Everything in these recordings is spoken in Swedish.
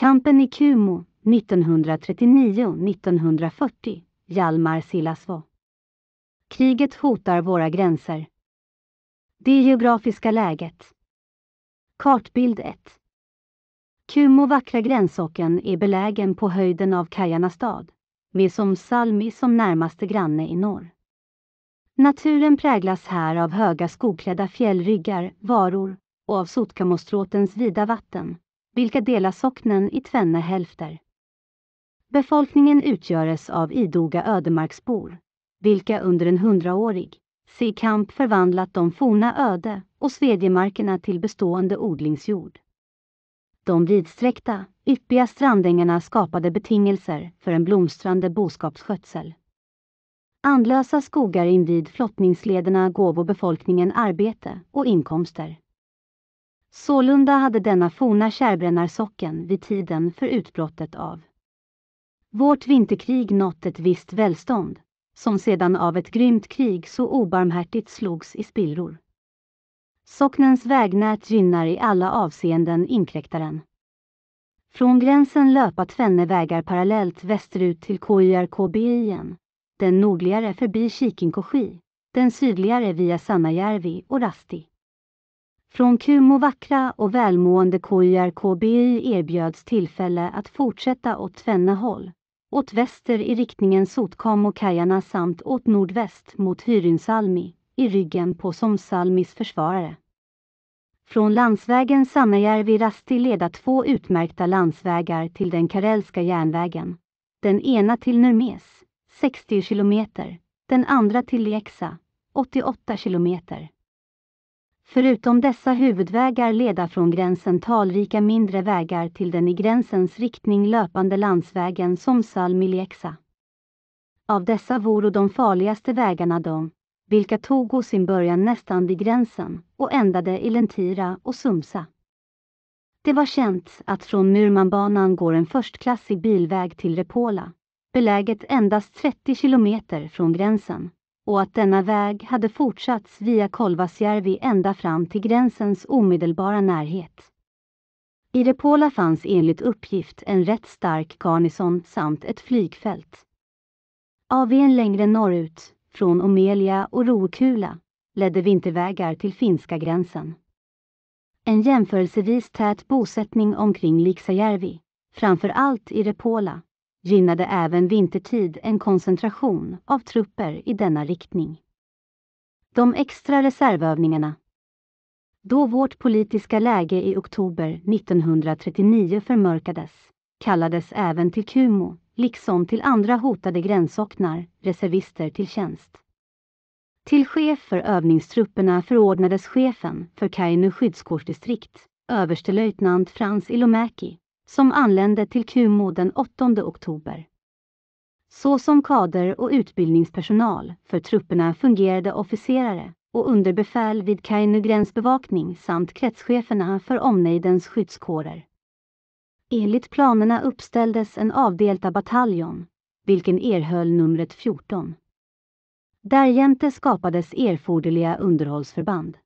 Kampen i Kumo 1939-1940, Hjalmar Silasvo. Kriget hotar våra gränser. Det geografiska läget. Kartbild 1. Kumo vackra gränsocken är belägen på höjden av Kajana stad, med Somsalmi som närmaste granne i norr. Naturen präglas här av höga skogklädda fjällryggar, varor och av Sotkamostråtens vida vatten, vilka delar socknen i tvenne hälfter. Befolkningen utgöres av idoga ödemarksbor, vilka under en hundraårig kamp förvandlat de forna öde och svedjemarkerna till bestående odlingsjord. De vidsträckta, yppiga strandängarna skapade betingelser för en blomstrande boskapsskötsel. Andlösa skogar invid flottningslederna gåvo befolkningen arbete och inkomster. Sålunda hade denna forna kärrbränarsocken vid tiden för utbrottet av vårt vinterkrig nått ett visst välstånd, som sedan av ett grymt krig så obarmhärtigt slogs i spillror. Socknens vägnät gynnar i alla avseenden inkräktaren. Från gränsen löpa tvenne vägar parallellt västerut till igen, den nordligare förbi Kikinkoski, den sydligare via Sannajärvi och Rasti. Från Kumo vackra och välmående KYRKBY erbjöds tillfälle att fortsätta åt tvenne håll. Åt väster i riktningen och Sotkamokajarna samt åt nordväst mot Hyrynsalmi, i ryggen på Somsalmis försvarare. Från landsvägen Sannajärvi-Rasti leda två utmärkta landsvägar till den karelska järnvägen. Den ena till Nurmes, 60 kilometer, den andra till Lieksa, 88 kilometer. Förutom dessa huvudvägar leda från gränsen talrika mindre vägar till den i gränsens riktning löpande landsvägen som Salmileksa. Av dessa vore de farligaste vägarna de, vilka tog sin början nästan vid gränsen och ändade i Lentira och Sumsa. Det var känt att från Murmanbanan går en förstklassig bilväg till Repola, beläget endast 30 kilometer från gränsen och att denna väg hade fortsatts via Kolvasjärvi ända fram till gränsens omedelbara närhet. I Repola fanns enligt uppgift en rätt stark garnison samt ett flygfält. Avén längre norrut, från Omelia och Rokula, ledde vintervägar till finska gränsen. En jämförelsevis tät bosättning omkring Liksajärvi, framför allt i Repola, gynnade även vintertid en koncentration av trupper i denna riktning. De extra reservövningarna Då vårt politiska läge i oktober 1939 förmörkades kallades även till KUMO, liksom till andra hotade gränsocknar, reservister till tjänst. Till chef för övningstrupperna förordnades chefen för Kainu skyddskårsdistrikt, överstelöjtnant Frans Ilomäki, som anlände till Kumo den 8 oktober. Såsom kader och utbildningspersonal för trupperna fungerade officerare och underbefäl vid Kainu gränsbevakning samt kretscheferna för omnejdens skyddskårer. Enligt planerna uppställdes en avdelta bataljon, vilken erhöll numret 14. Därjämte skapades erforderliga underhållsförband.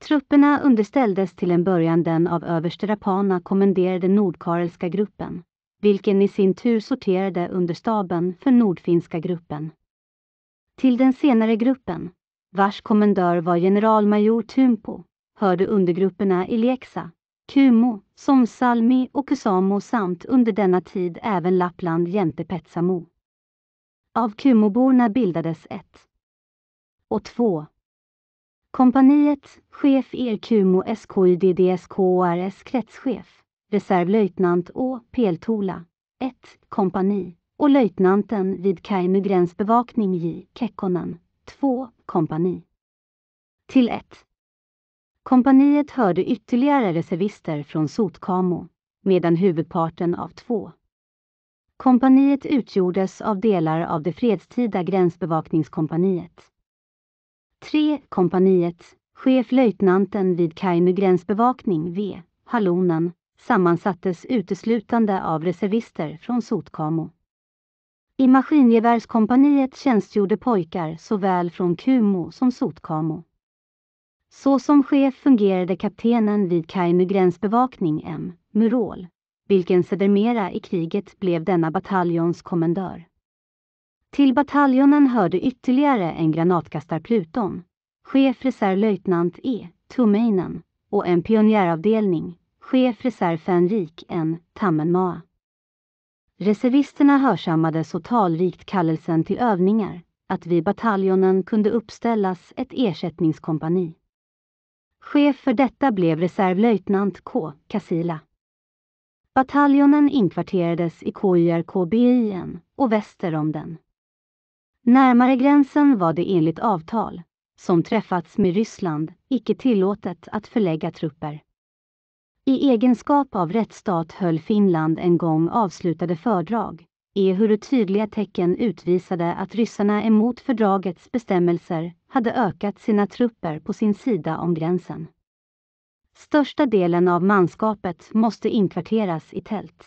Trupperna underställdes till en början den av överste Rapana kommenderade nordkarelska gruppen, vilken i sin tur sorterade under staben för nordfinska gruppen. Till den senare gruppen, vars kommendör var generalmajor Tumpo, hörde undergrupperna i Leksa, Kumo, Somsalmi och Kusamo samt under denna tid även Lappland jämte Petsamo. Av Kumoborna bildades ett och två Kompaniet, chef Erkumo SKYDDSKORS kretschef, reservlöjtnant Å. Peltola, 1. kompani och löjtnanten vid Kaimu gränsbevakning J. Kekkonen, 2. kompani. Till 1. Kompaniet hörde ytterligare reservister från Sotkamo, medan huvudparten av 2. Kompaniet utgjordes av delar av det fredstida gränsbevakningskompaniet. 3. Kompaniet, chef löjtnanten vid Kainu gränsbevakning V. Halonen, sammansattes uteslutande av reservister från Sotkamo. I maskingevärskompaniet tjänstgjorde pojkar såväl från Kumo som Sotkamo. Så som chef fungerade kaptenen vid Kainu gränsbevakning M. Murol, vilken sedermera i kriget blev denna bataljons kommendör. Till bataljonen hörde ytterligare en granatkastarpluton, chef reservlöjtnant E. Tumeinen och en pionjäravdelning, chef reservfänrik N. Tammenmaa. Reservisterna hörsammade så talrikt kallelsen till övningar att vid bataljonen kunde uppställas ett ersättningskompani. Chef för detta blev reservlöjtnant K. Kasila. Bataljonen inkvarterades i KYRKBI och väster om den. Närmare gränsen var det enligt avtal, som träffats med Ryssland, icke tillåtet att förlägga trupper. I egenskap av rättsstat höll Finland en gång avslutade fördrag, ehuru tydliga tecken utvisade att ryssarna emot fördragets bestämmelser hade ökat sina trupper på sin sida om gränsen. Största delen av manskapet måste inkvarteras i tält.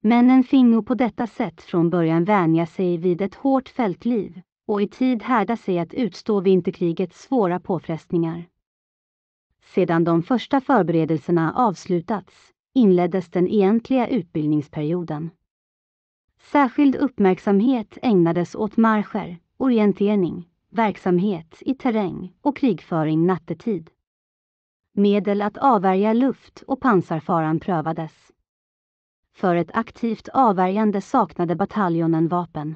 Männen fingo på detta sätt från början vänja sig vid ett hårt fältliv och i tid härda sig att utstå vinterkrigets svåra påfrestningar. Sedan de första förberedelserna avslutats inleddes den egentliga utbildningsperioden. Särskild uppmärksamhet ägnades åt marscher, orientering, verksamhet i terräng och krigföring nattetid. Medel att avvärja luft och pansarfaran prövades. För ett aktivt avvärjande saknade bataljonen vapen.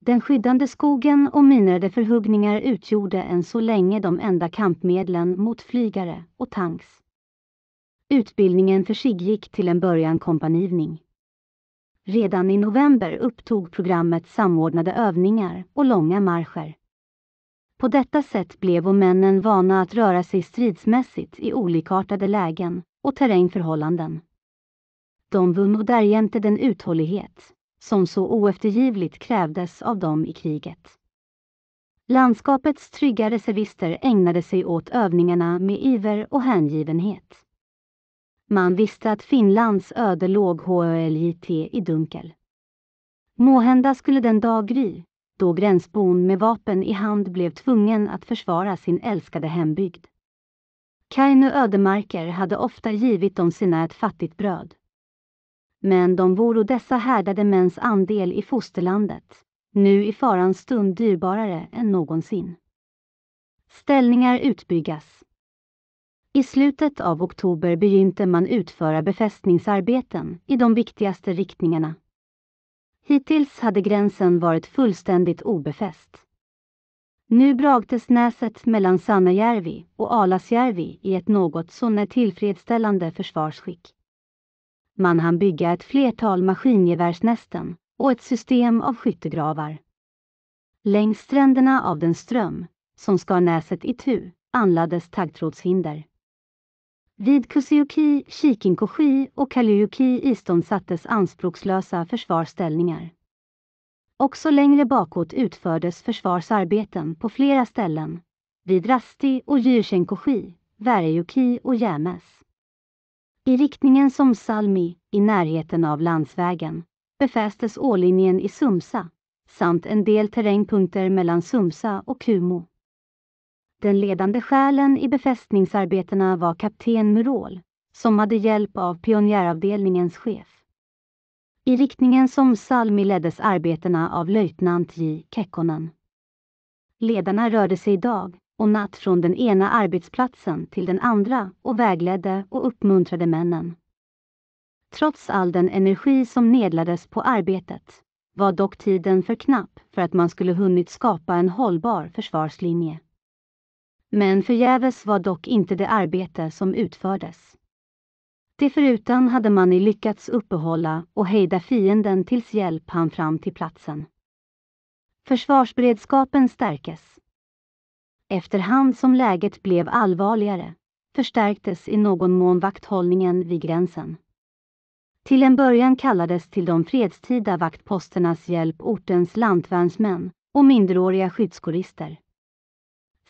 Den skyddande skogen och minerade förhuggningar utgjorde än så länge de enda kampmedlen mot flygare och tanks. Utbildningen för SIG gick till en början kompanivning. Redan i november upptog programmet samordnade övningar och långa marscher. På detta sätt blev männen vana att röra sig stridsmässigt i olikartade lägen och terrängförhållanden. De vunno därjämte den uthållighet, som så oeftergivligt krävdes av dem i kriget. Landskapets trygga reservister ägnade sig åt övningarna med iver och hängivenhet. Man visste att Finlands öde låg HÖLJT i dunkel. Måhända skulle den dag gry, då gränsbon med vapen i hand blev tvungen att försvara sin älskade hembygd. Kainu ödemarker hade ofta givit dem sina ett fattigt bröd men de voro dessa härdade mäns andel i fosterlandet, nu i farans stund dyrbarare än någonsin. Ställningar utbyggas. I slutet av oktober begynte man utföra befästningsarbeten i de viktigaste riktningarna. Hittills hade gränsen varit fullständigt obefäst. Nu bragtes näset mellan Sannajärvi och Alasjärvi i ett något sånär tillfredsställande försvarsskick. Man hann bygga ett flertal maskingevärsnästen och ett system av skyttegravar. Längs stränderna av den ström som skar näset i tu anlades taggtrådshinder. Vid Kusiuki, Shikinkoshi och Kaliuki iståndsattes anspråkslösa försvarsställningar. Också längre bakåt utfördes försvarsarbeten på flera ställen, vid Rasti och Jyrsenkoshi, Värjuki och Jämes. I riktningen som Salmi, i närheten av landsvägen, befästes ålinjen i Sumsa samt en del terrängpunkter mellan Sumsa och Kumo. Den ledande själen i befästningsarbetena var kapten Murol, som hade hjälp av pionjäravdelningens chef. I riktningen som Salmi leddes arbetena av löjtnant J. Kekkonen. Ledarna rörde sig idag, och natt från den ena arbetsplatsen till den andra och vägledde och uppmuntrade männen. Trots all den energi som nedlades på arbetet var dock tiden för knapp för att man skulle hunnit skapa en hållbar försvarslinje. Men förgäves var dock inte det arbete som utfördes. Det förutan hade man i lyckats uppehålla och hejda fienden tills hjälp hann fram till platsen. Försvarsberedskapen stärkes. Efterhand som läget blev allvarligare förstärktes i någon mån vakthållningen vid gränsen. Till en början kallades till de fredstida vaktposternas hjälp ortens lantvärnsmän och minderåriga skyddskårister.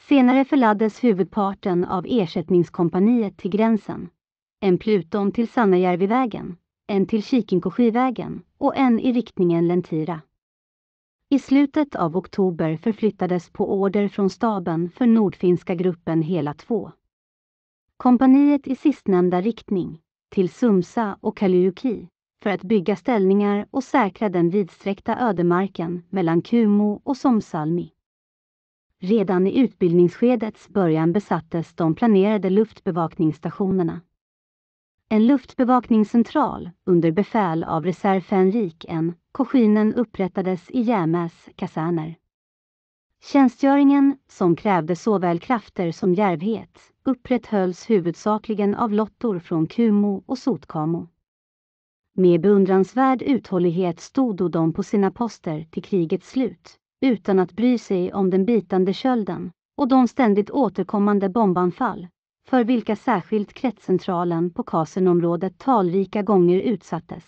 Senare förladdes huvudparten av ersättningskompaniet till gränsen. En pluton till Sannajärvivägen, en till Kikinkoskyvägen och en i riktningen Lentira. I slutet av oktober förflyttades på order från staben för Nordfinska gruppen hela två kompaniet i sistnämnda riktning, till Sumsa och Kaliuki, för att bygga ställningar och säkra den vidsträckta ödemarken mellan Kumo och Somsalmi. Redan i utbildningsskedets början besattes de planerade luftbevakningsstationerna. En luftbevakningscentral under befäl av reservfänriken Koskynen upprättades i Jämäs kaserner. Tjänstgöringen, som krävde såväl krafter som djärvhet, upprätthölls huvudsakligen av lottor från Kumo och Sotkamo. Med beundransvärd uthållighet stod de på sina poster till krigets slut, utan att bry sig om den bitande kölden och de ständigt återkommande bombanfall för vilka särskilt kretscentralen på Kasenområdet talrika gånger utsattes.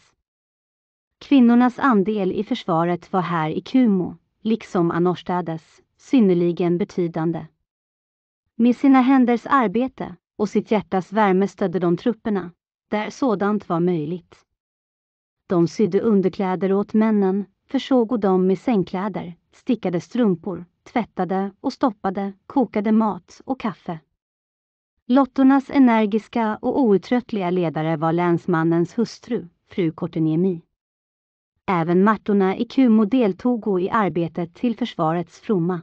Kvinnornas andel i försvaret var här i Kumo, liksom annorstädes, synnerligen betydande. Med sina händers arbete och sitt hjärtas värme stödde de trupperna, där sådant var möjligt. De sydde underkläder åt männen, försåg dem med sängkläder, stickade strumpor, tvättade och stoppade, kokade mat och kaffe. Lottornas energiska och outtröttliga ledare var länsmannens hustru, fru Korteniemi. Även Martorna i Kumo deltog i arbetet till försvarets fromma.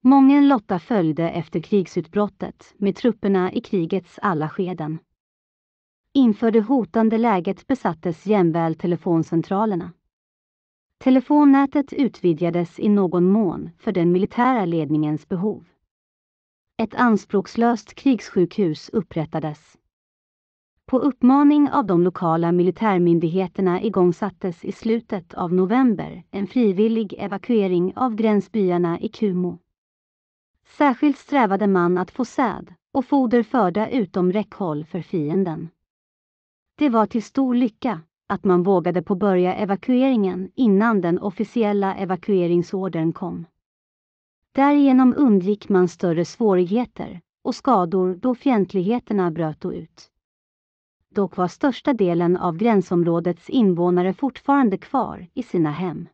Mången Lotta följde efter krigsutbrottet med trupperna i krigets alla skeden. Inför det hotande läget besattes jämväl telefoncentralerna. Telefonnätet utvidgades i någon mån för den militära ledningens behov. Ett anspråkslöst krigssjukhus upprättades. På uppmaning av de lokala militärmyndigheterna igångsattes i slutet av november en frivillig evakuering av gränsbyarna i Kumo. Särskilt strävade man att få säd och foder förda utom räckhåll för fienden. Det var till stor lycka att man vågade påbörja evakueringen innan den officiella evakueringsordern kom. Därigenom undgick man större svårigheter och skador då fientligheterna bröt ut. Dock var största delen av gränsområdets invånare fortfarande kvar i sina hem.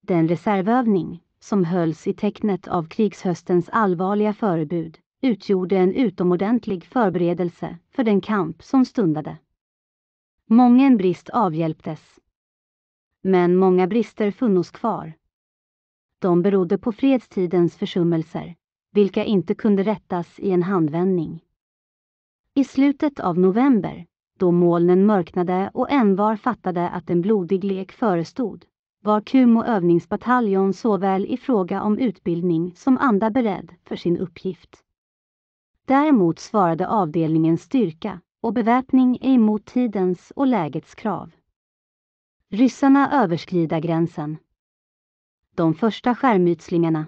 Den reservövning, som hölls i tecknet av krigshöstens allvarliga förebud, utgjorde en utomordentlig förberedelse för den kamp som stundade. Mången brist avhjälptes. Men många brister funnos kvar. 13 berodde på fredstidens försummelser, vilka inte kunde rättas i en handvändning. I slutet av november, då molnen mörknade och envar fattade att en blodig lek förestod, var Kumo övningsbataljon såväl i fråga om utbildning som anda beredd för sin uppgift. Däremot svarade avdelningens styrka och beväpning emot tidens och lägets krav. Ryssarna överskrida gränsen de första skärmytslingarna.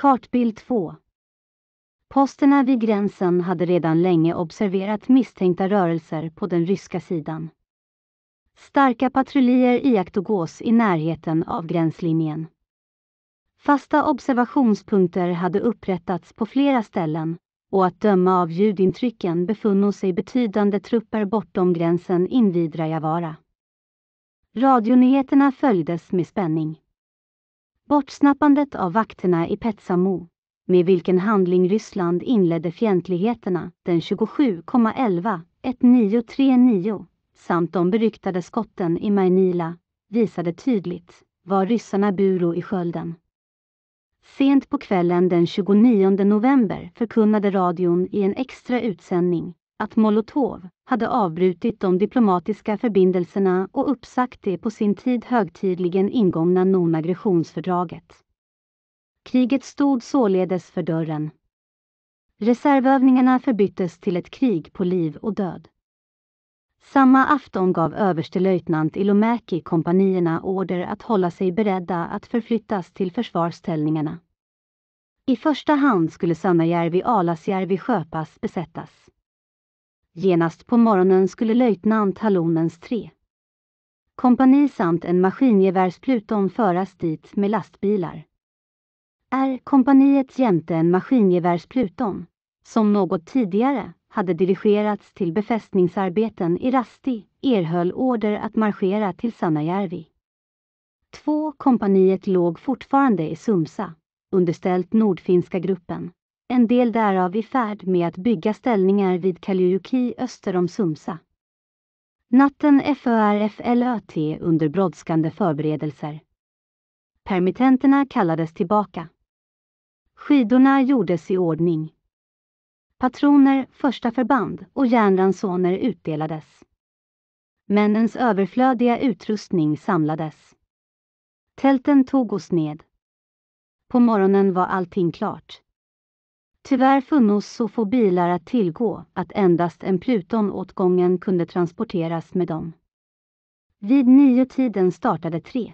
Kartbild 2 Posterna vid gränsen hade redan länge observerat misstänkta rörelser på den ryska sidan. Starka patrullier iakttogs i närheten av gränslinjen. Fasta observationspunkter hade upprättats på flera ställen och att döma av ljudintrycken befunnit sig betydande trupper bortom gränsen invid Rajavara. Radionyheterna följdes med spänning. Bortsnappandet av vakterna i Petsamo, med vilken handling Ryssland inledde fientligheterna den 27.11.1939 samt de beryktade skotten i Mainila visade tydligt var ryssarna Buro i skölden. Sent på kvällen den 29 november förkunnade radion i en extra utsändning att Molotov hade avbrutit de diplomatiska förbindelserna och uppsagt det på sin tid högtidligen ingångna nonaggressionsfördraget. Kriget stod således för dörren. Reservövningarna förbyttes till ett krig på liv och död. Samma afton gav överstelöjtnant Ilomäki kompanierna order att hålla sig beredda att förflyttas till försvarsställningarna. I första hand skulle Sanajärvi Alasjärvi Sjöpass besättas. Genast på morgonen skulle löjtnant halonens tre kompani samt en maskingevärspluton föras dit med lastbilar. Är kompaniet jämte en maskingevärspluton, som något tidigare hade dirigerats till befästningsarbeten i Rasti, erhöll order att marschera till Sanajärvi. Två kompaniet låg fortfarande i Sumsa, underställt Nordfinska gruppen en del därav i färd med att bygga ställningar vid Kaliuki öster om Sumsa. Natten FÖRFLÖT under brådskande förberedelser. Permittenterna kallades tillbaka. Skidorna gjordes i ordning. Patroner, första förband och järnransoner utdelades. Männens överflödiga utrustning samlades. Tälten tog oss ned. På morgonen var allting klart. Tyvärr funnos så få bilar att tillgå att endast en Pluton åt gången kunde transporteras med dem. Vid nio-tiden startade tre.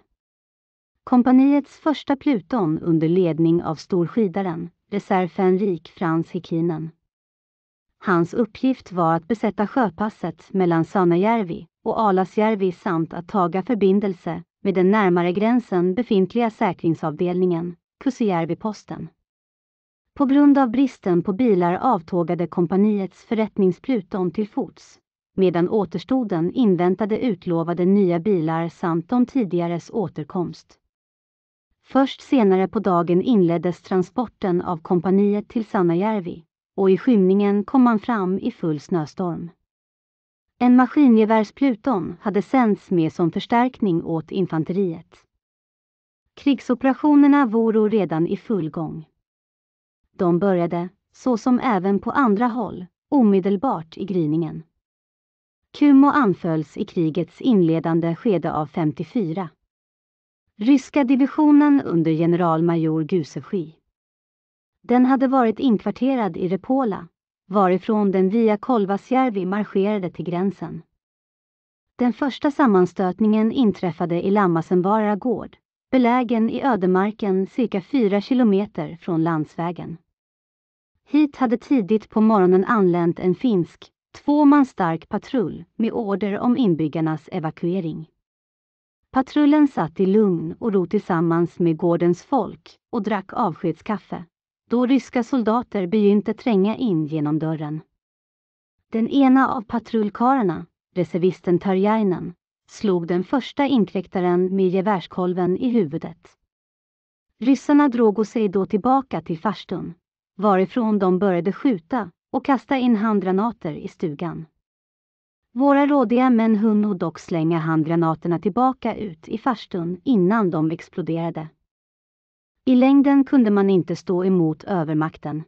Kompaniets första Pluton under ledning av storskidaren, reservfänrik Frans Hikinen. Hans uppgift var att besätta sjöpasset mellan Sanajärvi och Alasjärvi samt att taga förbindelse med den närmare gränsen befintliga säkringsavdelningen, Kusijärvi-posten. På grund av bristen på bilar avtågade kompaniets förrättningspluton till fots, medan återstoden inväntade utlovade nya bilar samt de tidigares återkomst. Först senare på dagen inleddes transporten av kompaniet till Sanajärvi och i skymningen kom man fram i full snöstorm. En maskingevärspluton hade sänts med som förstärkning åt infanteriet. Krigsoperationerna voro redan i full gång. De började, såsom även på andra håll, omedelbart i gryningen. Kumo anfölls i krigets inledande skede av 54. Ryska divisionen under generalmajor Gusevsky. Den hade varit inkvarterad i Repola, varifrån den via Kolvasjärvi marscherade till gränsen. Den första sammanstötningen inträffade i Lammasenvara gård, belägen i ödemarken cirka fyra kilometer från landsvägen. Hit hade tidigt på morgonen anlänt en finsk, två man stark patrull med order om inbyggarnas evakuering. Patrullen satt i lugn och ro tillsammans med gårdens folk och drack avskedskaffe, då ryska soldater begynte tränga in genom dörren. Den ena av patrullkarlarna, reservisten Tarjainen, slog den första inkräktaren med gevärskolven i huvudet. Ryssarna drog sig då tillbaka till farstun, varifrån de började skjuta och kasta in handgranater i stugan. Våra rådiga män hunnit dock slänga handgranaterna tillbaka ut i farstun innan de exploderade. I längden kunde man inte stå emot övermakten.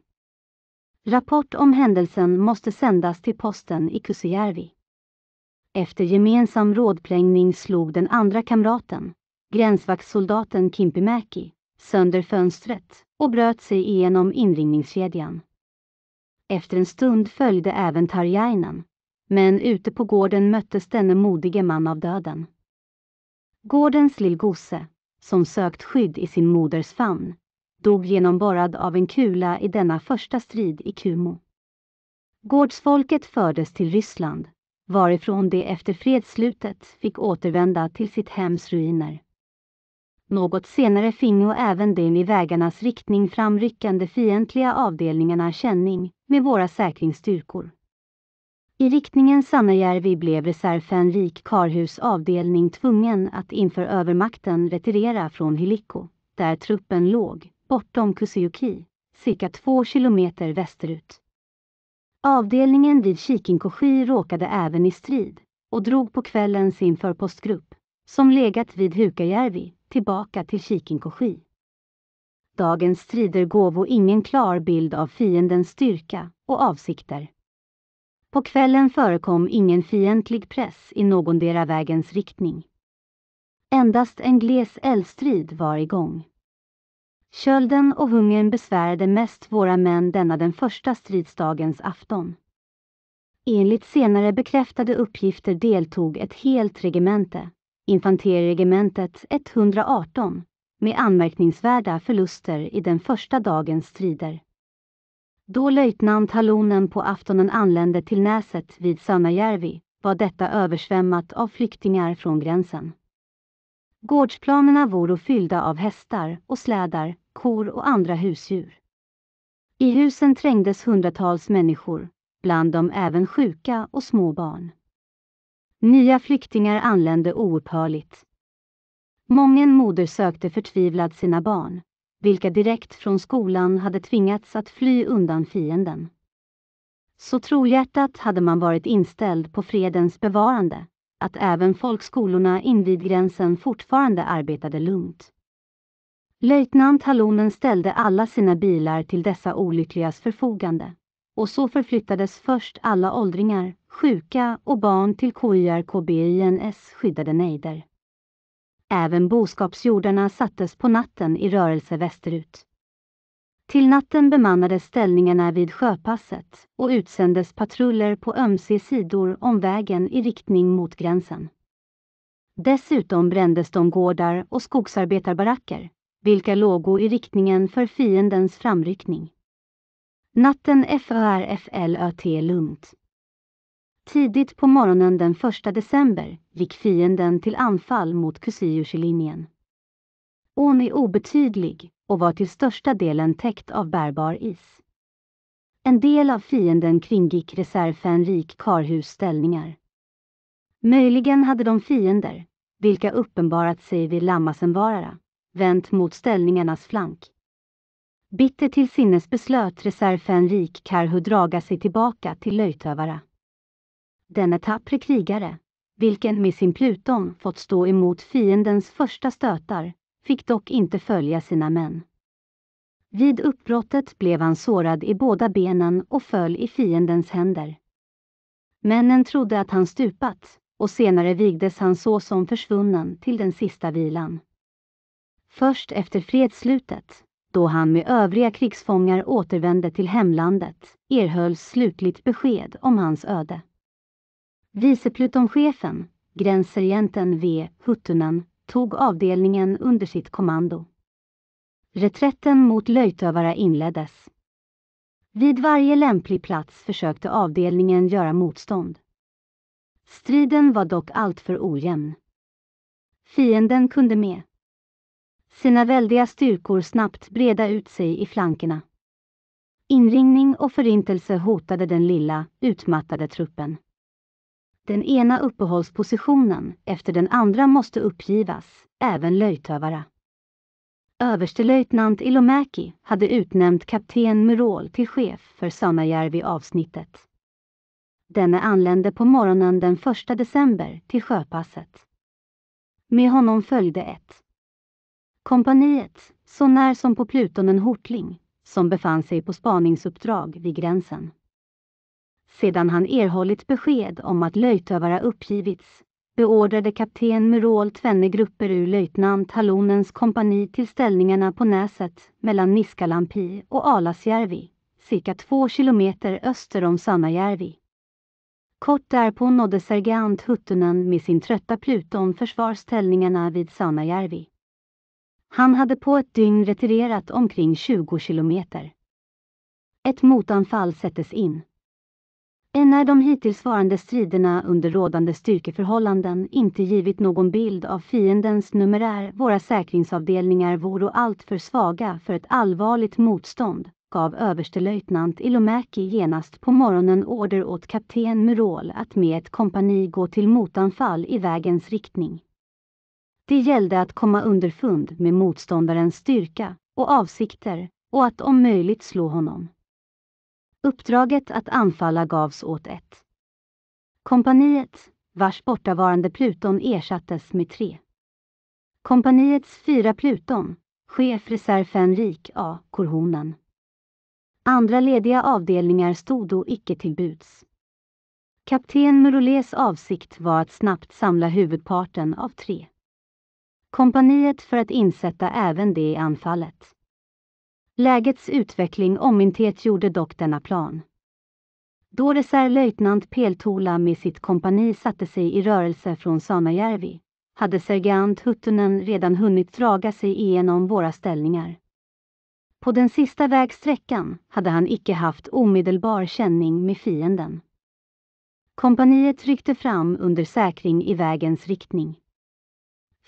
Rapport om händelsen måste sändas till posten i Kusijärvi. Efter gemensam rådplängning slog den andra kamraten, gränsvaktssoldaten Kimpimäki, sönder fönstret och bröt sig igenom inringningskedjan. Efter en stund följde även Tarjainen, men ute på gården möttes denne modige man av döden. Gårdens lillgosse, som sökt skydd i sin moders famn, dog genomborrad av en kula i denna första strid i Kumo. Gårdsfolket fördes till Ryssland, varifrån de efter fredsslutet fick återvända till sitt hems ruiner. Något senare fingo även de i vägarnas riktning framryckande fientliga avdelningarna känning med våra säkringsstyrkor. I riktningen Sannajärvi blev reservfänrik Karhus avdelning tvungen att inför övermakten retirera från Hylikko, där truppen låg, bortom Kusiuki, cirka två kilometer västerut. Avdelningen vid Kikinkoshi råkade även i strid och drog på kvällen sin förpostgrupp, som legat vid Hukajärvi, tillbaka till Shikinkoshi. Dagens strider gåvo ingen klar bild av fiendens styrka och avsikter. På kvällen förekom ingen fientlig press i någondera vägens riktning. Endast en gles eldstrid var igång. Kölden och hungern besvärade mest våra män denna den första stridsdagens afton. Enligt senare bekräftade uppgifter deltog ett helt regemente, infanteriregementet 118 med anmärkningsvärda förluster i den första dagens strider. Då löjtnant Halonen på aftonen anlände till Näset vid Sönäjärvi var detta översvämmat av flyktingar från gränsen. Gårdsplanerna voro fyllda av hästar och slädar, kor och andra husdjur. I husen trängdes hundratals människor, bland dem även sjuka och små barn. Nya flyktingar anlände oupphörligt. Mången moder sökte förtvivlad sina barn, vilka direkt från skolan hade tvingats att fly undan fienden. Så trohjärtat hade man varit inställd på fredens bevarande, att även folkskolorna invid gränsen fortfarande arbetade lugnt. Löjtnant Halonen ställde alla sina bilar till dessa olyckligas förfogande och så förflyttades först alla åldringar, sjuka och barn till KYRKBINS skyddade nejder. Även boskapsjordarna sattes på natten i rörelse västerut. Till natten bemannades ställningarna vid sjöpasset och utsändes patruller på ömse sidor om vägen i riktning mot gränsen. Dessutom brändes de gårdar och skogsarbetarbaracker, vilka låg i riktningen för fiendens framryckning. Natten FRFLÖT lugnt. Tidigt på morgonen den 1 december gick fienden till anfall mot Kusiuslinjen. Ån är obetydlig och var till största delen täckt av bärbar is. En del av fienden kringgick reservfänrik Karhus ställningar. Möjligen hade de fiender, vilka uppenbarat sig vid Lammasenvarara, vänt mot ställningarnas flank. Bitter till sinnes beslöt reservfänrik Karhu draga sig tillbaka till Löjtövara. Denne tappre krigare, vilken med sin Pluton fått stå emot fiendens första stötar, fick dock inte följa sina män. Vid uppbrottet blev han sårad i båda benen och föll i fiendens händer. Männen trodde att han stupat, och senare vigdes han så som försvunnen till den sista vilan. Först efter fredsslutet, då han med övriga krigsfångar återvände till hemlandet erhölls slutligt besked om hans öde. Viceplutonchefen, gränssergenten V. Huttunen, tog avdelningen under sitt kommando. Reträtten mot löjtövare inleddes. Vid varje lämplig plats försökte avdelningen göra motstånd. Striden var dock alltför ojämn. Fienden kunde med sina väldiga styrkor snabbt breda ut sig i flankerna. Inringning och förintelse hotade den lilla, utmattade truppen. Den ena uppehållspositionen efter den andra måste uppgivas, även löjtövare. Överstelöjtnant Ilomäki hade utnämnt kapten Murol till chef för Sanajärvi-avsnittet. Denne anlände på morgonen den 1 december till sjöpasset. Med honom följde ett Kompaniet, så när som på plutonen Hortling, som befann sig på spaningsuppdrag vid gränsen. Sedan han erhållit besked om att löjtövare uppgivits beordrade kapten Murol tvenne grupper ur löjtnant Halonens kompani till ställningarna på Näset mellan Niskalampi och Alasjärvi, cirka två kilometer öster om Sannajärvi. Kort därpå nådde sergeant Huttunen med sin trötta pluton försvarsställningarna vid Sannajärvi. Han hade på ett dygn retirerat omkring 20 kilometer. Ett motanfall sättes in. Enär de hittillsvarande striderna under rådande styrkeförhållanden inte givit någon bild av fiendens numerär, våra säkringsavdelningar vore alltför svaga för ett allvarligt motstånd, gav överstelöjtnant Ilomäki genast på morgonen order åt kapten Murol att med ett kompani gå till motanfall i vägens riktning. Det gällde att komma underfund med motståndarens styrka och avsikter och att om möjligt slå honom. Uppdraget att anfalla gavs åt ett kompaniet, vars bortavarande pluton ersattes med tre. Kompaniets fyra pluton, chef reserv Fenrik A. Korhonen. Andra lediga avdelningar stod då icke till buds. Kapten Murolés avsikt var att snabbt samla huvudparten av tre kompaniet för att insätta även det i anfallet. Lägets utveckling omintetgjorde dock denna plan. Då reservlöjtnant Peltola med sitt kompani satte sig i rörelse från Sanajärvi, hade sergeant Huttunen redan hunnit draga sig igenom våra ställningar. På den sista vägsträckan hade han icke haft omedelbar känning med fienden. Kompaniet ryckte fram under säkring i vägens riktning.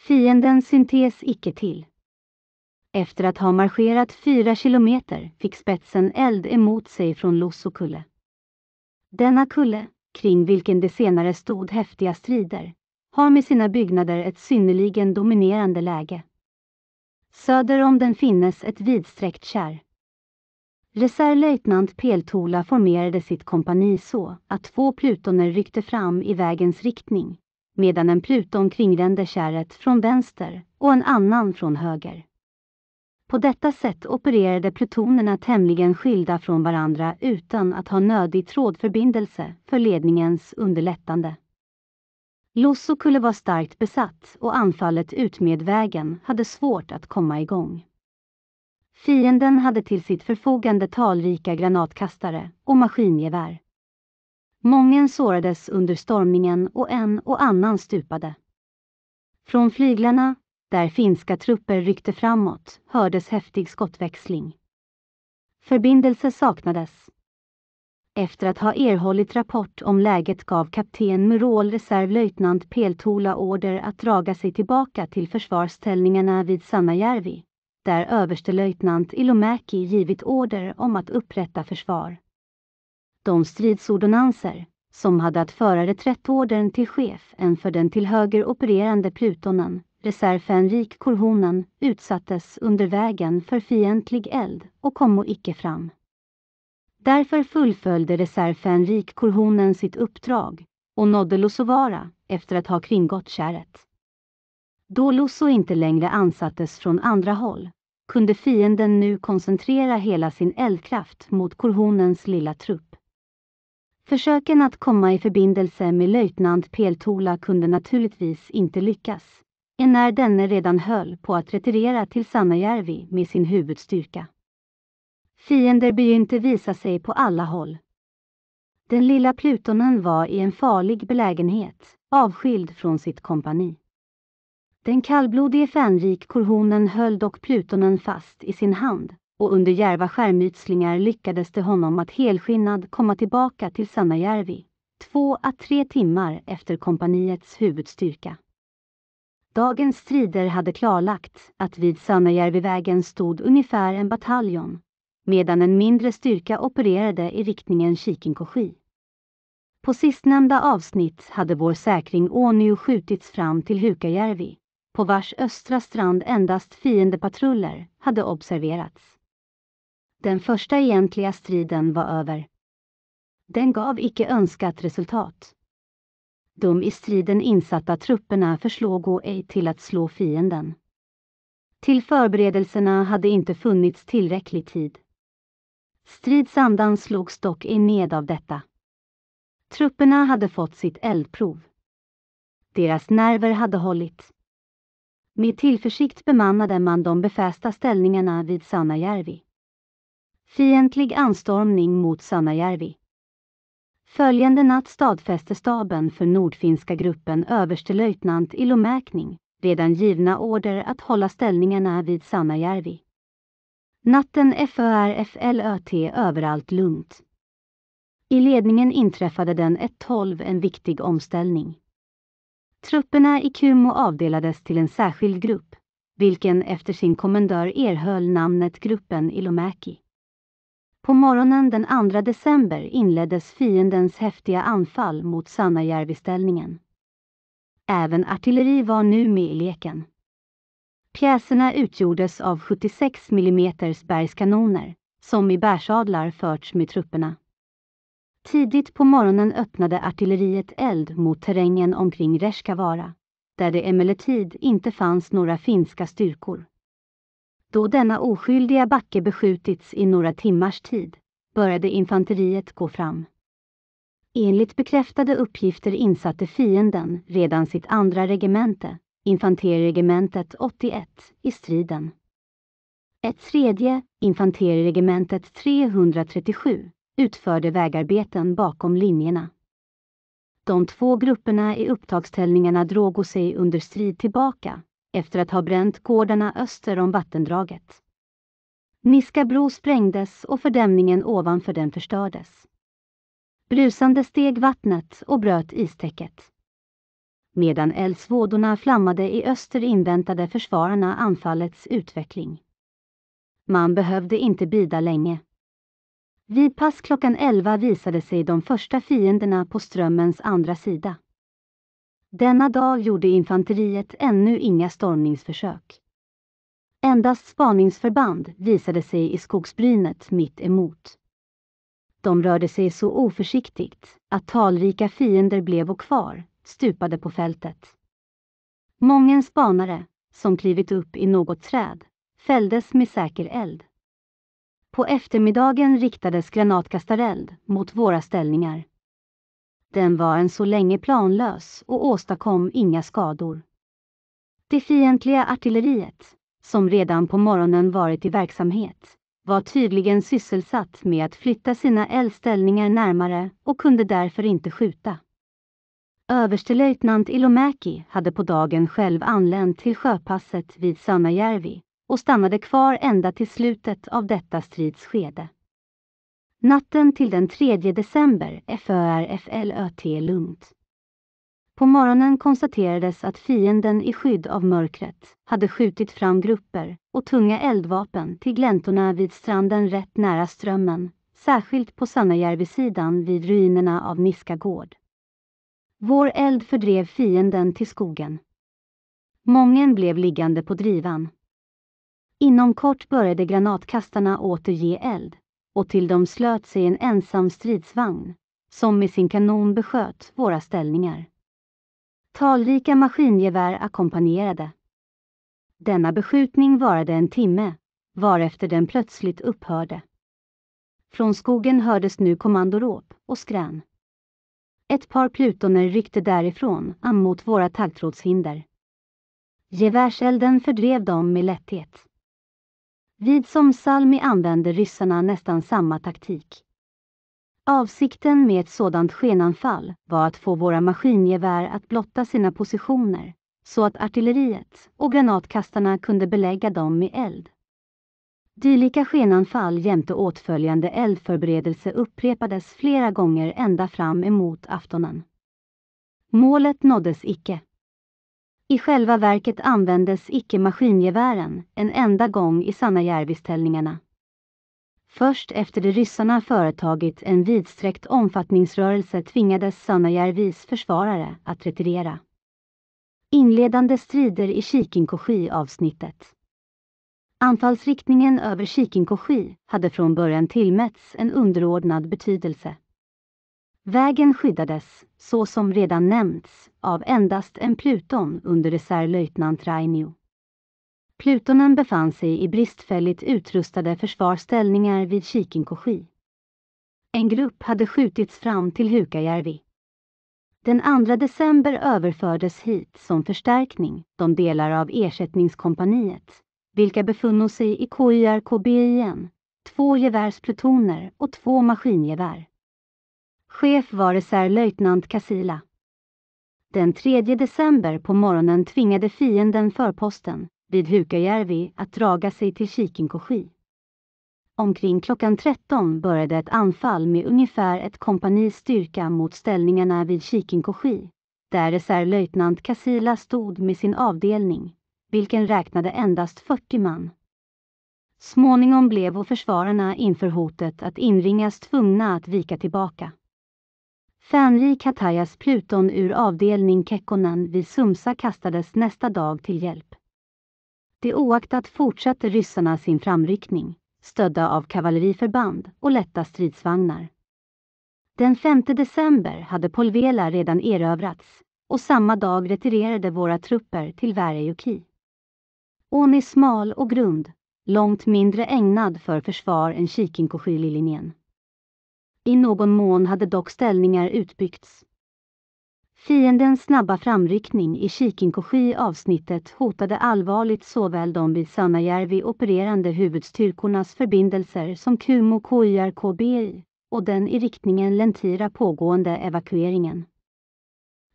Fienden syntes icke till. Efter att ha marscherat fyra kilometer fick spetsen eld emot sig från Lossokulle. Denna kulle, kring vilken det senare stod häftiga strider, har med sina byggnader ett synnerligen dominerande läge. Söder om den finnes ett vidsträckt kärr. Reservlöjtnant Peltola formerade sitt kompani så att två plutoner ryckte fram i vägens riktning, medan en Pluton kringrände kärret från vänster och en annan från höger. På detta sätt opererade plutonerna tämligen skilda från varandra utan att ha nödig trådförbindelse för ledningens underlättande. Lossokulle var starkt besatt och anfallet utmed vägen hade svårt att komma igång. Fienden hade till sitt förfogande talrika granatkastare och maskingevär. Mången sårades under stormningen och en och annan stupade. Från flyglarna, där finska trupper ryckte framåt, hördes häftig skottväxling. Förbindelse saknades. Efter att ha erhållit rapport om läget gav kapten Murol reservlöjtnant Peltola order att draga sig tillbaka till försvarsställningarna vid Sannajärvi, där överstelöjtnant Ilomäki givit order om att upprätta försvar de stridsordonanser, som hade att föra reträttordern till chef än för den till höger opererande plutonen, reserv Henrik Korhonen, utsattes under vägen för fientlig eld och kommo icke fram. Därför fullföljde reserv Henrik Korhonen sitt uppdrag och nådde Losovara efter att ha kringgått kärret. Då Losso inte längre ansattes från andra håll kunde fienden nu koncentrera hela sin eldkraft mot Korhonens lilla trupp. Försöken att komma i förbindelse med löjtnant Peltola kunde naturligtvis inte lyckas, enär denne redan höll på att retirera till Sannajärvi med sin huvudstyrka. Fiender begynte visa sig på alla håll. Den lilla plutonen var i en farlig belägenhet, avskild från sitt kompani. Den kallblodige fänrik korhonen höll dock plutonen fast i sin hand och under järva skärmytslingar lyckades det honom att helskinnad komma tillbaka till Sannajärvi, två à tre timmar efter kompaniets huvudstyrka. Dagens strider hade klarlagt att vid Sannajärvivägen stod ungefär en bataljon, medan en mindre styrka opererade i riktningen Kikinkoski. På sistnämnda avsnitt hade vår säkring ånyo skjutits fram till Hukajärvi, på vars östra strand endast fiendepatruller hade observerats. Den första egentliga striden var över. Den gav icke önskat resultat. De i striden insatta trupperna förslog ej till att slå fienden. Till förberedelserna hade inte funnits tillräcklig tid. Stridsandan slogs dock ej ned av detta. Trupperna hade fått sitt eldprov. Deras nerver hade hållit. Med tillförsikt bemannade man de befästa ställningarna vid Sanajärvi. Fientlig anstormning mot Sanajärvi. Följande natt stadfäste staben för Nordfinska gruppen överstelöjtnant Ilomäkning redan givna order att hålla ställningarna vid Sanajärvi. Natten FÖRFLÖT överallt lugnt. I ledningen inträffade den 1-12 en viktig omställning. Trupperna i Kumo avdelades till en särskild grupp, vilken efter sin kommendör erhöll namnet gruppen Ilomäki. På morgonen den 2 december inleddes fiendens häftiga anfall mot Sannajärviställningen. Även artilleri var nu med i leken. Pjäserna utgjordes av 76 mm bergskanoner, som i bärsadlar förts med trupperna. Tidigt på morgonen öppnade artilleriet eld mot terrängen omkring Reskavara, där det emellertid inte fanns några finska styrkor. Då denna oskyldiga backe beskjutits i några timmars tid började infanteriet gå fram. Enligt bekräftade uppgifter insatte fienden redan sitt andra regemente, infanteriregementet 81, i striden. Ett tredje, infanteriregementet 337, utförde vägarbeten bakom linjerna. De två grupperna i upptagställningarna drog sig under strid tillbaka efter att ha bränt gårdarna öster om vattendraget. Niskabro sprängdes och fördämningen ovanför den förstördes. Brusande steg vattnet och bröt istäcket. Medan eldsvådorna flammade i öster inväntade försvararna anfallets utveckling. Man behövde inte bida länge. Vid pass klockan 11 visade sig de första fienderna på strömmens andra sida. Denna dag gjorde infanteriet ännu inga stormningsförsök. Endast spaningsförband visade sig i skogsbrynet mitt emot. De rörde sig så oförsiktigt att talrika fiender blev och kvar, stupade på fältet. Mången spanare, som klivit upp i något träd, fälldes med säker eld. På eftermiddagen riktades granatkastareld mot våra ställningar. Den var än så länge planlös och åstadkom inga skador. Det fientliga artilleriet, som redan på morgonen varit i verksamhet, var tydligen sysselsatt med att flytta sina eldställningar närmare och kunde därför inte skjuta. Överstelöjtnant Ilomäki hade på dagen själv anlänt till sjöpasset vid Sönäjärvi och stannade kvar ända till slutet av detta stridsskede. Natten till den 3 december är FÖRFLÖT lugnt. På morgonen konstaterades att fienden i skydd av mörkret hade skjutit fram grupper och tunga eldvapen till gläntorna vid stranden rätt nära strömmen, särskilt på sannajärvi vid ruinerna av Niska gård. Vår eld fördrev fienden till skogen. Mången blev liggande på drivan. Inom kort började granatkastarna åter ge eld och till de slöt sig en ensam stridsvagn, som med sin kanon besköt våra ställningar. Talrika maskingevär ackompanjerade. Denna beskjutning varade en timme, varefter den plötsligt upphörde. Från skogen hördes nu kommandoråp och skrän. Ett par plutoner ryckte därifrån mot våra taggtrådshinder. Gevärselden fördrev dem med lätthet. Vid Somsalmi använde ryssarna nästan samma taktik. Avsikten med ett sådant skenanfall var att få våra maskingevär att blotta sina positioner, så att artilleriet och granatkastarna kunde belägga dem med eld. Dylika skenanfall jämte åtföljande eldförberedelse upprepades flera gånger ända fram emot aftonen. Målet nåddes icke. I själva verket användes icke maskingevären en enda gång i Sanajärviställningarna. Först efter det ryssarna företagit en vidsträckt omfattningsrörelse tvingades Sanajärvis försvarare att retirera. Inledande strider i Kikinkogi-avsnittet Anfallsriktningen över Kikinkogi hade från början tillmätts en underordnad betydelse. Vägen skyddades, så som redan nämnts, av endast en pluton under reservlöjtnant Rainio. Plutonen befann sig i bristfälligt utrustade försvarsställningar vid Kikinkogi. En grupp hade skjutits fram till Hukajärvi. Den 2 december överfördes hit som förstärkning de delar av ersättningskompaniet, vilka befunnit sig i KYRKBIN, två gevärsplutoner och två maskingevär. Chef var reservlöjtnant Kasila. Den 3 december på morgonen tvingade fienden förposten, vid Hukajärvi, att draga sig till Kikinkoski. Omkring klockan 13 började ett anfall med ungefär ett kompanis styrka mot ställningarna vid Kikinkoski, där reservlöjtnant Kasila stod med sin avdelning, vilken räknade endast 40 man. Småningom blev och försvararna inför hotet att inringas tvungna att vika tillbaka. Fänrik Hatajas pluton ur avdelning Kekkonen vid Sumsa kastades nästa dag till hjälp. Det oaktat fortsatte ryssarna sin framryckning, stödda av kavalleriförband och lätta stridsvagnar. Den 5 december hade Polvela redan erövrats och samma dag retirerade våra trupper till Värejoki. Ån är smal och grund, långt mindre ägnad för försvar än Kikinkoskyljelinjen. I någon mån hade dock ställningar utbyggts. Fiendens snabba framryckning i Kikinkogi-avsnittet hotade allvarligt såväl de vid Sönäjärvi opererande huvudstyrkornas förbindelser som Kumo KIRKBI och den i riktningen Lentira pågående evakueringen.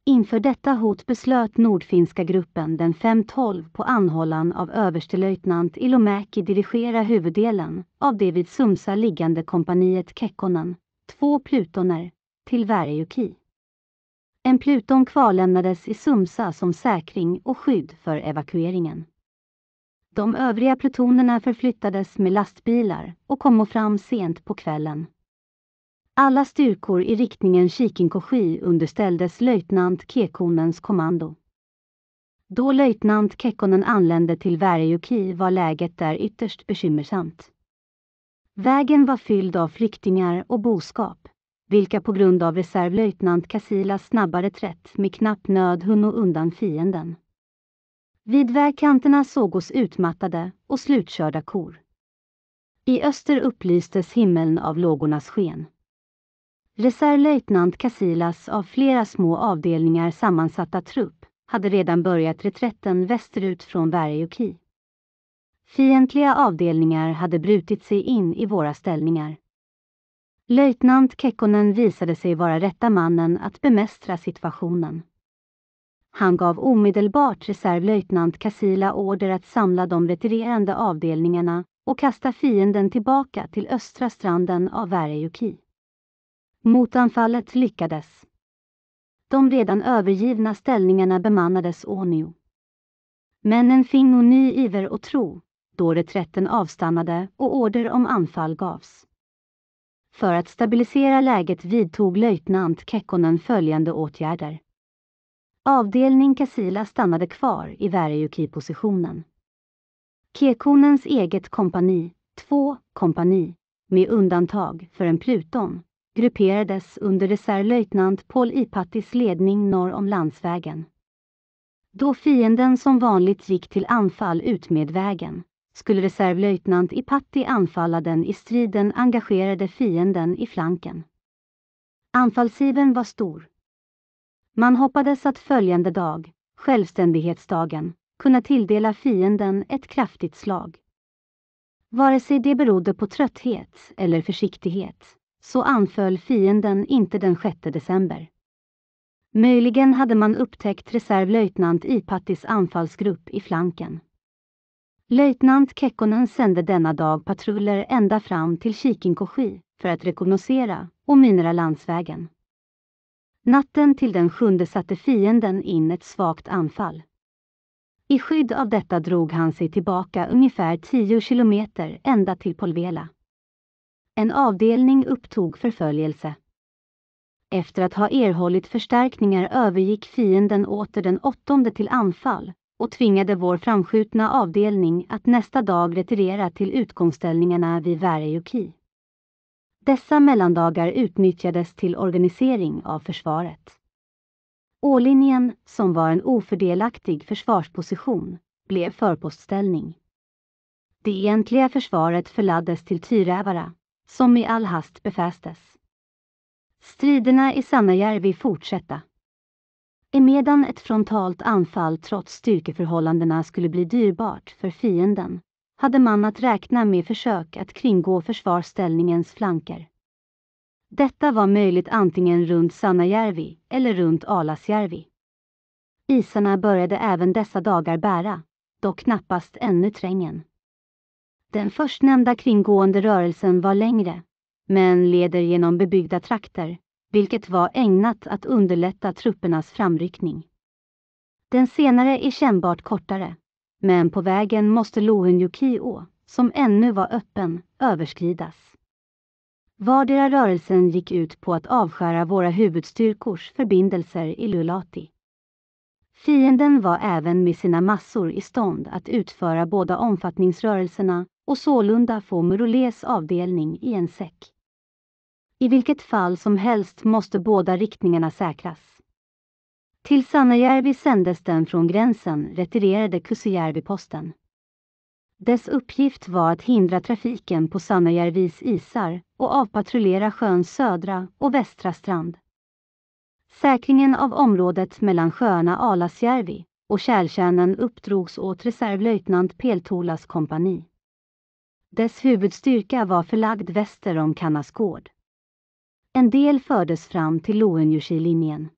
Inför detta hot beslöt Nordfinska gruppen den 5-12 på anhållan av överstelöjtnant Ilomäki dirigera huvuddelen av det vid Sumsa liggande kompaniet Kekkonen två plutoner, till varje En pluton kvarlämnades i Sumsa som säkring och skydd för evakueringen. De övriga plutonerna förflyttades med lastbilar och kom fram sent på kvällen. Alla styrkor i riktningen Shikinkoshi underställdes löjtnant Kekonens kommando. Då löjtnant Kekkonen anlände till Värjöki var läget där ytterst bekymmersamt. Vägen var fylld av flyktingar och boskap, vilka på grund av reservlöjtnant Kasilas snabba reträtt med knapp nöd hunno undan fienden. Vid vägkanterna sågos utmattade och slutkörda kor. I öster upplystes himlen av lågornas sken. Reservlöjtnant Casilas av flera små avdelningar sammansatta trupp hade redan börjat reträtten västerut från Värjöki. Fientliga avdelningar hade brutit sig in i våra ställningar. Löjtnant Kekkonen visade sig vara rätta mannen att bemästra situationen. Han gav omedelbart reservlöjtnant Kasila order att samla de retirerande avdelningarna och kasta fienden tillbaka till östra stranden av Värejoki. Motanfallet lyckades. De redan övergivna ställningarna bemannades ånyo. Männen fingo ny iver och tro då reträtten avstannade och order om anfall gavs. För att stabilisera läget vidtog löjtnant Kekkonen följande åtgärder. Avdelning Kasila stannade kvar i Väröjoki-positionen. Kekonens eget kompani, två kompani, med undantag för en pluton, grupperades under reservlöjtnant Paul Ipattis ledning norr om landsvägen. Då fienden som vanligt gick till anfall utmed vägen, skulle reservlöjtnant Ipatti anfalla den i striden engagerade fienden i flanken. Anfallsiven var stor. Man hoppades att följande dag, självständighetsdagen, kunna tilldela fienden ett kraftigt slag. Vare sig det berodde på trötthet eller försiktighet, så anföll fienden inte den 6 december. Möjligen hade man upptäckt reservlöjtnant Ipattis anfallsgrupp i flanken. Löjtnant Kekkonen sände denna dag patruller ända fram till Kikinkoski för att rekognosera och minera landsvägen. Natten till den sjunde satte fienden in ett svagt anfall. I skydd av detta drog han sig tillbaka ungefär 10 kilometer ända till Polvela. En avdelning upptog förföljelse. Efter att ha erhållit förstärkningar övergick fienden åter den åttonde till anfall och tvingade vår framskjutna avdelning att nästa dag retirera till utgångsställningarna vid Väröjoki. Dessa mellandagar utnyttjades till organisering av försvaret. Ålinjen, som var en ofördelaktig försvarsposition, blev förpostställning. Det egentliga försvaret förladdes till Tyrävara, som i all hast befästes. Striderna i Sannajärvi fortsätta emedan ett frontalt anfall trots styrkeförhållandena skulle bli dyrbart för fienden, hade man att räkna med försök att kringgå försvarsställningens flanker. Detta var möjligt antingen runt Sanajärvi eller runt Alasjärvi. Isarna började även dessa dagar bära, dock knappast ännu trängen. Den förstnämnda kringgående rörelsen var längre, men leder genom bebyggda trakter, vilket var ägnat att underlätta truppernas framryckning. Den senare är kännbart kortare, men på vägen måste Lohunjukiå, som ännu var öppen, överskridas. Vardera rörelsen gick ut på att avskära våra huvudstyrkors förbindelser i Lulati. Fienden var även med sina massor i stånd att utföra båda omfattningsrörelserna och sålunda få Murules avdelning i en säck. I vilket fall som helst måste båda riktningarna säkras. Till Sannajärvi sändes den från gränsen, retirerade Kusujärvi-posten. Dess uppgift var att hindra trafiken på Sannajärvis isar och avpatrullera sjöns södra och västra strand. Säkringen av området mellan sjöarna Alasjärvi och Kärltjärnen uppdrogs åt reservlöjtnant Peltolas kompani. Dess huvudstyrka var förlagd väster om Kannasgård. En del fördes fram till Loenjärvi-linjen.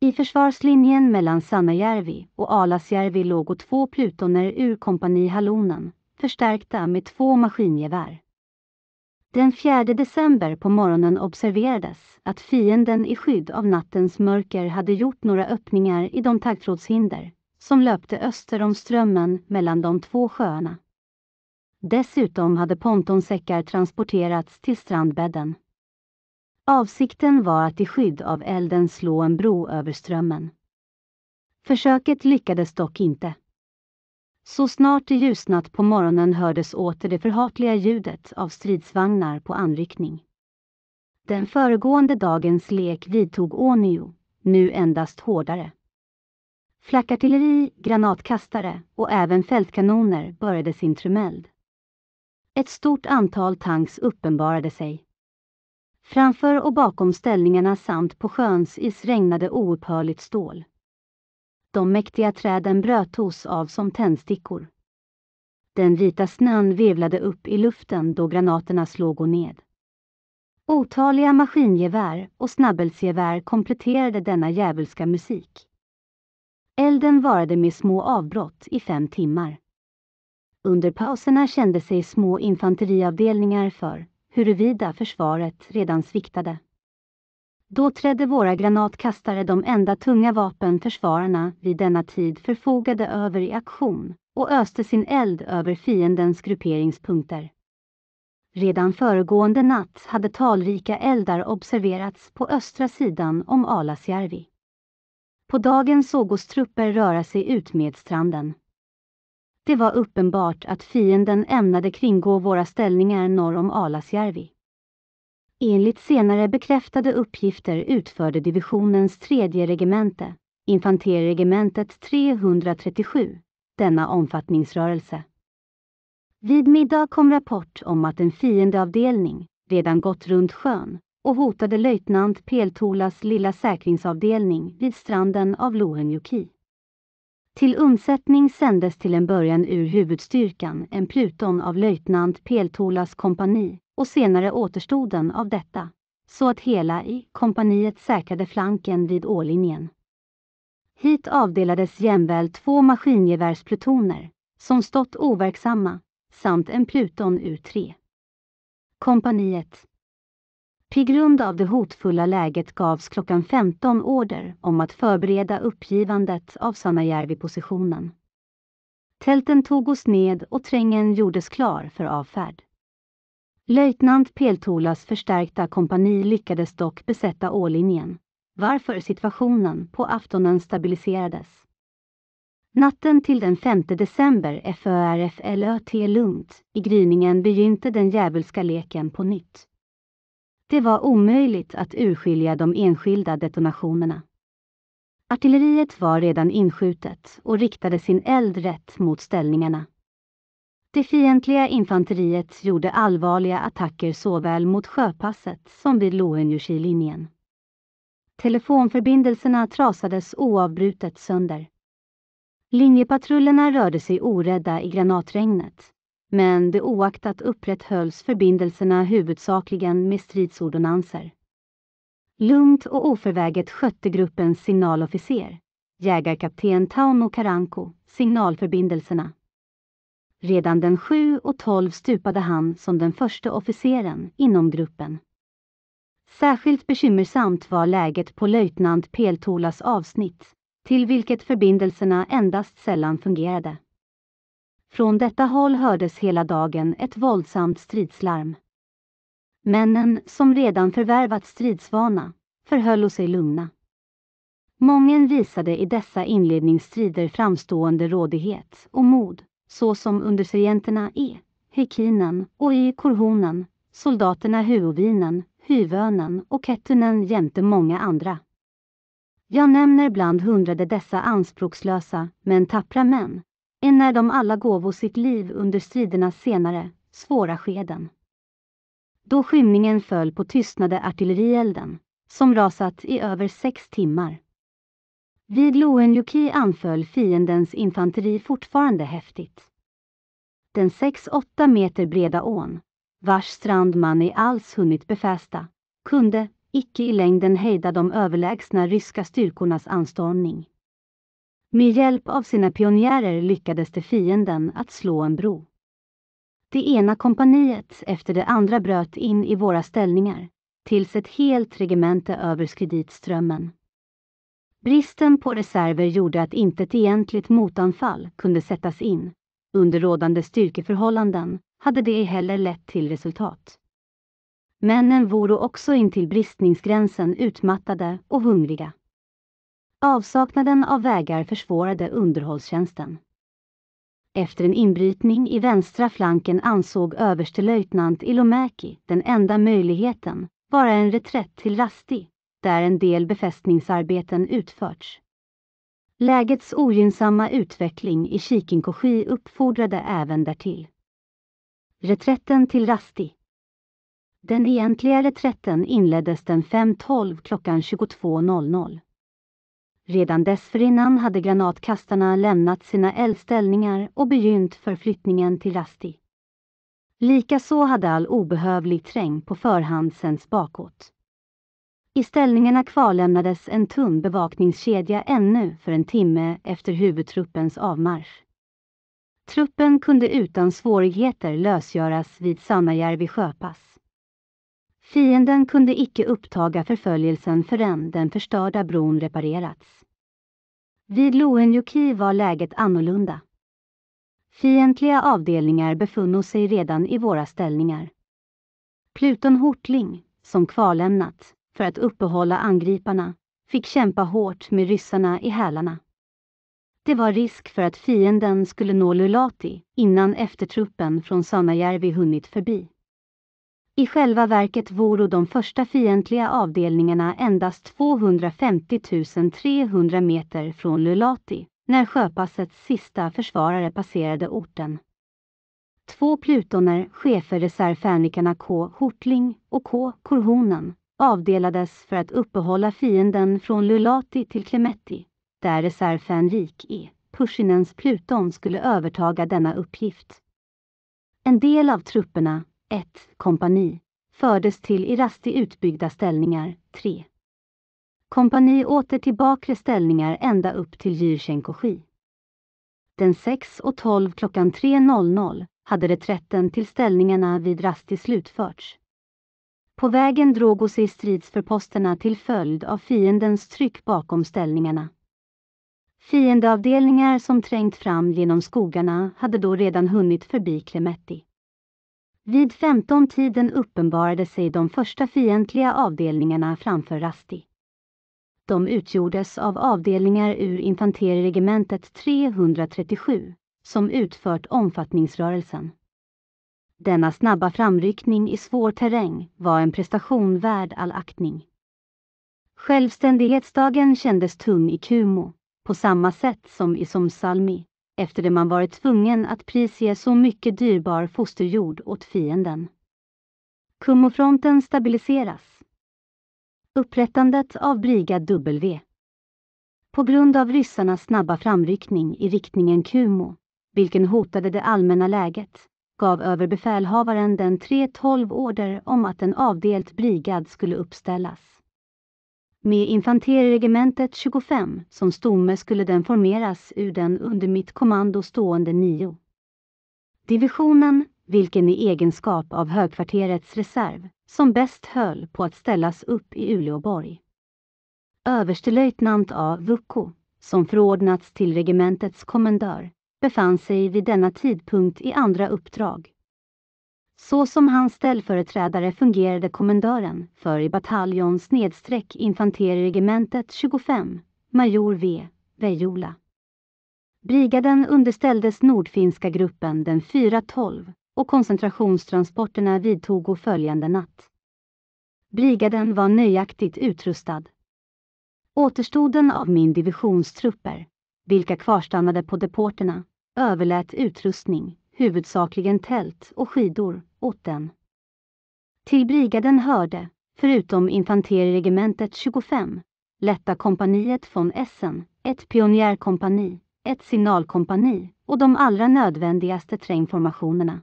I försvarslinjen mellan Sannajärvi och Alasjärvi låg två plutoner ur kompani Halonen, förstärkta med två maskingevär. Den 4 december på morgonen observerades att fienden i skydd av nattens mörker hade gjort några öppningar i de taggtrådshinder som löpte öster om strömmen mellan de två sjöarna. Dessutom hade pontonsäckar transporterats till strandbädden. Avsikten var att i skydd av elden slå en bro över strömmen. Försöket lyckades dock inte. Så snart det ljusnat på morgonen hördes åter det förhatliga ljudet av stridsvagnar på anryckning. Den föregående dagens lek vidtog ånyo, nu endast hårdare. Flackartilleri, granatkastare och även fältkanoner började sin trumeld. Ett stort antal tanks uppenbarade sig. Framför och bakom ställningarna samt på sjöns is regnade oupphörligt stål. De mäktiga träden brötos av som tändstickor. Den vita snön vevlade upp i luften då granaterna slog och ned. Otaliga maskingevär och snabbelsgevär kompletterade denna djävulska musik. Elden varade med små avbrott i fem timmar. Under pauserna kände sig små infanteriavdelningar för huruvida försvaret redan sviktade. Då trädde våra granatkastare, de enda tunga vapen försvararna vid denna tid förfogade över i aktion och öste sin eld över fiendens grupperingspunkter. Redan föregående natt hade talrika eldar observerats på östra sidan om Alasjärvi. På dagen såg oss trupper röra sig ut med stranden. Det var uppenbart att fienden ämnade kringgå våra ställningar norr om Alasjärvi. Enligt senare bekräftade uppgifter utförde divisionens tredje regemente, infanteriregementet 337, denna omfattningsrörelse. Vid middag kom rapport om att en fiendeavdelning redan gått runt sjön och hotade löjtnant Peltolas lilla säkringsavdelning vid stranden av Lohenjoki. Till undsättning sändes till en början ur huvudstyrkan en pluton av löjtnant Peltolas kompani och senare återstoden av detta, så att hela i kompaniet säkrade flanken vid ålinjen. Hit avdelades jämväl två maskingevärsplutoner, som stått overksamma, samt en pluton ur tre. Kompaniet på grund av det hotfulla läget gavs klockan 15 order om att förbereda uppgivandet av Sanajärvi-positionen. Tälten togos ned och trängen gjordes klar för avfärd. Löjtnant Peltolas förstärkta kompani lyckades dock besätta ålinjen, varför situationen på aftonen stabiliserades. Natten till den 5 december FÖRFLÖT lugnt, i gryningen begynte den djävulska leken på nytt. Det var omöjligt att urskilja de enskilda detonationerna. Artilleriet var redan inskjutet och riktade sin eld rätt mot ställningarna. Det fientliga infanteriet gjorde allvarliga attacker såväl mot sjöpasset som vid Lohenjukillinjen. Telefonförbindelserna trasades oavbrutet sönder. Linjepatrullerna rörde sig orädda i granatregnet men det oaktat upprätthölls förbindelserna huvudsakligen med stridsordonanser. Lugnt och oförväget skötte gruppens signalofficer, jägarkapten Tauno Karanko, signalförbindelserna. Redan den 7 och 12 stupade han som den första officeren inom gruppen. Särskilt bekymmersamt var läget på löjtnant Peltolas avsnitt, till vilket förbindelserna endast sällan fungerade. Från detta håll hördes hela dagen ett våldsamt stridslarm. Männen, som redan förvärvat stridsvana, förhöll sig lugna. Mången visade i dessa inledningsstrider framstående rådighet och mod, såsom undersergenterna E, Hekinen och i Korhonen, soldaterna Huovinen, Hyvönen och Kettunen jämte många andra. Jag nämner bland hundrade dessa anspråkslösa, men tappra män, än när de alla gåvo sitt liv under stridernas senare, svåra skeden. Då skymningen föll på tystnade artillerielden, som rasat i över sex timmar. Vid Loenjuki anföll fiendens infanteri fortfarande häftigt. Den 6-8 meter breda ån, vars strand man i alls hunnit befästa, kunde icke i längden hejda de överlägsna ryska styrkornas anstormning. Med hjälp av sina pionjärer lyckades det fienden att slå en bro. Det ena kompaniet efter det andra bröt in i våra ställningar, tills ett helt regemente överskred dit strömmen. Bristen på reserver gjorde att inte ett egentligt motanfall kunde sättas in. Under rådande styrkeförhållanden hade det heller lett till resultat. Männen vore också intill bristningsgränsen utmattade och hungriga. Avsaknaden av vägar försvårade underhållstjänsten. Efter en inbrytning i vänstra flanken ansåg överstelöjtnant Ilomäki den enda möjligheten vara en reträtt till Rasti, där en del befästningsarbeten utförts. Lägets ogynnsamma utveckling i Shikinkoshi uppfordrade även därtill. Reträtten till Rasti Den egentliga reträtten inleddes den 5.12 klockan 22.00. Redan dessförinnan hade granatkastarna lämnat sina eldställningar och begynt förflyttningen till Rasti. Likaså hade all obehövlig träng på förhand sänds bakåt. I ställningarna kvarlämnades en tunn bevakningskedja ännu för en timme efter huvudtruppens avmarsch. Truppen kunde utan svårigheter lösgöras vid Sannajärvi sjöpass. Fienden kunde icke upptaga förföljelsen förrän den förstörda bron reparerats. Vid Lohenjoki var läget annorlunda. Fientliga avdelningar befunno sig redan i våra ställningar. Pluton Hortling, som kvarlämnat, för att uppehålla angriparna, fick kämpa hårt med ryssarna i hälarna. Det var risk för att fienden skulle nå Lulati innan eftertruppen från Sanajärvi hunnit förbi. I själva verket vore de första fientliga avdelningarna endast 250 300 meter från Lulati när sjöpassets sista försvarare passerade orten. Två plutoner, chefer K. Hortling och K. Korhonen, avdelades för att uppehålla fienden från Lulati till Klemetti, där reservfänrik E. Pushinens pluton skulle övertaga denna uppgift. En del av trupperna, 1. Kompani fördes till i rastig utbyggda ställningar. 3. Kompani åter till bakre ställningar ända upp till Jyrtjenkogi. Den 6 och 12 klockan 3.00 hade reträtten till ställningarna vid Rasti slutförts. På vägen drog sig stridsförposterna till följd av fiendens tryck bakom ställningarna. Fiendeavdelningar som trängt fram genom skogarna hade då redan hunnit förbi Klemetti. Vid 15-tiden uppenbarade sig de första fientliga avdelningarna framför Rasti. De utgjordes av avdelningar ur infanteriregementet 337, som utfört omfattningsrörelsen. Denna snabba framryckning i svår terräng var en prestation värd all aktning. Självständighetsdagen kändes tung i Kumo, på samma sätt som i Somsalmi efter det man varit tvungen att prisge så mycket dyrbar fosterjord åt fienden. Kummofronten stabiliseras. Upprättandet av Brigad W. På grund av ryssarnas snabba framryckning i riktningen Kumo, vilken hotade det allmänna läget, gav överbefälhavaren den 3-12 order om att en avdelt brigad skulle uppställas. Med infanteriregementet 25 som stomme skulle den formeras ur den under mitt kommando stående nio. Divisionen, vilken i egenskap av högkvarterets reserv som bäst höll på att ställas upp i Uleåborg. Överstelöjtnant A. Vucko, som förordnats till regementets kommendör, befann sig vid denna tidpunkt i andra uppdrag så som hans ställföreträdare fungerade kommendören för i bataljon snedstreck infanteriregementet 25, major V. Väjola. Brigaden underställdes Nordfinska gruppen den 4-12 och koncentrationstransporterna vidtog följande natt. Brigaden var nöjaktigt utrustad. Återstoden av min divisionstrupper, vilka kvarstannade på deporterna, överlät utrustning, huvudsakligen tält och skidor, åt Till brigaden hörde, förutom infanteriregementet 25, lätta kompaniet von Essen, ett pionjärkompani, ett signalkompani och de allra nödvändigaste trängformationerna.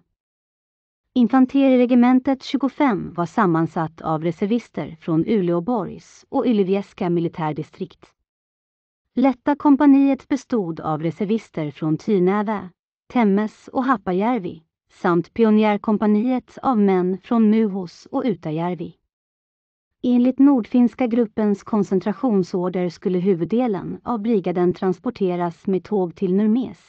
Infanteriregementet 25 var sammansatt av reservister från Uleåborgs och Ylivieska militärdistrikt. Lätta kompaniet bestod av reservister från Tynävä, Temmes och Happajärvi samt pionjärkompaniet av män från Muhos och Utajärvi. Enligt Nordfinska gruppens koncentrationsorder skulle huvuddelen av brigaden transporteras med tåg till Nurmes.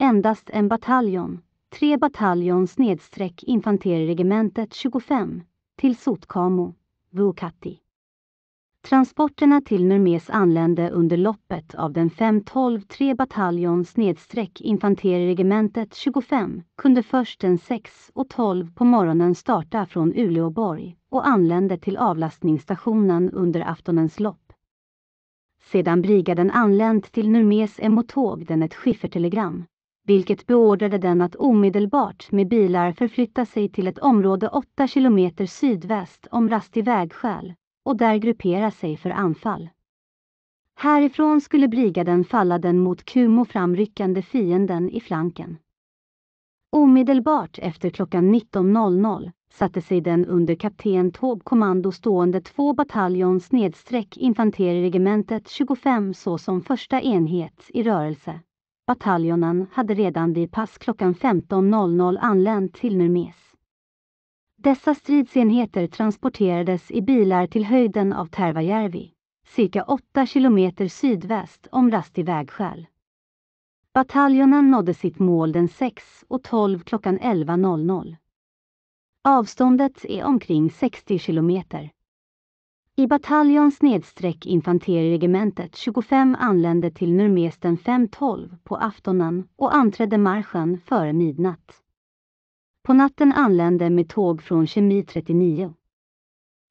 Endast en bataljon, tre bataljons nedsträck infanteriregementet 25, till Sotkamo, Vuokatti. Transporterna till Nurmes anlände under loppet av den 512 bataljon snedstreck infanteriregementet 25 kunde först den 6 och 12 på morgonen starta från Uleåborg och anlände till avlastningsstationen under aftonens lopp. Sedan brigaden anlänt till Nurmes emotåg den ett skiffertelegram, vilket beordrade den att omedelbart med bilar förflytta sig till ett område 8 kilometer sydväst om Rasti vägskäl och där gruppera sig för anfall. Härifrån skulle brigaden falla den mot Kumo framryckande fienden i flanken. Omedelbart efter klockan 19.00 satte sig den under kapten Taube kommando stående två bataljons nedsträck infanteriregementet 25 såsom första enhet i rörelse. Bataljonen hade redan vid pass klockan 15.00 anlänt till Nurmes. Dessa stridsenheter transporterades i bilar till höjden av Tervajärvi, cirka 8 kilometer sydväst om Rasti vägskäl. Bataljonen nådde sitt mål den 6 och 12 klockan 11.00. Avståndet är omkring 60 kilometer. I bataljons nedsträck infanteriregementet 25 anlände till Nurmesten 5.12 på aftonen och anträdde marschen före midnatt. På natten anlände med tåg från Kemi 39.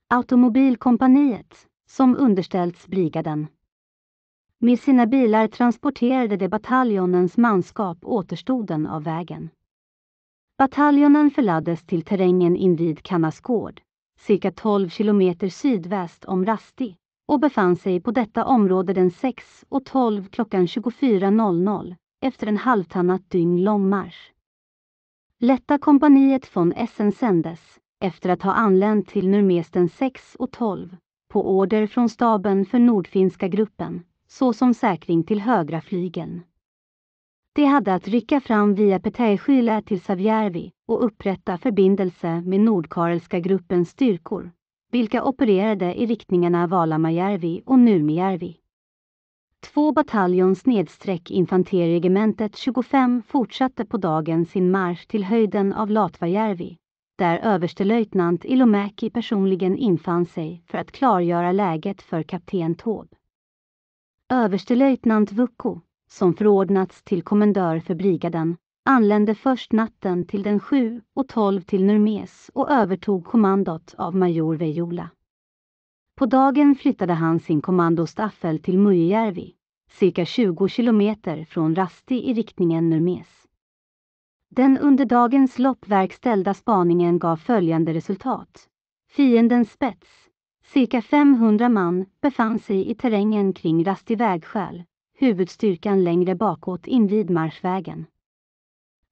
Automobilkompaniet, som underställts brigaden. Med sina bilar transporterade de bataljonens manskap återstoden av vägen. Bataljonen förladdes till terrängen invid Kannasgård, cirka 12 kilometer sydväst om Rasti och befann sig på detta område den 6 och 12 klockan 24.00 efter en halvtannat dygn lång marsch. Lätta kompaniet från Essen sändes, efter att ha anlänt till Nurmesten 6 och 12, på order från staben för Nordfinska gruppen, såsom säkring till högra flygeln. De hade att rycka fram via Petäjskyle till Savjärvi och upprätta förbindelse med Nordkarelska gruppens styrkor, vilka opererade i riktningarna Valamajärvi och Nurmijärvi. Två bataljons nedsträck infanteriregementet 25 fortsatte på dagen sin marsch till höjden av Latvajärvi, där överstelöjtnant Ilomäki personligen infann sig för att klargöra läget för kapten Taube. Överstelöjtnant Vucko, som förordnats till kommendör för brigaden, anlände först natten till den 7 och 12 till Nurmes och övertog kommandot av major Vejola. På dagen flyttade han sin kommandostaffel till Mujijärvi, cirka 20 kilometer från Rasti i riktningen Nurmes. Den under dagens lopp verkställda spaningen gav följande resultat. Fiendens spets, cirka 500 man, befann sig i terrängen kring Rasti vägskäl, huvudstyrkan längre bakåt invid marschvägen.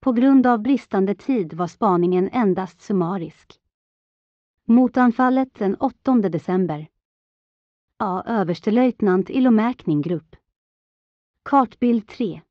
På grund av bristande tid var spaningen endast summarisk. Motanfallet den 8 december A. Överstelöjtnant i Lomäkninggrupp. Kartbild 3.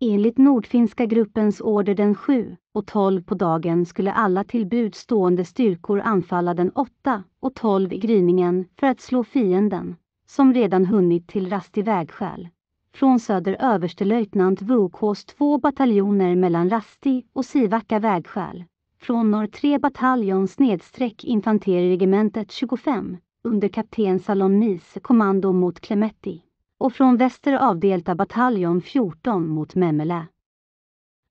Enligt Nordfinska gruppens order den 7 och 12 på dagen skulle alla till bud stående styrkor anfalla den 8 och 12 i gryningen för att slå fienden, som redan hunnit till rastig vägskäl. Från söder överstelöjtnant Vukås två bataljoner mellan Rasti och Sivakka vägskäl. Från norr tre bataljons snedstreck infanteriregementet 25 under kapten Salomis kommando mot Clementi och från väster avdelta bataljon 14 mot Memele.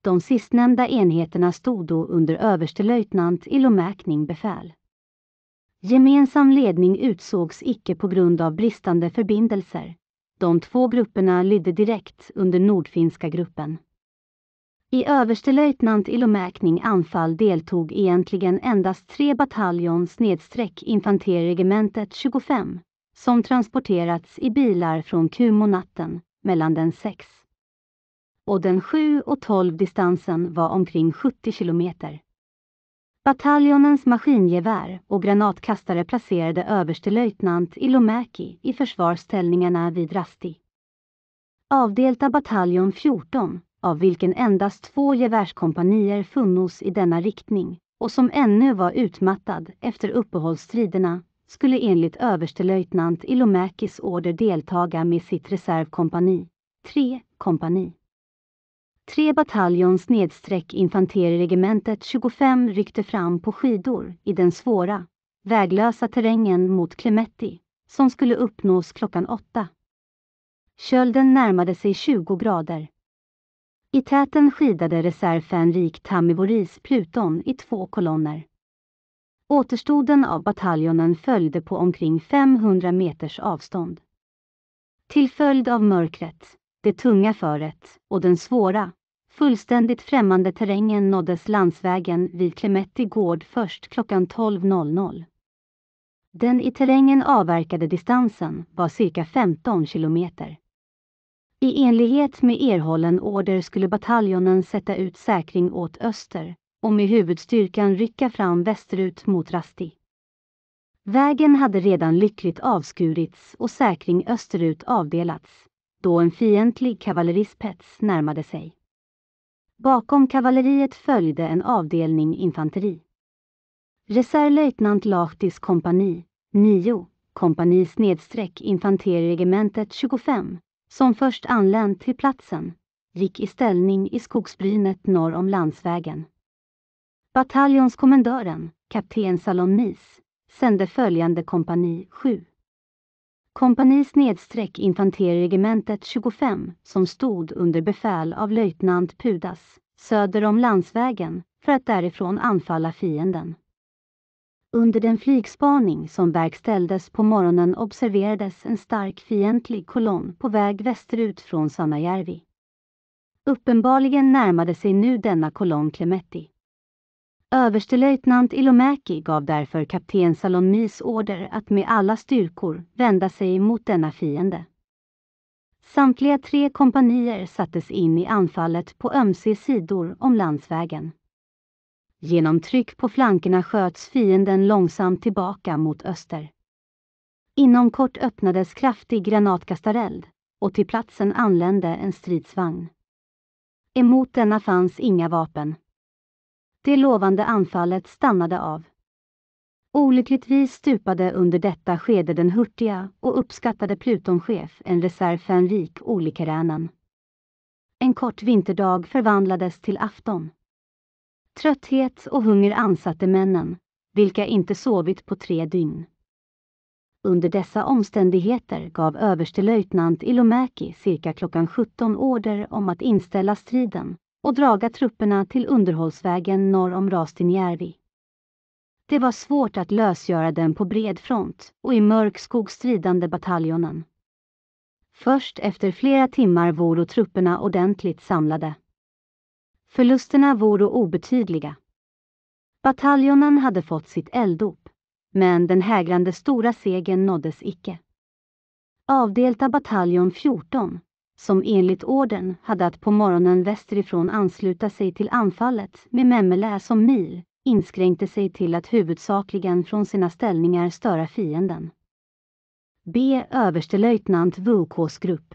De sistnämnda enheterna stod då under överstelöjtnant Ilomäkning befäl. Gemensam ledning utsågs icke på grund av bristande förbindelser. De två grupperna lydde direkt under Nordfinska gruppen. I överstelöjtnant ilomäkning anfall deltog egentligen endast tre bataljons nedsträck infanteriregementet 25, som transporterats i bilar från Kumo-natten mellan den 6 och den 7 och 12 distansen var omkring 70 kilometer. Bataljonens maskingevär och granatkastare placerade överstelöjtnant Ilomäki i försvarsställningarna vid Rasti. Avdelta bataljon 14 av vilken endast två gevärskompanier funnos i denna riktning och som ännu var utmattad efter uppehållsstriderna, skulle enligt överstelöjtnant Ilomäkis order deltaga med sitt reservkompani, tre kompani. Tre bataljons nedsträck infanteriregementet 25 ryckte fram på skidor i den svåra, väglösa terrängen mot Klemetti, som skulle uppnås klockan åtta. Kölden närmade sig 20 grader. I täten skidade reservfan Rik Tammivoris Pluton i två kolonner. Återstoden av bataljonen följde på omkring 500 meters avstånd. Till följd av mörkret, det tunga föret och den svåra, fullständigt främmande terrängen nåddes landsvägen vid Clemetti gård först klockan 12.00. Den i terrängen avverkade distansen var cirka 15 kilometer. I enlighet med erhållen order skulle bataljonen sätta ut säkring åt öster och med huvudstyrkan rycka fram västerut mot Rasti. Vägen hade redan lyckligt avskurits och säkring österut avdelats, då en fientlig kavallerispets närmade sig. Bakom kavalleriet följde en avdelning infanteri. Reservlöjtnant Lahtis kompani, 9, kompani snedstreck infanteriregementet 25, som först anlänt till platsen, gick i ställning i skogsbrynet norr om landsvägen. Bataljonskommendören, kapten Salomis, sände följande kompani 7. Kompani snedsträck infanteriregementet 25 som stod under befäl av löjtnant Pudas söder om landsvägen för att därifrån anfalla fienden. Under den flygspaning som verkställdes på morgonen observerades en stark fientlig kolonn på väg västerut från Sanajärvi. Uppenbarligen närmade sig nu denna kolonn Klemetti. Överstelöjtnant Ilomäki gav därför kapten Salomis order att med alla styrkor vända sig mot denna fiende. Samtliga tre kompanier sattes in i anfallet på ömse sidor om landsvägen. Genom tryck på flankerna sköts fienden långsamt tillbaka mot öster. Inom kort öppnades kraftig granatkastareld och till platsen anlände en stridsvagn. Emot denna fanns inga vapen. Det lovande anfallet stannade av. Olyckligtvis stupade under detta skede den hurtiga och uppskattade plutonchef en reservfänrik Olikeränen. En kort vinterdag förvandlades till afton. Trötthet och hunger ansatte männen, vilka inte sovit på tre dygn. Under dessa omständigheter gav överstelöjtnant Ilomäki cirka klockan 17 order om att inställa striden och draga trupperna till underhållsvägen norr om Rastinjärvi. Det var svårt att lösgöra den på bred front och i mörk skog stridande bataljonen. Först efter flera timmar voro trupperna ordentligt samlade. Förlusterna vore obetydliga. Bataljonen hade fått sitt elddop, men den hägrande stora segern nåddes icke. Avdelta bataljon 14, som enligt orden hade att på morgonen västerifrån ansluta sig till anfallet med Memmelä som mil, inskränkte sig till att huvudsakligen från sina ställningar störa fienden. B. Överstelöjtnant Vukås grupp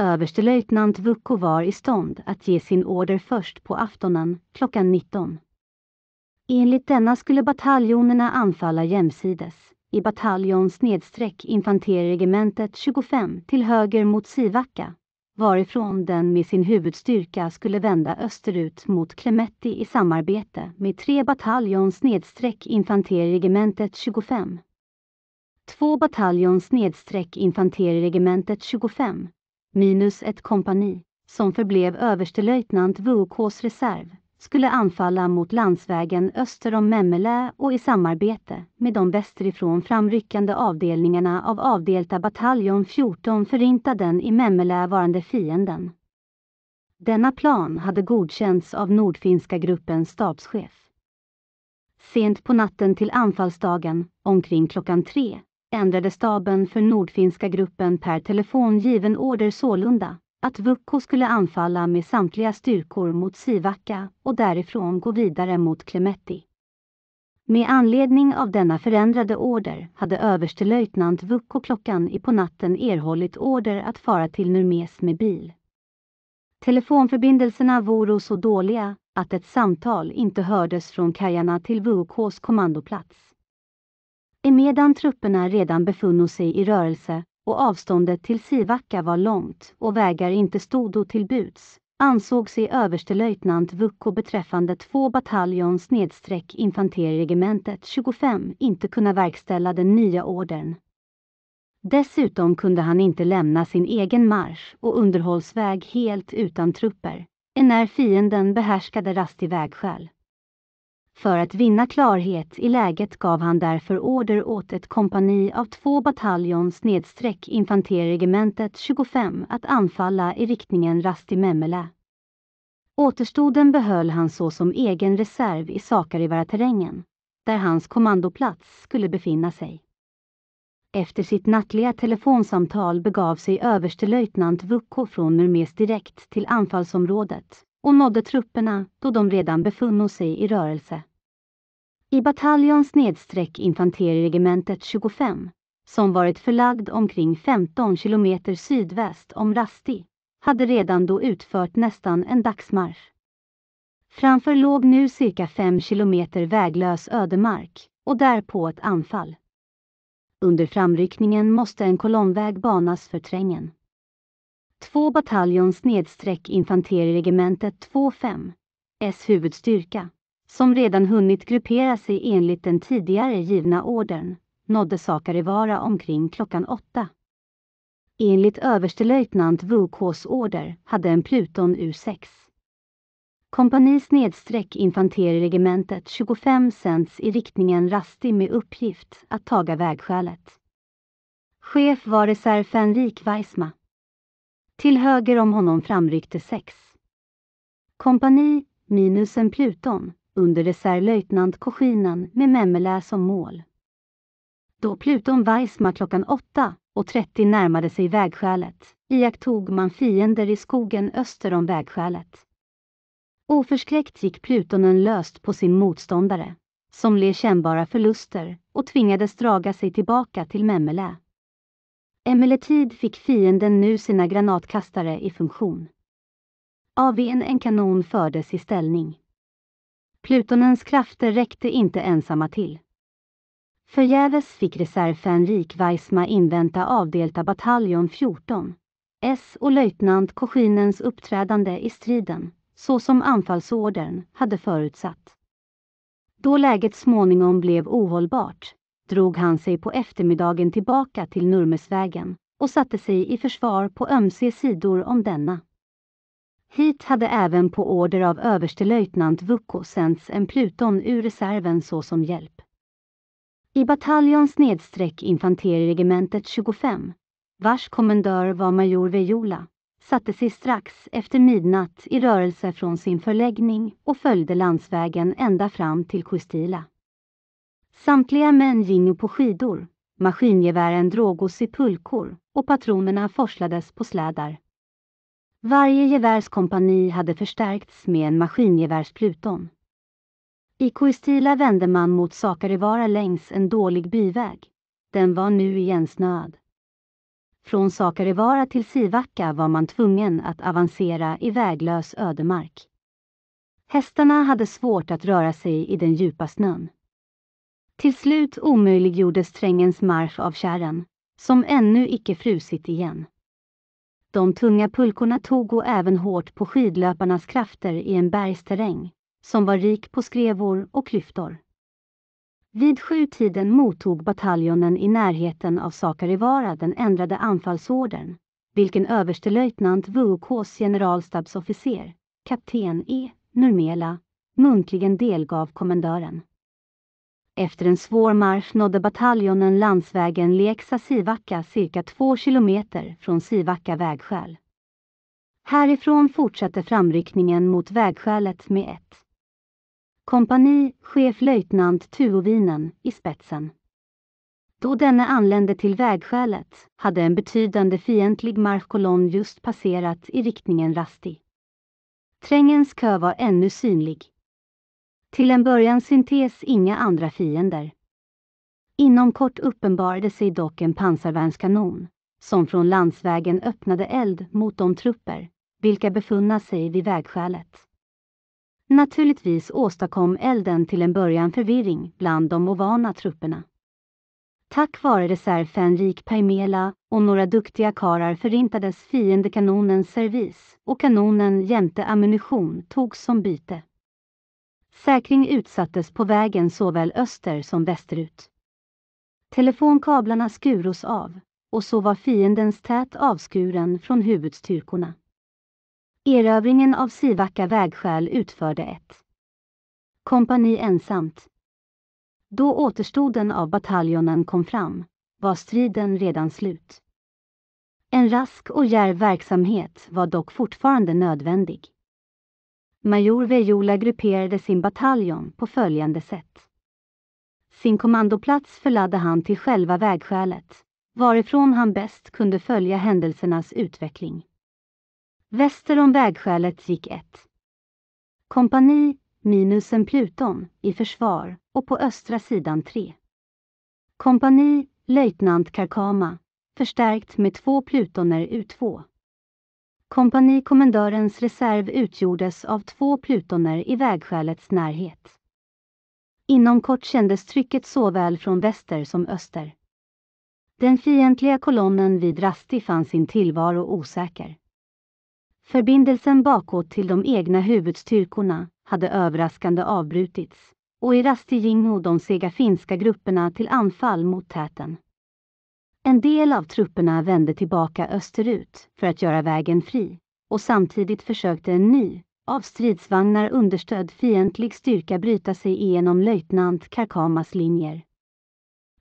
Överstelöjtnant Vucko var i stånd att ge sin order först på aftonen klockan 19. Enligt denna skulle bataljonerna anfalla jämsides i bataljon snedstreck infanteriregementet 25 till höger mot Sivacka, varifrån den med sin huvudstyrka skulle vända österut mot Klemetti i samarbete med tre bataljon snedstreck infanteriregementet 25. Två bataljon snedstreck infanteriregementet 25 minus ett kompani, som förblev överstelöjtnant Vuoks reserv, skulle anfalla mot landsvägen öster om Memmelä och i samarbete med de västerifrån framryckande avdelningarna av avdelta bataljon 14 förinta den i Memmelä varande fienden. Denna plan hade godkänts av Nordfinska gruppens stabschef. Sent på natten till anfallsdagen, omkring klockan tre, ändrade staben för Nordfinska gruppen per telefon given order sålunda att Vukko skulle anfalla med samtliga styrkor mot Sivakka och därifrån gå vidare mot Klemetti. Med anledning av denna förändrade order hade överstelöjtnant Vukko klockan i på natten erhållit order att fara till Nurmes med bil. Telefonförbindelserna voro så dåliga att ett samtal inte hördes från kajarna till VKs kommandoplats. Emedan trupperna redan befunno sig i rörelse och avståndet till Sivacka var långt och vägar inte stodo till buds, ansåg sig överstelöjtnant Vucko beträffande två bataljons nedsträck infanteriregementet 25 inte kunna verkställa den nya ordern. Dessutom kunde han inte lämna sin egen marsch och underhållsväg helt utan trupper, enär fienden behärskade rastig vägskäl. För att vinna klarhet i läget gav han därför order åt ett kompani av två bataljons nedsträck infanteriregementet 25 att anfalla i riktningen rasti Återstoden behöll han såsom egen reserv i Sakarivara-terrängen, där hans kommandoplats skulle befinna sig. Efter sitt nattliga telefonsamtal begav sig överstelöjtnant Vucko från Nurmes direkt till anfallsområdet och nådde trupperna då de redan befunnit sig i rörelse i bataljon-infanteriregementet 25, som varit förlagd omkring 15 kilometer sydväst om Rasti, hade redan då utfört nästan en dagsmarsch. Framför låg nu cirka 5 kilometer väglös ödemark och därpå ett anfall. Under framryckningen måste en kolonnväg banas för trängen. Två bataljons infanteriregementet 2-5, S huvudstyrka, som redan hunnit gruppera sig enligt den tidigare givna ordern, nådde Sakarivara omkring klockan åtta. Enligt överstelöjtnant Vukhs order hade en Pluton U6 kompanis nedsträck infanteriregementet 25 sänds i riktningen Rasti med uppgift att taga vägskälet. Chef var reservfänrik Weisma. Till höger om honom framryckte 6. kompani minus en Pluton under reservlöjtnant Koskinen med Memmelä som mål. Då Pluton Weissma klockan 8.30 närmade sig vägskälet iakttog man fiender i skogen öster om vägskälet. Oförskräckt gick Plutonen löst på sin motståndare, som led kännbara förluster och tvingades draga sig tillbaka till Memmelä. Emellertid fick fienden nu sina granatkastare i funktion. Av en kanon fördes i ställning. Plutonens krafter räckte inte ensamma till. Förgäves fick reservfänrik Weissma invänta avdelta bataljon 14. S och löjtnant Koskinens uppträdande i striden, så som anfallsordern hade förutsatt. Då läget småningom blev ohållbart drog han sig på eftermiddagen tillbaka till Nurmesvägen och satte sig i försvar på ömse sidor om denna. Hit hade även på order av överstelöjtnant Vucko sänts en pluton ur reserven såsom hjälp. I bataljons nedsträck infanteriregementet 25, vars kommendör var major Vejola, satte sig strax efter midnatt i rörelse från sin förläggning och följde landsvägen ända fram till Kustila. Samtliga män gingo på skidor, maskingevären drogos i pulkor och patronerna forslades på slädar. Varje gevärskompani hade förstärkts med en maskingevärspluton. I Koistila vände man mot Sakarivara längs en dålig byväg. Den var nu igensnöad. Från Sakarivara till Sivakka var man tvungen att avancera i väglös ödemark. Hästarna hade svårt att röra sig i den djupa snön. Till slut omöjliggjordes trängens marsch av kärren, som ännu icke frusit igen. De tunga pulkorna tog och även hårt på skidlöparnas krafter i en bergsterräng, som var rik på skrevor och klyftor. Vid sjutiden mottog bataljonen i närheten av Sakarivara den ändrade anfallsordern, vilken överstelöjtnant VOKs generalstabsofficer, kapten E. Nurmela, muntligen delgav kommendören. Efter en svår marsch nådde bataljonen landsvägen Leksa-Sivakka cirka två kilometer från Sivakka vägskäl. Härifrån fortsatte framryckningen mot vägskälet med ett kompani, chef löjtnant Tuovinen, i spetsen. Då denne anlände till vägskälet hade en betydande fientlig marschkolonn just passerat i riktningen Rasti. Trängens kö var ännu synlig. Till en början syntes inga andra fiender. Inom kort uppenbarade sig dock en pansarvärnskanon, som från landsvägen öppnade eld mot de trupper, vilka befunna sig vid vägskälet. Naturligtvis åstadkom elden till en början förvirring bland de ovana trupperna. Tack vare reservfänrik Paimela och några duktiga karar förintades fiendekanonens servis och kanonen jämte ammunition togs som byte. Säkring utsattes på vägen såväl öster som västerut. Telefonkablarna skuros av och så var fiendens tät avskuren från huvudstyrkorna. Erövringen av Sivacka vägskäl utförde ett kompani ensamt. Då återstoden av bataljonen kom fram var striden redan slut. En rask och djärv verksamhet var dock fortfarande nödvändig. Major Vejola grupperade sin bataljon på följande sätt. Sin kommandoplats förladde han till själva vägskälet, varifrån han bäst kunde följa händelsernas utveckling. Väster om vägskälet gick ett kompani minus en pluton i försvar och på östra sidan tre kompani löjtnant Karkama förstärkt med två plutoner U2. Kompanikommendörens reserv utgjordes av två plutoner i vägskälets närhet. Inom kort kändes trycket såväl från väster som öster. Den fientliga kolonnen vid Rasti fann sin tillvaro osäker. Förbindelsen bakåt till de egna huvudstyrkorna hade överraskande avbrutits och i Rasti gingo de sega finska grupperna till anfall mot täten. En del av trupperna vände tillbaka österut för att göra vägen fri och samtidigt försökte en ny, av stridsvagnar understödd fientlig styrka bryta sig igenom löjtnant Karkamas linjer.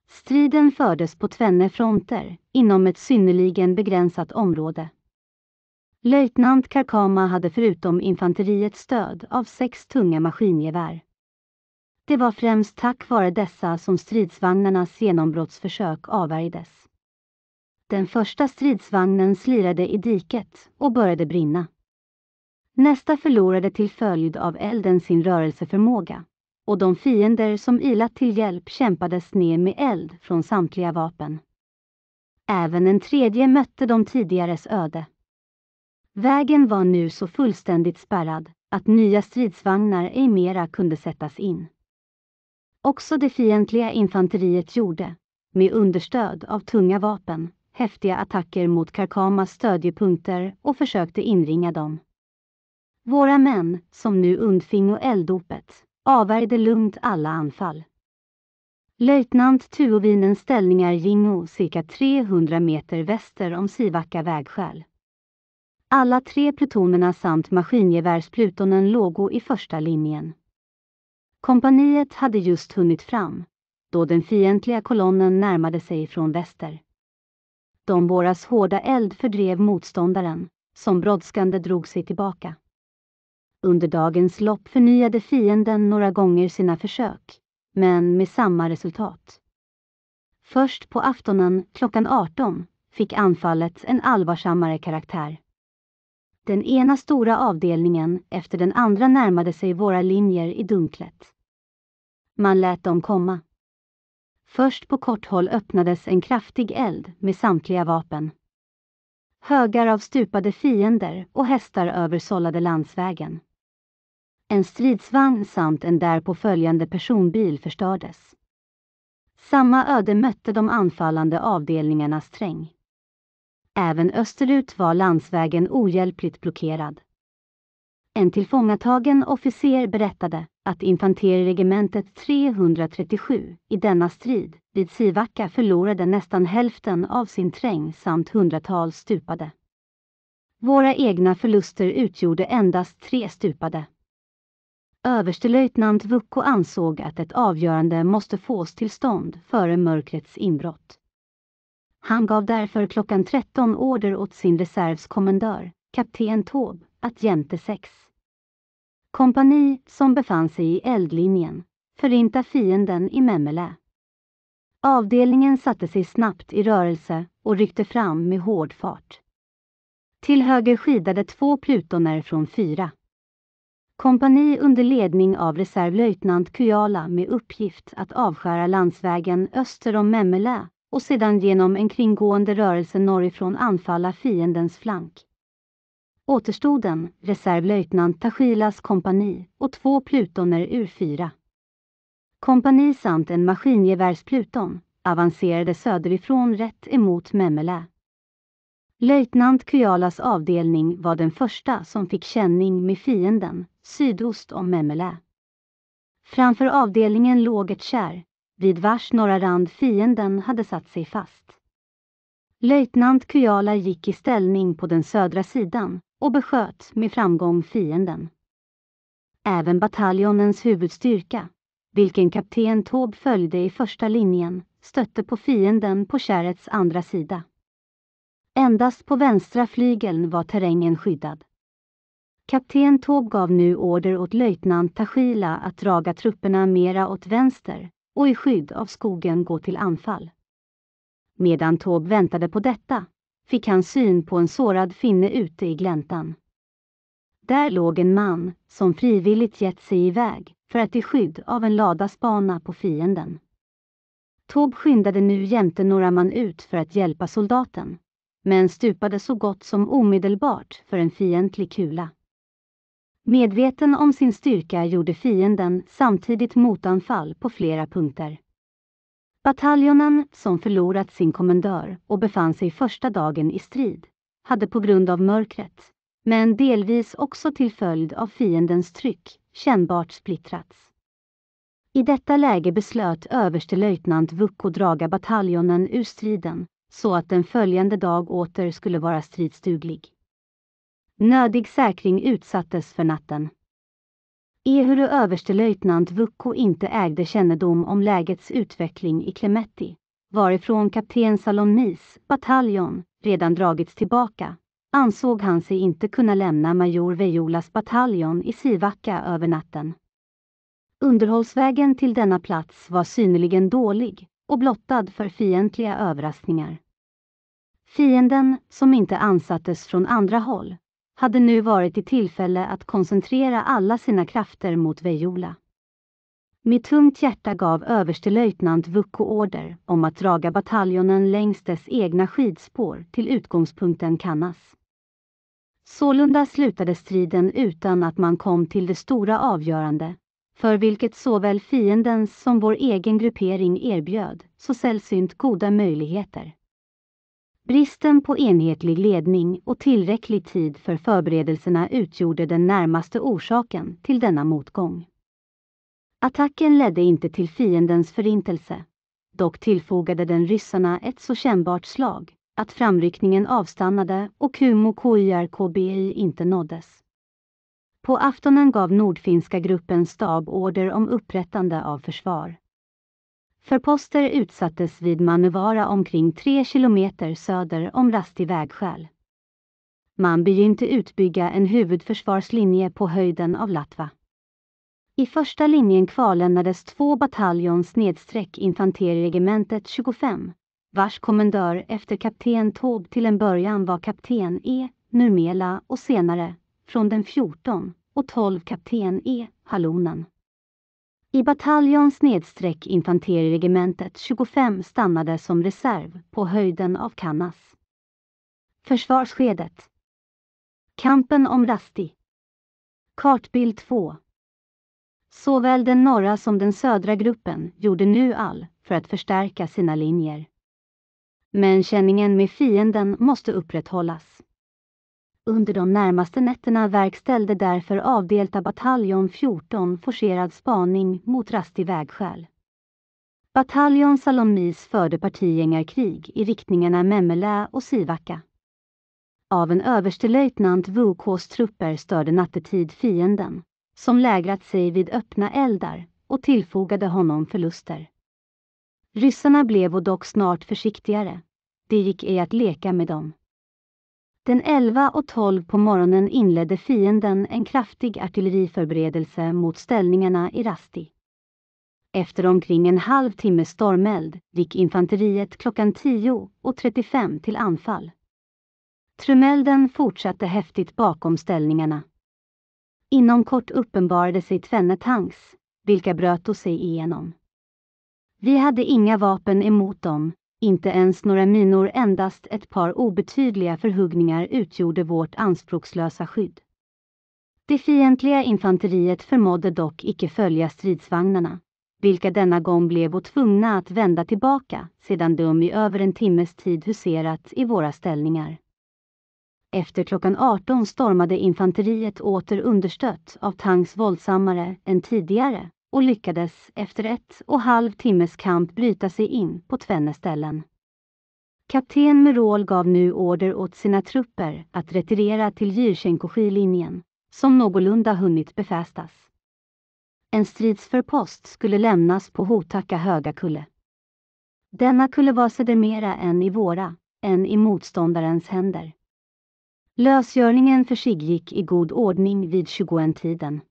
Striden fördes på tvenne fronter, inom ett synnerligen begränsat område. Löjtnant Karkama hade förutom infanteriets stöd av sex tunga maskingevär. Det var främst tack vare dessa som stridsvagnarnas genombrottsförsök avvärjdes. Den första stridsvagnen slirade i diket och började brinna. Nästa förlorade till följd av elden sin rörelseförmåga och de fiender som ilat till hjälp kämpades ner med eld från samtliga vapen. Även en tredje mötte de tidigares öde. Vägen var nu så fullständigt spärrad att nya stridsvagnar ej mera kunde sättas in. Också det fientliga infanteriet gjorde, med understöd av tunga vapen, häftiga attacker mot Karkamas stödjepunkter och försökte inringa dem. Våra män, som nu undfingo elddopet, avvärjde lugnt alla anfall. Löjtnant Tuovinens ställningar gingo cirka 300 meter väster om Sivakka vägskäl. Alla tre plutonerna samt maskingevärsplutonen lågo i första linjen. Kompaniet hade just hunnit fram, då den fientliga kolonnen närmade sig från väster. De våras hårda eld fördrev motståndaren, som brådskande drog sig tillbaka. Under dagens lopp förnyade fienden några gånger sina försök, men med samma resultat. Först på aftonen klockan 18 fick anfallet en allvarsammare karaktär. Den ena stora avdelningen efter den andra närmade sig våra linjer i dunklet. Man lät dem komma. Först på kort håll öppnades en kraftig eld med samtliga vapen. Högar av stupade fiender och hästar översållade landsvägen. En stridsvagn samt en därpå följande personbil förstördes. Samma öde mötte de anfallande avdelningarnas träng. Även österut var landsvägen ohjälpligt blockerad. En tillfångatagen officer berättade att infanteriregementet 337 i denna strid vid Sivacka förlorade nästan hälften av sin träng samt hundratals stupade. Våra egna förluster utgjorde endast tre stupade. Överstelöjtnant Vucko ansåg att ett avgörande måste fås till stånd före mörkrets inbrott. Han gav därför klockan 13 order åt sin reservskommendör, kapten Taube, att jämte sex kompani som befann sig i eldlinjen, förinta fienden i Memele. Avdelningen satte sig snabbt i rörelse och ryckte fram med hård fart. Till höger skidade två plutoner från fyra. Kompani under ledning av reservlöjtnant Kujala med uppgift att avskära landsvägen öster om Memele och sedan genom en kringgående rörelse norrifrån anfalla fiendens flank återstoden reservlöjtnant Tashilas kompani och två plutoner ur fyra. Kompani samt en maskingevärspluton avancerade söderifrån rätt emot Memmelä. Löjtnant Kujalas avdelning var den första som fick känning med fienden sydost om Memmelä. Framför avdelningen låg ett kär, vid vars norra rand fienden hade satt sig fast. Löjtnant Kujala gick i ställning på den södra sidan och besköt med framgång fienden. Även bataljonens huvudstyrka, vilken kapten Taube följde i första linjen, stötte på fienden på kärrets andra sida. Endast på vänstra flygeln var terrängen skyddad. Kapten Taube gav nu order åt löjtnant Tashila att draga trupperna mera åt vänster och i skydd av skogen gå till anfall. Medan Taube väntade på detta fick han syn på en sårad finne ute i gläntan. Där låg en man som frivilligt gett sig iväg för att i skydd av en lada spana på fienden. Tob skyndade nu jämte några man ut för att hjälpa soldaten, men stupade så gott som omedelbart för en fientlig kula. Medveten om sin styrka gjorde fienden samtidigt motanfall på flera punkter. Bataljonen, som förlorat sin kommendör och befann sig första dagen i strid, hade på grund av mörkret, men delvis också till följd av fiendens tryck, kännbart splittrats. I detta läge beslöt överstelöjtnant Vucko draga bataljonen ur striden, så att den följande dag åter skulle vara stridsduglig. Nödig säkring utsattes för natten. Ehuru överstelöjtnant Vucko inte ägde kännedom om lägets utveckling i Clemetti, varifrån kapten Salomis bataljon redan dragits tillbaka, ansåg han sig inte kunna lämna major Vejolas bataljon i Sivacka över natten. Underhållsvägen till denna plats var synnerligen dålig och blottad för fientliga överraskningar. Fienden, som inte ansattes från andra håll, hade nu varit i tillfälle att koncentrera alla sina krafter mot Vejola. Med tungt hjärta gav överstelöjtnant Vucko order om att draga bataljonen längs dess egna skidspår till utgångspunkten Kannas. Sålunda slutade striden utan att man kom till det stora avgörande, för vilket såväl fiendens som vår egen gruppering erbjöd så sällsynt goda möjligheter. Bristen på enhetlig ledning och tillräcklig tid för förberedelserna utgjorde den närmaste orsaken till denna motgång. Attacken ledde inte till fiendens förintelse. Dock tillfogade den ryssarna ett så kännbart slag att framryckningen avstannade och Kumo KYR-KBI inte nåddes. På aftonen gav Nordfinska gruppens stab order om upprättande av försvar. Förposter utsattes vid Manövara omkring 3 kilometer söder om Rastig vägskäl. Man begynte utbygga en huvudförsvarslinje på höjden av Latva. I första linjen kvarlämnades två bataljons nedsträck infanteriregementet 25, vars kommendör efter kapten Taube till en början var kapten E. Nurmela och senare, från den 14, och 12 kapten E. Halonen. I bataljons-infanteriregementet nedsträck, 25 stannade som reserv på höjden av Kannas. Försvarsskedet. Kampen om Rasti. Kartbild 2. Såväl den norra som den södra gruppen gjorde nu all för att förstärka sina linjer. Men känningen med fienden måste upprätthållas. Under de närmaste nätterna verkställde därför avdelta bataljon 14 forcerad spaning mot rastig vägskäl. Bataljon Salomis förde partigängarkrig i riktningarna Memmelä och Sivakka. Av en överstelöjtnant Vukhs trupper störde nattetid fienden, som lägrat sig vid öppna eldar och tillfogade honom förluster. Ryssarna blev och dock snart försiktigare. Det gick ej att leka med dem. Den 11 och 12 på morgonen inledde fienden en kraftig artilleriförberedelse mot ställningarna i Rasti. Efter omkring en halv timme stormeld gick infanteriet klockan 10.35 till anfall. Trumelden fortsatte häftigt bakom ställningarna. Inom kort uppenbarade sig tvenne tanks, vilka bröt sig igenom. Vi hade inga vapen emot dem, inte ens några minor, endast ett par obetydliga förhuggningar utgjorde vårt anspråkslösa skydd. Det fientliga infanteriet förmådde dock icke följa stridsvagnarna, vilka denna gång blev tvungna att vända tillbaka sedan de i över en timmes tid huserat i våra ställningar. Efter klockan 18 stormade infanteriet åter understött av tanks våldsammare än tidigare och lyckades efter ett och halv timmes kamp bryta sig in på tvenne ställen. Kapten Merol gav nu order åt sina trupper att retirera till Jyrtjenkoski-linjen, som någorlunda hunnit befästas. En stridsförpost skulle lämnas på Hotaka höga kulle. Denna kulle var sedermera än i våra, än i motståndarens händer. Lösgörningen försiggick i god ordning vid 21-tiden.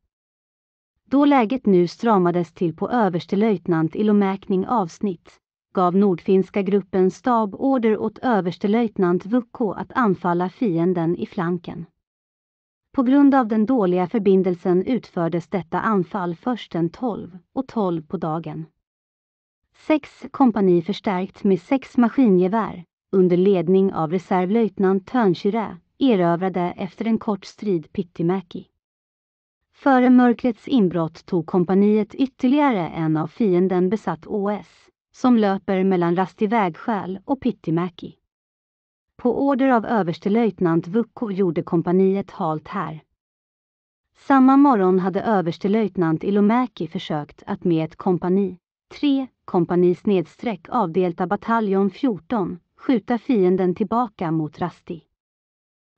Då läget nu stramades till på överstelöjtnant Ilomäkning avsnitt gav Nordfinska gruppen stab order åt överstelöjtnant Vukko att anfalla fienden i flanken. På grund av den dåliga förbindelsen utfördes detta anfall först den 12 och 12 på dagen. Sex kompani förstärkt med sex maskingevär, under ledning av reservlöjtnant Törnkyrä, erövrade efter en kort strid Pittimäki. Före mörkrets inbrott tog kompaniet ytterligare en av fienden besatt OS, som löper mellan Rastig vägskäl och Pittimäki. På order av överstelöjtnant Vucko gjorde kompaniet halt här. Samma morgon hade överstelöjtnant Ilomäki försökt att med ett kompani, tre kompani snedstreck avdelta bataljon 14, skjuta fienden tillbaka mot Rasti.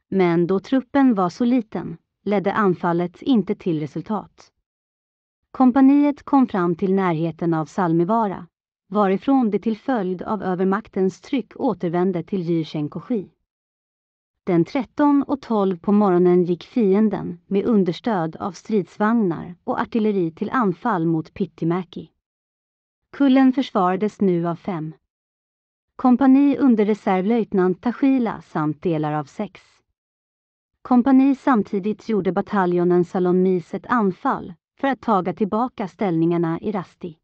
Men då truppen var så liten ledde anfallet inte till resultat. Kompaniet kom fram till närheten av Salmivara, varifrån det till följd av övermaktens tryck återvände till Jyrsenkogi. Den 13 och 12 på morgonen gick fienden med understöd av stridsvagnar och artilleri till anfall mot Pittimäki. Kullen försvarades nu av fem kompani under reservlöjtnant Tashila samt delar av sex kompani samtidigt gjorde bataljonen Salon Mis ett anfall för att taga tillbaka ställningarna i Rasti.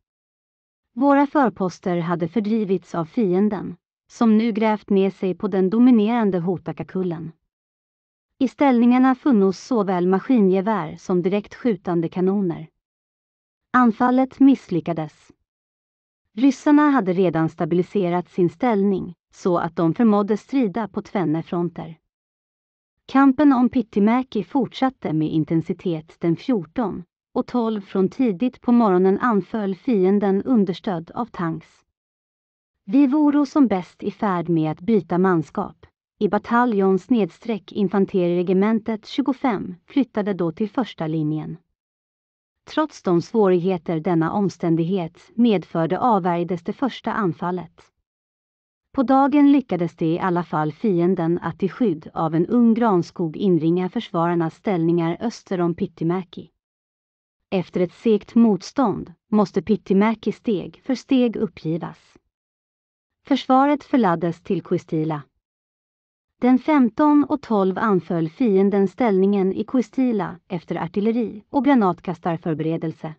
Våra förposter hade fördrivits av fienden, som nu grävt ner sig på den dominerande Hotakakullen. I ställningarna funnos såväl maskingevär som direkt skjutande kanoner. Anfallet misslyckades. Ryssarna hade redan stabiliserat sin ställning så att de förmådde strida på tvenne fronter. Kampen om Pyttimäki fortsatte med intensitet den 14 och 12 från tidigt på morgonen anföll fienden understödd av tanks. Vi voro som bäst i färd med att byta manskap. I bataljon snedstreck infanteriregementet 25 flyttade då till första linjen. Trots de svårigheter denna omständighet medförde avvärjdes det första anfallet. På dagen lyckades det i alla fall fienden att i skydd av en ung granskog inringa försvararnas ställningar öster om Pittimäki. Efter ett segt motstånd måste Pittimäki steg för steg uppgivas. Försvaret förladdes till Kuistila. Den 15 och 12 anföll fienden ställningen i Kuistila efter artilleri och granatkastarförberedelse.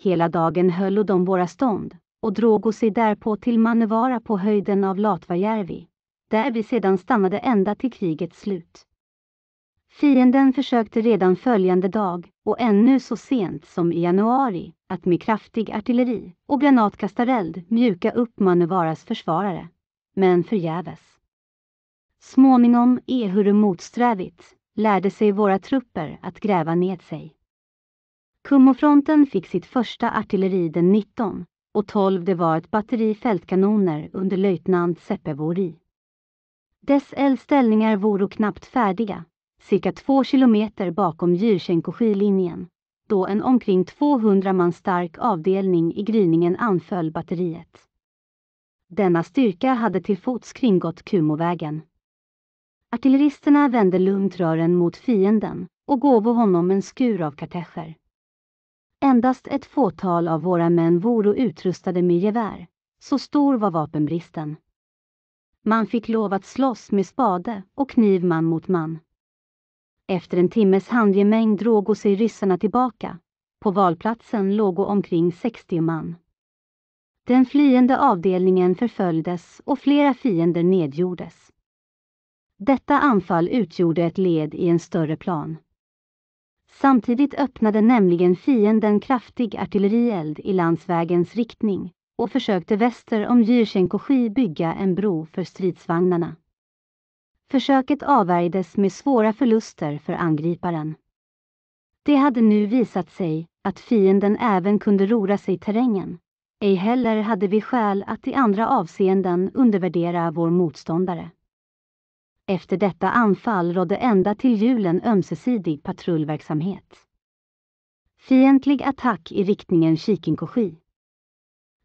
Hela dagen höll de våra stånd och drogo sig därpå till Mannevara på höjden av Latvajärvi, där vi sedan stannade ända till krigets slut. Fienden försökte redan följande dag, och ännu så sent som i januari, att med kraftig artilleri och granatkastareld mjuka upp Mannevaras försvarare. Men förgäves. Småningom, ehuru motsträvigt, lärde sig våra trupper att gräva ned sig. Kummofronten fick sitt första artilleri den 19 och 12 det var ett batteri fältkanoner under löjtnant Seppevori. Dess eldställningar vore knappt färdiga, cirka två kilometer bakom jyrtjenko då en omkring 200 man stark avdelning i gryningen anföll batteriet. Denna styrka hade till fots kringgått Kumovägen. Artilleristerna vände lugnt rören mot fienden och gåvo honom en skur av kartescher. Endast ett fåtal av våra män voro utrustade med gevär. Så stor var vapenbristen. Man fick lov att slåss med spade och kniv man mot man. Efter en timmes handgemäng drogo sig ryssarna tillbaka. På valplatsen låg omkring 60 man. Den flyende avdelningen förföljdes och flera fiender nedgjordes. Detta anfall utgjorde ett led i en större plan. Samtidigt öppnade nämligen fienden kraftig artillerield i landsvägens riktning och försökte väster om Jyrsenkosky bygga en bro för stridsvagnarna. Försöket avvärjdes med svåra förluster för angriparen. Det hade nu visat sig att fienden även kunde rora sig i terrängen. Ej heller hade vi skäl att i andra avseenden undervärdera vår motståndare. Efter detta anfall rådde ända till julen ömsesidig patrullverksamhet. Fientlig attack i riktningen Kikinkogi.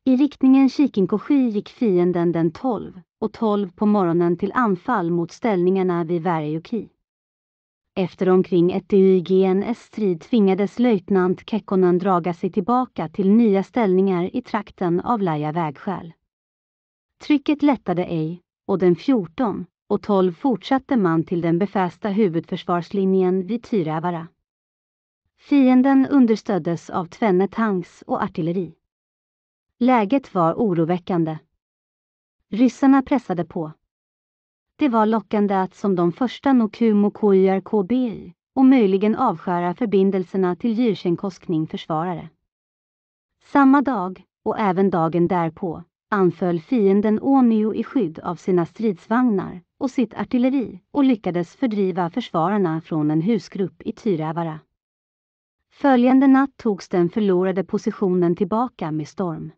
I riktningen Kikinkogi gick fienden den 12 och 12 på morgonen till anfall mot ställningarna vid Värjöki. Efter omkring ett dygns strid tvingades löjtnant Kekkonen draga sig tillbaka till nya ställningar i trakten av Laja vägskäl. Trycket lättade ej och den 14 och 12 fortsatte man till den befästa huvudförsvarslinjen vid Tyrävara. Fienden understöddes av tvenne tanks och artilleri. Läget var oroväckande. Ryssarna pressade på. Det var lockande att som de första nå Kumo KYRKBI och möjligen avskära förbindelserna till Jyrtjenkosk försvarare. Samma dag, och även dagen därpå, anföll fienden ånyo i skydd av sina stridsvagnar och sitt artilleri och lyckades fördriva försvararna från en husgrupp i Tyrävara. Följande natt togs den förlorade positionen tillbaka med storm.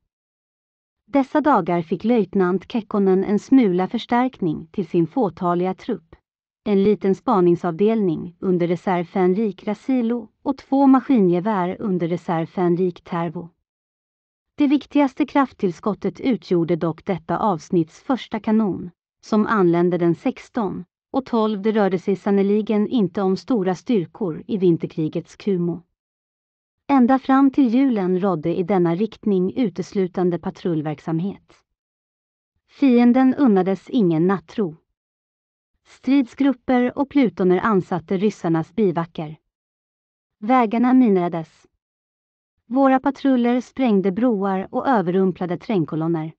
Dessa dagar fick löjtnant Kekkonen en smula förstärkning till sin fåtaliga trupp. En liten spaningsavdelning under Reserv reservfänrik Rasilo och två maskingevär under Reserv reservfänrik Tervo. Det viktigaste krafttillskottet utgjorde dock detta avsnitts första kanon, som anlände den 16 och 12 det rörde sig sannoliken inte om stora styrkor i vinterkrigets Kumo. Ända fram till julen rådde i denna riktning uteslutande patrullverksamhet. Fienden unnades ingen nattro. Stridsgrupper och plutoner ansatte ryssarnas bivacker. Vägarna minerades. Våra patruller sprängde broar och överrumplade trängkolonner.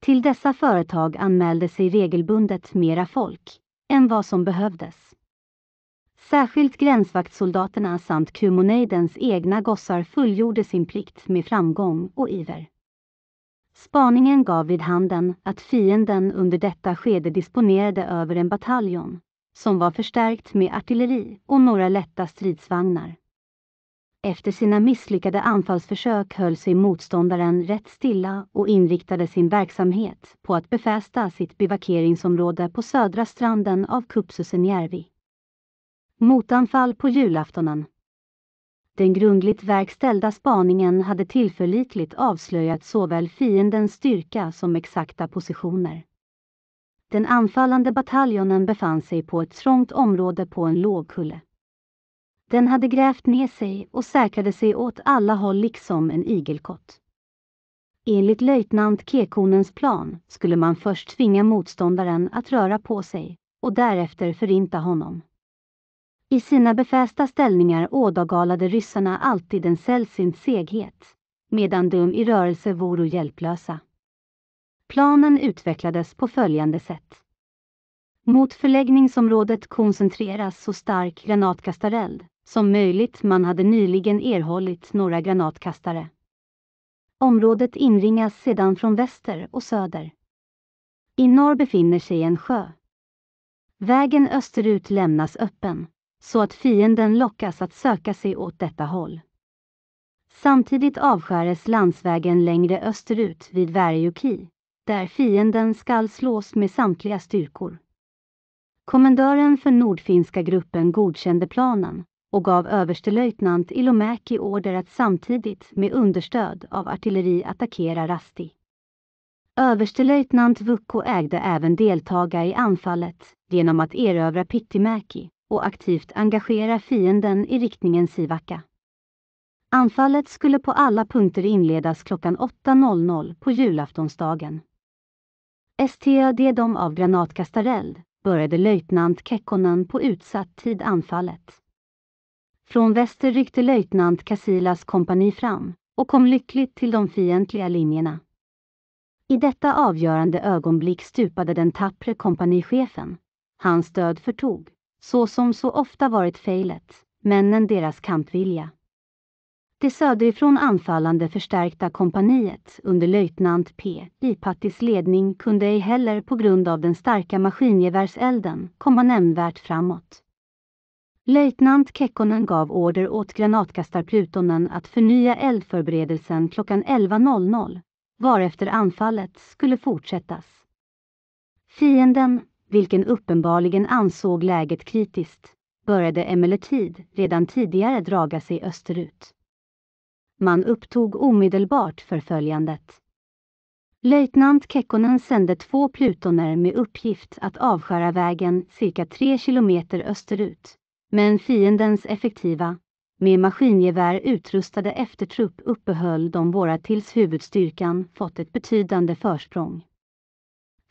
Till dessa företag anmälde sig regelbundet mera folk än vad som behövdes. Särskilt gränsvaktssoldaterna samt Kumonejdens egna gossar fullgjorde sin plikt med framgång och iver. Spaningen gav vid handen att fienden under detta skede disponerade över en bataljon som var förstärkt med artilleri och några lätta stridsvagnar. Efter sina misslyckade anfallsförsök höll sig motståndaren rätt stilla och inriktade sin verksamhet på att befästa sitt bivakeringsområde på södra stranden av Kupsussenjärvi. Motanfall på julaftonen. Den grundligt verkställda spaningen hade tillförlitligt avslöjat såväl fiendens styrka som exakta positioner. Den anfallande bataljonen befann sig på ett trångt område på en lågkulle. Den hade grävt ner sig och säkrade sig åt alla håll liksom en igelkott. Enligt löjtnant Kekonens plan skulle man först tvinga motståndaren att röra på sig och därefter förinta honom. I sina befästa ställningar ådagalade ryssarna alltid en sällsynt seghet, medan de i rörelse voro hjälplösa. Planen utvecklades på följande sätt. Mot förläggningsområdet koncentreras så stark granatkastareld som möjligt man hade nyligen erhållit några granatkastare. Området inringas sedan från väster och söder. I norr befinner sig en sjö. Vägen österut lämnas öppen, så att fienden lockas att söka sig åt detta håll. Samtidigt avskäres landsvägen längre österut vid Värjöki, där fienden skall slås med samtliga styrkor. Kommendören för Nordfinska gruppen godkände planen, och gav överstelöjtnant Ilomäki order att samtidigt med understöd av artilleri attackera Rasti. Överstelöjtnant Vucko ägde även deltaga i anfallet genom att erövra Pittimäki och aktivt engagera fienden i riktningen Sivakka. Anfallet skulle på alla punkter inledas klockan 8.00 på julaftonsdagen. STÖD de av granatkastareld började löjtnant Kekkonen på utsatt tid anfallet. Från väster ryckte löjtnant Casilas kompani fram och kom lyckligt till de fientliga linjerna. I detta avgörande ögonblick stupade den tappre kompanichefen. Hans död förtog, så som så ofta varit fejlet, männen deras kampvilja. Det söderifrån anfallande förstärkta kompaniet under löjtnant P. I Pattis ledning kunde ej heller på grund av den starka maskingevärselden komma nämnvärt framåt. Löjtnant Kekkonen gav order åt granatkastarplutonen att förnya eldförberedelsen klockan 11.00, varefter anfallet skulle fortsättas. Fienden, vilken uppenbarligen ansåg läget kritiskt, började emellertid redan tidigare draga sig österut. Man upptog omedelbart förföljandet. Löjtnant Kekkonen sände två plutoner med uppgift att avskära vägen cirka tre kilometer österut men fiendens effektiva, med maskingevär utrustade eftertrupp uppehöll de våra tills huvudstyrkan fått ett betydande försprång.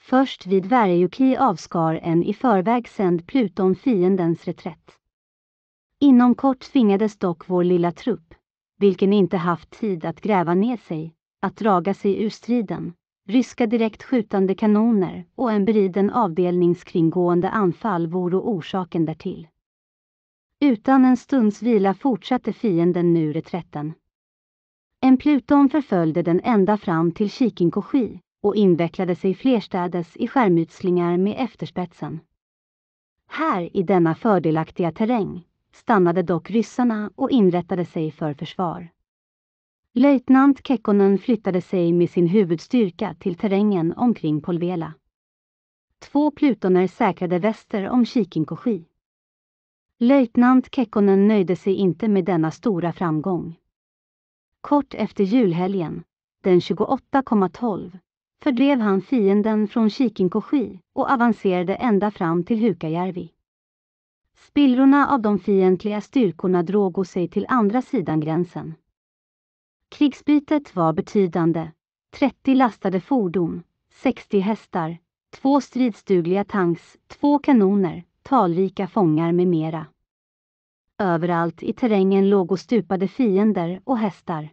Först vid Värjöki avskar en i förväg sänd pluton fiendens reträtt. Inom kort tvingades dock vår lilla trupp, vilken inte haft tid att gräva ner sig, att draga sig ur striden. Ryska direkt skjutande kanoner och en beriden avdelnings kringgående anfall vore orsaken därtill. Utan en stunds vila fortsatte fienden nu reträtten. En pluton förföljde den ända fram till Chikinkoji och invecklade sig flerstädes i skärmytslingar med efterspetsen. Här, i denna fördelaktiga terräng, stannade dock ryssarna och inrättade sig för försvar. Löjtnant Kekkonen flyttade sig med sin huvudstyrka till terrängen omkring Polvela. Två plutoner säkrade väster om Chikinkoji. Löjtnant Kekkonen nöjde sig inte med denna stora framgång. Kort efter julhelgen, den 28,12, fördrev han fienden från Kikinkoski och avancerade ända fram till Hukajärvi. Spillrorna av de fientliga styrkorna drogo sig till andra sidan gränsen. Krigsbytet var betydande. 30 lastade fordon, 60 hästar, två stridsdugliga tanks, två kanoner, talrika fångar med mera. Överallt i terrängen låg och stupade fiender och hästar.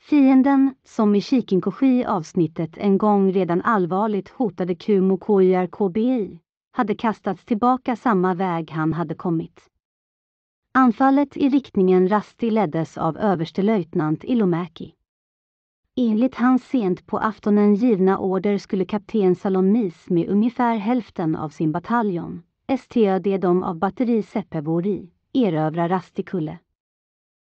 Fienden, som i Shikinkoshi-avsnittet en gång redan allvarligt hotade Kumo KYRKBI, hade kastats tillbaka samma väg han hade kommit. Anfallet i riktningen Rasti leddes av överstelöjtnant Ilomäki. Enligt hans sent på aftonen givna order skulle kapten Salomis med ungefär hälften av sin bataljon STÖD dem av batteri Seppebori, erövra Rastikulle.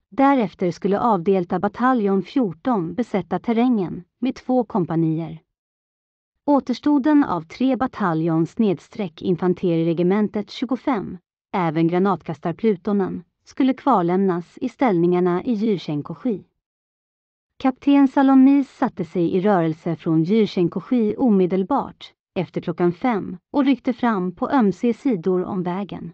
Därefter skulle avdelta bataljon 14 besätta terrängen med två kompanier. Återstoden av tre bataljons nedsträck infanteriregementet 25, även granatkastarplutonen, skulle kvarlämnas i ställningarna i Jyrtjenkogi. Kapten Salomis satte sig i rörelse från Jyrtjenkogi omedelbart efter klockan fem och ryckte fram på ömse sidor om vägen.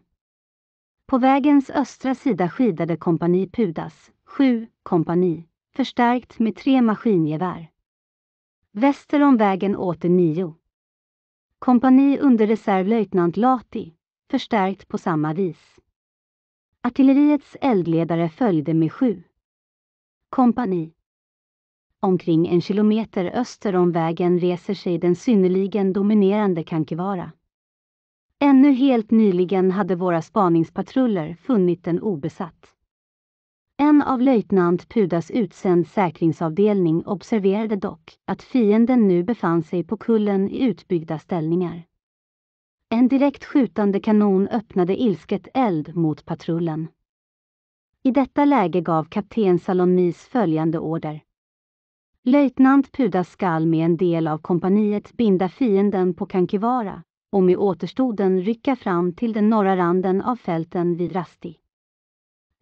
På vägens östra sida skidade kompani Pudas, sju kompani, förstärkt med tre maskingevär. Väster om vägen åter nio. Kompani under reservlöjtnant Lati, förstärkt på samma vis. Artilleriets eldledare följde med sju. Kompani. Omkring en kilometer öster om vägen reser sig den synnerligen dominerande Kankivara. Ännu helt nyligen hade våra spaningspatruller funnit den obesatt. En av löjtnant Pudas utsänd säkringsavdelning observerade dock att fienden nu befann sig på kullen i utbyggda ställningar. En direkt skjutande kanon öppnade ilsket eld mot patrullen. I detta läge gav kapten Salomis följande order. Löjtnant Pudas skall med en del av kompaniet binda fienden på Kankivara och med återstoden rycka fram till den norra randen av fälten vid Rasti.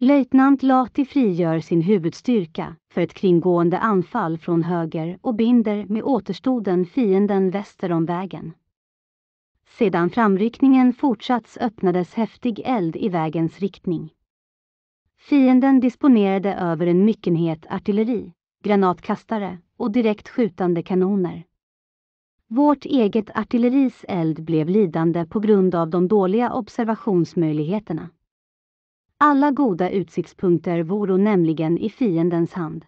Löjtnant Lati frigör sin huvudstyrka för ett kringgående anfall från höger och binder med återstoden fienden väster om vägen. Sedan framryckningen fortsatts öppnades häftig eld i vägens riktning. Fienden disponerade över en myckenhet artilleri granatkastare och direkt skjutande kanoner. Vårt eget artilleris eld blev lidande på grund av de dåliga observationsmöjligheterna. Alla goda utsiktspunkter vore nämligen i fiendens hand.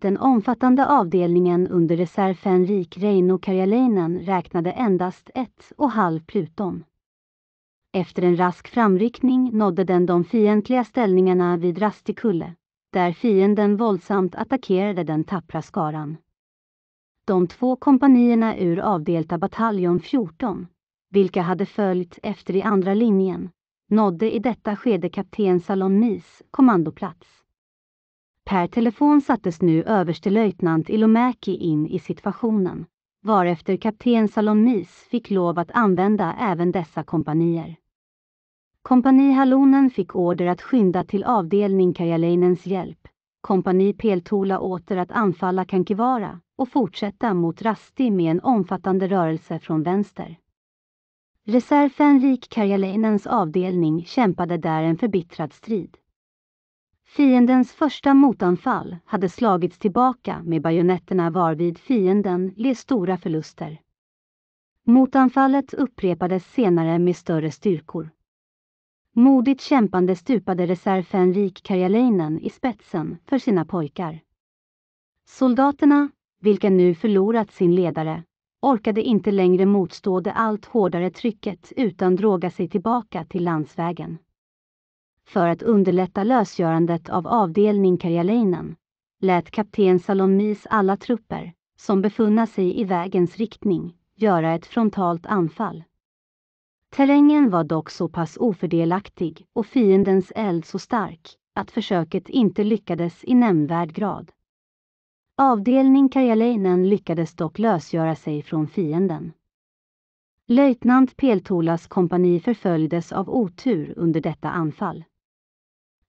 Den omfattande avdelningen under reservfänrik Reino Karjalainen räknade endast ett och halv pluton. Efter en rask framryckning nådde den de fientliga ställningarna vid Rastikulle där fienden våldsamt attackerade den tappra skaran. De två kompanierna ur avdelta bataljon 14, vilka hade följt efter i andra linjen, nådde i detta skede kapten Salon Salomis kommandoplats. Per telefon sattes nu överstelöjtnant Ilomäki in i situationen varefter kapten Salon Salomis fick lov att använda även dessa kompanier. Kompani Halonen fick order att skynda till avdelning Kajaleinens hjälp. Kompani Peltola åter att anfalla Kankivara och fortsätta mot Rasti med en omfattande rörelse från vänster. Reservfänrik Karjaleinens avdelning kämpade där en förbittrad strid. Fiendens första motanfall hade slagits tillbaka med bajonetterna varvid fienden led stora förluster. Motanfallet upprepades senare med större styrkor. Modigt kämpande stupade reservfänrik Karjalainen i spetsen för sina pojkar. Soldaterna, vilka nu förlorat sin ledare, orkade inte längre motstå det allt hårdare trycket utan drog sig tillbaka till landsvägen. För att underlätta lösgörandet av avdelning Karjalainen lät kapten Salomis alla trupper, som befunna sig i vägens riktning, göra ett frontalt anfall. Terrängen var dock så pass ofördelaktig och fiendens eld så stark att försöket inte lyckades i nämnvärd grad. Avdelning Karjalainen lyckades dock lösgöra sig från fienden. Löjtnant Peltolas kompani förföljdes av otur under detta anfall.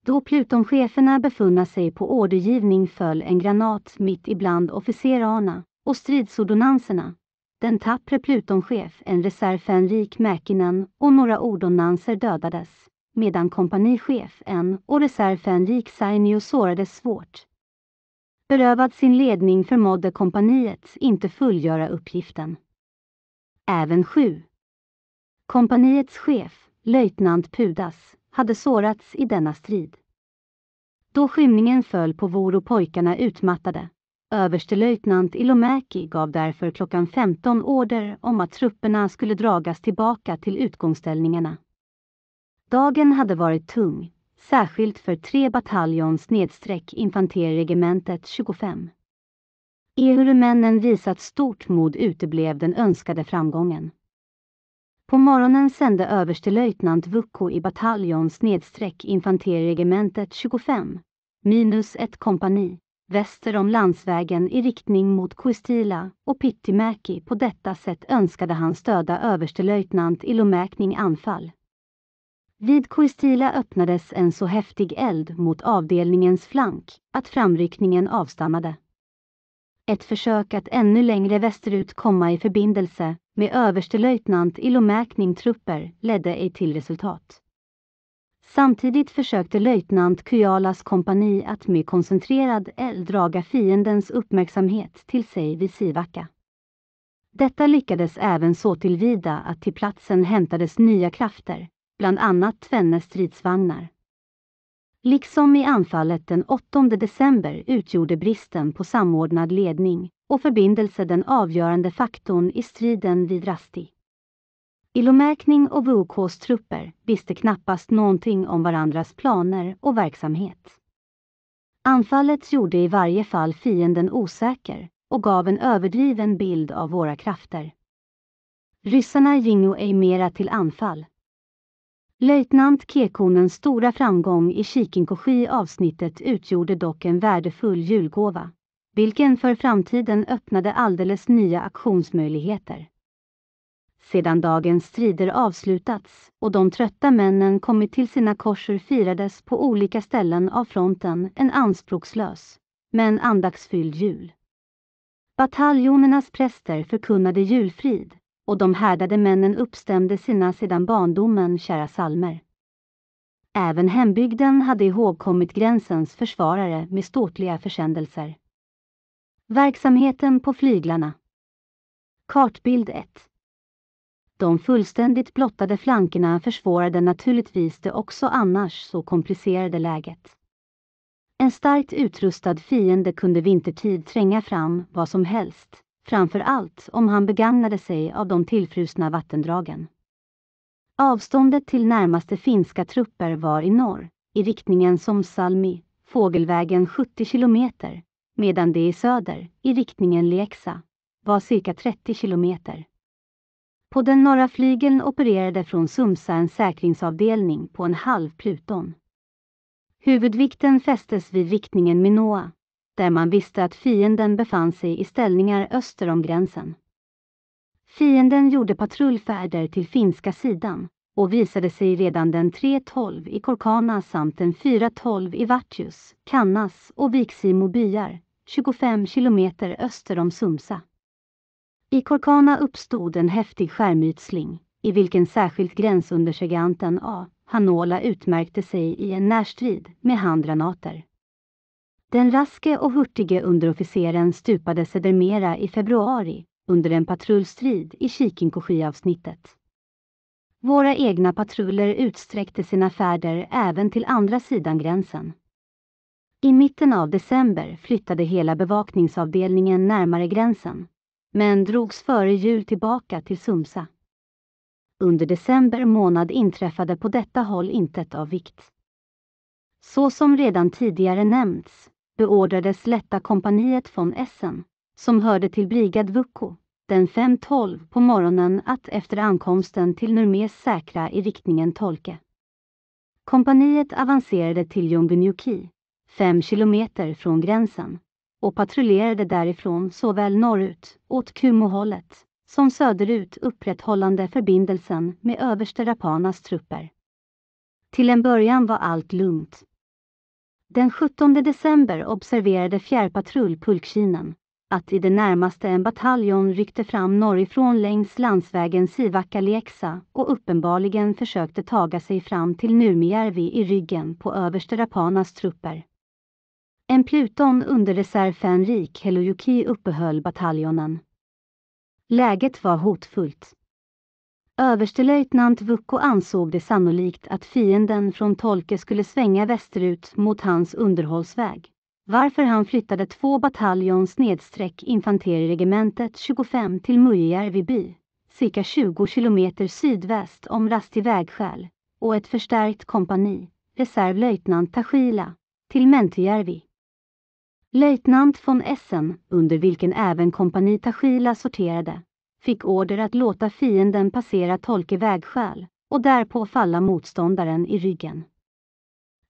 Då plutoncheferna befunna sig på ordergivning föll en granat mitt ibland officerarna och stridsordonanserna den tappre Plutonchef, en reservfänrik Mäkinen och några ordonnanser dödades, medan kompanichef en och reservfänrik Sainio sårades svårt. Berövad sin ledning förmådde kompaniet inte fullgöra uppgiften. Även sju. Kompaniets chef, löjtnant Pudas, hade sårats i denna strid. Då skymningen föll på vår och pojkarna utmattade, Överstelöjtnant Ilomäki gav därför klockan 15 order om att trupperna skulle dragas tillbaka till utgångsställningarna. Dagen hade varit tung, särskilt för tre bataljons nedsträck infanteriregementet 25. Ehuru männen visat stort mod uteblev den önskade framgången. På morgonen sände överstelöjtnant Vucko i bataljons nedsträck infanteriregementet 25, minus ett kompani, väster om landsvägen i riktning mot Kuistila och Pittimäki. På detta sätt önskade han stödja överstelöjtnant Ilomäkning anfall. Vid Kuistila öppnades en så häftig eld mot avdelningens flank att framryckningen avstannade. Ett försök att ännu längre västerut komma i förbindelse med överstelöjtnant Ilomäkning trupper ledde ej till resultat. Samtidigt försökte löjtnant Kujalas kompani att med koncentrerad eld draga fiendens uppmärksamhet till sig vid Sivaka. Detta lyckades även så tillvida att till platsen hämtades nya krafter, bland annat tvenne stridsvagnar. Liksom i anfallet den 8 december utgjorde bristen på samordnad ledning och förbindelse den avgörande faktorn i striden vid Rasti. Ilomärkning och VOKs trupper visste knappast någonting om varandras planer och verksamhet. Anfallet gjorde i varje fall fienden osäker och gav en överdriven bild av våra krafter. Ryssarna gingo ej mera till anfall. Löjtnant Kekonens stora framgång i Shikinkosji-avsnittet utgjorde dock en värdefull julgåva, vilken för framtiden öppnade alldeles nya aktionsmöjligheter. Sedan dagens strider avslutats och de trötta männen kommit till sina korser firades på olika ställen av fronten en anspråkslös, men andaktsfylld jul. Bataljonernas präster förkunnade julfrid och de härdade männen uppstämde sina sedan barndomen kära salmer. Även hembygden hade ihågkommit gränsens försvarare med ståtliga försändelser. Verksamheten på flyglarna. Kartbild 1 de fullständigt blottade flankerna försvårade naturligtvis det också annars så komplicerade läget. En starkt utrustad fiende kunde vintertid tränga fram vad som helst, framför allt om han begagnade sig av de tillfrusna vattendragen. Avståndet till närmaste finska trupper var i norr, i riktningen som Salmi, fågelvägen 70 kilometer, medan det i söder, i riktningen Lieksa, var cirka 30 kilometer. På den norra flygeln opererade från Sumsa en säkringsavdelning på en halv Pluton. Huvudvikten fästes vid riktningen Minoa, där man visste att fienden befann sig i ställningar öster om gränsen. Fienden gjorde patrullfärder till finska sidan och visade sig redan den 3.12 i Korkana samt den 4.12 i Vartius, Kannas och Viksimo byar, 25 kilometer öster om Sumsa. I Korkana uppstod en häftig skärmytsling i vilken särskilt gränsundersergeanten A. Hanola utmärkte sig i en närstrid med handgranater. Den raske och hurtige underofficeren stupade sedermera i februari under en patrullstrid i Kikinkogi-avsnittet. Våra egna patruller utsträckte sina färder även till andra sidan gränsen. I mitten av december flyttade hela bevakningsavdelningen närmare gränsen men drogs före jul tillbaka till Sumsa. Under december månad inträffade på detta håll intet av vikt. Så som redan tidigare nämnts beordrades lätta kompaniet från Essen, som hörde till brigad Vucko, den 5.12 på morgonen att efter ankomsten till Nurmes säkra i riktningen Tolke. Kompaniet avancerade till Ljungbynyuki, fem kilometer från gränsen, och patrullerade därifrån såväl norrut, åt Kumohållet, som söderut upprätthållande förbindelsen med överste Rapanas trupper. Till en början var allt lugnt. Den 17 december observerade fjärrpatrull Pulkkinen att i det närmaste en bataljon ryckte fram norrifrån längs landsvägen Sivakka-Lieksa och uppenbarligen försökte taga sig fram till Nurmijärvi i ryggen på överste Rapanas trupper. En pluton under Reserv Rik Helojoki uppehöll bataljonen. Läget var hotfullt. Överstelöjtnant Vucko ansåg det sannolikt att fienden från Tolke skulle svänga västerut mot hans underhållsväg, varför han flyttade två bataljons nedsträck infanteriregementet 25 till Mujjärvi by, cirka 20 kilometer sydväst om Rasti vägskäl, och ett förstärkt kompani, reservlöjtnant Tashila, till Mäntyjärvi. Löjtnant von Essen, under vilken även kompani Tashila sorterade, fick order att låta fienden passera Tolke vägskäl och därpå falla motståndaren i ryggen.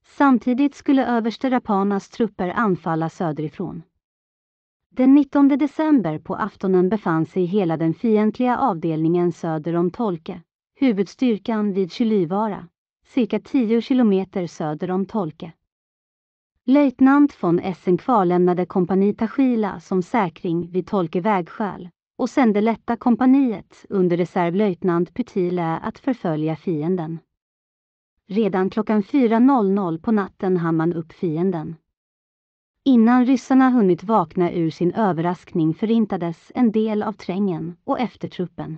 Samtidigt skulle överste Rapanas trupper anfalla söderifrån. Den 19 december på aftonen befann sig hela den fientliga avdelningen söder om Tolke, huvudstyrkan vid Kylivara, cirka 10 kilometer söder om Tolke. Löjtnant von Essen kvarlämnade kompani Tashila som säkring vid Tolke vägskäl och sände lätta kompaniet under reservlöjtnant Putile att förfölja fienden. Redan klockan 4.00 på natten hann man upp fienden. Innan ryssarna hunnit vakna ur sin överraskning förintades en del av trängen och eftertruppen.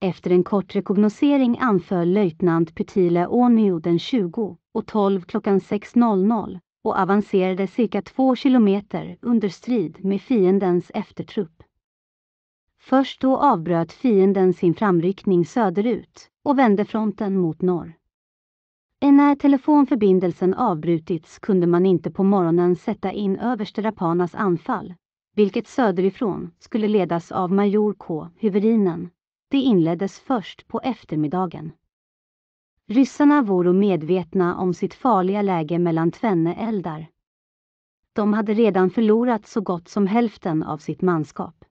Efter en kort rekognosering anföll löjtnant Pytile ånyo den 20 och 12 klockan 6.00 och avancerade cirka två kilometer under strid med fiendens eftertrupp. Först då avbröt fienden sin framryckning söderut och vände fronten mot norr. Eh, när telefonförbindelsen avbrutits kunde man inte på morgonen sätta in överste Rapanas anfall, vilket söderifrån skulle ledas av major K. Huverinen. Det inleddes först på eftermiddagen. Ryssarna vore medvetna om sitt farliga läge mellan tvenne eldar. De hade redan förlorat så gott som hälften av sitt manskap.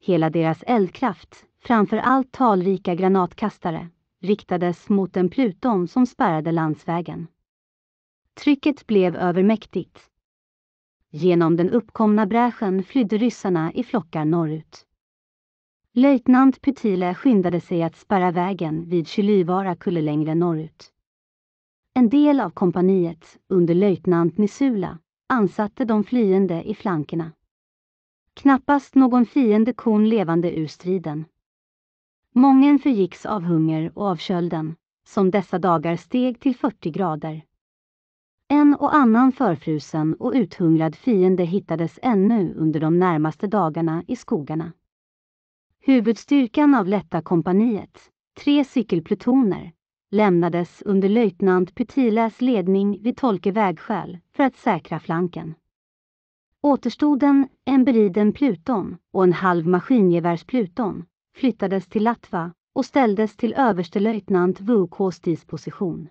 Hela deras eldkraft, framför allt talrika granatkastare, riktades mot den pluton som spärrade landsvägen. Trycket blev övermäktigt. Genom den uppkomna bräschen flydde ryssarna i flockar norrut. Löjtnant Petile skyndade sig att spärra vägen vid Kylivara kulle längre norrut. En del av kompaniet, under löjtnant Nisula, ansatte de flyende i flankerna. Knappast någon fiende kon levande ur striden. Mången förgicks av hunger och av kölden, som dessa dagar steg till 40 grader. En och annan förfrusen och uthungrad fiende hittades ännu under de närmaste dagarna i skogarna. Huvudstyrkan av lätta kompaniet, tre cykelplutoner, lämnades under löjtnant Pytilas ledning vid Tolke vägskäl för att säkra flanken. Återstoden, en beriden pluton och en halv maskingevärspluton, flyttades till Latva och ställdes till överstelöjtnant Vuokoskis disposition.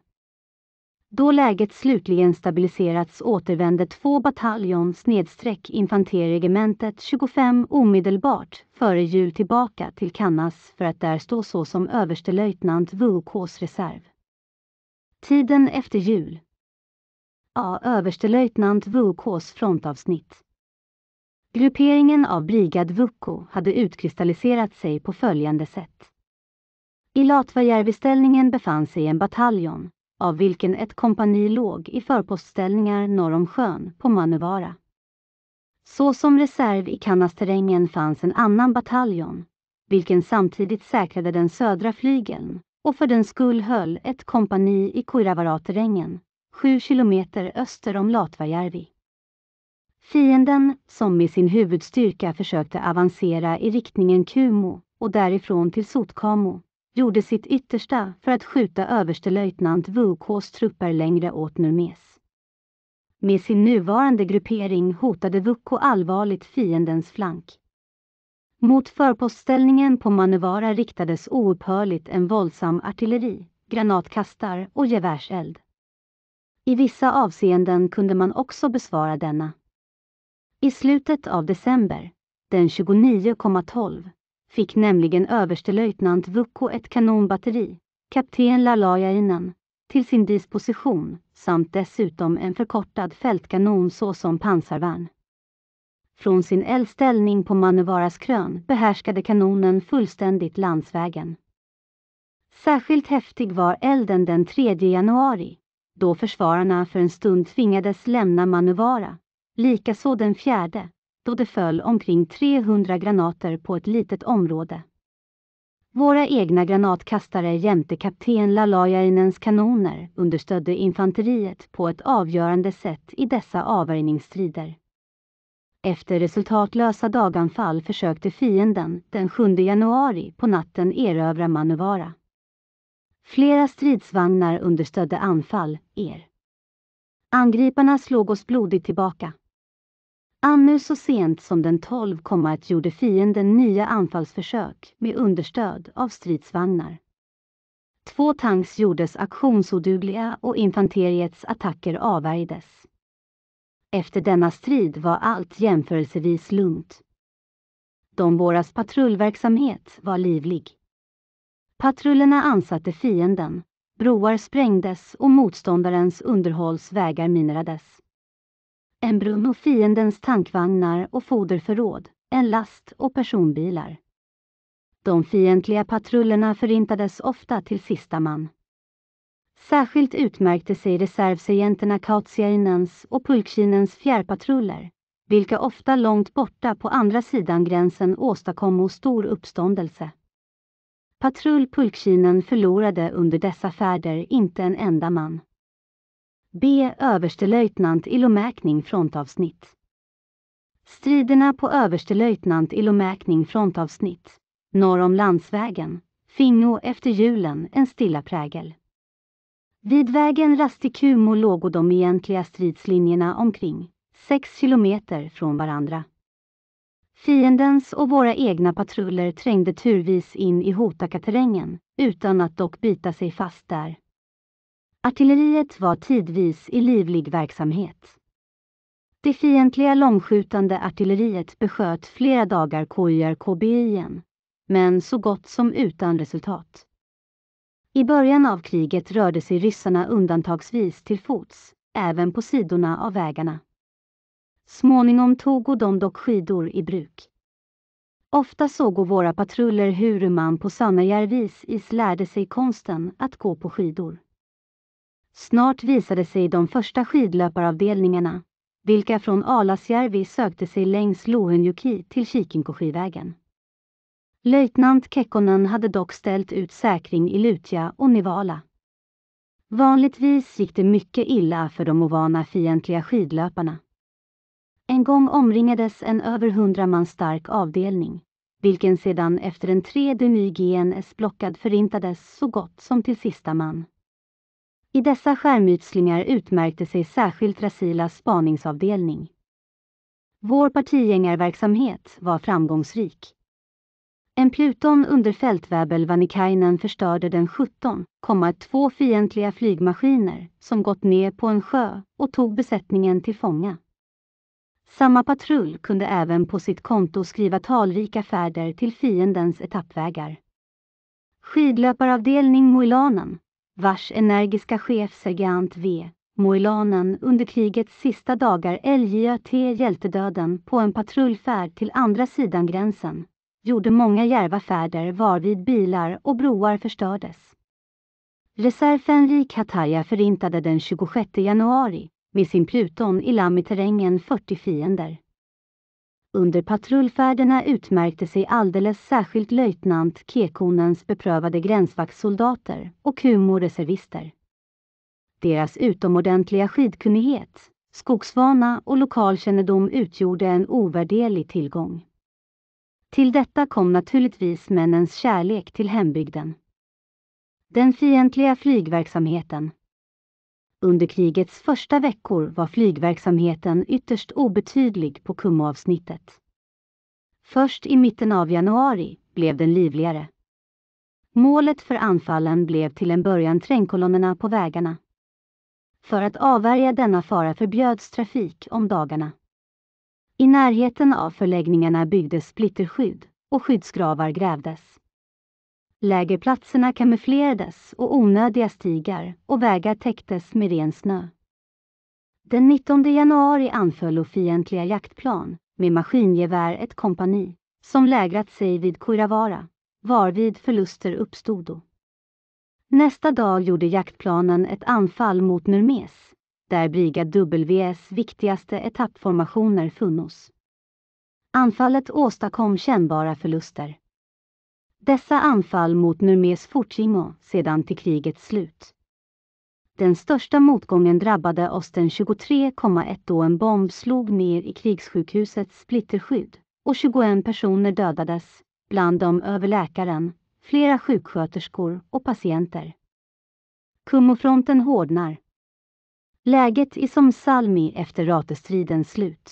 Då läget slutligen stabiliserats återvände två bataljon nedsträck infanteriregementet 25 omedelbart före jul tillbaka till Kannas för att där stå såsom överstelöjtnant VOKs reserv. Tiden efter jul. Ja, Överstelöjtnant VOKs frontavsnitt. Grupperingen av brigad Vuko hade utkristalliserat sig på följande sätt. I Latvajärviställningen befann sig en bataljon, av vilken ett kompani låg i förpostställningar norr om sjön på Manövara. Såsom reserv i Kannasterrängen fanns en annan bataljon, vilken samtidigt säkrade den södra flygeln och för den skull höll ett kompani i Kuiravaraterrängen, sju kilometer öster om Latvajärvi. Fienden, som med sin huvudstyrka försökte avancera i riktningen Kumo och därifrån till Sotkamo, gjorde sitt yttersta för att skjuta överstelöjtnant Wukhs trupper längre åt Nurmes. Med sin nuvarande gruppering hotade Wukho allvarligt fiendens flank. Mot förpostställningen på Manövara riktades oupphörligt en våldsam artilleri, granatkastar och gevärseld. I vissa avseenden kunde man också besvara denna. I slutet av december, den 29,12, fick nämligen överstelöjtnant Vucko ett kanonbatteri, kapten Lalajainen, till sin disposition samt dessutom en förkortad fältkanon såsom pansarvärn. Från sin eldställning på Mannevaras krön behärskade kanonen fullständigt landsvägen. Särskilt häftig var elden den 3 januari, då försvararna för en stund tvingades lämna Manuvara, likaså den 4 då det föll omkring 300 granater på ett litet område. Våra egna granatkastare jämte kapten Lalajainens kanoner understödde infanteriet på ett avgörande sätt i dessa avvärjningsstrider. Efter resultatlösa daganfall försökte fienden den 7 januari på natten erövra Manuvara. Flera stridsvagnar understödde anfall, er. Angriparna slog oss blodigt tillbaka. Ännu så sent som den 12 12,1 gjorde fienden nya anfallsförsök med understöd av stridsvagnar. Två tanks gjordes aktionsodugliga och infanteriets attacker avvärjdes. Efter denna strid var allt jämförelsevis lugnt. Domboras patrullverksamhet var livlig. Patrullerna ansatte fienden, broar sprängdes och motståndarens underhållsvägar minerades en brunn och fiendens tankvagnar och foderförråd, en last och personbilar. De fientliga patrullerna förintades ofta till sista man. Särskilt utmärkte sig reservsergenterna Kautsiainens och Pulkkinens fjärrpatruller, vilka ofta långt borta på andra sidan gränsen åstadkom stor uppståndelse. Patrull Pulkkinen förlorade under dessa färder inte en enda man. B. Överstelöjtnant Ilomäkning frontavsnitt. Striderna på Överstelöjtnant Ilomäkning frontavsnitt, norr om landsvägen, Fingo efter julen en stilla prägel. Vid vägen Rastikumo lågo de egentliga stridslinjerna omkring, sex kilometer från varandra. Fiendens och våra egna patruller trängde turvis in i hotaka utan att dock bita sig fast där. Artilleriet var tidvis i livlig verksamhet. Det fientliga långskjutande artilleriet besköt flera dagar igen, men så gott som utan resultat. I början av kriget rörde sig ryssarna undantagsvis till fots, även på sidorna av vägarna. Småningom tog de dock skidor i bruk. Ofta såg våra patruller hur man på Sannajärvis is lärde sig konsten att gå på skidor. Snart visade sig de första skidlöparavdelningarna, vilka från Alasjärvi sökte sig längs Lohenjoki till Kikinkoskivägen. Löjtnant Kekkonen hade dock ställt ut säkring i Lutja och Nivala. Vanligtvis gick det mycket illa för de ovana fientliga skidlöparna. En gång omringades en över hundra man stark avdelning, vilken sedan efter en tre ny GNS blockad förintades så gott som till sista man. I dessa skärmytslingar utmärkte sig särskilt Rasilas spaningsavdelning. Vår partigängarverksamhet var framgångsrik. En Pluton under fältväbel Vanikainen förstörde den 17,2 fientliga flygmaskiner som gått ner på en sjö och tog besättningen till fånga. Samma patrull kunde även på sitt konto skriva talrika färder till fiendens etappvägar. Skidlöparavdelning Moilanen vars energiska chef chefssergeant V. Moilanen under krigets sista dagar LJAT hjältedöden på en patrullfärd till andra sidan gränsen, gjorde många järva färder varvid bilar och broar förstördes. Reservfänrik Hatarja förintade den 26 januari med sin Pluton i Lam i terrängen 40 fiender. Under patrullfärderna utmärkte sig alldeles särskilt löjtnant Kekonens beprövade gränsvaktssoldater och humoreservister. Deras utomordentliga skidkunnighet, skogsvana och lokalkännedom utgjorde en ovärderlig tillgång. Till detta kom naturligtvis männens kärlek till hembygden. Den fientliga flygverksamheten, under krigets första veckor var flygverksamheten ytterst obetydlig på Kummaavsnittet. Först i mitten av januari blev den livligare. Målet för anfallen blev till en början trängkolonnerna på vägarna. För att avvärja denna fara förbjöds trafik om dagarna. I närheten av förläggningarna byggdes splitterskydd och skyddsgravar grävdes. Lägerplatserna kamouflerades och onödiga stigar och vägar täcktes med ren snö. Den 19 januari anföll fientliga jaktplan med maskingevär ett kompani som lägrat sig vid Kuiravara, varvid förluster uppstod. Nästa dag gjorde jaktplanen ett anfall mot Nurmes, där Brigad Ws viktigaste etappformationer funnos. Anfallet åstadkom kännbara förluster. Dessa anfall mot Nurmes fortskimå sedan till krigets slut. Den största motgången drabbade Osten 23,1 då en bomb slog ner i krigssjukhusets splitterskydd och 21 personer dödades, bland dem överläkaren, flera sjuksköterskor och patienter. Kummofronten hårdnar. Läget är som Salmi efter Ratestriden slut.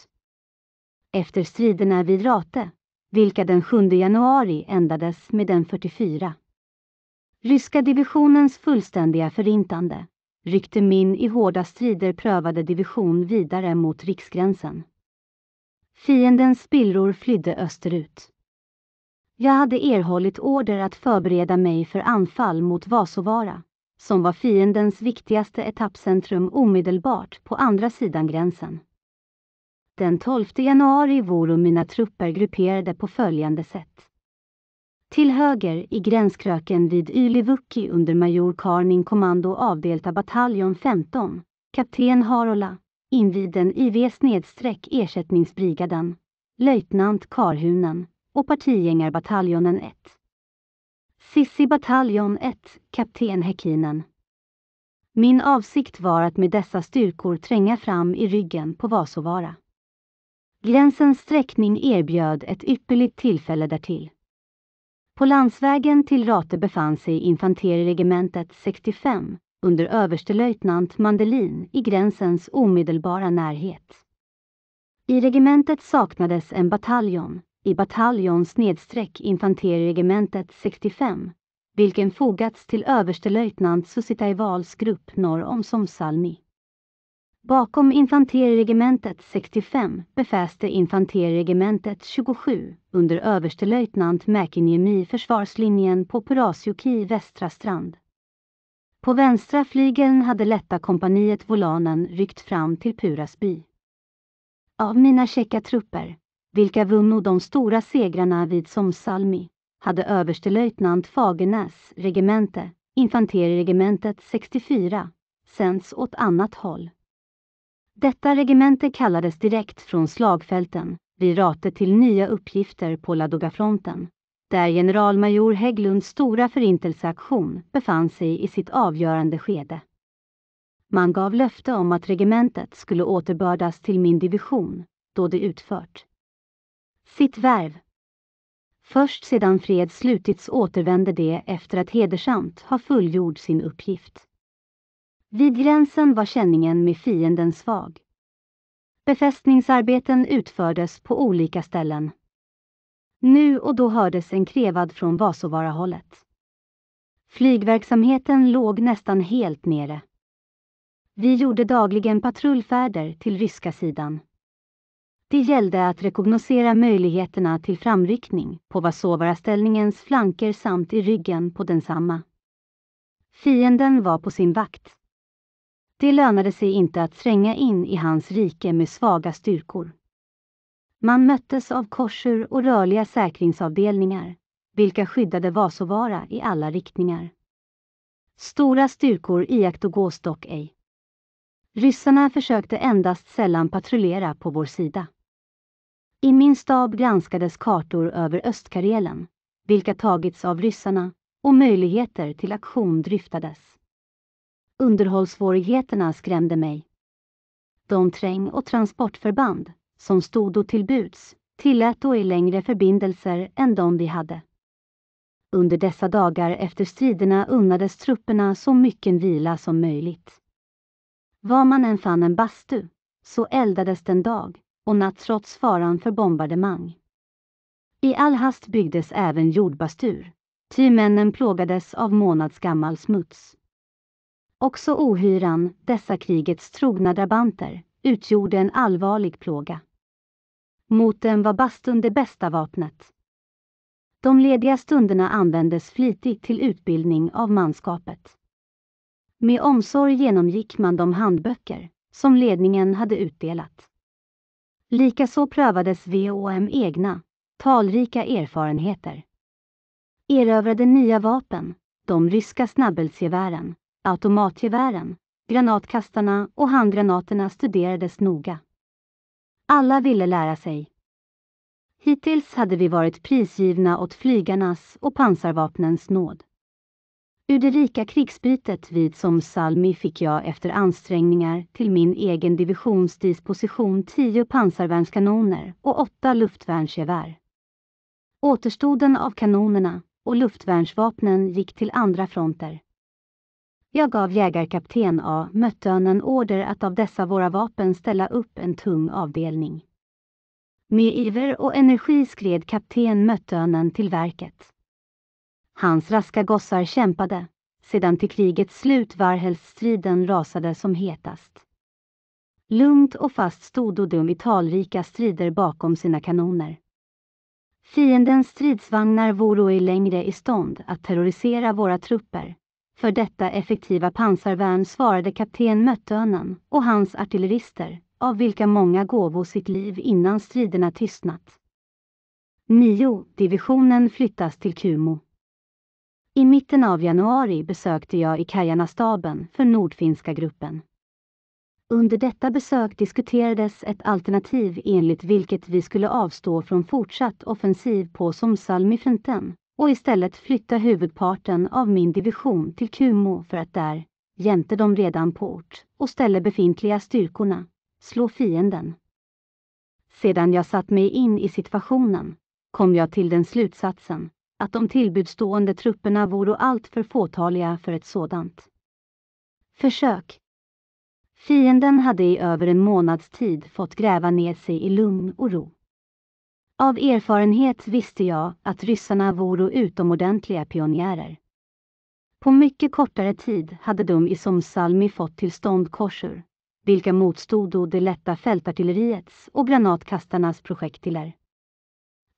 Efter striderna vid Rate vilka den 7 januari ändades med den 44. Ryska divisionens fullständiga förintande ryckte min i hårda strider prövade division vidare mot riksgränsen. Fiendens spillror flydde österut. Jag hade erhållit order att förbereda mig för anfall mot Vasovara, som var fiendens viktigaste etappcentrum omedelbart på andra sidan gränsen. Den 12 januari vore mina trupper grupperade på följande sätt. Till höger i gränskröken vid Ylivuki under major Karning kommando avdelta bataljon 15, kapten Harola, inviden IV-ersättningsbrigaden, löjtnant Karhunen och partigängarbataljonen 1. Sissi bataljon 1, kapten Häckinen. Min avsikt var att med dessa styrkor tränga fram i ryggen på Vasovara. Gränsens sträckning erbjöd ett ypperligt tillfälle därtill. På landsvägen till Rate befann sig infanteriregementet 65 under överstelöjtnant Mandelin i gränsens omedelbara närhet. I regementet saknades en bataljon, i bataljons nedsträck infanteriregementet 65, vilken fogats till överstelöjtnant Susitaivals grupp norr om Somsalmi. Bakom infanteriregementet 65 befäste infanteriregementet 27 under överstelöjtnant Mäkiniemi försvarslinjen på Purasjoki västra strand. På vänstra flygeln hade lätta kompaniet Volanen ryckt fram till Purasby. Av mina tjecka trupper, vilka vunno de stora segrarna vid Somsalmi, hade överstelöjtnant Fagernäs regemente, infanteriregementet 64, sänts åt annat håll. Detta regemente kallades direkt från slagfälten vid Rate till nya uppgifter på Ladogafronten, där generalmajor Hägglunds stora förintelseaktion befann sig i sitt avgörande skede. Man gav löfte om att regementet skulle återbördas till min division, då det utfört sitt värv. Först sedan fred slutits återvände det efter att hedersamt ha fullgjort sin uppgift. Vid gränsen var känningen med fienden svag. Befästningsarbeten utfördes på olika ställen. Nu och då hördes en krevad från Vasovarahållet. Flygverksamheten låg nästan helt nere. Vi gjorde dagligen patrullfärder till ryska sidan. Det gällde att rekognosera möjligheterna till framryckning på Vasovaraställningens flanker samt i ryggen på densamma. Fienden var på sin vakt. Det lönade sig inte att tränga in i hans rike med svaga styrkor. Man möttes av korsur och rörliga säkringsavdelningar, vilka skyddade Vasovara i alla riktningar. Stora styrkor iakttogs dock ej. Ryssarna försökte endast sällan patrullera på vår sida. I min stab granskades kartor över Östkarelen, vilka tagits av ryssarna, och möjligheter till aktion dryftades. Underhållssvårigheterna skrämde mig. De träng och transportförband som stod då till buds tillät då i längre förbindelser än de vi hade. Under dessa dagar efter striderna unnades trupperna så mycken vila som möjligt. Var man än fann en bastu, så eldades den dag och natt trots faran för bombardemang. I all hast byggdes även jordbastur, ty männen plågades av månadsgammal smuts. Också ohyran, dessa krigets trogna drabanter, utgjorde en allvarlig plåga. Mot dem var bastun det bästa vapnet. De lediga stunderna användes flitigt till utbildning av manskapet. Med omsorg genomgick man de handböcker som ledningen hade utdelat. Likaså prövades VOM egna, talrika erfarenheter. Erövrade nya vapen, de ryska snabbeldsgevären, Automatgevären, granatkastarna och handgranaterna studerades noga. Alla ville lära sig. Hittills hade vi varit prisgivna åt flygarnas och pansarvapnens nåd. Ur det rika krigsbytet vid som Salmi fick jag efter ansträngningar till min egen divisions disposition 10 pansarvärnskanoner och åtta luftvärnsgevär. Återstoden av kanonerna och luftvärnsvapnen gick till andra fronter. Jag gav jägarkapten A Möttönen order att av dessa våra vapen ställa upp en tung avdelning. Med iver och energi skred kapten Möttönen till verket. Hans raska gossar kämpade, sedan till krigets slut striden rasade som hetast. Lugnt och fast stod Odum i talrika strider bakom sina kanoner. Fiendens stridsvagnar vore ej längre i stånd att terrorisera våra trupper, för detta effektiva pansarvärn svarade kapten Möttönen och hans artillerister, av vilka många gåvo sitt liv innan striderna tystnat. 9. Divisionen flyttas till Kumo. I mitten av januari besökte jag i staben för Nordfinska gruppen. Under detta besök diskuterades ett alternativ enligt vilket vi skulle avstå från fortsatt offensiv på Somsalmifronten och istället flytta huvudparten av min division till Kumo för att där, jämte de redan på ort och ställe befintliga styrkorna, slå fienden. Sedan jag satt mig in i situationen kom jag till den slutsatsen att de tillbudstående trupperna vore alltför fåtaliga för ett sådant. Försök. Fienden hade i över en månads tid fått gräva ner sig i lugn och ro. Av erfarenhet visste jag att ryssarna vore utomordentliga pionjärer. På mycket kortare tid hade de i Somsalmi fått till stånd korsur, vilka motstod då det lätta fältartilleriets och granatkastarnas projektiler.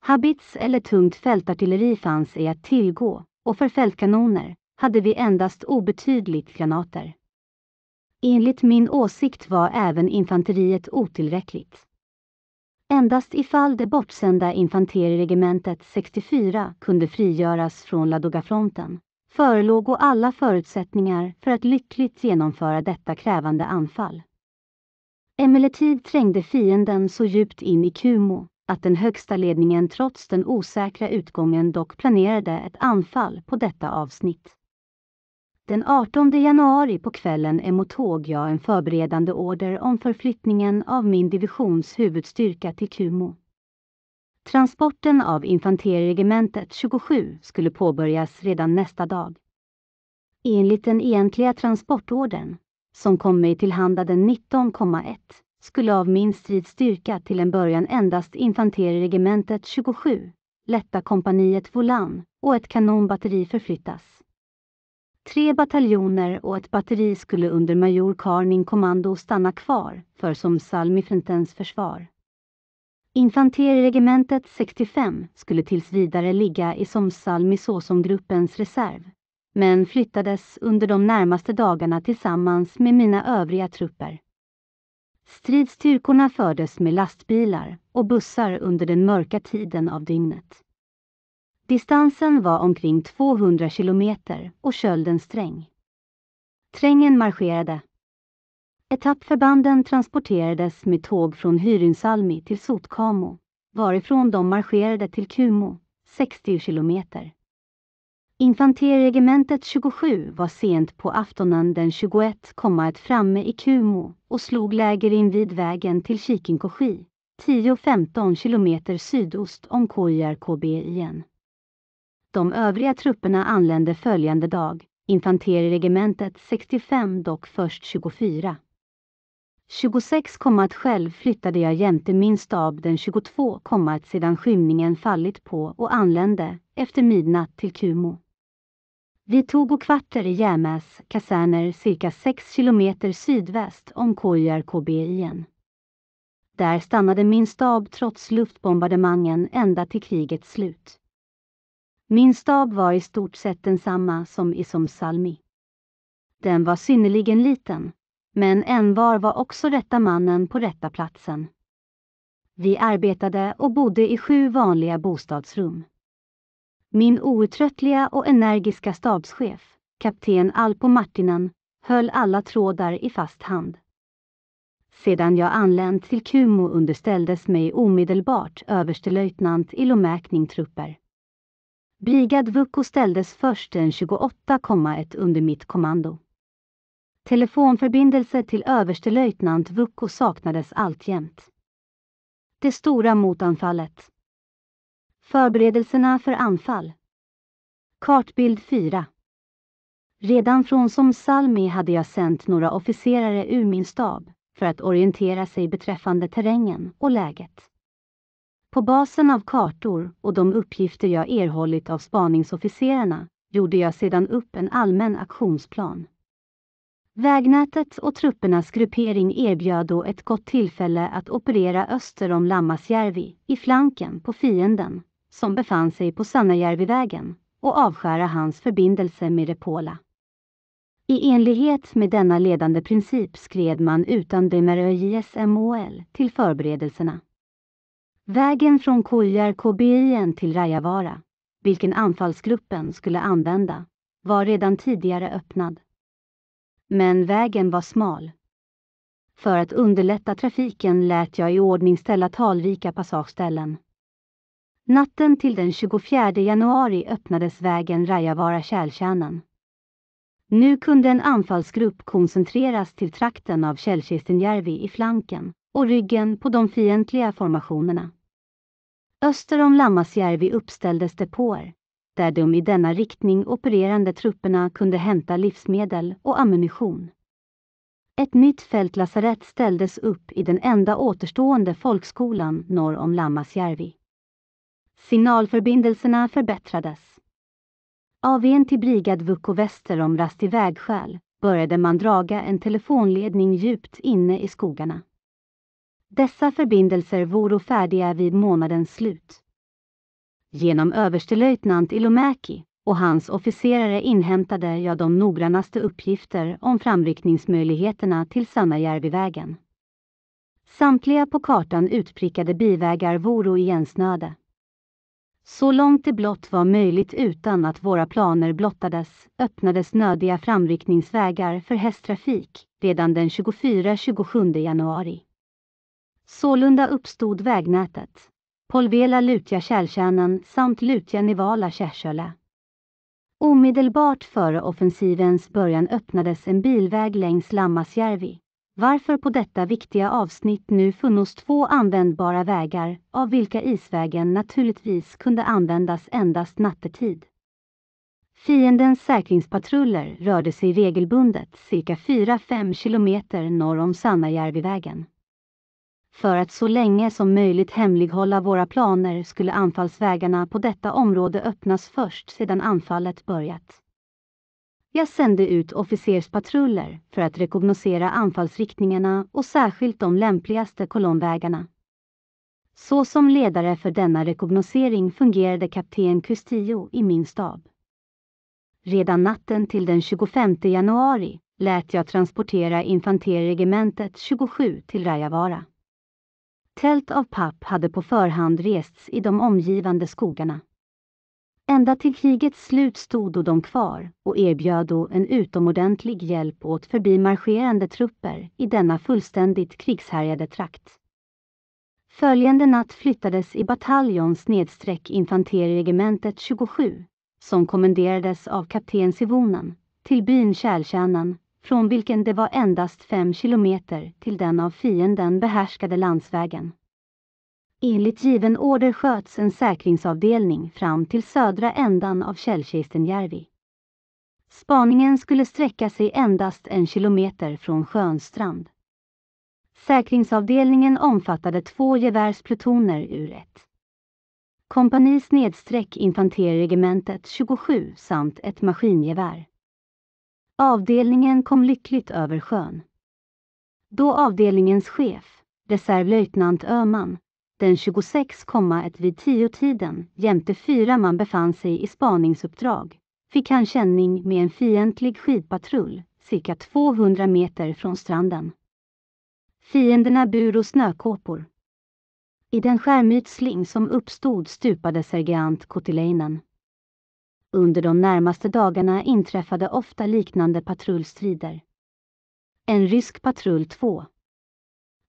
Habits eller tungt fältartilleri fanns ej att tillgå och för fältkanoner hade vi endast obetydligt granater. Enligt min åsikt var även infanteriet otillräckligt. Endast ifall det bortsända infanteriregementet 64 kunde frigöras från Ladogafronten förelåg och alla förutsättningar för att lyckligt genomföra detta krävande anfall. Emellertid trängde fienden så djupt in i Kumo att den högsta ledningen trots den osäkra utgången dock planerade ett anfall på detta avsnitt. Den 18 januari på kvällen emottog jag en förberedande order om förflyttningen av min divisions huvudstyrka till Kumo. Transporten av infanteriregementet 27 skulle påbörjas redan nästa dag. Enligt den egentliga transportorden, som kom mig tillhanda den 19,1, skulle av min stridsstyrka till en början endast infanteriregementet 27, lätta kompaniet Volan och ett kanonbatteri förflyttas. Tre bataljoner och ett batteri skulle under major Karning kommando stanna kvar för som Salmifrentens försvar. Infanteriregementet 65 skulle tills vidare ligga i Somsalmi såsom gruppens reserv, men flyttades under de närmaste dagarna tillsammans med mina övriga trupper. Stridsstyrkorna fördes med lastbilar och bussar under den mörka tiden av dygnet. Distansen var omkring 200 kilometer och kölden sträng. Trängen marscherade. Etappförbanden transporterades med tåg från Hyrinsalmi till Sotkamo, varifrån de marscherade till Kumo, 60 kilometer. Infanteriregementet 27 var sent på aftonen den 21 komma ett framme i Kumo och slog läger invid vägen till Chikinkoji, 10-15 kilometer sydost om Koyar igen. De övriga trupperna anlände följande dag, infanteriregementet 65 dock först 24. 26 komma själv flyttade jag jämte min stab den 22 komma sedan skymningen fallit på och anlände, efter midnatt till Kumo. Vi tog och kvarter i Jämäs kaserner cirka 6 kilometer sydväst om igen. Där stannade min stab trots luftbombardemangen ända till krigets slut. Min stab var i stort sett densamma som i Salmi. Den var synnerligen liten, men envar var också rätta mannen på rätta platsen. Vi arbetade och bodde i sju vanliga bostadsrum. Min outtröttliga och energiska stabschef, kapten Alpo Martinen, höll alla trådar i fast hand. Sedan jag anlänt till Kumo underställdes mig omedelbart överstelöjtnant Ilomäkning trupper. Brigad Vucko ställdes först den 28,1 under mitt kommando. Telefonförbindelse till överstelöjtnant Vucko saknades alltjämt. Det stora motanfallet. Förberedelserna för anfall. Kartbild 4. Redan från som Salmi hade jag sänt några officerare ur min stab för att orientera sig beträffande terrängen och läget. På basen av kartor och de uppgifter jag erhållit av spaningsofficerarna gjorde jag sedan upp en allmän aktionsplan. Vägnätet och truppernas gruppering erbjöd då ett gott tillfälle att operera öster om Lammasjärvi, i flanken på fienden, som befann sig på Sannajärvivägen, och avskära hans förbindelse med Repola. I enlighet med denna ledande princip skred man utan demäröjs MOL till förberedelserna. Vägen från kyr kobirien till Rajavara, vilken anfallsgruppen skulle använda, var redan tidigare öppnad. Men vägen var smal. För att underlätta trafiken lät jag i ordning ställa talrika passageställen. Natten till den 24 januari öppnades vägen Rajavara-Kältjärnan. Nu kunde en anfallsgrupp koncentreras till trakten av Källkistinjärvi i flanken och ryggen på de fientliga formationerna. Öster om Lammasjärvi uppställdes depåer, där de i denna riktning opererande trupperna kunde hämta livsmedel och ammunition. Ett nytt fältlasarett ställdes upp i den enda återstående folkskolan norr om Lammasjärvi. Signalförbindelserna förbättrades. AVn till Brigad Vuko väster om Rasti vägskäl började man draga en telefonledning djupt inne i skogarna. Dessa förbindelser voro färdiga vid månadens slut. Genom överstelöjtnant Ilomäki och hans officerare inhämtade jag de noggrannaste uppgifter om framryckningsmöjligheterna till Sannajärvivägen. Samtliga på kartan utprickade bivägar voro igensnöade. Så långt det blott var möjligt utan att våra planer blottades öppnades nödiga framryckningsvägar för hästtrafik redan den 24-27 januari. Sålunda uppstod vägnätet. Polvela lutja kärlkärnan samt Lutja-Nivala-Kärrsöle. Omedelbart före offensivens början öppnades en bilväg längs Lammasjärvi, varför på detta viktiga avsnitt nu funnos två användbara vägar, av vilka isvägen naturligtvis kunde användas endast nattetid. Fiendens säkringspatruller rörde sig regelbundet cirka 4-5 kilometer norr om Sannajärvivägen för att så länge som möjligt hemlighålla våra planer skulle anfallsvägarna på detta område öppnas först sedan anfallet börjat. Jag sände ut officerspatruller för att rekognosera anfallsriktningarna och särskilt de lämpligaste kolonnvägarna. Så som ledare för denna rekognosering fungerade kapten Custillo i min stab. Redan natten till den 25 januari lät jag transportera infanteriregementet 27 till Rajavara. Tält av papp hade på förhand rests i de omgivande skogarna. Ända till krigets slut stod de kvar och erbjöd då en utomordentlig hjälp åt förbimarscherande trupper i denna fullständigt krigshärjade trakt. Följande natt flyttades i bataljons nedsträck infanteriregementet 27, som kommenderades av kapten Sivonen, till byn Kärltjärnen från vilken det var endast fem kilometer till den av fienden behärskade landsvägen. Enligt given order sköts en säkringsavdelning fram till södra ändan av Källkistenjärvi. Spaningen skulle sträcka sig endast en kilometer från Skönstrand. Säkringsavdelningen omfattade två gevärsplutoner ur ett kompani snedstreck infanteriregementet 27 samt ett maskingevär. Avdelningen kom lyckligt över sjön. Då avdelningens chef, reservlöjtnant Öman, den 26,1 vid 10-tiden jämte fyra man befann sig i spaningsuppdrag fick han känning med en fientlig skidpatrull cirka 200 meter från stranden. Fienderna bur och snökåpor. I den skärmytsling som uppstod stupade sergeant Kotileinen. Under de närmaste dagarna inträffade ofta liknande patrullstrider. En rysk patrull 2.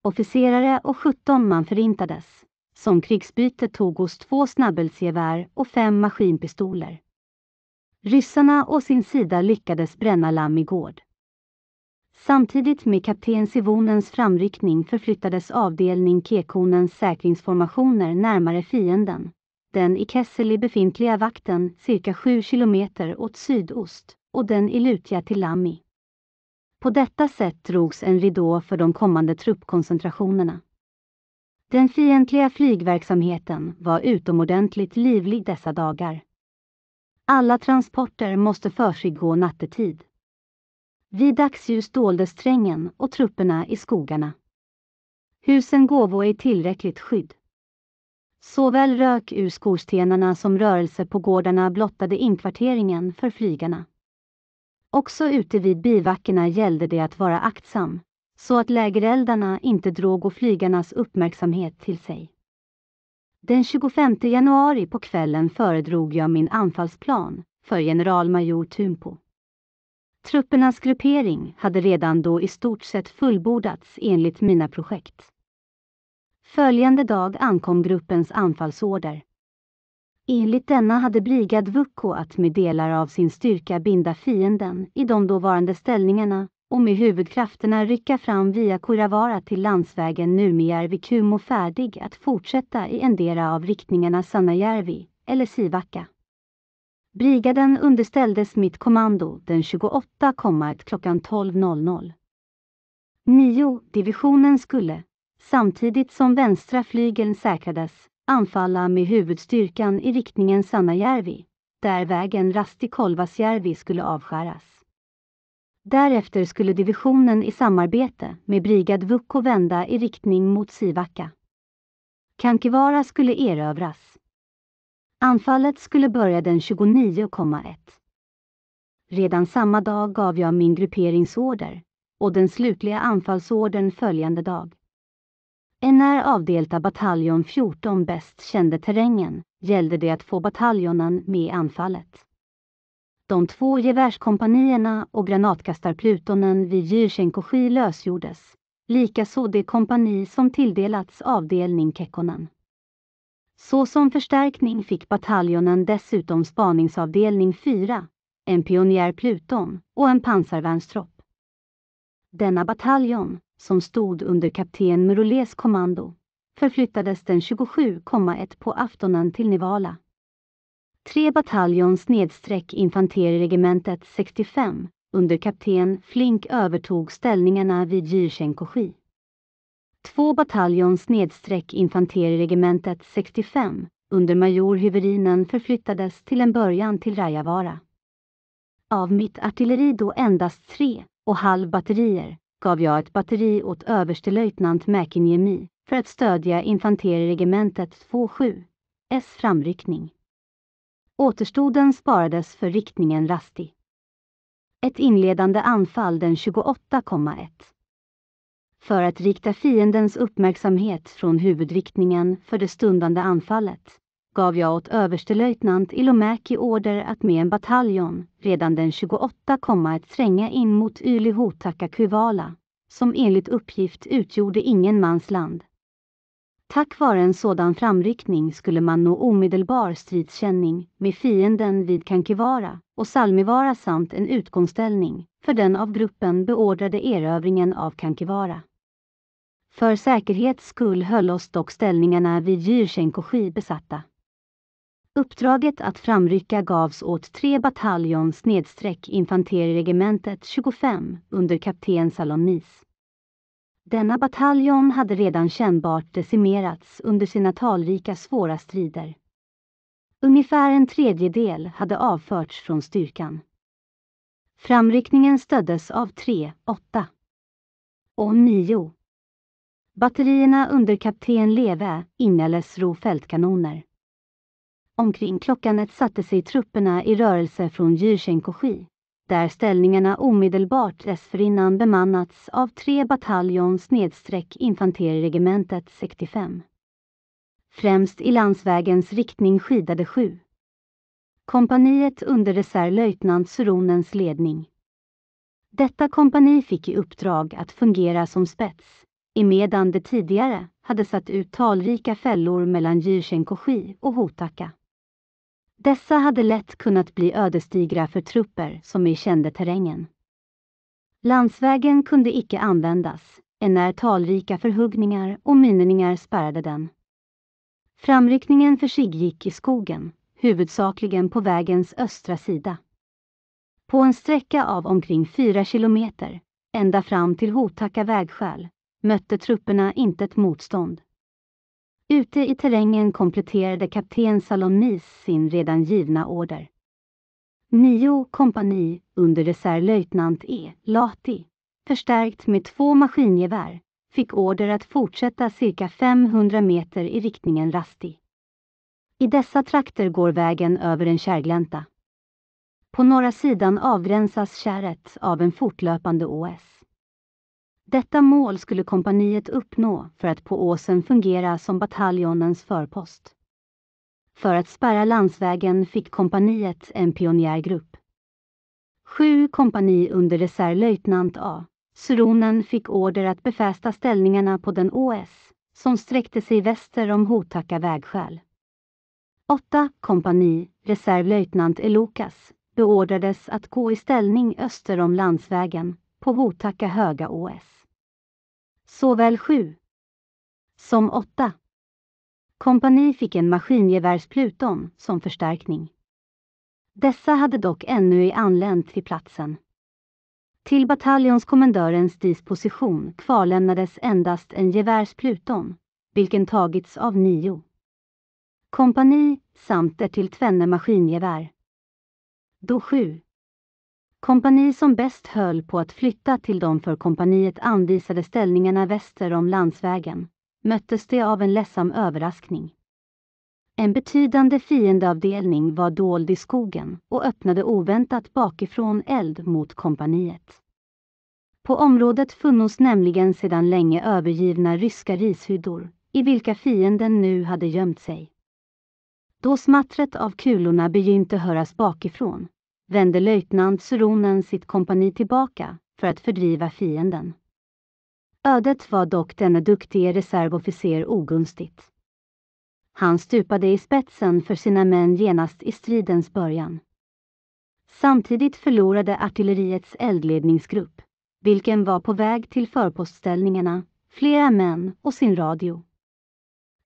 Officerare och 17 man förintades. Som krigsbyte tog oss två snabbeldsgevär och fem maskinpistoler. Ryssarna å sin sida lyckades bränna Lammi gård. Samtidigt med kapten Sivonens framryckning förflyttades avdelning Kekonens säkringsformationer närmare fienden den i Kesseli befintliga vakten cirka 7 kilometer åt sydost och den i Lutja till Lammi. På detta sätt drogs en ridå för de kommande truppkoncentrationerna. Den fientliga flygverksamheten var utomordentligt livlig dessa dagar. Alla transporter måste försiggå nattetid. Vid dagsljus doldes trängen och trupperna i skogarna. Husen gåvo ej tillräckligt skydd. Såväl rök ur skorstenarna som rörelse på gårdarna blottade inkvarteringen för flygarna. Också ute vid bivackerna gällde det att vara aktsam, så att lägereldarna inte drog och flygarnas uppmärksamhet till sig. Den 25 januari på kvällen föredrog jag min anfallsplan för generalmajor Thunpo. Truppernas gruppering hade redan då i stort sett fullbordats enligt mina projekt. Följande dag ankom gruppens anfallsorder. Enligt denna hade brigad Vucko att med delar av sin styrka binda fienden i de dåvarande ställningarna och med huvudkrafterna rycka fram via Kurravara till landsvägen Nurmijärvi-Kumo färdig att fortsätta i endera av riktningarna Sanajärvi eller Sivakka. Brigaden underställdes mitt kommando den 28, klockan 12.00. 9. Divisionen skulle, Samtidigt som vänstra flygeln säkrades, anfalla med huvudstyrkan i riktningen Sannajärvi, där vägen Rastikolvasjärvi skulle avskäras. Därefter skulle divisionen i samarbete med brigad Vukko vända i riktning mot Sivakka. Kankivara skulle erövras. Anfallet skulle börja den 29,1. Redan samma dag gav jag min grupperingsorder och den slutliga anfallsordern följande dag. När avdelta bataljon 14 bäst kände terrängen gällde det att få bataljonen med i anfallet. De två gevärskompanierna och granatkastarplutonen vid Jyrtjenkosky lösgjordes, likaså det kompani som tilldelats avdelning Kekkonen. Såsom förstärkning fick bataljonen dessutom spaningsavdelning 4, en pionjär Pluton och en pansarvärnstropp. Denna bataljon, som stod under kapten Merolets kommando, förflyttades den 27,1 på aftonen till Nivala. Tre bataljons nedsträck infanteriregementet 65 under kapten Flink övertog ställningarna vid Jirchenkogi. Två bataljons nedsträck infanteriregementet 65 under major Hyverinen förflyttades till en början till Rajavara. Av mitt artilleri då endast tre och halv batterier gav jag ett batteri åt överstelöjtnant Mäkiniemi för att stödja infanteriregementet 7 S framryckning. Återstoden sparades för riktningen Rasti. Ett inledande anfall den 28,1. För att rikta fiendens uppmärksamhet från huvudriktningen för det stundande anfallet gav jag åt överstelöjtnant Ilomäki order att med en bataljon redan den 28 komma att tränga in mot Ylihotaka Kuvala, som enligt uppgift utgjorde ingen mans land. Tack vare en sådan framryckning skulle man nå omedelbar stridskänning med fienden vid Kankivara och Salmivara samt en utgångsställning för den av gruppen beordrade erövringen av Kankivara. För säkerhets skull höll oss dock ställningarna vid Jyrtjenkoski besatta. Uppdraget att framrycka gavs åt tre bataljon snedstreck infanteriregementet 25 under kapten Salonis. Denna bataljon hade redan kännbart decimerats under sina talrika svåra strider. Ungefär en tredjedel hade avförts från styrkan. Framryckningen stöddes av tre åtta och nio Batterierna under kapten Leve inneles ro fältkanoner. Omkring klockan ett satte sig trupperna i rörelse från Jyrsenkogi, där ställningarna omedelbart dessförinnan bemannats av tre bataljons nedstreck infanteriregementet 65. Främst i landsvägens riktning skidade sju. Kompaniet under reservlöjtnant Suronens ledning. Detta kompani fick i uppdrag att fungera som spets, emedan det tidigare hade satt ut talrika fällor mellan Jyrsenkogi och Hotaka. Dessa hade lätt kunnat bli ödesdigra för trupper som ej kände terrängen. Landsvägen kunde icke användas, enär talrika förhuggningar och minningar spärrade den. Framryckningen för sig gick i skogen, huvudsakligen på vägens östra sida. På en sträcka av omkring fyra kilometer, ända fram till Hotacka vägskäl, mötte trupperna inte ett motstånd. Ute i terrängen kompletterade kapten Salomis sin redan givna order. Nio kompani under reservlöjtnant E. Lati, förstärkt med två maskingevär, fick order att fortsätta cirka 500 meter i riktningen Rasti. I dessa trakter går vägen över en kärglänta. På norra sidan avgränsas käret av en fortlöpande OS. Detta mål skulle kompaniet uppnå för att på åsen fungera som bataljonens förpost. För att spärra landsvägen fick kompaniet en pionjärgrupp. Sju kompani under reservlöjtnant A. Suronen fick order att befästa ställningarna på den OS som sträckte sig väster om Hotaka vägskäl. Åtta kompani, reservlöjtnant Elokas, beordrades att gå i ställning öster om landsvägen på Botacka Höga OS. Såväl 7 som 8 kompani fick en maskingevärspluton som förstärkning. Dessa hade dock ännu ej anlänt till platsen. Till bataljonskommendörens disposition kvarlämnades endast en gevärspluton, vilken tagits av nio kompani samt till tvenne maskingevär. Då sju Kompani som bäst höll på att flytta till de för kompaniet anvisade ställningarna väster om landsvägen, möttes de av en ledsam överraskning. En betydande fiendeavdelning var dold i skogen och öppnade oväntat bakifrån eld mot kompaniet. På området funnits nämligen sedan länge övergivna ryska rishyddor, i vilka fienden nu hade gömt sig. Då smattret av kulorna begynte höras bakifrån vände löjtnant Suronen sitt kompani tillbaka för att fördriva fienden. Ödet var dock denne duktige reservofficer ogunstigt. Han stupade i spetsen för sina män genast i stridens början. Samtidigt förlorade artilleriets eldledningsgrupp, vilken var på väg till förpostställningarna, flera män och sin radio.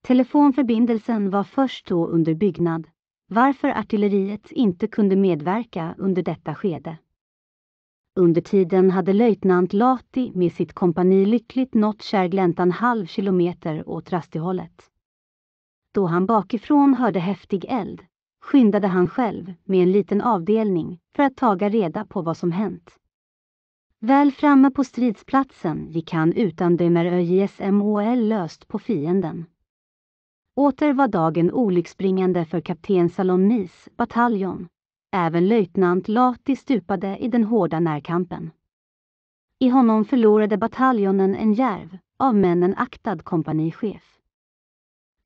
Telefonförbindelsen var först då under byggnad varför artilleriet inte kunde medverka under detta skede. Under tiden hade löjtnant Lati med sitt kompani lyckligt nått kärgläntan halv kilometer åt Rastihållet. Då han bakifrån hörde häftig eld skyndade han själv med en liten avdelning för att taga reda på vad som hänt. Väl framme på stridsplatsen gick han utan dömer ÖJSMHL löst på fienden. Åter var dagen olycksbringande för kapten Salomis bataljon. Även löjtnant Lati stupade i den hårda närkampen. I honom förlorade bataljonen en järv, av männen aktad kompanichef.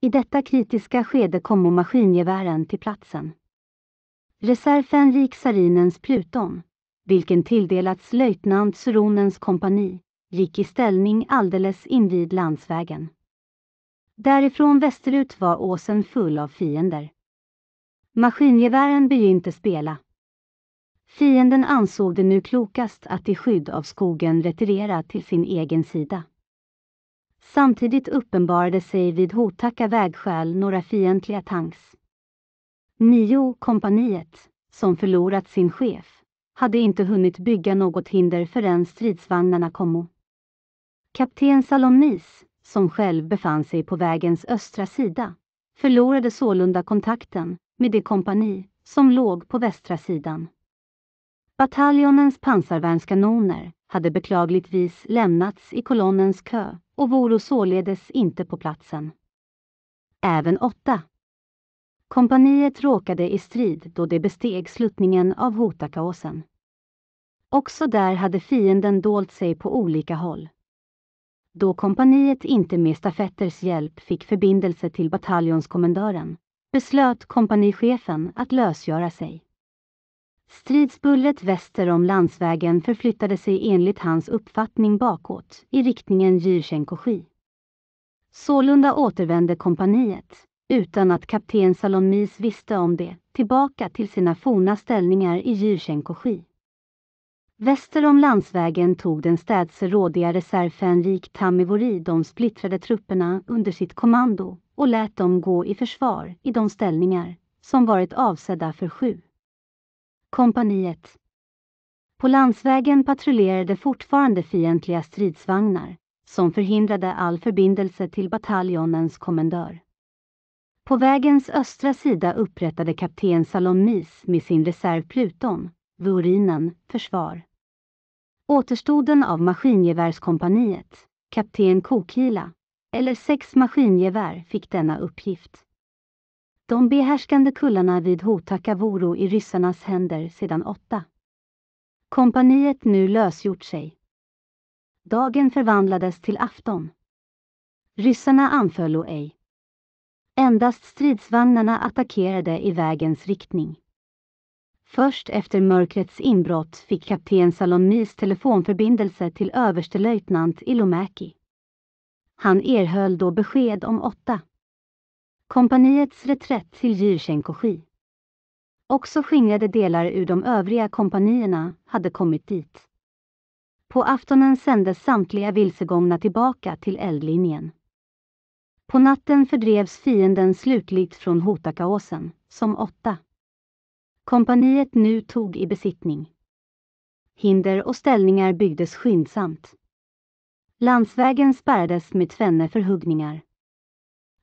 I detta kritiska skede kom maskingevären till platsen. Reservfänrik Sarinens Pluton, vilken tilldelats löjtnant Suronens kompani, gick i ställning alldeles invid landsvägen. Därifrån västerut var åsen full av fiender. Maskingevären begynte spela. Fienden ansåg det nu klokast att i skydd av skogen retirera till sin egen sida. Samtidigt uppenbarade sig vid Hotacka vägskäl några fientliga tanks. Nio kompaniet, som förlorat sin chef, hade inte hunnit bygga något hinder förrän stridsvagnarna kommo. Kapten Salomis, som själv befann sig på vägens östra sida, förlorade sålunda kontakten med det kompani som låg på västra sidan. Bataljonens pansarvärnskanoner hade beklagligtvis lämnats i kolonnens kö och voro således inte på platsen. Även åtta. Kompaniet råkade i strid då det besteg sluttningen av Hotakaåsen. Också där hade fienden dolt sig på olika håll då kompaniet inte med stafetters hjälp fick förbindelse till bataljonskommendören, beslöt kompanichefen att lösgöra sig. Stridsbullret väster om landsvägen förflyttade sig enligt hans uppfattning bakåt i riktningen Jyrtjenkoski. Sålunda återvände kompaniet, utan att kapten Salon Mies visste om det, tillbaka till sina forna ställningar i Jyrtjenkoski. Väster om landsvägen tog den städse rådiga reservfänrik Tamivori de splittrade trupperna under sitt kommando och lät dem gå i försvar i de ställningar som varit avsedda för sju. Kompaniet. På landsvägen patrullerade fortfarande fientliga stridsvagnar som förhindrade all förbindelse till bataljonens kommendör. På vägens östra sida upprättade kapten Salomis med sin reserv Pluton, Vurinen, försvar återstoden av maskingevärskompaniet, kapten Kokila, eller sex maskingevär fick denna uppgift. De behärskande kullarna vid Hotaka i ryssarnas händer sedan åtta. Kompaniet nu lösgjort sig. Dagen förvandlades till afton. Ryssarna anföll och ej. Endast stridsvagnarna attackerade i vägens riktning. Först efter mörkrets inbrott fick kapten Salomis telefonförbindelse till överstelöjtnant Ilomäki. Han erhöll då besked om åtta. Kompaniets reträtt till Jyrtjenkogi. Också skingrade delar ur de övriga kompanierna hade kommit dit. På aftonen sändes samtliga vilsegångna tillbaka till eldlinjen. På natten fördrevs fienden slutligt från Hotakaåsen, som åtta kompaniet nu tog i besittning. Hinder och ställningar byggdes skyndsamt. Landsvägen spärrades med tvenne förhuggningar.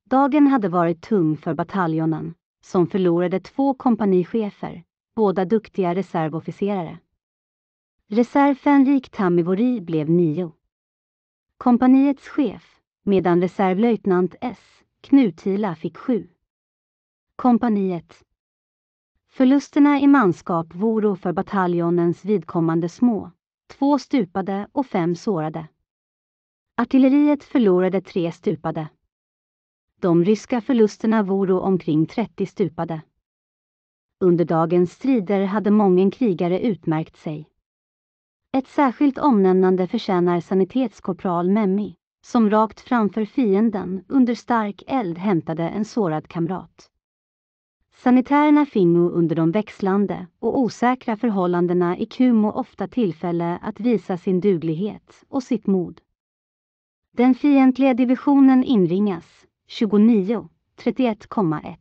Dagen hade varit tung för bataljonen, som förlorade två kompanichefer, båda duktiga reservofficerare. rik Tamivori blev nio. Kompaniets chef, medan reservlöjtnant S. Knutila fick sju. Kompaniet, Förlusterna i manskap voro för bataljonens vidkommande små. Två stupade och fem sårade. Artilleriet förlorade tre stupade. De ryska förlusterna voro omkring 30 stupade. Under dagens strider hade mången krigare utmärkt sig. Ett särskilt omnämnande förtjänar sanitetskorpral Memmi, som rakt framför fienden under stark eld hämtade en sårad kamrat. Sanitärerna fingo under de växlande och osäkra förhållandena i Kumo ofta tillfälle att visa sin duglighet och sitt mod. Den fientliga divisionen inringas 29 31,1.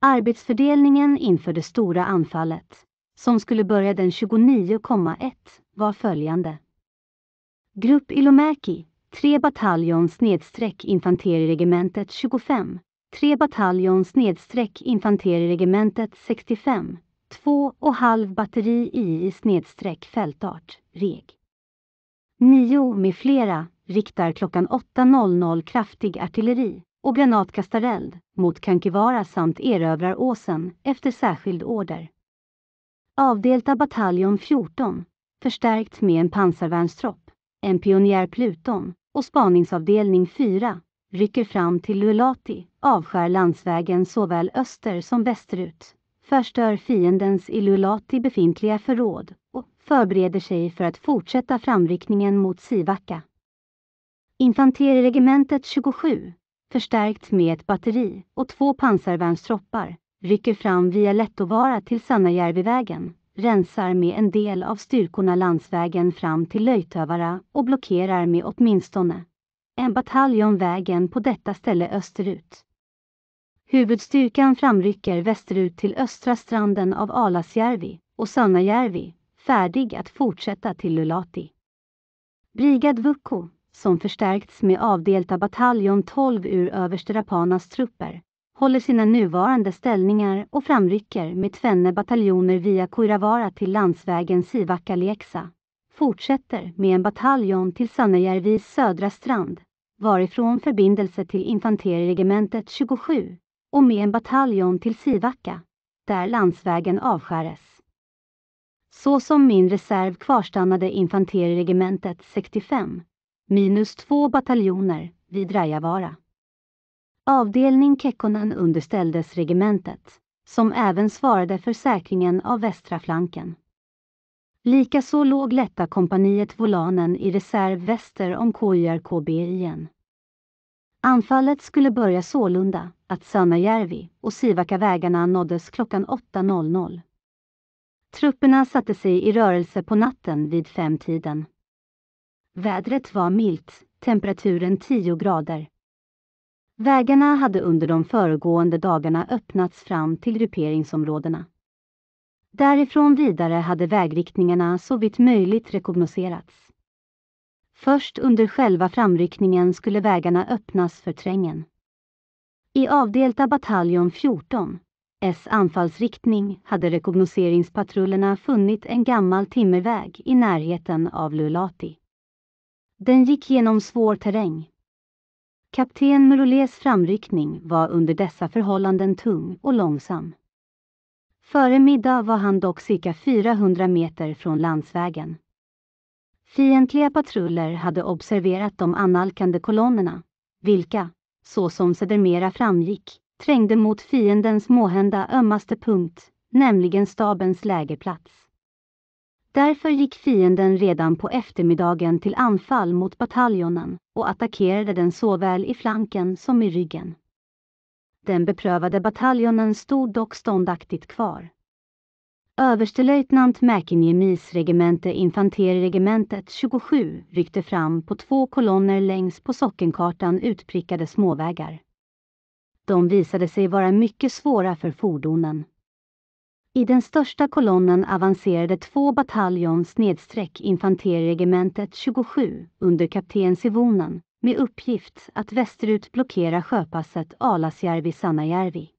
Arbetsfördelningen inför det stora anfallet, som skulle börja den 29,1, var följande. Grupp Ilomäki, tre bataljons nedsträck infanteriregementet 25 3 bataljon snedstreck infanteriregementet 65, 2 och halv batteri i snedstreck fältart, reg. 9 med flera riktar klockan 8.00 kraftig artilleri och granatkastareld mot Kankivara samt erövrar åsen efter särskild order. Avdelta bataljon 14, förstärkt med en pansarvärnstropp, en pionjär Pluton och spaningsavdelning 4 rycker fram till Lulati, avskär landsvägen såväl öster som västerut, förstör fiendens i Lulati befintliga förråd och förbereder sig för att fortsätta framryckningen mot Sivaka. Infanteriregementet 27, förstärkt med ett batteri och två pansarvärnstroppar, rycker fram via Lettovara till Sannajärvivägen, rensar med en del av styrkorna landsvägen fram till Löjtövara och blockerar med åtminstone en bataljon vägen på detta ställe österut. Huvudstyrkan framrycker västerut till östra stranden av Alasjärvi och Sannajärvi, färdig att fortsätta till Lulati. Brigad Vukko, som förstärkts med avdelta bataljon 12 ur överste Rapanas trupper, håller sina nuvarande ställningar och framrycker med tvenne bataljoner via Kuiravara till landsvägen Sivakka-Lieksa, fortsätter med en bataljon till Sannejärvis södra strand, varifrån förbindelse till infanteriregementet 27 och med en bataljon till Sivacka, där landsvägen avskäres. Så som min reserv kvarstannade infanteriregementet 65, minus två bataljoner vid Rajavara. Avdelning Kekkonen underställdes regementet, som även svarade för säkringen av västra flanken. Likaså låg Lätta-kompaniet Volanen i reserv väster om KYRKB igen. Anfallet skulle börja sålunda att Saunajärvi och Sivakavägarna nåddes klockan 8.00. Trupperna satte sig i rörelse på natten vid femtiden. Vädret var milt, temperaturen 10 grader. Vägarna hade under de föregående dagarna öppnats fram till grupperingsområdena. Därifrån vidare hade vägriktningarna så vitt möjligt rekognoserats. Först under själva framryckningen skulle vägarna öppnas för trängen. I avdelta bataljon 14, S anfallsriktning, hade rekognoseringspatrullerna funnit en gammal timmerväg i närheten av Lulati. Den gick genom svår terräng. Kapten Mulolés framryckning var under dessa förhållanden tung och långsam. Före middag var han dock cirka 400 meter från landsvägen. Fientliga patruller hade observerat de annalkande kolonnerna, vilka, så som sedermera framgick, trängde mot fiendens måhända ömmaste punkt, nämligen stabens lägerplats. Därför gick fienden redan på eftermiddagen till anfall mot bataljonen och attackerade den såväl i flanken som i ryggen. Den beprövade bataljonen stod dock ståndaktigt kvar. Överstelöjtnant Mäkiniemis regemente Infanteriregementet 27 ryckte fram på två kolonner längs på sockenkartan utprickade småvägar. De visade sig vara mycket svåra för fordonen. I den största kolonnen avancerade två bataljons snedstreck Infanteriregementet 27 under kapten Sivonen med uppgift att västerut blockera sjöpasset alasjärvi sannajärvi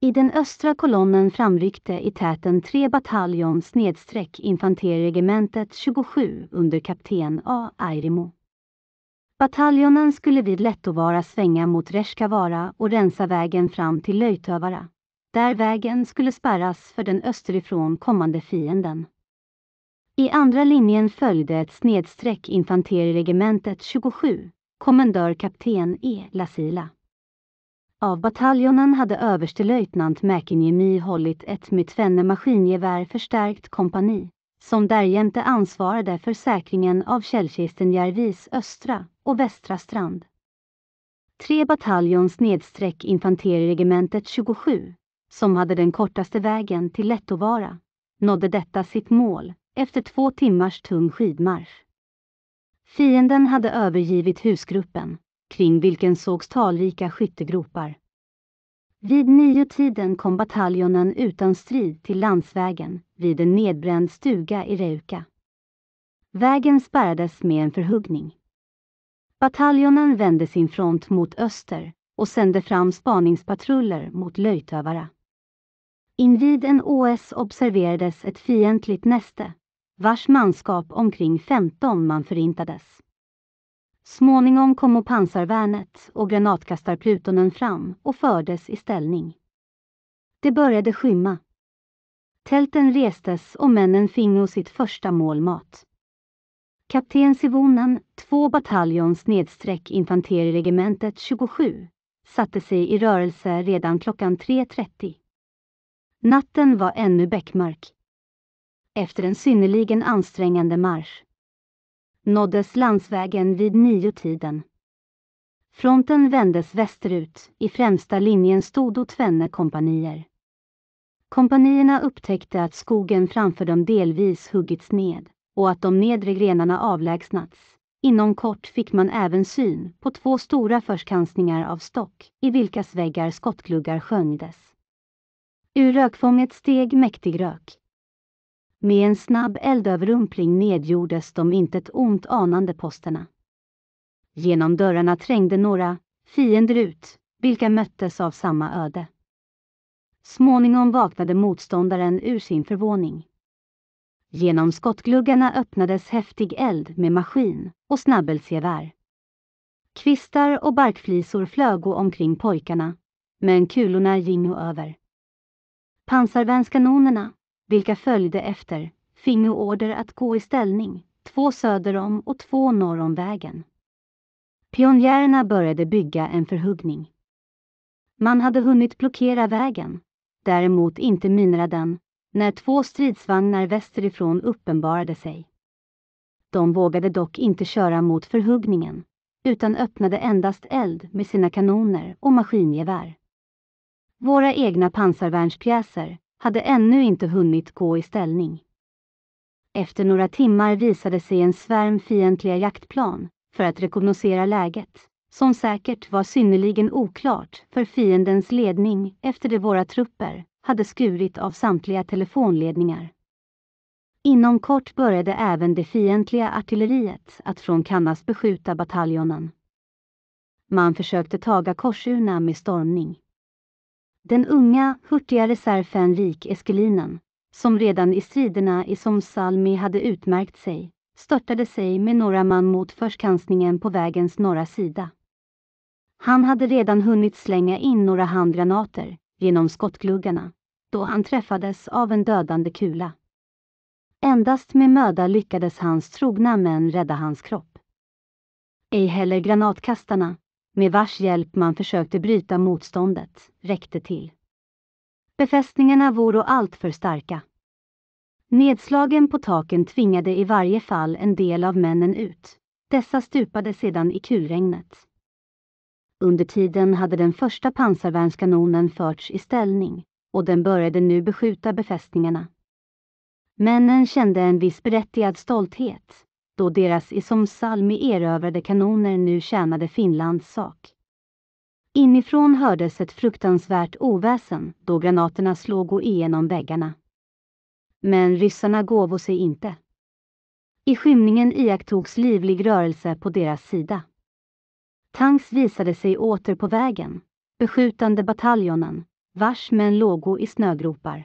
I den östra kolonnen framryckte i täten tre bataljon nedsträck infanteriregementet 27 under kapten A. Airimo. Bataljonen skulle vid Lettovara svänga mot Reskavara och rensa vägen fram till Löjtövara, där vägen skulle spärras för den österifrån kommande fienden. I andra linjen följde ett snedstreck infanteriregementet 27, kommendörkapten E. Lasila. Av bataljonen hade överstelöjtnant Mäkinyemi hållit ett med tvenne maskingevär förstärkt kompani, som därjämte ansvarade för säkringen av källkisten Järvis östra och västra strand. Tre bataljons nedstreck infanteriregementet 27, som hade den kortaste vägen till Lettovara, nådde detta sitt mål efter två timmars tung skidmarsch. Fienden hade övergivit husgruppen, kring vilken sågs talrika skyttegropar. Vid nio-tiden kom bataljonen utan strid till landsvägen vid en nedbränd stuga i Reuka. Vägen spärrades med en förhuggning. Bataljonen vände sin front mot öster och sände fram spaningspatruller mot Löjtövara. Invid en ås observerades ett fientligt näste vars manskap omkring 15 man förintades. Småningom kom pansarvärnet och granatkastarplutonen fram och fördes i ställning. Det började skymma. Tälten restes och männen fingo sitt första målmat. Kapten Sivonen, två bataljons nedsträck infanteriregementet 27, satte sig i rörelse redan klockan 3.30. Natten var ännu bäckmörk efter en synnerligen ansträngande marsch nåddes landsvägen vid niotiden. Fronten vändes västerut, i främsta linjen stod och tvenne kompanier. Kompanierna upptäckte att skogen framför dem delvis huggits ned och att de nedre grenarna avlägsnats. Inom kort fick man även syn på två stora förskansningar av stock i vilkas väggar skottgluggar skönjdes. Ur rökfånget steg mäktig rök, med en snabb eldöverrumpling nedgjordes de intet ont anande posterna. Genom dörrarna trängde några fiender ut, vilka möttes av samma öde. Småningom vaknade motståndaren ur sin förvåning. Genom skottgluggarna öppnades häftig eld med maskin och snabbelsgevär. Kvistar och barkflisor flögo omkring pojkarna, men kulorna gingo över. Pansarvärnskanonerna, vilka följde efter, fingo order att gå i ställning, två söder om och två norr om vägen. Pionjärerna började bygga en förhuggning. Man hade hunnit blockera vägen, däremot inte minera den, när två stridsvagnar västerifrån uppenbarade sig. De vågade dock inte köra mot förhuggningen, utan öppnade endast eld med sina kanoner och maskingevär. Våra egna pansarvärnspjäser, hade ännu inte hunnit gå i ställning. Efter några timmar visade sig en svärm fientliga jaktplan för att rekognosera läget, som säkert var synnerligen oklart för fiendens ledning efter det våra trupper hade skurit av samtliga telefonledningar. Inom kort började även det fientliga artilleriet att från Kannas beskjuta bataljonen. Man försökte taga Korsurna med stormning. Den unga, hurtiga reservfän Rik Eskelinen, som redan i striderna i Somsalmi hade utmärkt sig, störtade sig med några man mot förskansningen på vägens norra sida. Han hade redan hunnit slänga in några handgranater genom skottgluggarna, då han träffades av en dödande kula. Endast med möda lyckades hans trogna män rädda hans kropp. Ej heller granatkastarna, med vars hjälp man försökte bryta motståndet, räckte till. Befästningarna vore alltför starka. Nedslagen på taken tvingade i varje fall en del av männen ut. Dessa stupade sedan i kulregnet. Under tiden hade den första pansarvärnskanonen förts i ställning och den började nu beskjuta befästningarna. Männen kände en viss berättigad stolthet då deras i som Salmi erövrade kanoner nu tjänade Finlands sak. Inifrån hördes ett fruktansvärt oväsen då granaterna slog igenom väggarna. Men ryssarna gåvo sig inte. I skymningen iakttogs livlig rörelse på deras sida. Tanks visade sig åter på vägen, beskjutande bataljonen, vars män lågo i snögropar.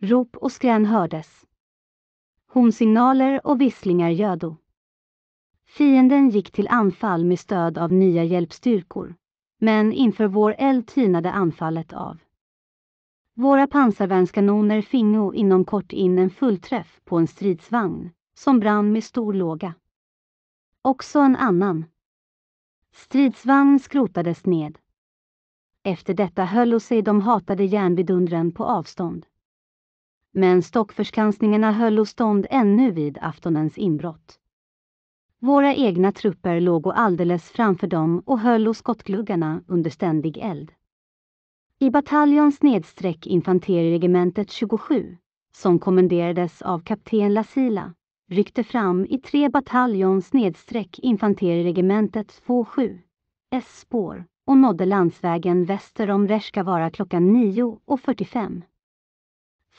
Rop och skrän hördes. Homsignaler och visslingar gödo. Fienden gick till anfall med stöd av nya hjälpstyrkor. Men inför vår eld tynade anfallet av. Våra pansarvärnskanoner fingo inom kort in en fullträff på en stridsvagn, som brann med stor låga. Också en annan. Stridsvagn skrotades ned. Efter detta höll sig de hatade järnvidundren på avstånd men stockförskansningarna höll stånd ännu vid aftonens inbrott. Våra egna trupper låg alldeles framför dem och höll skottgluggarna under ständig eld. I bataljons nedsträck infanteriregementet 27, som kommenderades av kapten Lasila, ryckte fram i tre bataljons nedsträck infanteriregementet 27, S-spår och nådde landsvägen väster om Reshkavara klockan 9.45.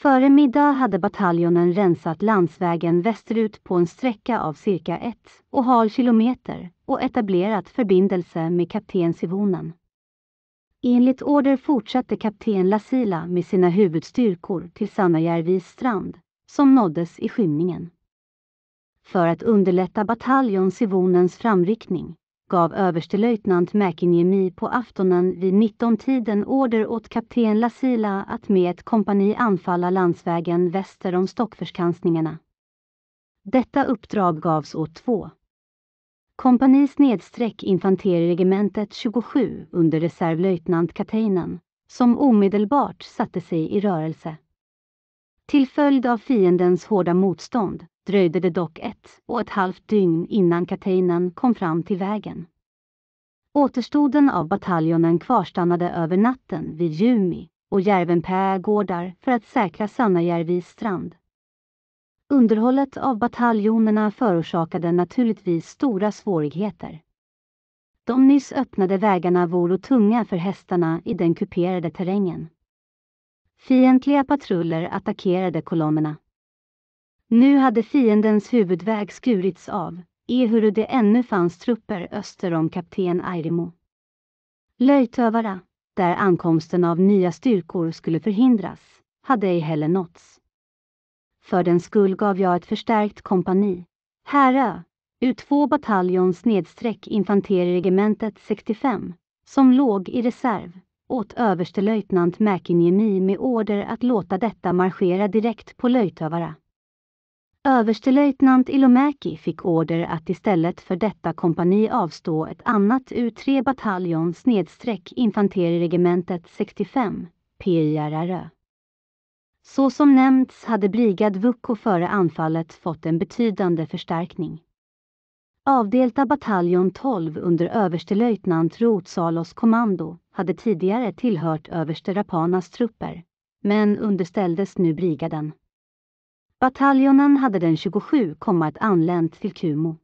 Före middag hade bataljonen rensat landsvägen västerut på en sträcka av cirka ett och halv kilometer och etablerat förbindelse med kapten Sivonen. Enligt order fortsatte kapten Lasila med sina huvudstyrkor till Sannajärvis strand, som nåddes i skymningen. För att underlätta bataljon Sivonens framryckning gav överstelöjtnant McInerney på aftonen vid 19-tiden order åt kapten Lasila att med ett kompani anfalla landsvägen väster om Stockförskansningarna. Detta uppdrag gavs åt två kompanis nedsträck infanteriregementet 27 under reservlöjtnant Kateinen, som omedelbart satte sig i rörelse. Till följd av fiendens hårda motstånd dröjde det dock ett och ett halvt dygn innan kaptenen kom fram till vägen. Återstoden av bataljonen kvarstannade över natten vid Jumi och Järvenpää gårdar för att säkra Sannajärvis strand. Underhållet av bataljonerna förorsakade naturligtvis stora svårigheter. De nyss öppnade vägarna vore tunga för hästarna i den kuperade terrängen. Fientliga patruller attackerade kolonnerna. Nu hade fiendens huvudväg skurits av, ehuru det ännu fanns trupper öster om kapten Airimo. Löjtövara, där ankomsten av nya styrkor skulle förhindras, hade ej heller nåtts. För den skull gav jag ett förstärkt kompani, Härö, ur två bataljons nedsträck infanteriregementet 65, som låg i reserv, åt överstelöjtnant Mäkinyemi med order att låta detta marschera direkt på Löjtövara Överstelöjtnant Ilomäki fick order att istället för detta kompani avstå ett annat U3 bataljon snedstreck infanteriregementet 65, PIRRö. Så som nämnts hade brigad Vucko före anfallet fått en betydande förstärkning. Avdelta bataljon 12 under överstelöjtnant Rotsalos kommando hade tidigare tillhört överste Rapanas trupper, men underställdes nu brigaden. Bataljonen hade den 27 kommit anlänt till Kumo.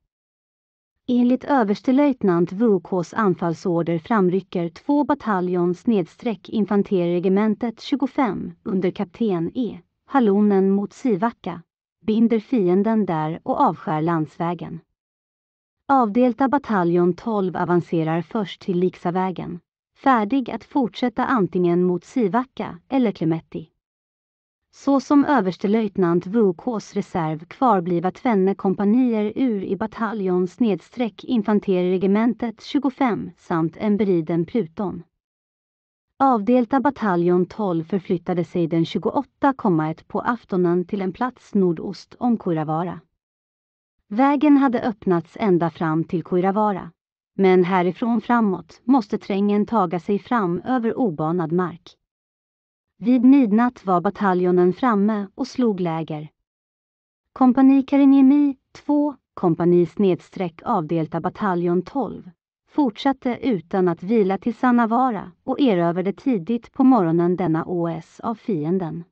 Enligt överstelöjtnant Vukås anfallsorder framrycker två bataljon snedstreck infanteriregementet 25 under kapten E. Halonen mot Sivakka, binder fienden där och avskär landsvägen. Avdelta bataljon 12 avancerar först till Liksavägen, färdig att fortsätta antingen mot Sivakka eller Klemetti såsom överstelöjtnant VKs reserv kvarbliva tvenne kompanier ur i bataljon snedstreck infanteriregementet 25 samt en beriden pluton. Avdelta bataljon 12 förflyttade sig den 28,1 på aftonen till en plats nordost om Kuravara. Vägen hade öppnats ända fram till Kuravara. Men härifrån framåt måste trängen taga sig fram över obanad mark. Vid midnatt var bataljonen framme och slog läger. Kompani Kariniemi 2, kompani snedstreck avdelta bataljon 12, fortsatte utan att vila till Sanavara och erövrade tidigt på morgonen denna OS av fienden.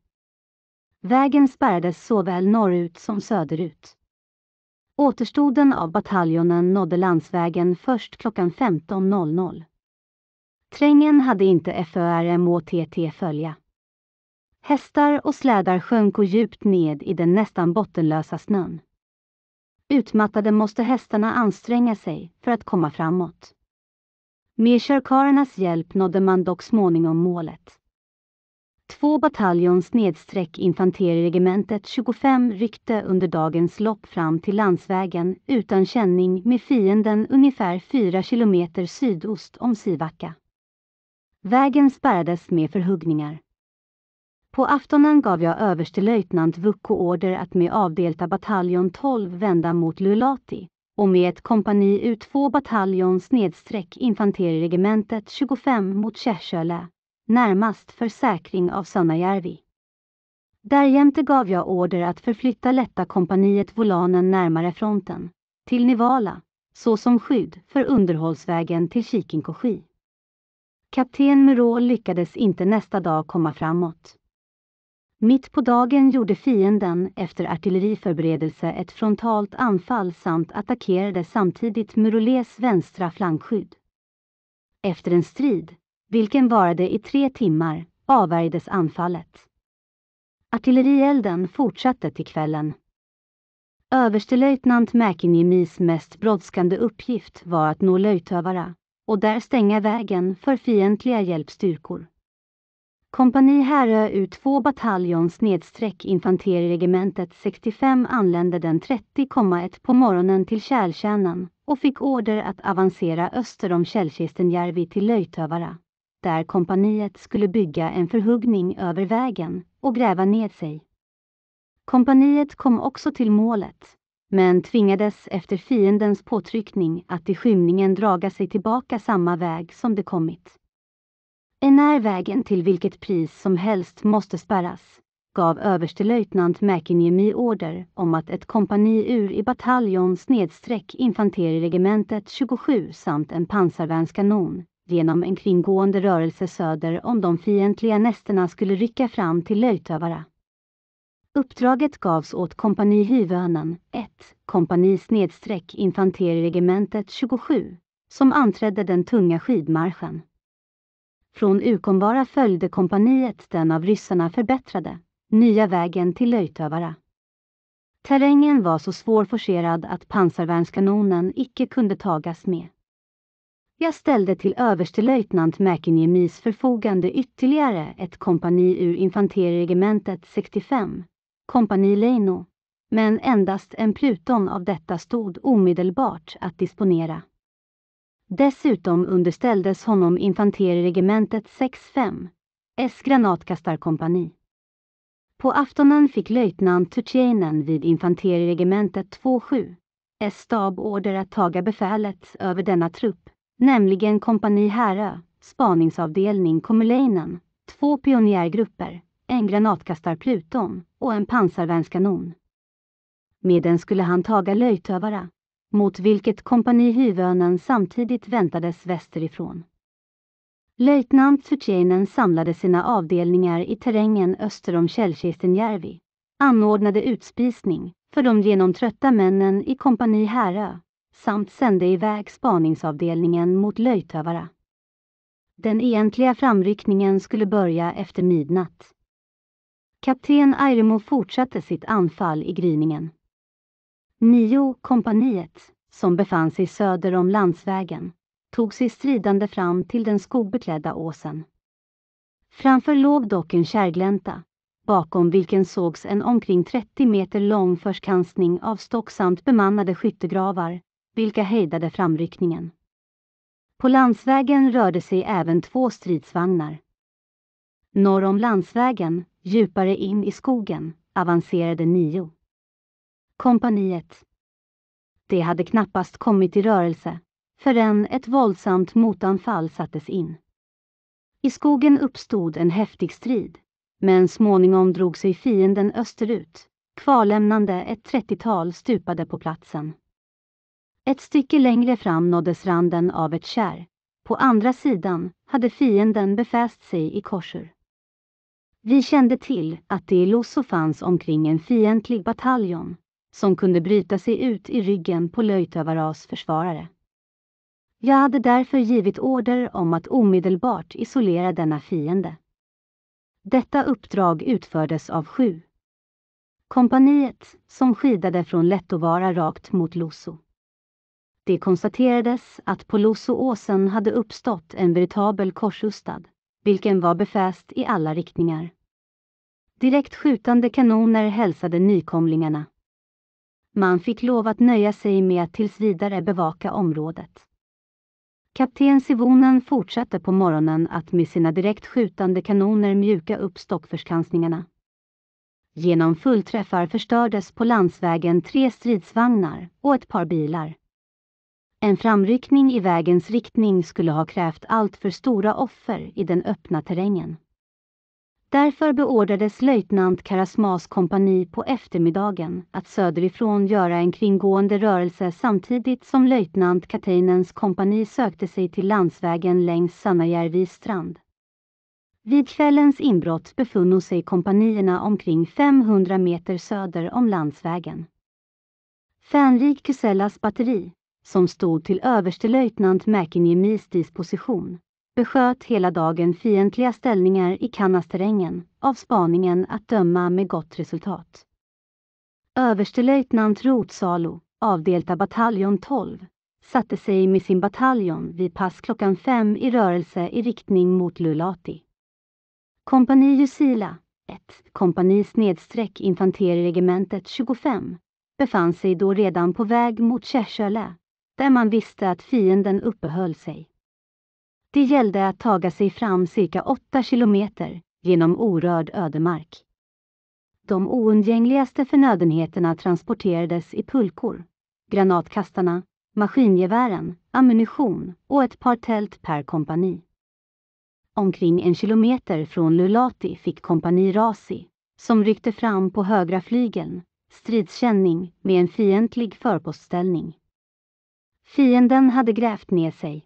Vägen spärrades såväl norrut som söderut. Återstoden av bataljonen nådde landsvägen först klockan 15.00. Trängen hade inte FÖRMOTT följa. Hästar och slädar sjönko djupt ned i den nästan bottenlösa snön. Utmattade måste hästarna anstränga sig för att komma framåt. Med körkarernas hjälp nådde man dock småningom målet. Två bataljons nedsträck infanteriregementet 25 ryckte under dagens lopp fram till landsvägen utan känning med fienden ungefär 4 kilometer sydost om Sivacka. Vägen spärrades med förhuggningar. På aftonen gav jag överstelöjtnant Vucko order att med avdelta bataljon 12 vända mot Lulati och med ett kompani U2 bataljons nedsträck infanteriregementet 25 mot Kärsöle, närmast för säkring av Sönäjärvi. Därjämte gav jag order att förflytta lätta kompaniet Volanen närmare fronten, till Nivala, såsom skydd för underhållsvägen till Kikinkoski. Kapten Murå lyckades inte nästa dag komma framåt. Mitt på dagen gjorde fienden efter artilleriförberedelse ett frontalt anfall samt attackerade samtidigt Murulés vänstra flankskydd. Efter en strid, vilken varade i tre timmar, avvärjdes anfallet. Artillerielden fortsatte till kvällen. Överstelöjtnant Mäkiniemis mest brådskande uppgift var att nå Löjtövara och där stänga vägen för fientliga hjälpstyrkor. Kompani Härö u 2 bataljons nedsträck infanteriregementet 65 anlände den 30,1 på morgonen till Kärlkärnan och fick order att avancera öster om Källkistenjärvi till Löjtövara. Där kompaniet skulle bygga en förhuggning över vägen och gräva ned sig. Kompaniet kom också till målet, men tvingades efter fiendens påtryckning att i skymningen draga sig tillbaka samma väg som de kommit. Enär vägen till vilket pris som helst måste spärras gav överstelöjtnant Mäkiniemi order om att ett kompani ur i bataljon snedstreck infanteriregementet 27 samt en pansarvärnskanon genom en kringgående rörelse söder om de fientliga nästerna skulle rycka fram till Löjtövara. Uppdraget gavs åt kompani Hyvönen, 1, kompani snedstreck infanteriregementet 27, som anträdde den tunga skidmarschen. Från Urkonvara följde kompaniet den av ryssarna förbättrade, nya vägen till Löytövara. Terrängen var så svårforcerad att pansarvärnskanonen icke kunde tagas med. Jag ställde till överstelöjtnant Mäkinjemis förfogande ytterligare ett kompani ur infanteriregementet 65, kompani Leino, men endast en pluton av detta stod omedelbart att disponera. Dessutom underställdes honom infanteriregementet 6-5, S granatkastarkompani. På aftonen fick löjtnant Turtjejnen vid infanteriregementet 2-7, S stab order att taga befälet över denna trupp, nämligen kompani Härö, spaningsavdelning Komuleinen, två pionjärgrupper, en granatkastar-Pluton och en pansarvärnskanon. Med den skulle han taga löjtövare mot vilket kompani Hyvönen samtidigt väntades västerifrån. Löjtnant Tjutjejnen samlade sina avdelningar i terrängen öster om Källkistenjärvi, anordnade utspisning för de genomtrötta männen i kompani Härö samt sände iväg spaningsavdelningen mot Löjtövara. Den egentliga framryckningen skulle börja efter midnatt. Kapten Airemo fortsatte sitt anfall i gryningen. Nio kompaniet, som befann sig söder om landsvägen, tog sig stridande fram till den skogbeklädda åsen. Framför låg dock en kärglänta, bakom vilken sågs en omkring 30 meter lång förskansning av stock samt bemannade skyttegravar, vilka hejdade framryckningen. På landsvägen rörde sig även två stridsvagnar. Norr om landsvägen, djupare in i skogen, avancerade nio kompaniet. Det hade knappast kommit i rörelse förrän ett våldsamt motanfall sattes in. I skogen uppstod en häftig strid, men småningom drog sig fienden österut, kvarlämnande ett trettiotal stupade på platsen. Ett stycke längre fram nåddes randen av ett kärr. På andra sidan hade fienden befäst sig i korsur. Vi kände till att det i Losso fanns omkring en fientlig bataljon som kunde bryta sig ut i ryggen på Löjtövaras försvarare. Jag hade därför givit order om att omedelbart isolera denna fiende. Detta uppdrag utfördes av sju. Kompaniet, som skidade från Lettovara rakt mot Loso. Det konstaterades att på Losoåsen hade uppstått en veritabel korsustad, vilken var befäst i alla riktningar. Direkt skjutande kanoner hälsade nykomlingarna man fick lov att nöja sig med att tills vidare bevaka området. Kapten Sivonen fortsatte på morgonen att med sina direkt skjutande kanoner mjuka upp stockförskansningarna. Genom fullträffar förstördes på landsvägen tre stridsvagnar och ett par bilar. En framryckning i vägens riktning skulle ha krävt alltför stora offer i den öppna terrängen. Därför beordrades löjtnant Karasmas kompani på eftermiddagen att söderifrån göra en kringgående rörelse samtidigt som löjtnant Katainens kompani sökte sig till landsvägen längs Sanajärvis strand. Vid kvällens inbrott befunnit sig kompanierna omkring 500 meter söder om landsvägen. Fänrik Kusellas batteri, som stod till överstelöjtnant Mäkinniemis disposition, besköt hela dagen fientliga ställningar i Cannasterrängen, av spaningen att döma med gott resultat. Överstelöjtnant Rot avdelta bataljon 12, satte sig med sin bataljon vid pass klockan fem i rörelse i riktning mot Lulati. Kompani Jusila, 1, kompani snedstreck infanteriregementet 25, befann sig då redan på väg mot Kärsölä, där man visste att fienden uppehöll sig. Det gällde att taga sig fram cirka åtta kilometer genom orörd ödemark. De oundgängligaste förnödenheterna transporterades i pulkor. Granatkastarna, maskingevären, ammunition och ett par tält per kompani. Omkring en kilometer från Lulati fick kompani Rasi, som ryckte fram på högra flygeln, stridskänning med en fientlig förpostställning. Fienden hade grävt ner sig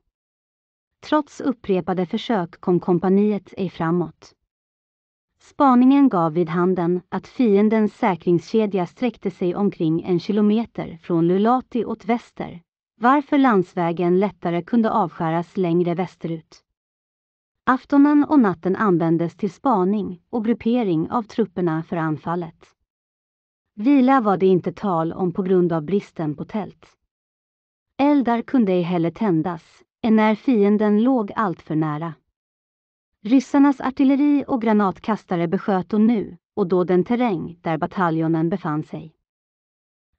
Trots upprepade försök kom kompaniet ej framåt. Spaningen gav vid handen att fiendens säkringskedja sträckte sig omkring en kilometer från Lulati åt väster, varför landsvägen lättare kunde avskäras längre västerut. Aftonen och natten användes till spaning och gruppering av trupperna för anfallet. Vila var det inte tal om på grund av bristen på tält. Eldar kunde ej heller tändas, när fienden låg alltför nära. Ryssarnas artilleri och granatkastare besköt och nu och då den terräng där bataljonen befann sig.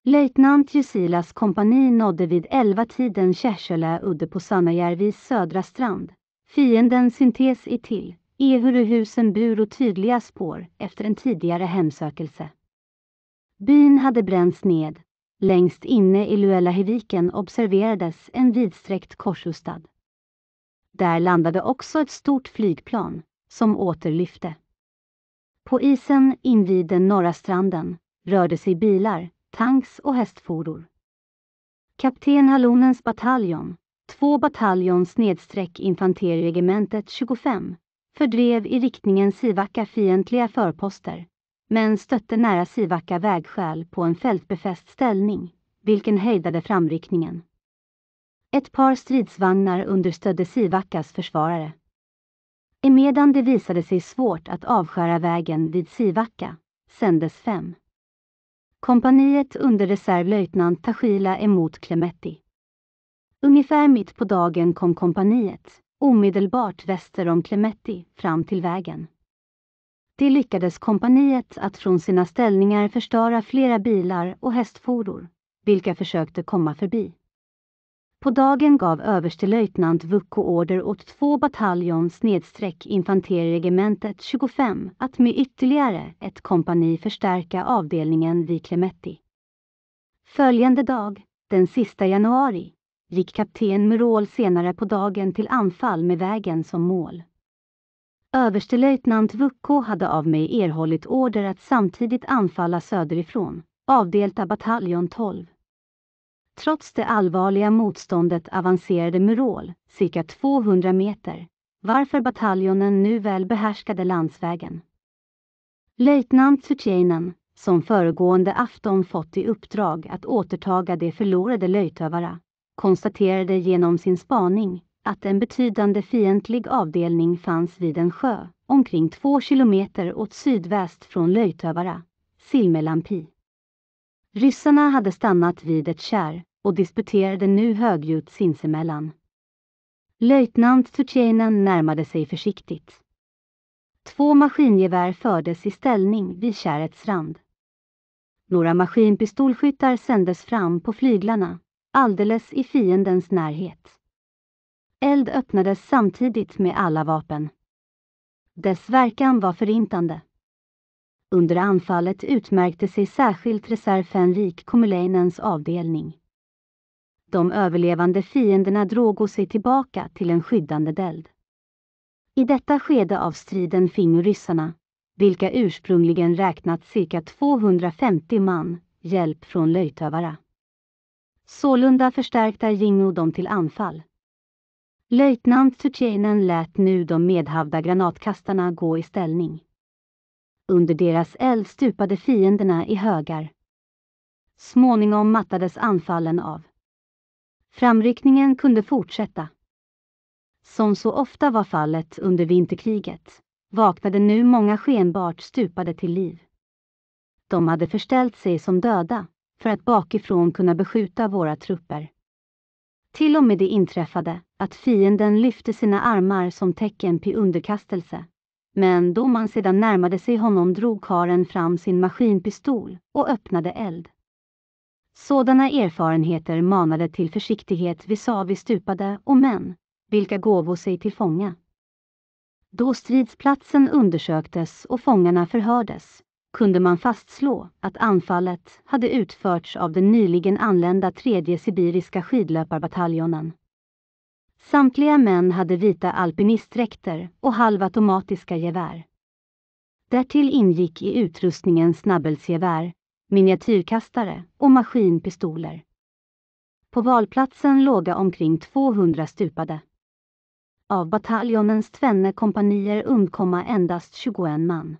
Löjtnant Jusilas kompani nådde vid elva tiden Kärsölä udde på Sannajärvis södra strand. Fienden syntes i till, husen bur och tydliga spår efter en tidigare hemsökelse. Byn hade bränts ned Längst inne i Luelaheviken observerades en vidsträckt korshustad. Där landade också ett stort flygplan, som återlyfte. På isen invid den norra stranden rörde sig bilar, tanks och hästfordor. Kapten Halonens bataljon, två bataljons nedsträck infanteriregementet 25, fördrev i riktningen Sivacka fientliga förposter men stötte nära Sivacka vägskäl på en fältbefäst ställning, vilken hejdade framryckningen. Ett par stridsvagnar understödde Sivackas försvarare. Emedan det visade sig svårt att avskära vägen vid Sivacka, sändes fem. Kompaniet under reservlöjtnant Tashila emot Clemetti. Ungefär mitt på dagen kom kompaniet, omedelbart väster om Clemetti, fram till vägen. 1990 lyckades kompaniet att från sina ställningar förstöra flera bilar och hästfordor, vilka försökte komma förbi. På dagen gav överstelöjtnant Vucko order åt två bataljons snedstreck infanteriregementet 25 att med ytterligare ett kompani förstärka avdelningen vid Clemetti. Följande dag, den sista januari, gick kapten Murol senare på dagen till anfall med vägen som mål. Överstelöjtnant Vucko hade av mig erhållit order att samtidigt anfalla söderifrån, avdelta bataljon 12. Trots det allvarliga motståndet avancerade Murol cirka 200 meter, varför bataljonen nu väl behärskade landsvägen. Löjtnant Tjutjejnen, som föregående afton fått i uppdrag att återtaga de förlorade Löjtövara, konstaterade genom sin spaning att en betydande fientlig avdelning fanns vid en sjö, omkring två kilometer åt sydväst från Löjtövara, Silmelampi. Ryssarna hade stannat vid ett kärr och disputerade nu högljutt sinsemellan. Löjtnant Tutjenen närmade sig försiktigt. Två maskingevär fördes i ställning vid kärrets rand. Några maskinpistolskyttar sändes fram på flyglarna, alldeles i fiendens närhet. Eld öppnades samtidigt med alla vapen. Dess verkan var förintande. Under anfallet utmärkte sig särskilt Reserv reservfänrik Komuleinens avdelning. De överlevande fienderna drog sig tillbaka till en skyddande deld. I detta skede av striden finner ryssarna, vilka ursprungligen räknat cirka 250 man, hjälp från löjtövare. Sålunda förstärkta gingo dem till anfall. Löjtnant Turchanen lät nu de medhavda granatkastarna gå i ställning. Under deras eld stupade fienderna i högar. Småningom mattades anfallen av. Framryckningen kunde fortsätta. Som så ofta var fallet under vinterkriget vaknade nu många skenbart stupade till liv. De hade förställt sig som döda för att bakifrån kunna beskjuta våra trupper. Till och med det inträffade att fienden lyfte sina armar som tecken på underkastelse. Men då man sedan närmade sig honom drog karen fram sin maskinpistol och öppnade eld. Sådana erfarenheter manade till försiktighet visavi stupade och män, vilka gåvo sig till fånga. Då stridsplatsen undersöktes och fångarna förhördes kunde man fastslå att anfallet hade utförts av den nyligen anlända tredje sibiriska skidlöparbataljonen. Samtliga män hade vita alpinistdräkter och halvautomatiska gevär. Därtill ingick i utrustningen snabbelsgevär, miniatyrkastare och maskinpistoler. På valplatsen låga omkring 200 stupade. Av bataljonens tvenne kompanier undkomma endast 21 man.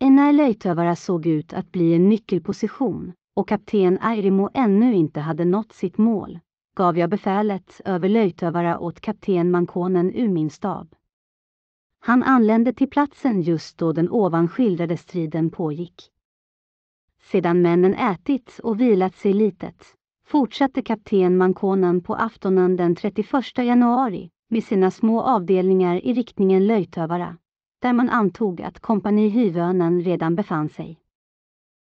Enär Löjtövara såg ut att bli en nyckelposition och kapten Airimo ännu inte hade nått sitt mål gav jag befälet över Löjtövara åt kapten Mankonen ur min stab. Han anlände till platsen just då den ovan skildrade striden pågick. Sedan männen ätit och vilat sig litet fortsatte kapten Mankonen på aftonen den 31 januari med sina små avdelningar i riktningen Löjtövara där man antog att kompani Hyvönen redan befann sig.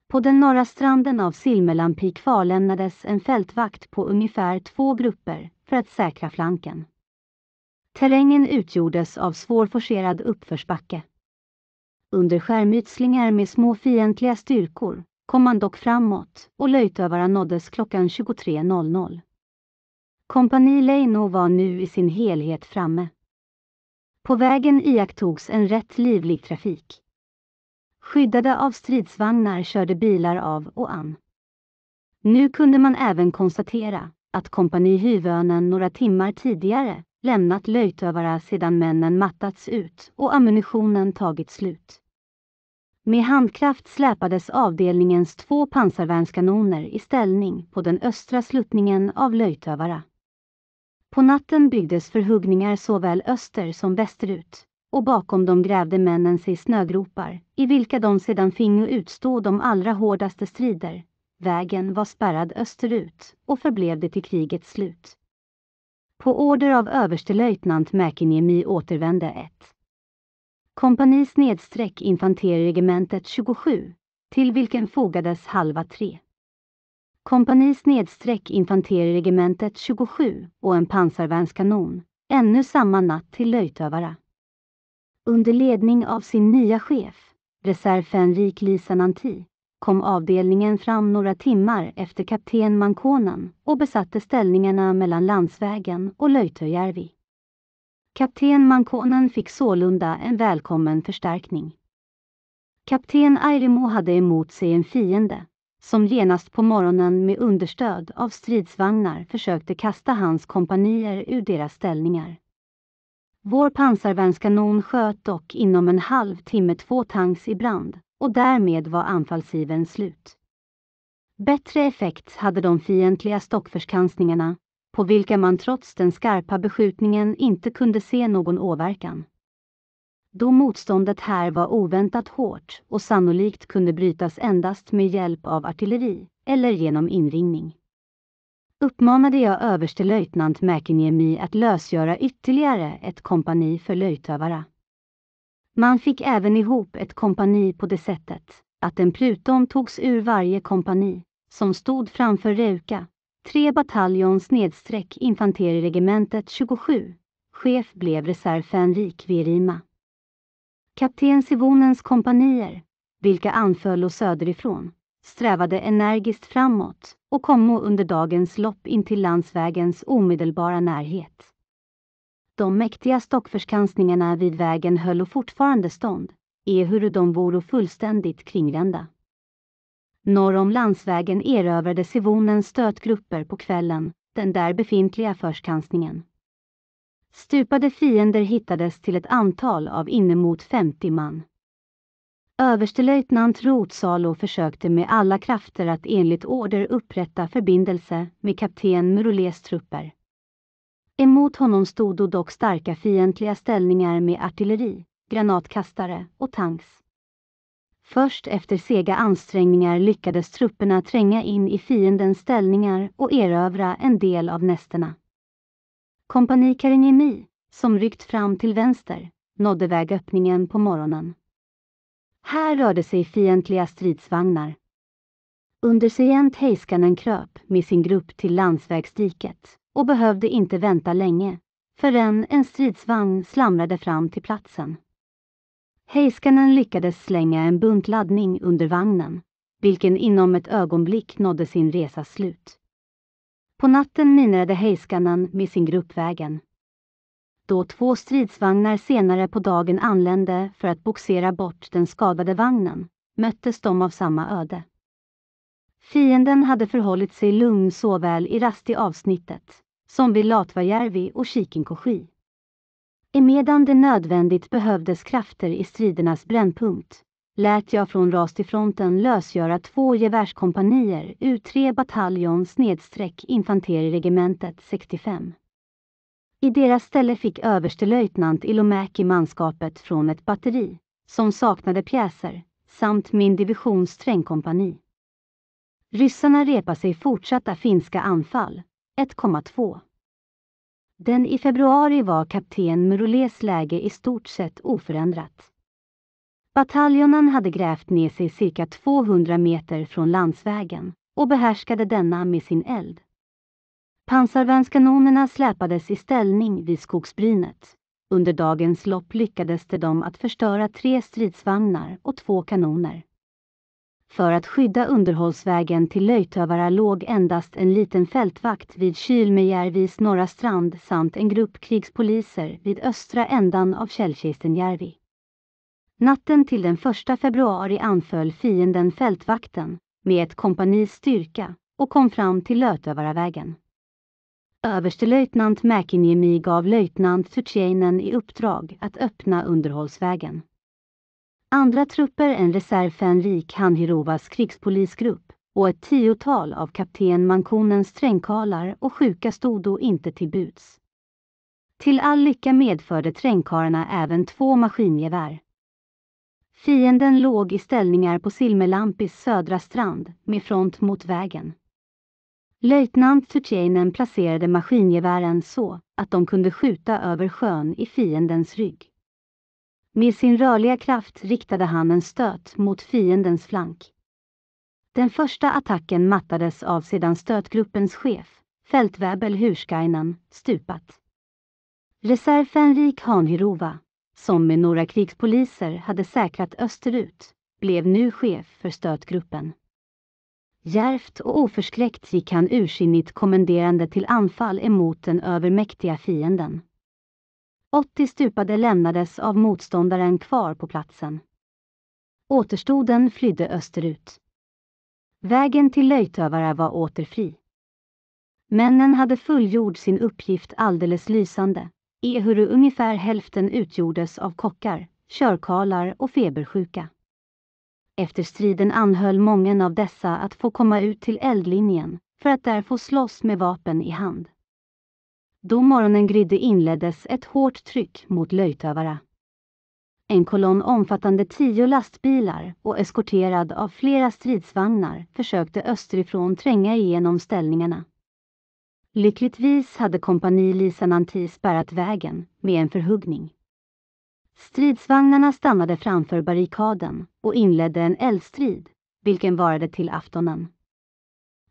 På den norra stranden av Silmelampi kvarlämnades en fältvakt på ungefär två grupper för att säkra flanken. Terrängen utgjordes av svårforcerad uppförsbacke. Under skärmytslingar med små fientliga styrkor kom man dock framåt och löjtövarna nåddes klockan 23.00. Kompani Leino var nu i sin helhet framme. På vägen iakttogs en rätt livlig trafik. Skyddade av stridsvagnar körde bilar av och an. Nu kunde man även konstatera att kompani Hyvönen några timmar tidigare lämnat Löjtövara sedan männen mattats ut och ammunitionen tagit slut. Med handkraft släpades avdelningens två pansarvärnskanoner i ställning på den östra sluttningen av Löjtövara. På natten byggdes förhuggningar såväl öster som västerut, och bakom dem grävde männen sig snögropar, i vilka de sedan fingo utstå de allra hårdaste strider. Vägen var spärrad österut och förblev det till krigets slut. På order av överstelöjtnant Mäkiniemi återvände ett kompanis nedsträck infanteriregementet 27, till vilken fogades halva tre kompani snedsträck infanteriregementet 27 och en pansarvärnskanon, ännu samma natt till Löjtövara. Under ledning av sin nya chef, reservfänrik Lisa Nanti, kom avdelningen fram några timmar efter kapten Mankonen och besatte ställningarna mellan landsvägen och Löjtöjärvi. Kapten Mankonen fick sålunda en välkommen förstärkning. Kapten Airimo hade emot sig en fiende som genast på morgonen med understöd av stridsvagnar försökte kasta hans kompanier ur deras ställningar. Vår pansarvärnskanon sköt dock inom en halv timme två tanks i brand och därmed var anfallsivern slut. Bättre effekt hade de fientliga stockförskansningarna, på vilka man trots den skarpa beskjutningen inte kunde se någon åverkan då motståndet här var oväntat hårt och sannolikt kunde brytas endast med hjälp av artilleri eller genom inringning. Uppmanade jag överstelöjtnant Mäkiniemi att lösgöra ytterligare ett kompani för löjtövare. Man fick även ihop ett kompani på det sättet att en pluton togs ur varje kompani som stod framför Reuka, tre bataljons nedsträck infanteriregementet 27. Chef blev reserv reservfänrik Virima. Kapten Sivonens kompanier, vilka anföll och söderifrån, strävade energiskt framåt och kommo under dagens lopp in till landsvägens omedelbara närhet. De mäktiga stockförskansningarna vid vägen höll fortfarande stånd, ehuru de vore fullständigt kringrända. Norr om landsvägen erövrade Sivonens stötgrupper på kvällen den där befintliga förskansningen. Stupade fiender hittades till ett antal av inemot 50 man. Överstelöjtnant Rotsalo försökte med alla krafter att enligt order upprätta förbindelse med kapten Murules trupper. Emot honom stod då dock starka fientliga ställningar med artilleri, granatkastare och tanks. Först efter sega ansträngningar lyckades trupperna tränga in i fiendens ställningar och erövra en del av nästerna. Kompani Kariniemi, som ryckt fram till vänster, nådde vägöppningen på morgonen. Här rörde sig fientliga stridsvagnar. Undersergent Heiskanen kröp med sin grupp till landsvägsdiket och behövde inte vänta länge förrän en stridsvagn slamrade fram till platsen. Heiskanen lyckades slänga en bunt laddning under vagnen, vilken inom ett ögonblick nådde sin resas slut. På natten minerade hejskannan med sin grupp vägen. Då två stridsvagnar senare på dagen anlände för att boxera bort den skadade vagnen möttes de av samma öde. Fienden hade förhållit sig lugn såväl i Rasti-avsnittet som vid Latvajärvi och Kikinkoski. Emedan det nödvändigt behövdes krafter i stridernas brännpunkt lät jag från ras till fronten lösgöra två gevärskompanier U3 bataljon snedstreck infanteriregementet 65. I deras ställe fick överstelöjtnant Ilomäki manskapet från ett batteri, som saknade pjäser, samt min divisions trängkompani. Ryssarna repar sig fortsatta finska anfall, 1,2. Den i februari var kapten Murules läge i stort sett oförändrat. Bataljonen hade grävt ner sig cirka 200 meter från landsvägen och behärskade denna med sin eld. Pansarvärnskanonerna släpades i ställning vid skogsbrynet. Under dagens lopp lyckades de att förstöra tre stridsvagnar och två kanoner. För att skydda underhållsvägen till Löjtövara låg endast en liten fältvakt vid Kylmejärvis norra strand samt en grupp krigspoliser vid östra ändan av Källkistenjärvi. Natten till den 1 februari anföll fienden fältvakten med ett kompanis styrka och kom fram till Lötövaravägen. Överstelöjtnant Mäkiniemi gav löjtnant Turtjeinen i uppdrag att öppna underhållsvägen. Andra trupper än reservfänrik Hanhirovas krigspolisgrupp och ett tiotal av kapten Mankonens trängkarlar och sjuka stod då inte till buds. Till all lycka medförde trängkarlarna även två maskingevär Fienden låg i ställningar på Silmelampis södra strand, med front mot vägen. Löjtnant Tutjeinen placerade maskingevären så att de kunde skjuta över sjön i fiendens rygg. Med sin rörliga kraft riktade han en stöt mot fiendens flank. Den första attacken mattades av sedan stötgruppens chef, fältväbel Hurskainen, stupat. Reservfänrik Hanhirova, som med några krigspoliser hade säkrat österut, blev nu chef för stödgruppen. Järvt och oförskräckt gick han ursinnigt kommenderande till anfall emot den övermäktiga fienden. 80 stupade lämnades av motståndaren kvar på platsen. Återstoden flydde österut. Vägen till löjtövare var åter fri. Männen hade fullgjort sin uppgift alldeles lysande ehuru ungefär hälften utgjordes av kockar, körkarlar och febersjuka. Efter striden anhöll många av dessa att få komma ut till eldlinjen för att där få slåss med vapen i hand. Då morgonen grydde inleddes ett hårt tryck mot löjtövare. En kolonn omfattande tio lastbilar och eskorterad av flera stridsvagnar försökte österifrån tränga igenom ställningarna. Lyckligtvis hade kompani Lisa Nanti spärrat vägen med en förhuggning. Stridsvagnarna stannade framför barrikaden och inledde en eldstrid, vilken varade till aftonen.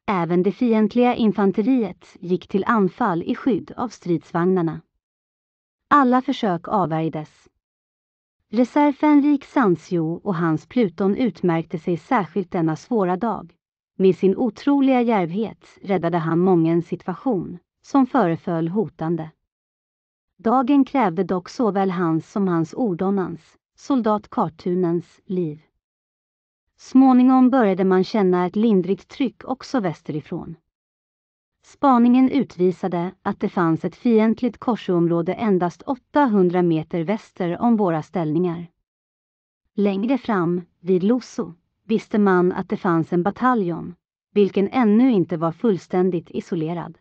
Även det fientliga infanteriet gick till anfall i skydd av stridsvagnarna. Alla försök avvärjdes. Reservfänrik Sandsjo och hans Pluton utmärkte sig särskilt denna svåra dag med sin otroliga djärvhet räddade han mången situation som föreföll hotande. Dagen krävde dock såväl hans som hans ordonnans, soldat Kartunens, liv. Småningom började man känna ett lindrigt tryck också västerifrån. Spaningen utvisade att det fanns ett fientligt korsområde endast 800 meter väster om våra ställningar. Längre fram, vid Loso, visste man att det fanns en bataljon, vilken ännu inte var fullständigt isolerad.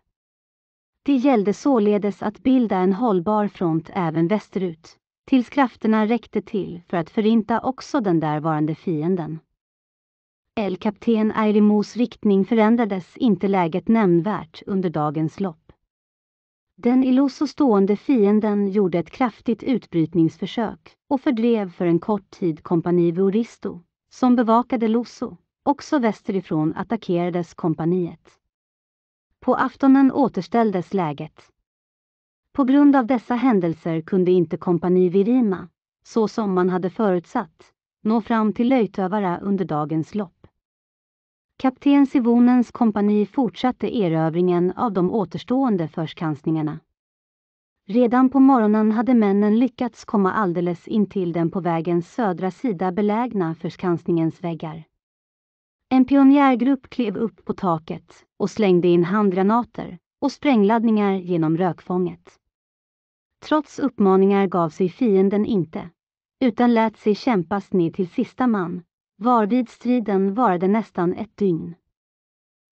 Det gällde således att bilda en hållbar front även västerut, tills krafterna räckte till för att förinta också den därvarande fienden. El-kapten Airimos riktning förändrades inte läget nämnvärt under dagens lopp. Den i stående fienden gjorde ett kraftigt utbrytningsförsök och fördrev för en kort tid kompani Voristo som bevakade Loso. Också västerifrån attackerades kompaniet. På aftonen återställdes läget. På grund av dessa händelser kunde inte kompani Virima, så som man hade förutsatt, nå fram till Löjtövara under dagens lopp. Kapten Sivonens kompani fortsatte erövringen av de återstående förskansningarna. Redan på morgonen hade männen lyckats komma alldeles intill den på vägens södra sida belägna förskansningens väggar. En pionjärgrupp klev upp på taket och slängde in handgranater och sprängladdningar genom rökfånget. Trots uppmaningar gav sig fienden inte, utan lät sig kämpas ner till sista man, varvid striden varade nästan ett dygn.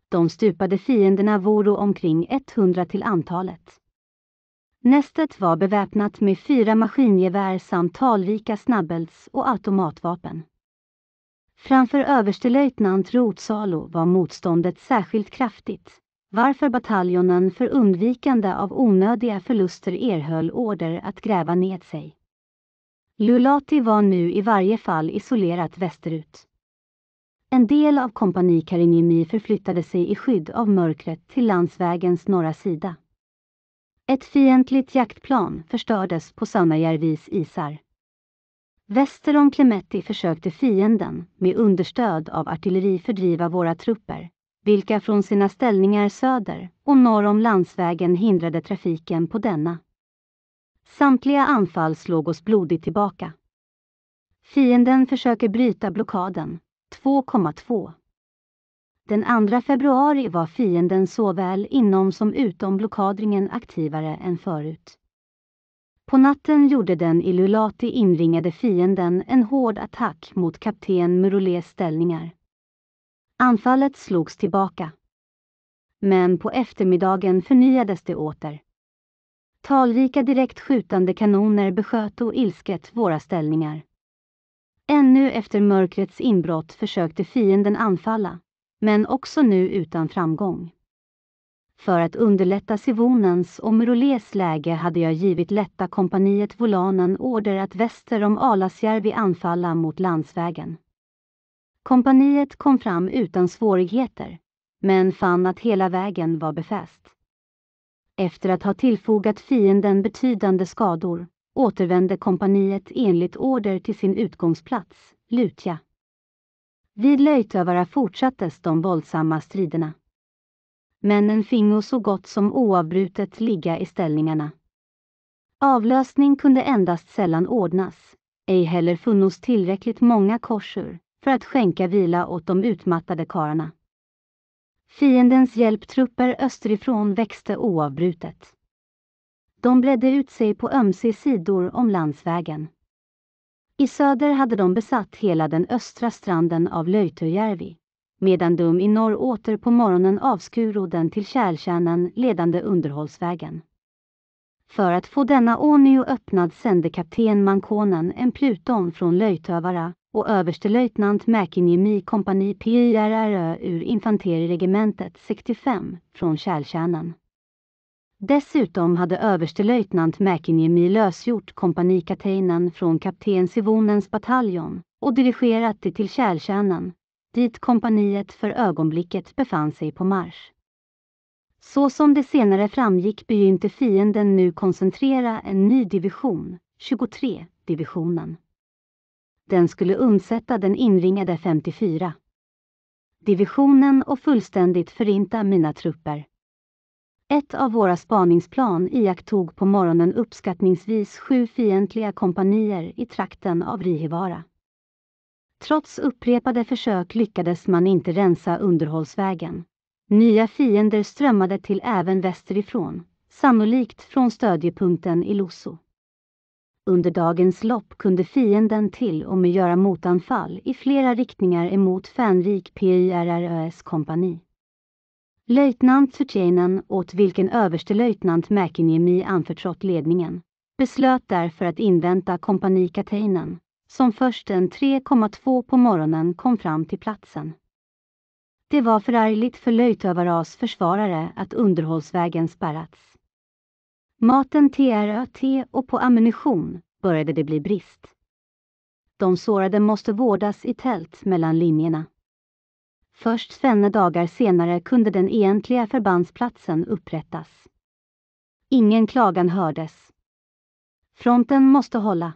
De stupade fienderna voro omkring 100 till antalet. Nästet var beväpnat med fyra maskingevär samt talrika snabbelts och automatvapen. Framför överstelöjtnant Rotsalo var motståndet särskilt kraftigt, varför bataljonen för undvikande av onödiga förluster erhöll order att gräva ned sig. Lulati var nu i varje fall isolerat västerut. En del av kompani Karinimi förflyttade sig i skydd av mörkret till landsvägens norra sida. Ett fientligt jaktplan förstördes på Sannajärvis isar. Väster om Klemetti försökte fienden, med understöd av artilleri, fördriva våra trupper, vilka från sina ställningar söder och norr om landsvägen hindrade trafiken på denna. Samtliga anfall slog oss blodigt tillbaka. Fienden försöker bryta blockaden. 2,2 den 2 februari var fienden såväl inom som utom blockadringen aktivare än förut. På natten gjorde den i Lulati inringade fienden en hård attack mot kapten Murulés ställningar. Anfallet slogs tillbaka. Men på eftermiddagen förnyades det åter. Talrika direkt skjutande kanoner besköt och ilsket våra ställningar. Ännu efter mörkrets inbrott försökte fienden anfalla men också nu utan framgång. För att underlätta Sivonens och Merolés läge hade jag givit lätta kompaniet Volanen order att väster om Alasjärvi anfalla mot landsvägen. Kompaniet kom fram utan svårigheter, men fann att hela vägen var befäst. Efter att ha tillfogat fienden betydande skador återvände kompaniet enligt order till sin utgångsplats, Lutja. Vid löjtövara fortsattes de våldsamma striderna. Männen fingo så gott som oavbrutet ligga i ställningarna. Avlösning kunde endast sällan ordnas, ej heller funnos tillräckligt många korsur för att skänka vila åt de utmattade kararna. Fiendens hjälptrupper österifrån växte oavbrutet. De bredde ut sig på ömse sidor om landsvägen. I söder hade de besatt hela den östra stranden av Löjtöjärvi, medan de i norr åter på morgonen avskuro den till kärlkärnan ledande underhållsvägen. För att få denna ånyo öppnad sände kapten Mankonen en pluton från Löjtövara och överstelöjtnant Mäkiniemi kompani PIRRÖ ur infanteriregementet 65 från Kärlkärnan. Dessutom hade överstelöjtnant Mäkiniemi lösgjort kompanikaptenen från kapten Sivonens bataljon och dirigerat det till Tjärlkärnan, dit kompaniet för ögonblicket befann sig på marsch. Så som det senare framgick begynte fienden nu koncentrera en ny division, 23 divisionen. Den skulle undsätta den inringade 54 divisionen och fullständigt förinta mina trupper. Ett av våra spaningsplan iakttog på morgonen uppskattningsvis sju fientliga kompanier i trakten av Rihivara. Trots upprepade försök lyckades man inte rensa underhållsvägen. Nya fiender strömmade till även västerifrån, sannolikt från stödjepunkten i Loso. Under dagens lopp kunde fienden till och med göra motanfall i flera riktningar emot Fänrik PIRRÖs kompani. Löjtnant Suchainen, åt vilken överstelöjtnant Mäkiniemi anförtrott ledningen, beslöt därför att invänta kompani Katainen, som först den 3,2 på morgonen kom fram till platsen. Det var förargligt för löjtövaras försvarare att underhållsvägen spärrats. Maten TRÖT och på ammunition började det bli brist. De sårade måste vårdas i tält mellan linjerna. Först svenne dagar senare kunde den egentliga förbandsplatsen upprättas. Ingen klagan hördes. Fronten måste hålla.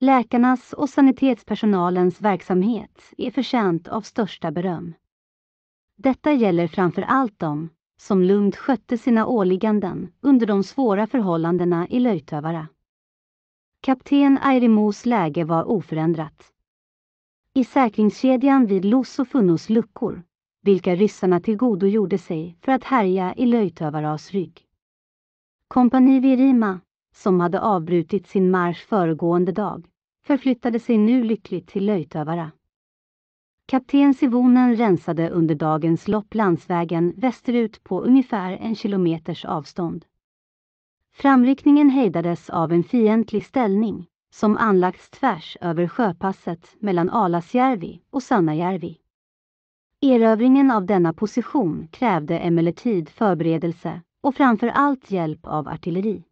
Läkarnas och sanitetspersonalens verksamhet är förtjänt av största beröm. Detta gäller framför allt dem som lugnt skötte sina åligganden under de svåra förhållandena i Löjtövara. Kapten Airimos läge var oförändrat i säkringskedjan vid Los och Funnos luckor, vilka ryssarna tillgodogjorde sig för att härja i löjtövaras rygg. Kompani Virima, som hade avbrutit sin marsch föregående dag, förflyttade sig nu lyckligt till Löjtövara. Kapten Sivonen rensade under dagens lopp landsvägen västerut på ungefär en kilometers avstånd. Framryckningen hejdades av en fientlig ställning, som anlagts tvärs över sjöpasset mellan Alasjärvi och Sannajärvi. Erövringen av denna position krävde emellertid förberedelse och framför allt hjälp av artilleri.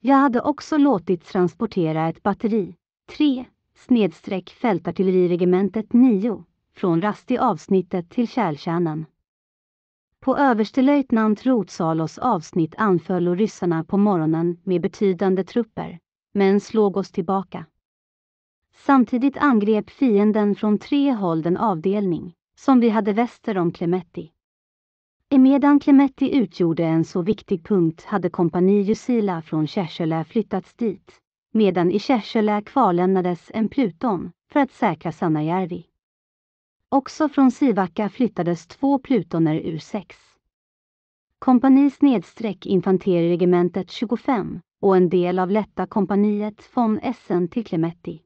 Jag hade också låtit transportera ett batteri, 3 snedstreck fältartilleriregementet 9, från Rasti avsnittet till Kärlkärnan. På överstelöjtnant Rotsalos avsnitt anföll ryssarna på morgonen med betydande trupper men slog oss tillbaka. Samtidigt angrep fienden från tre håll den avdelning som vi hade väster om Clemetti. Emedan Clemetti utgjorde en så viktig punkt hade kompani Jusila från Kärsölä flyttats dit, medan i Kärsölä kvarlämnades en pluton för att säkra Sanajärvi. Också från Sivakka flyttades två plutoner ur sex. Kompanis nedstreck infanteriregementet 25 och en del av lätta kompaniet von Essen till Klemetti.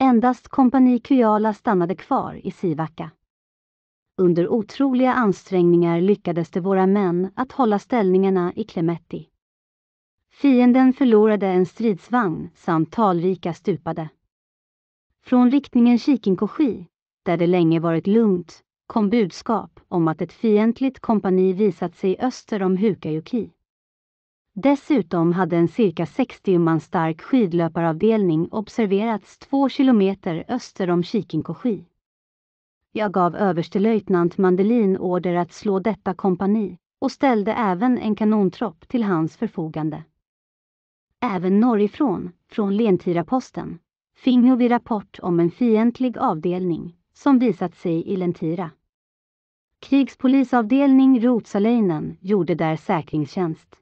Endast kompani Kujala stannade kvar i Sivaka. Under otroliga ansträngningar lyckades det våra män att hålla ställningarna i Klemetti. Fienden förlorade en stridsvagn samt talrika stupade. Från riktningen Chikinkoshi, där det länge varit lugnt, kom budskap om att ett fientligt kompani visat sig öster om Hukajoki. Dessutom hade en cirka 60 man stark skidlöparavdelning observerats två kilometer öster om Kikinkåsky. Jag gav överstelöjtnant Mandelin order att slå detta kompani och ställde även en kanontropp till hans förfogande. Även norrifrån, från Lentiraposten, fingo vi rapport om en fientlig avdelning som visat sig i Lentira. Krigspolisavdelning Rotsalöjnen gjorde där säkringstjänst.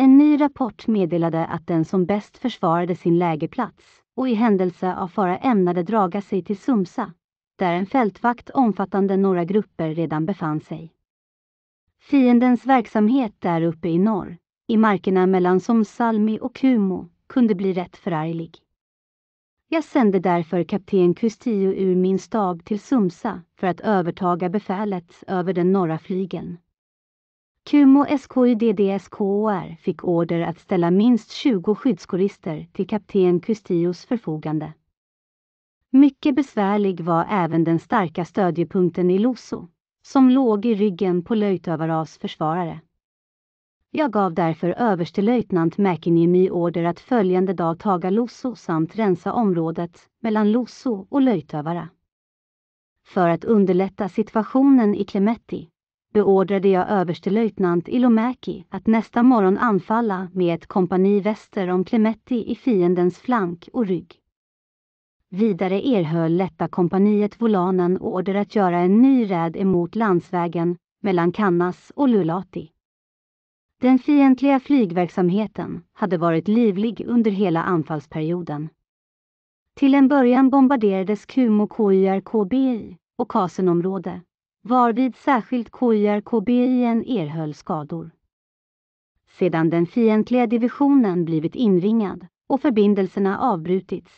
En ny rapport meddelade att den som bäst försvarade sin lägerplats och i händelse av fara ämnade draga sig till Sumsa, där en fältvakt omfattande några grupper redan befann sig. Fiendens verksamhet där uppe i norr, i markerna mellan Somsalmi och Kumo, kunde bli rätt förarglig. Jag sände därför kapten Kustio ur min stab till Sumsa för att övertaga befälet över den norra flygeln. Kumo SKUDDSKOR fick order att ställa minst 20 skyddskorister till kapten Kustios förfogande. Mycket besvärlig var även den starka stödjepunkten i Loso, som låg i ryggen på löjtövaravs försvarare. Jag gav därför överstelöjtnant Mäkiniemi order att följande dag taga Loso samt rensa området mellan Loso och Löjtövara. För att underlätta situationen i Klemetti beordrade jag överstelöjtnant Ilomäki att nästa morgon anfalla med ett kompani väster om Klemetti i fiendens flank och rygg. Vidare erhöll lätta kompaniet Volanen order att göra en ny räd emot landsvägen mellan Kannas och Lulati. Den fientliga flygverksamheten hade varit livlig under hela anfallsperioden. Till en början bombarderades Kumo KYR-KBI och Kasenområde varvid särskilt KYRKBIen erhöll skador. Sedan den fientliga divisionen blivit inringad och förbindelserna avbrutits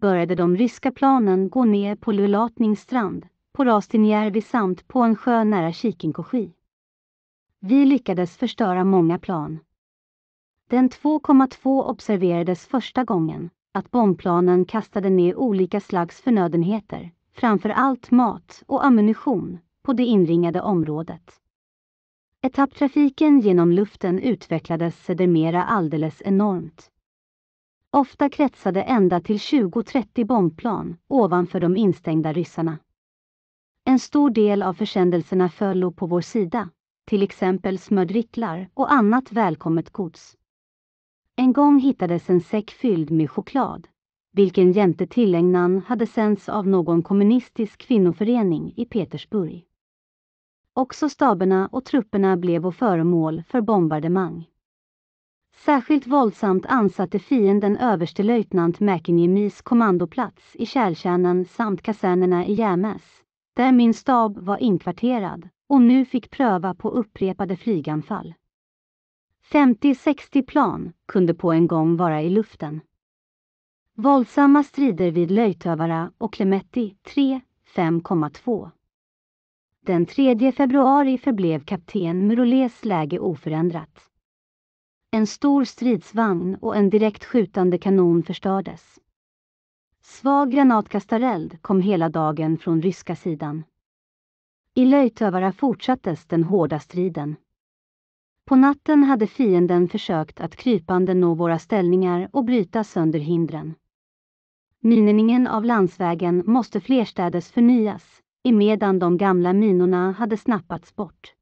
började de ryska planen gå ner på Lulatnings strand, på Rastinjärvi samt på en sjö nära Kikinkoski. Vi lyckades förstöra många plan. Den 2,2 observerades första gången att bombplanen kastade ner olika slags förnödenheter, framför allt mat och ammunition, på det inringade området. Etapptrafiken genom luften utvecklades sedermera alldeles enormt. Ofta kretsade ända till 20-30 bombplan ovanför de instängda ryssarna. En stor del av försändelserna föll på vår sida, till exempel smördricklar och annat välkommet gods. En gång hittades en säck fylld med choklad, vilken jämte tillägnan hade sänts av någon kommunistisk kvinnoförening i Petersburg. Också staberna och trupperna blev föremål för bombardemang. Särskilt våldsamt ansatte fienden överstelöjtnant McInnemis kommandoplats i Kärlkärnan samt kasernerna i Jämäs, där min stab var inkvarterad och nu fick pröva på upprepade flyganfall. 50-60 plan kunde på en gång vara i luften. Våldsamma strider vid Löjtövara och Klemetti 3, 5,2. Den 3 februari förblev kapten Murolés läge oförändrat. En stor stridsvagn och en direkt skjutande kanon förstördes. Svag granatkastareld kom hela dagen från ryska sidan. I Löjtövara fortsattes den hårda striden. På natten hade fienden försökt att krypande nå våra ställningar och bryta sönder hindren. Miningen av landsvägen måste flerstädes förnyas, emedan de gamla minorna hade snappats bort.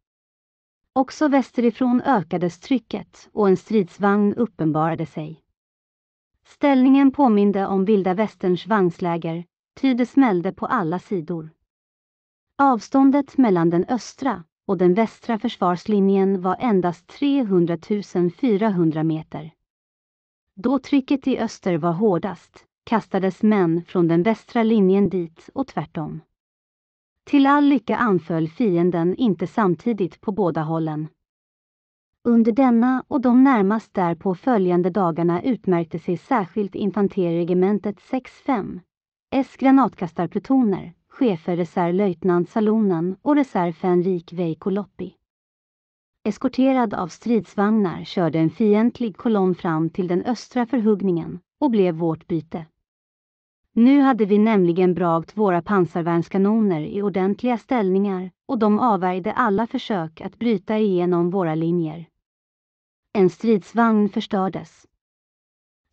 Också västerifrån ökades trycket och en stridsvagn uppenbarade sig. Ställningen påminde om vilda västerns vagnsläger, ty det smällde på alla sidor. Avståndet mellan den östra och den västra försvarslinjen var endast 300 400 meter. Då trycket i öster var hårdast kastades män från den västra linjen dit och tvärtom. Till all lycka anföll fienden inte samtidigt på båda hållen. Under denna och de närmast därpå följande dagarna utmärkte sig särskilt infanteriregementet 5 S granatkastarplutoner, chefer reservlöjtnant Salonen och reservfänrik Loppi. Eskorterad av stridsvagnar körde en fientlig kolonn fram till den östra förhuggningen och blev vårt byte. Nu hade vi nämligen bragt våra pansarvärnskanoner i ordentliga ställningar och de avvärjde alla försök att bryta igenom våra linjer. En stridsvagn förstördes.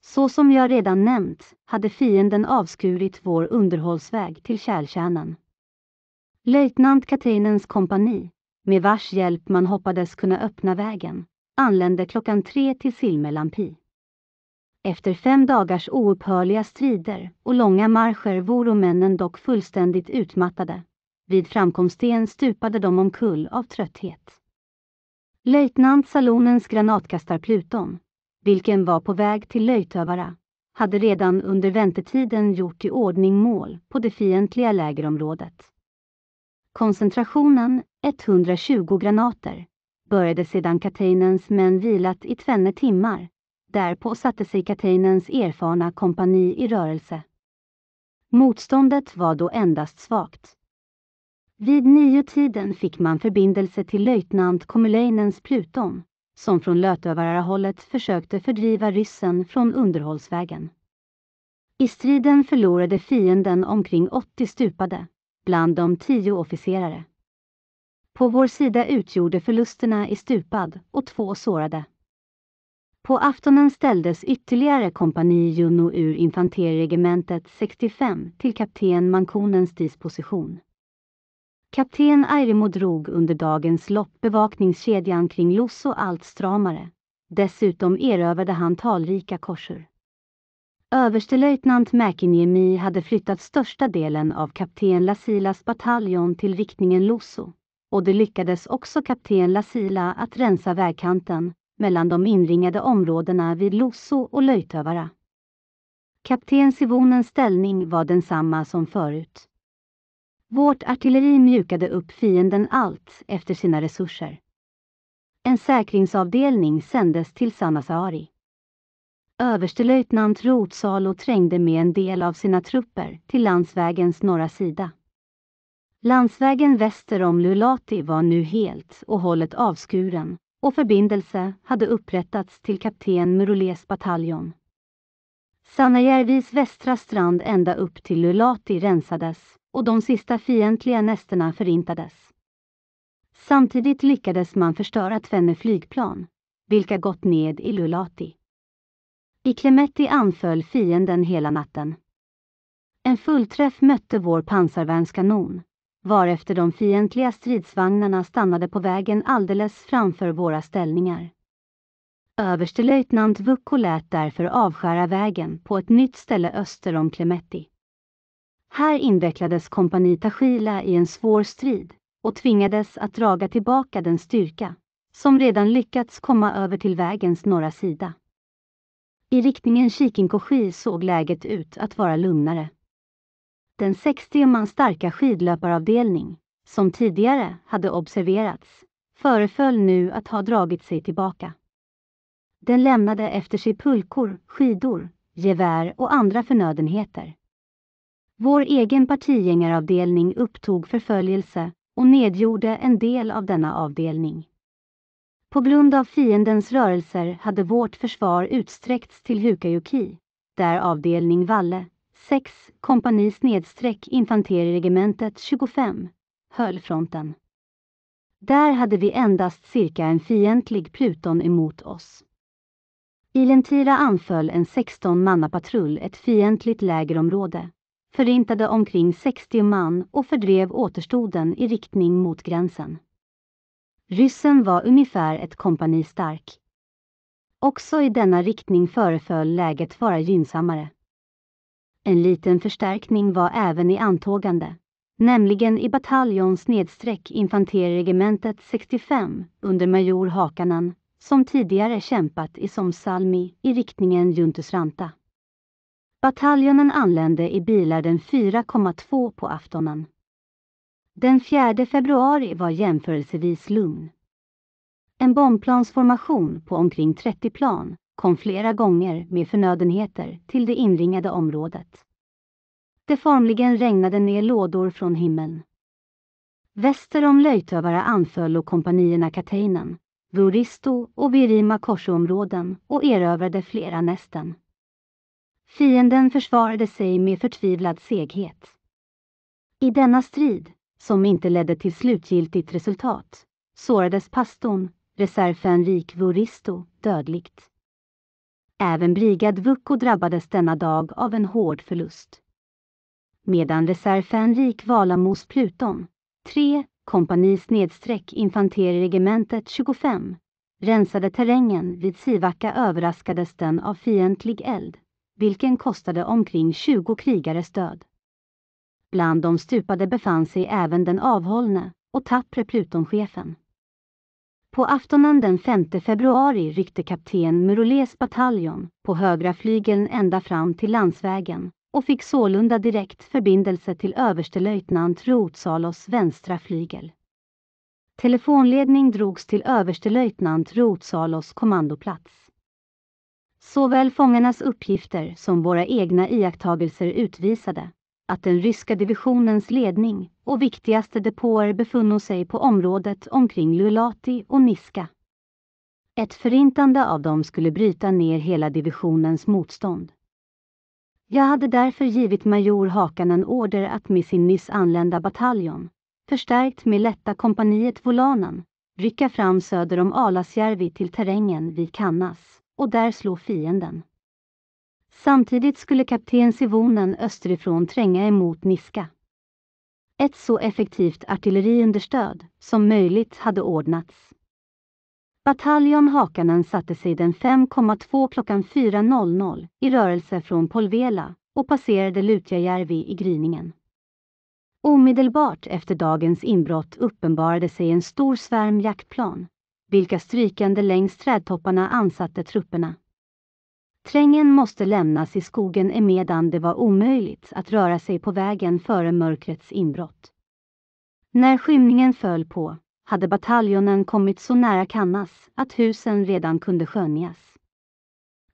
Så som jag redan nämnt hade fienden avskurit vår underhållsväg till kärlkärnan. Löjtnant Katrinens kompani, med vars hjälp man hoppades kunna öppna vägen, anlände klockan tre till Silmelampi. Efter fem dagars oupphörliga strider och långa marscher voro männen dock fullständigt utmattade. Vid framkomsten stupade de omkull av trötthet. Löjtnant Salonens granatkastar Pluton, vilken var på väg till Löjtövara, hade redan under väntetiden gjort i ordning mål på det fientliga lägerområdet. Koncentrationen, 120 granater, började sedan kaptenens män vilat i tvenne timmar Därpå satte sig kaptenens erfarna kompani i rörelse. Motståndet var då endast svagt. Vid niotiden fick man förbindelse till löjtnant Komuleinens Pluton, som från lötövararhållet försökte fördriva ryssen från underhållsvägen. I striden förlorade fienden omkring 80 stupade, bland dem 10 officerare. På vår sida utgjorde förlusterna i stupad och två sårade. På aftonen ställdes ytterligare kompani Junno ur infanteriregementet 65 till kapten Mankonens disposition. Kapten Airimo drog under dagens lopp bevakningskedjan kring Losso allt stramare. Dessutom erövrade han talrika korsor. Överstelöjtnant Mäkiniemi hade flyttat största delen av kapten Lasilas bataljon till riktningen Losso och det lyckades också kapten Lasila att rensa vägkanten mellan de inringade områdena vid Losso och Löjtövara. Kapten Sivonens ställning var densamma som förut. Vårt artilleri mjukade upp fienden allt efter sina resurser. En säkringsavdelning sändes till Sanasaari. Överstelöjtnant Rotsalo trängde med en del av sina trupper till landsvägens norra sida. Landsvägen väster om Lulati var nu helt och hållet avskuren och förbindelse hade upprättats till kapten Murulés bataljon. Sanajärvis västra strand ända upp till Lulati rensades och de sista fientliga nästerna förintades. Samtidigt lyckades man förstöra tvenne flygplan, vilka gått ned i Lulati. I Klemetti anföll fienden hela natten. En fullträff mötte vår pansarvärnskanon varefter de fientliga stridsvagnarna stannade på vägen alldeles framför våra ställningar. Överstelöjtnant Vucko lät därför avskära vägen på ett nytt ställe öster om Klemetti. Här invecklades kompani Tashila i en svår strid och tvingades att draga tillbaka den styrka som redan lyckats komma över till vägens norra sida. I riktningen Chikinkoji såg läget ut att vara lugnare den 60 man starka skidlöparavdelning, som tidigare hade observerats, föreföll nu att ha dragit sig tillbaka. Den lämnade efter sig pulkor, skidor, gevär och andra förnödenheter. Vår egen partigängaravdelning upptog förföljelse och nedgjorde en del av denna avdelning. På grund av fiendens rörelser hade vårt försvar utsträckts till Hukajoki, där avdelning Valle 6 kompani snedstreck infanteriregementet 25 höll fronten. Där hade vi endast cirka en fientlig pluton emot oss. I Lentira anföll en 16 manna patrull ett fientligt lägerområde, förintade omkring 60 man och fördrev återstoden i riktning mot gränsen. Ryssen var ungefär ett kompani stark. Också i denna riktning föreföll läget vara gynnsammare. En liten förstärkning var även i antågande, nämligen i bataljons nedsträck infanteriregementet 65 under major Hakanen, som tidigare kämpat i Somsalmi i riktningen Juntusranta. Bataljonen anlände i bilar den 4,2 på aftonen. Den 4 februari var jämförelsevis lugn. En bombplansformation på omkring 30 plan kom flera gånger med förnödenheter till det inringade området. Det formligen regnade ner lådor från himlen. Väster om löjtövare anföll och kompanierna Katainen, Vuristo och Birima korsområden och erövrade flera nästen. Fienden försvarade sig med förtvivlad seghet. I denna strid, som inte ledde till slutgiltigt resultat, sårades pastorn, reservfänrik Vuristo, dödligt. Även Brigad Vucko drabbades denna dag av en hård förlust. Medan reservfänrik Valamos Pluton 3 kompani snedstreck infanteriregementet 25 rensade terrängen vid Sivacka överraskades den av fientlig eld, vilken kostade omkring 20 krigares död. Bland de stupade befann sig även den avhållne och tappre Plutonchefen. På aftonen den 5 februari ryckte kapten Murolés bataljon på högra flygeln ända fram till landsvägen och fick sålunda direkt förbindelse till överstelöjtnant Rotsalos vänstra flygel. Telefonledning drogs till överstelöjtnant Rotsalos kommandoplats. Såväl fångarnas uppgifter som våra egna iakttagelser utvisade att den ryska divisionens ledning och viktigaste depåer befunnit sig på området omkring Lulati och Niska. Ett förintande av dem skulle bryta ner hela divisionens motstånd. Jag hade därför givit major Hakanen order att med sin nyss anlända bataljon, förstärkt med lätta kompaniet Volanen, rycka fram söder om Alasjärvi till terrängen vid Kannas och där slå fienden. Samtidigt skulle kapten Sivonen österifrån tränga emot Niska. Ett så effektivt artilleriunderstöd som möjligt hade ordnats. Bataljon Hakanen satte sig den 5,2 klockan 4.00 i rörelse från Polvela och passerade Lutjajärvi i gryningen. Omedelbart efter dagens inbrott uppenbarade sig en stor svärm jaktplan, vilka strykande längs trädtopparna ansatte trupperna. Trängen måste lämnas i skogen emedan det var omöjligt att röra sig på vägen före mörkrets inbrott. När skymningen föll på hade bataljonen kommit så nära Kannas att husen redan kunde skönjas.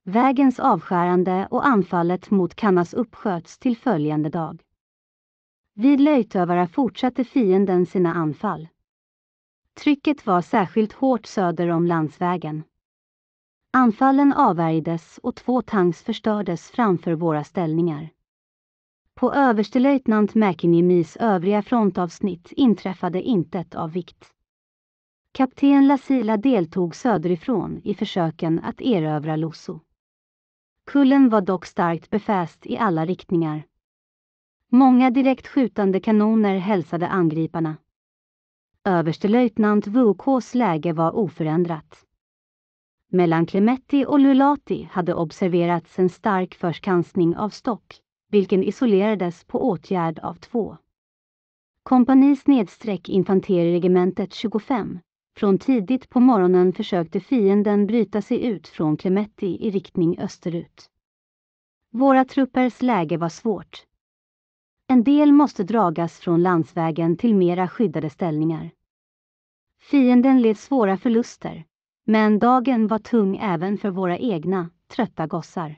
Vägens avskärande och anfallet mot Kannas uppsköts till följande dag. Vid Löjtövära fortsatte fienden sina anfall. Trycket var särskilt hårt söder om landsvägen. Anfallen avvärjdes och två tanks förstördes framför våra ställningar. På överstelöjtnant McInnemis övriga frontavsnitt inträffade intet av vikt. Kapten Lasila deltog söderifrån i försöken att erövra Loso. Kullen var dock starkt befäst i alla riktningar. Många direkt skjutande kanoner hälsade angriparna. Överstelöjtnant Vukås läge var oförändrat. Mellan Clemetti och Lulati hade observerats en stark förskansning av stock, vilken isolerades på åtgärd av två. Kompanis nedsträck infanteriregementet 25. Från tidigt på morgonen försökte fienden bryta sig ut från Clemetti i riktning österut. Våra truppers läge var svårt. En del måste dragas från landsvägen till mera skyddade ställningar. Fienden led svåra förluster, men dagen var tung även för våra egna, trötta gossar.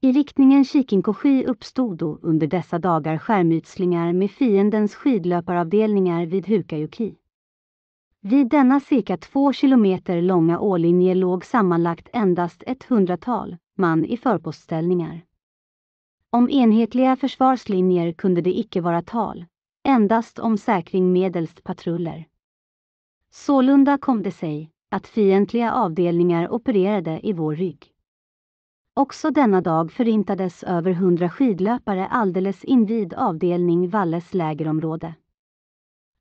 I riktningen Shikinkosky uppstod då under dessa dagar skärmytslingar med fiendens skidlöparavdelningar vid Hukajoki. Vid denna cirka två kilometer långa ålinje låg sammanlagt endast ett hundratal man i förpostställningar. Om enhetliga försvarslinjer kunde det icke vara tal, endast om säkring medelst patruller. Sålunda kom det sig, att fientliga avdelningar opererade i vår rygg. Också denna dag förintades över 100 skidlöpare alldeles invid avdelning Valles lägerområde.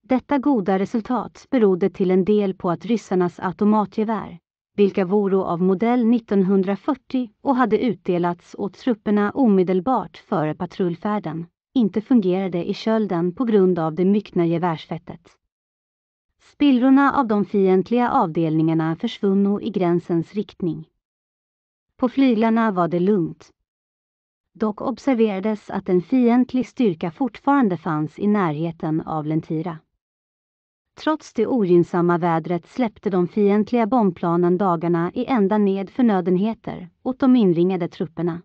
Detta goda resultat berodde till en del på att ryssarnas automatgevär, vilka voro av modell 1940 och hade utdelats åt trupperna omedelbart före patrullfärden, inte fungerade i kölden på grund av det myckna gevärsfettet. Spillrorna av de fientliga avdelningarna försvunno i gränsens riktning. På flyglarna var det lugnt. Dock observerades att en fientlig styrka fortfarande fanns i närheten av Lentira. Trots det ogynnsamma vädret släppte de fientliga bombplanen dagarna i ända ned förnödenheter åt de inringade trupperna.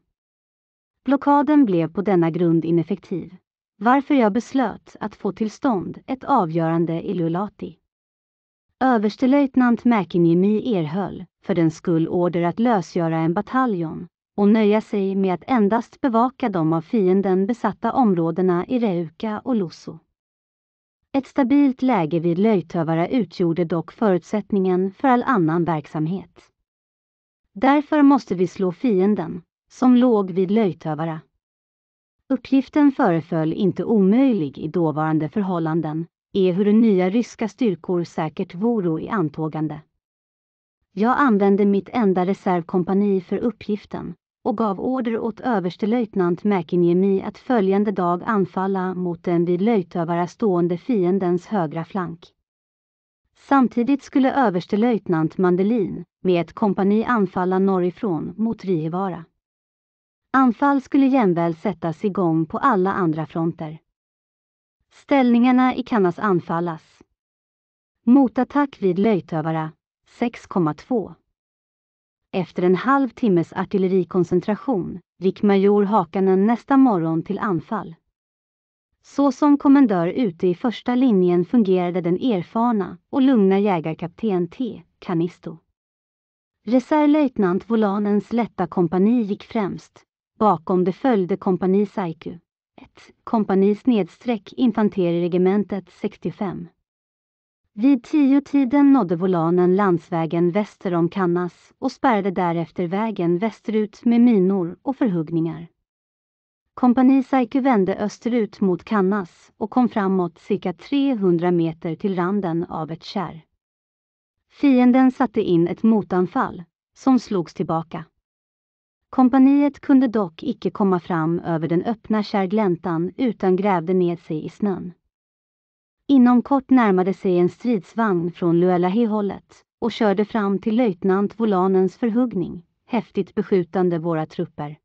Blockaden blev på denna grund ineffektiv, varför jag beslöt att få till stånd ett avgörande i Lulati. Överstelöjtnant McEnemy erhöll för den skull order att lösgöra en bataljon och nöja sig med att endast bevaka de av fienden besatta områdena i Reuka och Lusso. Ett stabilt läge vid Löjtövara utgjorde dock förutsättningen för all annan verksamhet. Därför måste vi slå fienden, som låg vid Löjtövara. Uppgiften föreföll inte omöjlig i dåvarande förhållanden, är hur nya ryska styrkor säkert voro i antågande. Jag använde mitt enda reservkompani för uppgiften och gav order åt överstelöjtnant Mäkiniemi att följande dag anfalla mot den vid löjtövara stående fiendens högra flank. Samtidigt skulle överstelöjtnant Mandelin med ett kompani anfalla norrifrån mot Rihivara. Anfall skulle jämväl sättas igång på alla andra fronter. Ställningarna i Kannas anfallas. Motattack vid Löjtövara 6,2. Efter en halv timmes artillerikoncentration gick major Hakanen nästa morgon till anfall. Så som kommendör ute i första linjen fungerade den erfarna och lugna jägarkapten T. Canisto. Reservlöjtnant Volanens lätta kompani gick främst. Bakom det följde kompani Saiku. 1. Kompani snedstreck infanteriregementet 65. Vid tio-tiden nådde volanen landsvägen väster om Kannas och spärrade därefter vägen västerut med minor och förhuggningar. Kompani Saiku vände österut mot Kannas och kom framåt cirka 300 meter till randen av ett kärr. Fienden satte in ett motanfall, som slogs tillbaka. Kompaniet kunde dock icke komma fram över den öppna kärrgläntan utan grävde ned sig i snön. Inom kort närmade sig en stridsvagn från Luelahi-hållet och körde fram till löjtnant Volanens förhuggning, häftigt beskjutande våra trupper.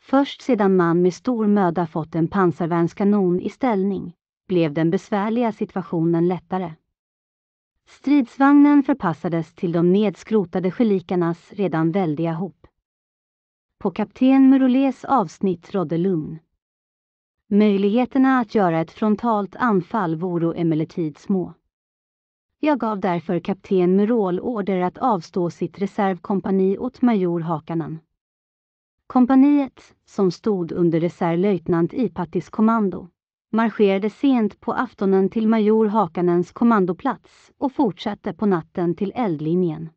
Först sedan man med stor möda fått en pansarvärnskanon i ställning blev den besvärliga situationen lättare. Stridsvagnen förpassades till de nedskrotade gelikarnas redan väldiga hop. På kapten Murolés avsnitt rådde lugn. Möjligheterna att göra ett frontalt anfall vore emellertid små. Jag gav därför kapten Murol order att avstå sitt reservkompani åt major Hakanan. Kompaniet, som stod under reservlöjtnant Ipatis kommando, marscherade sent på aftonen till major Hakanens kommandoplats och fortsatte på natten till eldlinjen.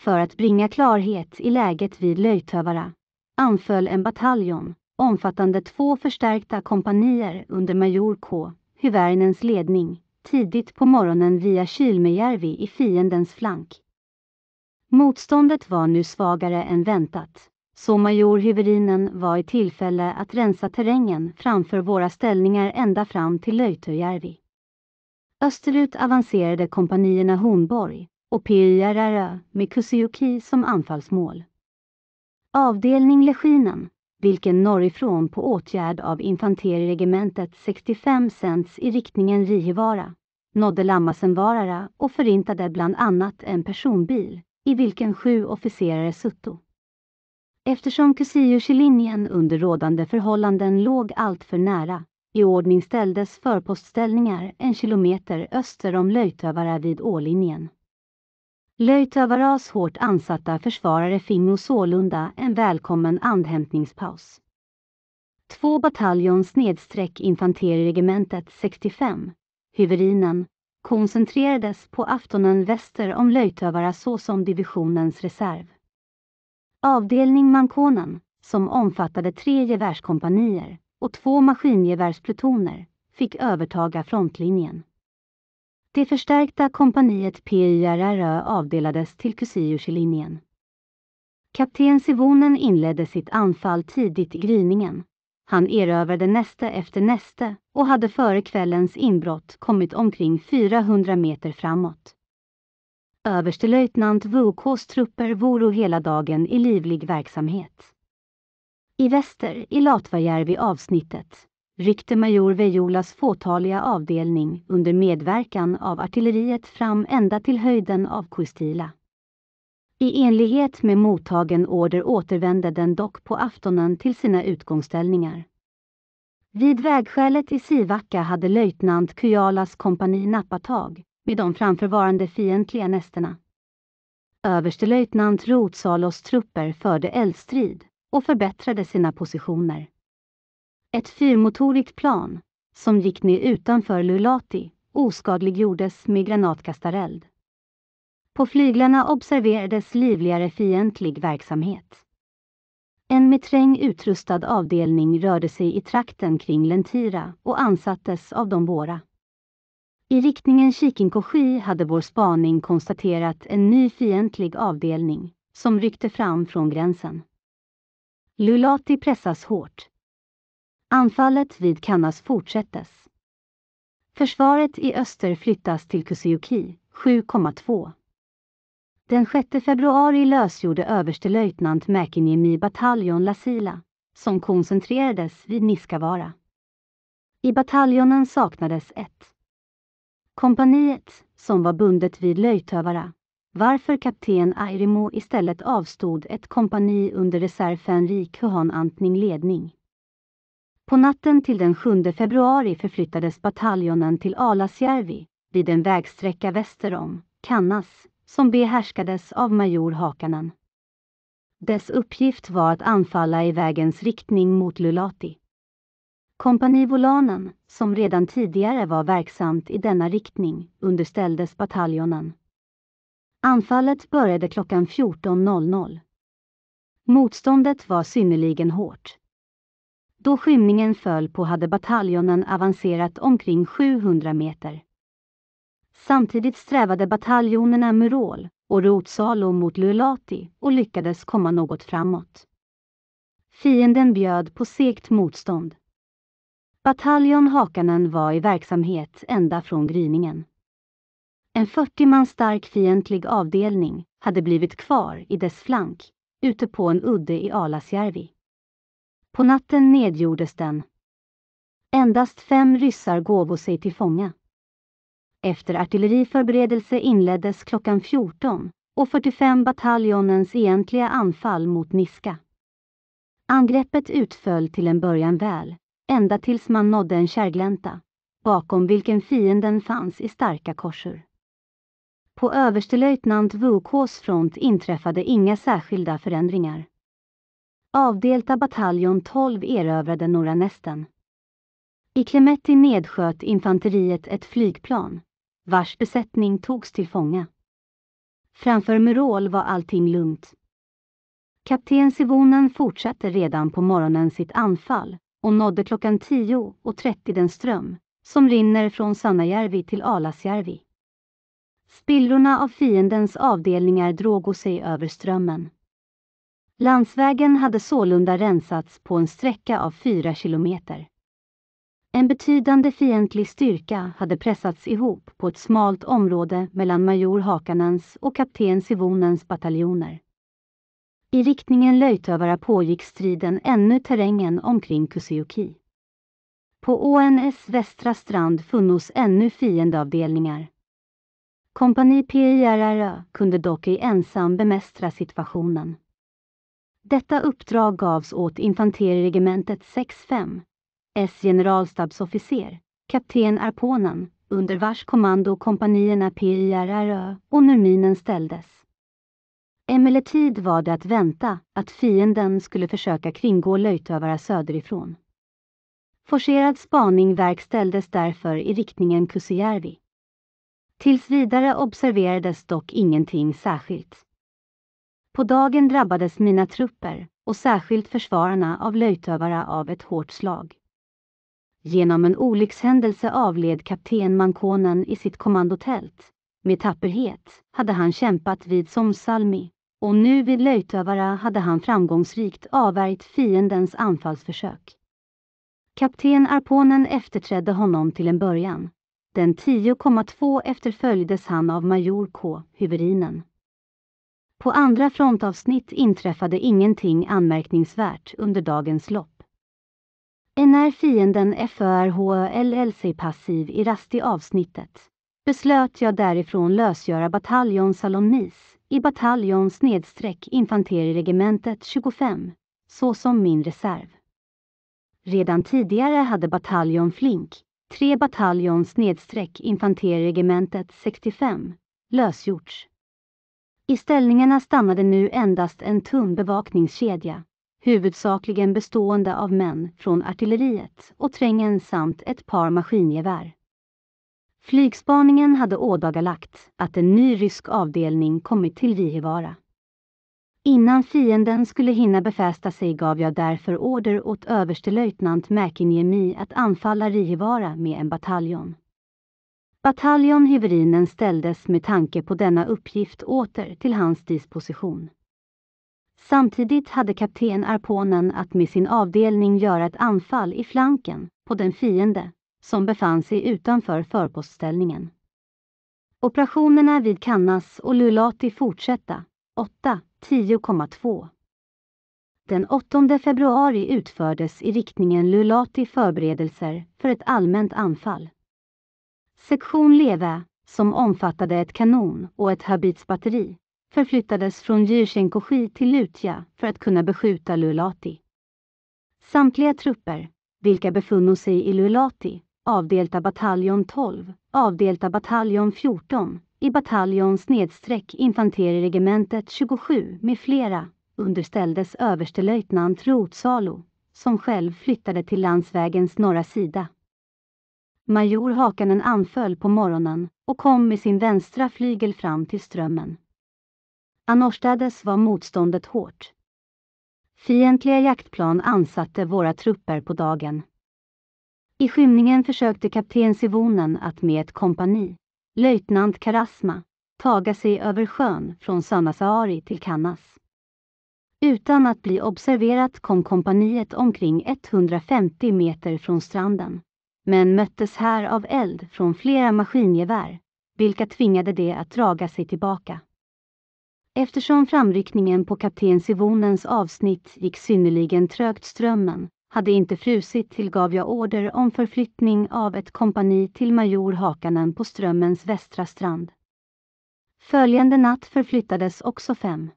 För att bringa klarhet i läget vid Löjtövara anföll en bataljon omfattande två förstärkta kompanier under major K. Hyvärnens ledning tidigt på morgonen via Kylmejärvi i fiendens flank. Motståndet var nu svagare än väntat, så major Hyverinen var i tillfälle att rensa terrängen framför våra ställningar ända fram till Löjtöjärvi. Österut avancerade kompanierna Hornborg, och Pyarara med Kusuyoki som anfallsmål. Avdelning Legionen, vilken norrifrån på åtgärd av infanteriregementet 65 sänds i riktningen Rihivara, nådde Lammasenvarara och förintade bland annat en personbil, i vilken sju officerare sutto. Eftersom Kusiyoshi-linjen under rådande förhållanden låg alltför nära, i ordning ställdes förpostställningar en kilometer öster om Löjtövara vid ålinjen. Löjtövaras hårt ansatta försvarare finno sålunda en välkommen andhämtningspaus. Två bataljons nedsträck infanteriregementet 65, Huverinen, koncentrerades på aftonen väster om Löjtövara såsom divisionens reserv. Avdelning Mankonen, som omfattade tre gevärskompanier och två maskingevärsplutoner, fick övertaga frontlinjen. Det förstärkta kompaniet PYRRÖ avdelades till Kusiuslinjen. Kapten Sivonen inledde sitt anfall tidigt i gryningen. Han erövrade näste efter näste och hade före kvällens inbrott kommit omkring 400 meter framåt. Överstelöjtnant Vuokås trupper voro hela dagen i livlig verksamhet. I väster, i Latvajärvi-avsnittet, ryckte major Vejolas fåtaliga avdelning under medverkan av artilleriet fram ända till höjden av Kustila. I enlighet med mottagen order återvände den dock på aftonen till sina utgångsställningar. Vid vägskälet i Sivacka hade löjtnant Kujalas kompani nappat tag med de framförvarande fientliga nästerna. Överstelöjtnant Rotsalos trupper förde eldstrid och förbättrade sina positioner. Ett fyrmotorigt plan, som gick ner utanför Lulati, oskadliggjordes med granatkastareld. På flyglarna observerades livligare fientlig verksamhet. En med träng utrustad avdelning rörde sig i trakten kring Lentira och ansattes av de våra. I riktningen Chikinkoshi hade vår spaning konstaterat en ny fientlig avdelning som ryckte fram från gränsen. Lulati pressas hårt, Anfallet vid Kannas fortsättes. Försvaret i öster flyttas till Kusiuki, 7,2. Den 6 februari lösgjorde överstelöjtnant Mäkiniemi bataljon Lasila, som koncentrerades vid Niskavara. I bataljonen saknades ett kompaniet, som var bundet vid Löjtövara, varför kapten Airimo istället avstod ett kompani under Reserv reservfänrik Huhan Antning ledning. På natten till den 7 februari förflyttades bataljonen till Alasjärvi, vid en vägsträcka väster om Kannas, som behärskades av major Hakanen. Dess uppgift var att anfalla i vägens riktning mot Lulati. Kompani Volanen, som redan tidigare var verksamt i denna riktning, underställdes bataljonen. Anfallet började klockan 14.00. Motståndet var synnerligen hårt. Då skymningen föll på hade bataljonen avancerat omkring 700 meter. Samtidigt strävade bataljonerna Murol och Rotsalo mot Luelati och lyckades komma något framåt. Fienden bjöd på segt motstånd. Bataljon Hakanen var i verksamhet ända från gryningen. En 40 man stark fientlig avdelning hade blivit kvar i dess flank, ute på en udde i Alasjärvi. På natten nedgjordes den. Endast fem ryssar gåvo sig till fånga. Efter artilleriförberedelse inleddes klockan 14 och 45 bataljonens egentliga anfall mot Niska. Angreppet utföll till en början väl, ända tills man nådde en kärglänta, bakom vilken fienden fanns i starka korsor. På överstelöjtnant Wukhs front inträffade inga särskilda förändringar. Avdelta bataljon 12 erövrade Norra Nästen. I Klemetti nedsköt infanteriet ett flygplan, vars besättning togs till fånga. Framför Murol var allting lugnt. Kapten Sivonen fortsatte redan på morgonen sitt anfall och nådde klockan 10.30 den ström som rinner från Sanajärvi till Alasjärvi. Spillrorna av fiendens avdelningar drog sig över strömmen. Landsvägen hade sålunda rensats på en sträcka av fyra kilometer. En betydande fientlig styrka hade pressats ihop på ett smalt område mellan major Hakanens och kapten Sivonens bataljoner. I riktningen Löjtövara pågick striden ännu terrängen omkring Kusiuki. På ONS västra strand funnos ännu fiendeavdelningar. Kompani PIRR kunde dock ej ensam bemästra situationen. Detta uppdrag gavs åt infanteriregementet 6-5, S generalstabsofficer, kapten Arponen, under vars kommando kompanierna PIRRÖ och Nurminen ställdes. Emellertid var det att vänta att fienden skulle försöka kringgå löjtövare söderifrån. Forcerad spaning verkställdes därför i riktningen Kusijärvi. Tills vidare observerades dock ingenting särskilt. På dagen drabbades mina trupper och särskilt försvararna av löjtövare av ett hårt slag. Genom en olyckshändelse avled kapten Mankonen i sitt kommandotält. Med tapperhet hade han kämpat vid Somsalmi och nu vid löjtövare hade han framgångsrikt avvärjt fiendens anfallsförsök. Kapten Arponen efterträdde honom till en början. Den 10,2 efterföljdes han av major K. Huverinen. På andra frontavsnitt inträffade ingenting anmärkningsvärt under dagens lopp. När fienden FÖRHÖL sig passiv i rast i avsnittet beslöt jag därifrån lösgöra bataljon Salomis i bataljon snedstreck infanteriregementet 25, såsom min reserv. Redan tidigare hade bataljon Flink, tre bataljon snedstreck infanteriregementet 65, lösgjorts i ställningarna stannade nu endast en tunn bevakningskedja, huvudsakligen bestående av män från artilleriet och trängen samt ett par maskingevär. Flygspaningen hade ådagalagt att en ny rysk avdelning kommit till Vihivara. Innan fienden skulle hinna befästa sig gav jag därför order åt överstelöjtnant Mäkiniemi att anfalla Rihivara med en bataljon. Bataljon Hyverinen ställdes med tanke på denna uppgift åter till hans disposition. Samtidigt hade kapten Arponen att med sin avdelning göra ett anfall i flanken på den fiende som befann sig utanför förpostställningen. Operationerna vid Kannas och Lulati fortsätta 8, 10,2. Den 8 februari utfördes i riktningen Lulati förberedelser för ett allmänt anfall. Sektion Leve, som omfattade ett kanon och ett habitsbatteri, förflyttades från Jyrsenkogi till Lutja för att kunna beskjuta Luulati. Samtliga trupper, vilka befunno sig i Luulati, avdelta bataljon 12, avdelta bataljon 14, i bataljon snedstreck infanteriregementet 27 med flera, underställdes överstelöjtnant Rotsalo, som själv flyttade till landsvägens norra sida. Major Hakanen anföll på morgonen och kom med sin vänstra flygel fram till strömmen. Annorstädes var motståndet hårt. Fientliga jaktplan ansatte våra trupper på dagen. I skymningen försökte kapten Sivonen att med ett kompani, löjtnant Karasma, taga sig över sjön från Sanasaari till Kannas. Utan att bli observerat kom kompaniet omkring 150 meter från stranden men möttes här av eld från flera maskingevär, vilka tvingade det att draga sig tillbaka. Eftersom framryckningen på kapten Sivonens avsnitt gick synnerligen trögt strömmen, hade inte frusit till gav jag order om förflyttning av ett kompani till major Hakanen på Strömmens västra strand. Följande natt förflyttades också fem.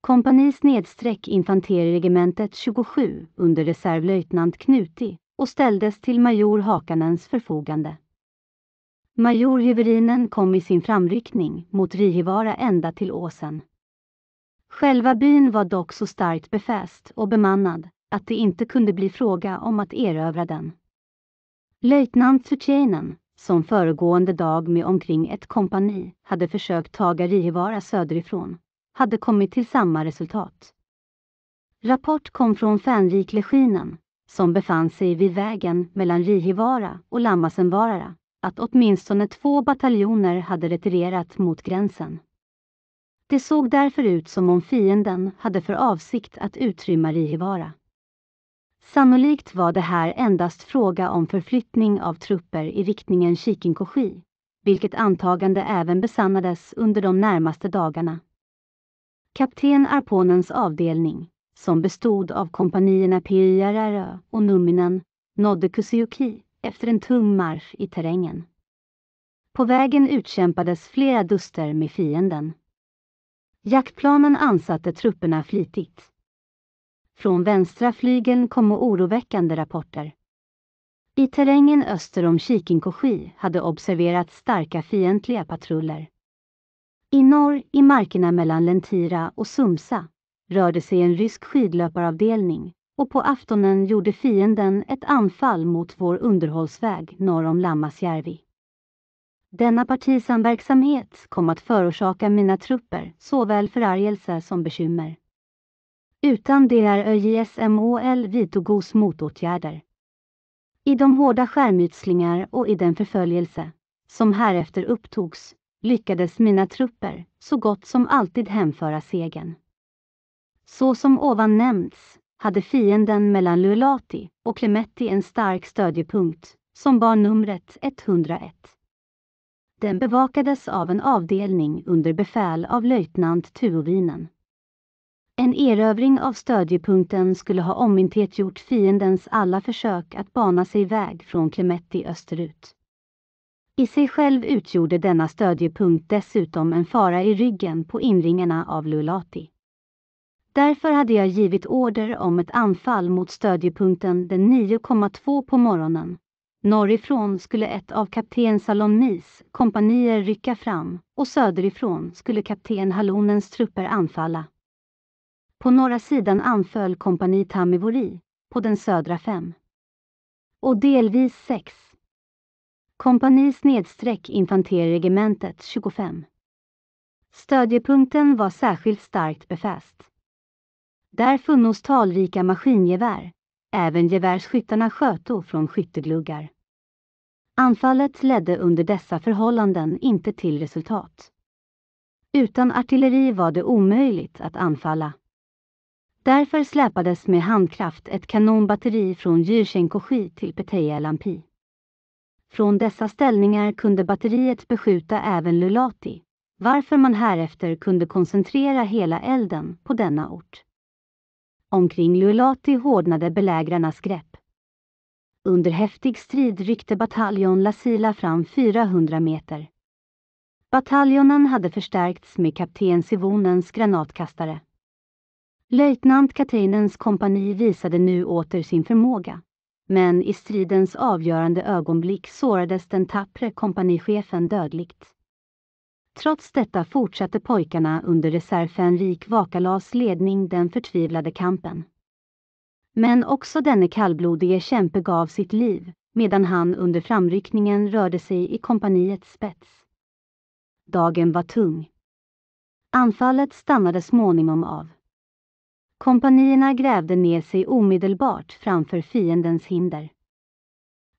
Kompanis nedsträck infanteriregementet 27 under reservlöjtnant Knuti och ställdes till major Hakanens förfogande. Major Hyverinen kom i sin framryckning mot Rihivara ända till åsen. Själva byn var dock så starkt befäst och bemannad att det inte kunde bli fråga om att erövra den. Löjtnant Tjutjejnen, som föregående dag med omkring ett kompani hade försökt taga Rihivara söderifrån, hade kommit till samma resultat. Rapport kom från Fänriklegionen som befann sig vid vägen mellan Rihivara och Lammasenvara att åtminstone två bataljoner hade retirerat mot gränsen. Det såg därför ut som om fienden hade för avsikt att utrymma Rihivara. Sannolikt var det här endast fråga om förflyttning av trupper i riktningen Shikinkoshi, vilket antagande även besannades under de närmaste dagarna. Kapten Arponens avdelning som bestod av kompanierna Pyarärö och Numinen, nådde Kusiuki efter en tung marsch i terrängen. På vägen utkämpades flera duster med fienden. Jaktplanen ansatte trupperna flitigt. Från vänstra flygeln kom oroväckande rapporter. I terrängen öster om Kikinkogi hade observerats starka fientliga patruller. I norr, i markerna mellan Lentira och Sumsa, rörde sig en rysk skidlöparavdelning och på aftonen gjorde fienden ett anfall mot vår underhållsväg norr om Lammasjärvi. Denna partisamverksamhet kom att förorsaka mina trupper såväl förargelse som bekymmer. Utan DRÖJSMOL vidtogs motåtgärder. I de hårda skärmytslingar och i den förföljelse som härefter upptogs lyckades mina trupper så gott som alltid hemföra segern. Så som ovan nämnts hade fienden mellan Lulati och Clemetti en stark stödjepunkt som bar numret 101. Den bevakades av en avdelning under befäl av löjtnant Tuovinen. En erövring av stödjepunkten skulle ha omintetgjort fiendens alla försök att bana sig väg från Clemetti österut. I sig själv utgjorde denna stödjepunkt dessutom en fara i ryggen på inringarna av Lulati. Därför hade jag givit order om ett anfall mot stödjepunkten den 9,2 på morgonen. Norrifrån skulle ett av kapten Salonis kompanier rycka fram och söderifrån skulle kapten Halonens trupper anfalla. På norra sidan anföll kompani Tamivori, på den södra fem. Och delvis sex. Kompani snedsträck infanteriregementet 25. Stödjepunkten var särskilt starkt befäst. Där funnos talrika maskingevär. Även gevärsskyttarna sköto från skyttegluggar. Anfallet ledde under dessa förhållanden inte till resultat. Utan artilleri var det omöjligt att anfalla. Därför släpades med handkraft ett kanonbatteri från Jyrsenkoski till Petejelampi. Från dessa ställningar kunde batteriet beskjuta även Lulati, varför man härefter kunde koncentrera hela elden på denna ort. Omkring Luulati hårdnade belägrarnas grepp. Under häftig strid ryckte bataljon Lasila fram 400 meter. Bataljonen hade förstärkts med kapten Sivonens granatkastare. Löjtnant Kateinens kompani visade nu åter sin förmåga. Men i stridens avgörande ögonblick sårades den tappre kompanichefen dödligt. Trots detta fortsatte pojkarna under reservfänrik Vakalas ledning den förtvivlade kampen. Men också denne kallblodige kämpe gav sitt liv, medan han under framryckningen rörde sig i kompaniets spets. Dagen var tung. Anfallet stannade småningom av. Kompanierna grävde ner sig omedelbart framför fiendens hinder.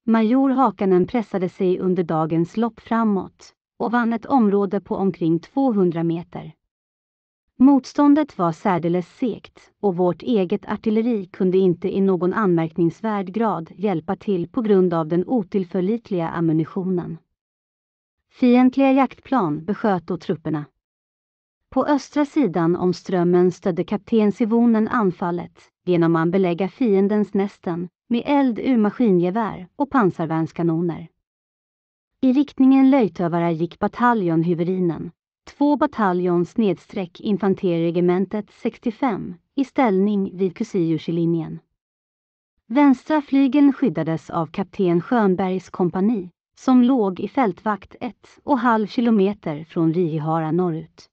Major Hakanen pressade sig under dagens lopp framåt, och vann ett område på omkring 200 meter. Motståndet var särdeles segt och vårt eget artilleri kunde inte i någon anmärkningsvärd grad hjälpa till på grund av den otillförlitliga ammunitionen. Fientliga jaktplan besköt då trupperna. På östra sidan om strömmen stödde kapten Sivonen anfallet genom att belägga fiendens nästen med eld ur maskingevär och pansarvärnskanoner. I riktningen Löjtövara gick bataljon Huverinen. Två bataljon snedstreck infanteriregementet 65 i ställning vid Kusiuslinjen. Vänstra flygeln skyddades av kapten Schönbergs kompani som låg i fältvakt 1,5 kilometer från Rihihara norrut.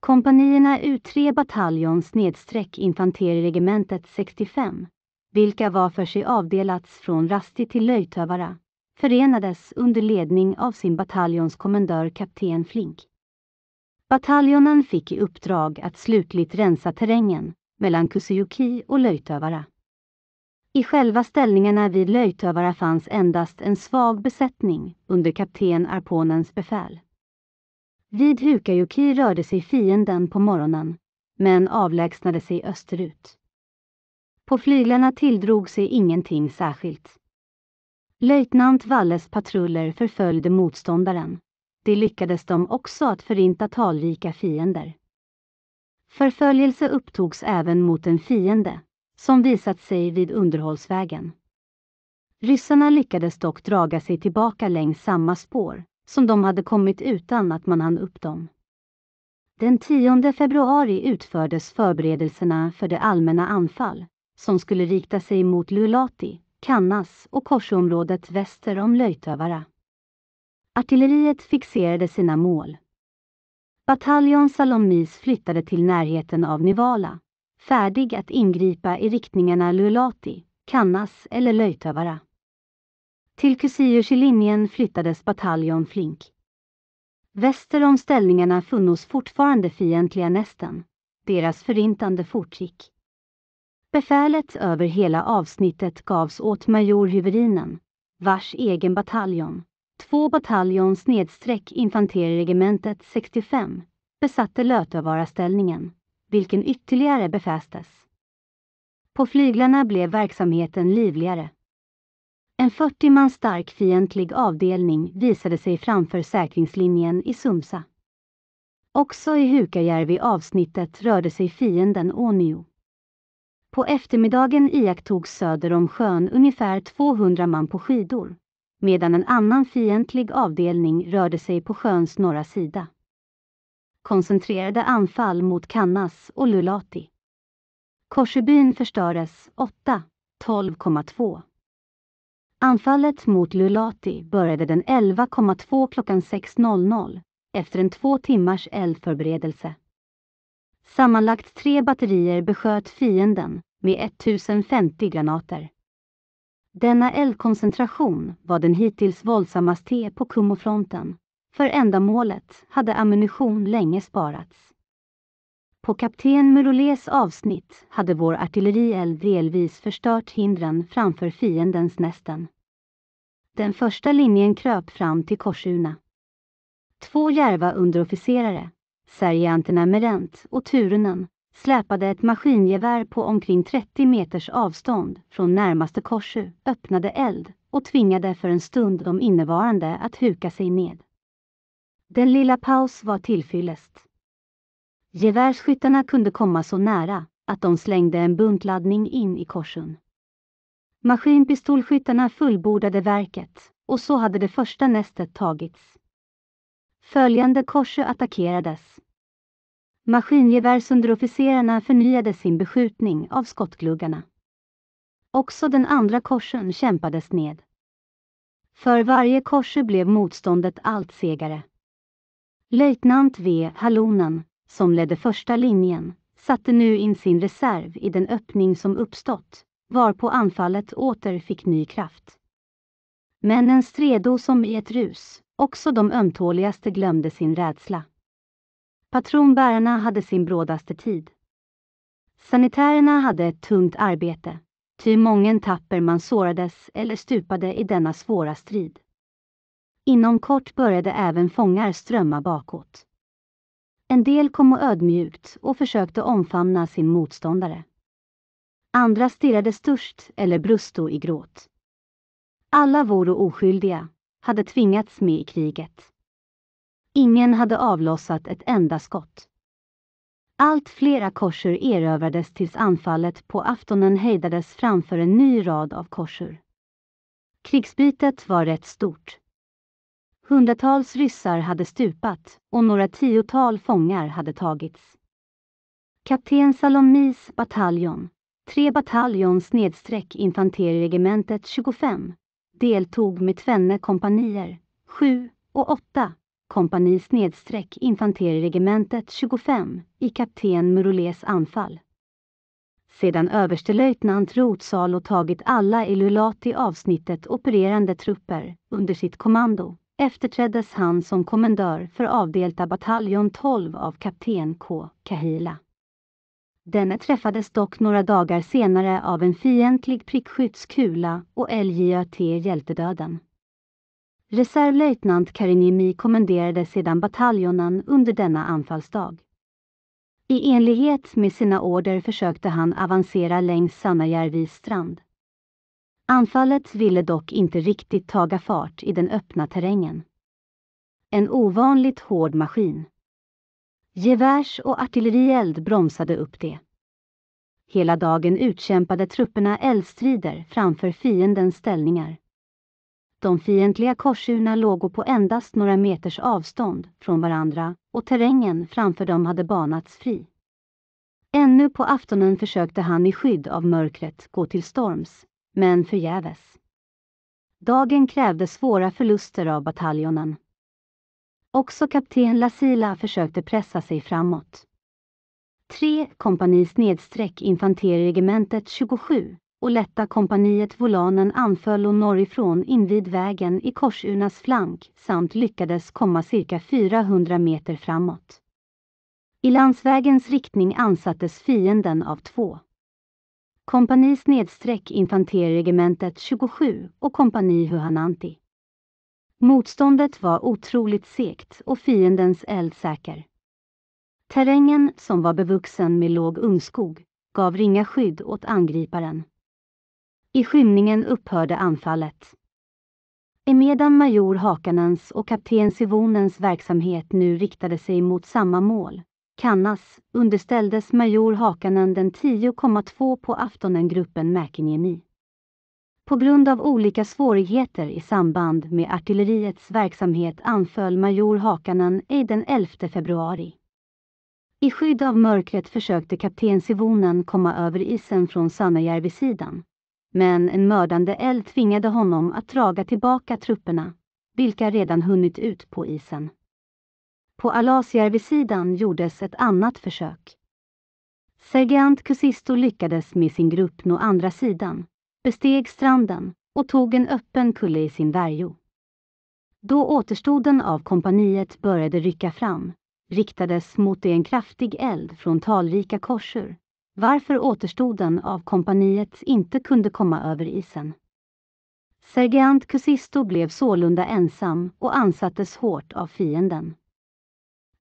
Kompanierna U3 bataljon snedstreck infanteriregementet 65, vilka var för sig avdelats från Rasti till Löjtövara, förenades under ledning av sin bataljons kommendör kapten Flink. Bataljonen fick i uppdrag att slutligt rensa terrängen mellan Kusiuki och Löjtövara. I själva ställningarna vid Löjtövara fanns endast en svag besättning under kapten Arponens befäl. Vid Hukajuki rörde sig fienden på morgonen, men avlägsnade sig österut. På flyglarna tilldrog sig ingenting särskilt. Löjtnant Walles patruller förföljde motståndaren. Det lyckades de också att förinta talrika fiender. Förföljelse upptogs även mot en fiende, som visat sig vid underhållsvägen. Ryssarna lyckades dock draga sig tillbaka längs samma spår, som de hade kommit utan att man hann upp dem. Den 10 februari utfördes förberedelserna för det allmänna anfall, som skulle rikta sig mot Lulati, Kannas och korsområdet väster om Löjtövara. Artilleriet fixerade sina mål. Bataljon Salomis flyttade till närheten av Nivala, färdig att ingripa i riktningarna Luulati, Kannas eller Löjtövara. Till Kusiuslinjen flyttades bataljon Flink. Väster om ställningarna funnos fortfarande fientliga nästen. Deras förintande fortgick. Befälet över hela avsnittet gavs åt major Hyverinen, vars egen bataljon, två bataljon snedstreck infanteriregementet 65, besatte Lötövaraställningen, vilken ytterligare befästes. På flyglarna blev verksamheten livligare. En 40 man stark fientlig avdelning visade sig framför säkringslinjen i Sumsa. Också i Hukajärvi-avsnittet rörde sig fienden ånyo. På eftermiddagen iakttogs söder om sjön ungefär 200 man på skidor, medan en annan fientlig avdelning rörde sig på sjöns norra sida. Koncentrerade anfall mot Kannas och Lulati. Korsebyn förstördes 8, 12,2. Anfallet mot Lulati började den 11,2 klockan 6.00 efter en två timmars eldförberedelse. Sammanlagt tre batterier besköt fienden med 1050 granater. Denna eldkoncentration var den hittills våldsammaste på Kummofronten. För ändamålet hade ammunition länge sparats. På kapten Murolés avsnitt hade vår artillerield delvis förstört hindren framför fiendens nästen. Den första linjen kröp fram till Korsuna. Två järva underofficerare, sergeanterna Merent och Turunen, släpade ett maskingevär på omkring 30 meters avstånd från närmaste korsu, öppnade eld och tvingade för en stund de innevarande att huka sig ned. Den lilla paus var tillfyllest. Gevärsskyttarna kunde komma så nära att de slängde en buntladdning in i Korsun. Maskinpistolskyttarna fullbordade verket och så hade det första nästet tagits. Följande Korsu attackerades Maskingevärsunderofficerarna förnyade sin beskjutning av skottgluggarna. Också den andra korsen kämpades ned. För varje korse blev motståndet allt segare. Löjtnant V. Halonen, som ledde första linjen, satte nu in sin reserv i den öppning som uppstått, varpå anfallet åter fick ny kraft. Men en stredo som i ett rus, också de ömtåligaste glömde sin rädsla. Patronbärarna hade sin brådaste tid. Sanitärerna hade ett tungt arbete, ty mången tapper man sårades eller stupade i denna svåra strid. Inom kort började även fångar strömma bakåt. En del kom och ödmjukt och försökte omfamna sin motståndare. Andra stirrade störst eller brusto i gråt. Alla vore oskyldiga, hade tvingats med i kriget. Ingen hade avlossat ett enda skott. Allt flera akkorser erövrades tills anfallet på aftonen hejdades framför en ny rad av korsor. Krigsbytet var rätt stort. Hundratals ryssar hade stupat och några tiotal fångar hade tagits. Kapten Salomis bataljon, tre bataljons nedsträck infanteriregementet 25, deltog med tvenne kompanier, sju och åtta kompani snedstreck infanteriregementet 25 i kapten Murulés anfall. Sedan överstelöjtnant Rotsalo tagit alla i Lulati avsnittet opererande trupper under sitt kommando efterträddes han som kommendör för avdelta bataljon 12 av kapten K. Kahila. Denne träffades dock några dagar senare av en fientlig prickskyttskula och LJAT hjältedöden. Reservlöjtnant Kariniemi kommenderade sedan bataljonen under denna anfallsdag. I enlighet med sina order försökte han avancera längs Sanajärvis strand. Anfallet ville dock inte riktigt taga fart i den öppna terrängen. En ovanligt hård maskin. Gevärs och artillerield bromsade upp det. Hela dagen utkämpade trupperna eldstrider framför fiendens ställningar. De fientliga korsurna låg på endast några meters avstånd från varandra och terrängen framför dem hade banats fri. Ännu på aftonen försökte han i skydd av mörkret gå till storms, men förgäves. Dagen krävde svåra förluster av bataljonen. Också kapten Lasila försökte pressa sig framåt. Tre kompanis nedsträck infanteriregementet 27 och lätta kompaniet Volanen anföll och norrifrån invid vägen i Korsurnas flank samt lyckades komma cirka 400 meter framåt. I landsvägens riktning ansattes fienden av två. Kompani snedstreck infanteriregementet 27 och kompani Huhananti. Motståndet var otroligt segt och fiendens eld säker. Terrängen, som var bevuxen med låg ungskog, gav ringa skydd åt angriparen. I skymningen upphörde anfallet. Emedan major Hakanens och kapten Sivonens verksamhet nu riktade sig mot samma mål, Kannas, underställdes major Hakanen den 10,2 på aftonen gruppen Mäkiniemi. På grund av olika svårigheter i samband med artilleriets verksamhet anföll major Hakanen ej den 11 februari. I skydd av mörkret försökte kapten Sivonen komma över isen från sannajärvi men en mördande eld tvingade honom att draga tillbaka trupperna, vilka redan hunnit ut på isen. På Alasjärvi-sidan gjordes ett annat försök. Sergeant Kusisto lyckades med sin grupp nå andra sidan, besteg stranden och tog en öppen kulle i sin värjo. Då återstoden av kompaniet började rycka fram riktades mot det en kraftig eld från talrika korsur varför återstoden av kompaniet inte kunde komma över isen. Sergeant Cusisto blev sålunda ensam och ansattes hårt av fienden.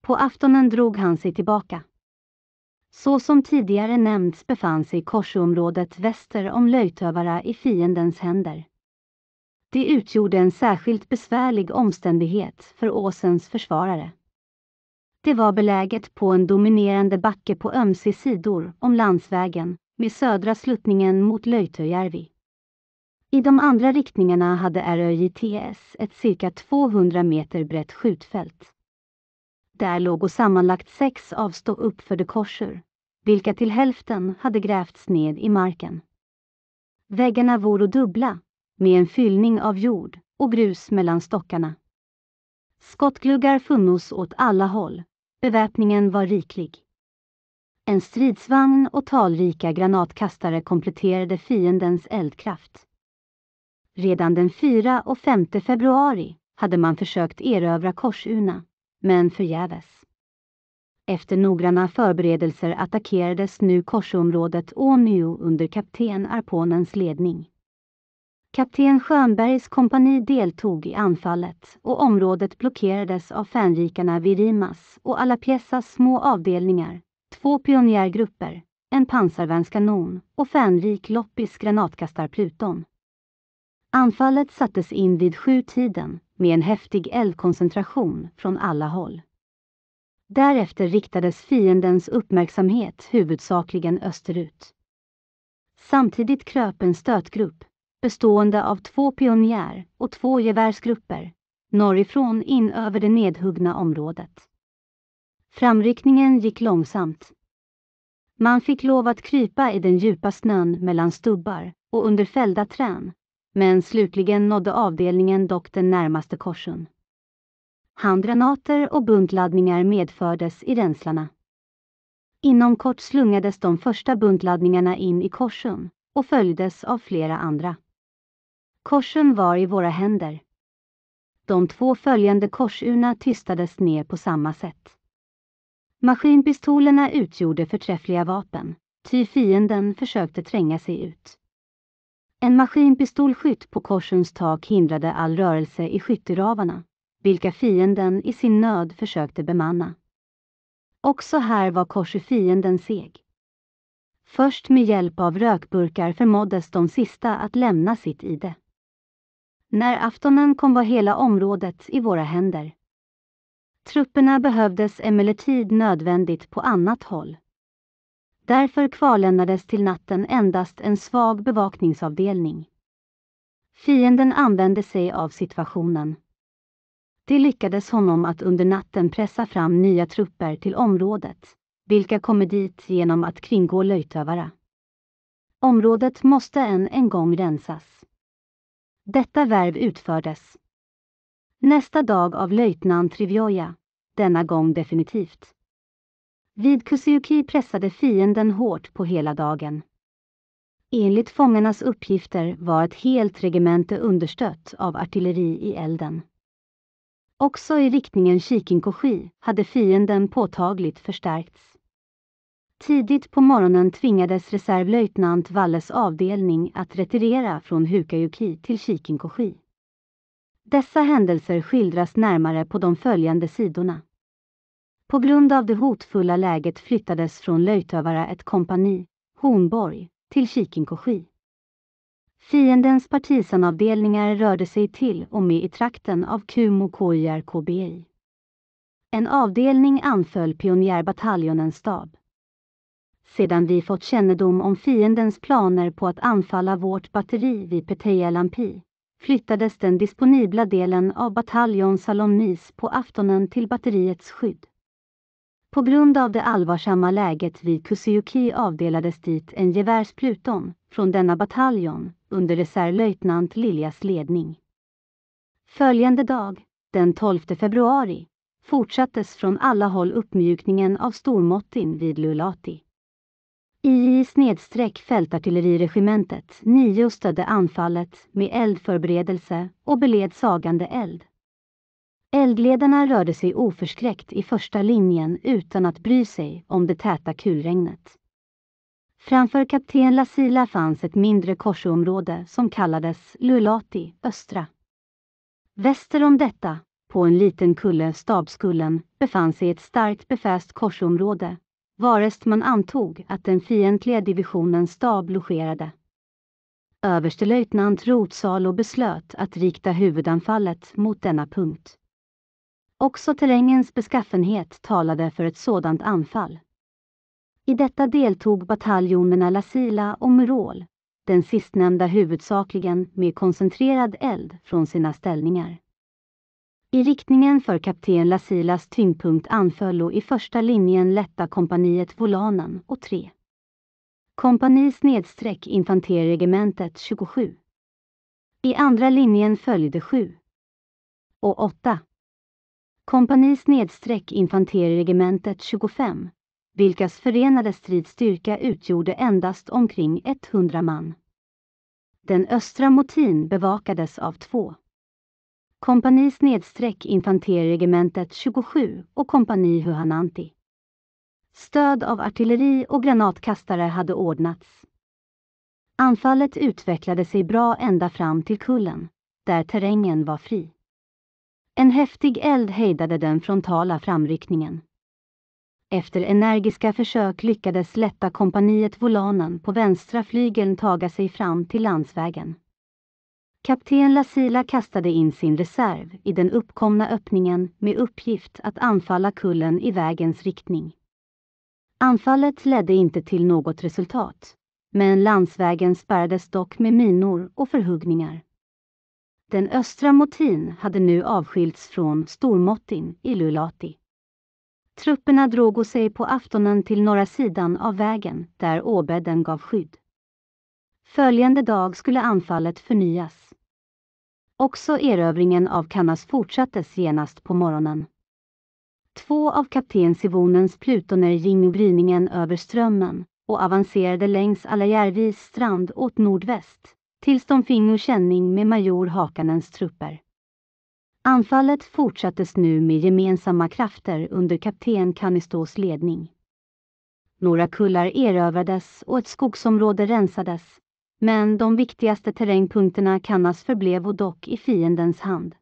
På aftonen drog han sig tillbaka. Så som tidigare nämnts befann sig Korsuområdet väster om Löjtövara i fiendens händer. Det utgjorde en särskilt besvärlig omständighet för åsens försvarare. Det var beläget på en dominerande backe på ömse sidor om landsvägen med södra sluttningen mot Löjtöjärvi. I de andra riktningarna hade RÖJTS ett cirka 200 meter brett skjutfält. Där låg och sammanlagt sex avstå uppförde korsor, vilka till hälften hade grävts ned i marken. Väggarna vore dubbla, med en fyllning av jord och grus mellan stockarna. Skottgluggar funnos åt alla håll Beväpningen var riklig. En stridsvagn och talrika granatkastare kompletterade fiendens eldkraft. Redan den 4 och 5 februari hade man försökt erövra Korsurna, men förgäves. Efter noggranna förberedelser attackerades nu Korsområdet Åmyo under kapten Arponens ledning. Kapten Schönbergs kompani deltog i anfallet och området blockerades av fänrikarna Virimas och Alapiesas små avdelningar, två pionjärgrupper, en pansarvärnskanon och fänrik loppis granatkastarpluton. Anfallet sattes in vid sjutiden med en häftig eldkoncentration från alla håll. Därefter riktades fiendens uppmärksamhet huvudsakligen österut. Samtidigt kröp en stötgrupp, bestående av två pionjär och två gevärsgrupper, norrifrån in över det nedhuggna området. Framryckningen gick långsamt. Man fick lov att krypa i den djupa snön mellan stubbar och under fällda trän, men slutligen nådde avdelningen dock den närmaste korsen. Handgranater och buntladdningar medfördes i renslarna. Inom kort slungades de första buntladdningarna in i korsen och följdes av flera andra. Korsen var i våra händer. De två följande korsurna tystades ner på samma sätt. Maskinpistolerna utgjorde förträffliga vapen, ty fienden försökte tränga sig ut. En maskinpistolskytt på korsens tak hindrade all rörelse i skytteravarna, vilka fienden i sin nöd försökte bemanna. Också här var korsu fienden seg. Först med hjälp av rökburkar förmåddes de sista att lämna sitt ide. När aftonen kom var hela området i våra händer. Trupperna behövdes emellertid nödvändigt på annat håll. Därför kvarlämnades till natten endast en svag bevakningsavdelning. Fienden använde sig av situationen. Det lyckades honom att under natten pressa fram nya trupper till området, vilka kommer dit genom att kringgå löjtövare. Området måste än en gång rensas. Detta värv utfördes. Nästa dag av löjtnant Trivioja, denna gång definitivt. Vid Kusiuki pressade fienden hårt på hela dagen. Enligt fångarnas uppgifter var ett helt regemente understött av artilleri i elden. Också i riktningen Shikinkoshi hade fienden påtagligt förstärkts. Tidigt på morgonen tvingades reservlöjtnant Walles avdelning att retirera från Hukajuki till Kikinkoshi. Dessa händelser skildras närmare på de följande sidorna. På grund av det hotfulla läget flyttades från löjtövare ett kompani, Hornborg, till Kikinkoshi. Fiendens partisanavdelningar rörde sig till och med i trakten av Kumo KJR KBI. En avdelning anföll pionjärbataljonens stab sedan vi fått kännedom om fiendens planer på att anfalla vårt batteri vid Petejelampi flyttades den disponibla delen av bataljon Salomis på aftonen till batteriets skydd. På grund av det allvarsamma läget vid Kusiuki avdelades dit en gevärspluton från denna bataljon under reservlöjtnant Liljas ledning. Följande dag, den 12 februari, fortsattes från alla håll uppmjukningen av stormottin vid Lulati. II snedstreck fältartilleriregementet 9 stödde anfallet med eldförberedelse och beled sagande eld. Eldledarna rörde sig oförskräckt i första linjen utan att bry sig om det täta kulregnet. Framför kapten Lasila fanns ett mindre korsområde som kallades Lulati östra. Väster om detta, på en liten kulle Stabskullen, befann sig ett starkt befäst korsområde varest man antog att den fientliga divisionens stab logerade. Överstelöjtnant Rotsalo beslöt att rikta huvudanfallet mot denna punkt. Också terrängens beskaffenhet talade för ett sådant anfall. I detta deltog bataljonerna Lasila och Murol, den sistnämnda huvudsakligen med koncentrerad eld från sina ställningar. I riktningen för kapten Lasilas tyngdpunkt anföll i första linjen lätta kompaniet Volanen och 3, Kompani snedstreck infanteriregementet 27. I andra linjen följde 7 och 8. Kompani snedstreck infanteriregementet 25, vilkas förenade stridsstyrka utgjorde endast omkring 100 man. Den östra motin bevakades av 2 kompani snedstreck infanteriregementet 27 och kompani Huhananti. Stöd av artilleri och granatkastare hade ordnats. Anfallet utvecklade sig bra ända fram till kullen, där terrängen var fri. En häftig eld hejdade den frontala framryckningen. Efter energiska försök lyckades lätta kompaniet Volanen på vänstra flygeln taga sig fram till landsvägen. Kapten Lasila kastade in sin reserv i den uppkomna öppningen med uppgift att anfalla kullen i vägens riktning. Anfallet ledde inte till något resultat, men landsvägen spärrades dock med minor och förhuggningar. Den östra motin hade nu avskilts från stormottin i Lulati. Trupperna drogo sig på aftonen till norra sidan av vägen där åbädden gav skydd. Följande dag skulle anfallet förnyas. Också erövringen av Cannas fortsattes genast på morgonen. Två av kapten Sivonens plutoner gingo gryningen över strömmen och avancerade längs Alajärvis strand åt nordväst tills de fingo känning med major Hakanens trupper. Anfallet fortsattes nu med gemensamma krafter under kapten Kanistos ledning. Några kullar erövrades och ett skogsområde rensades men de viktigaste terrängpunkterna Kannas förblevo dock i fiendens hand.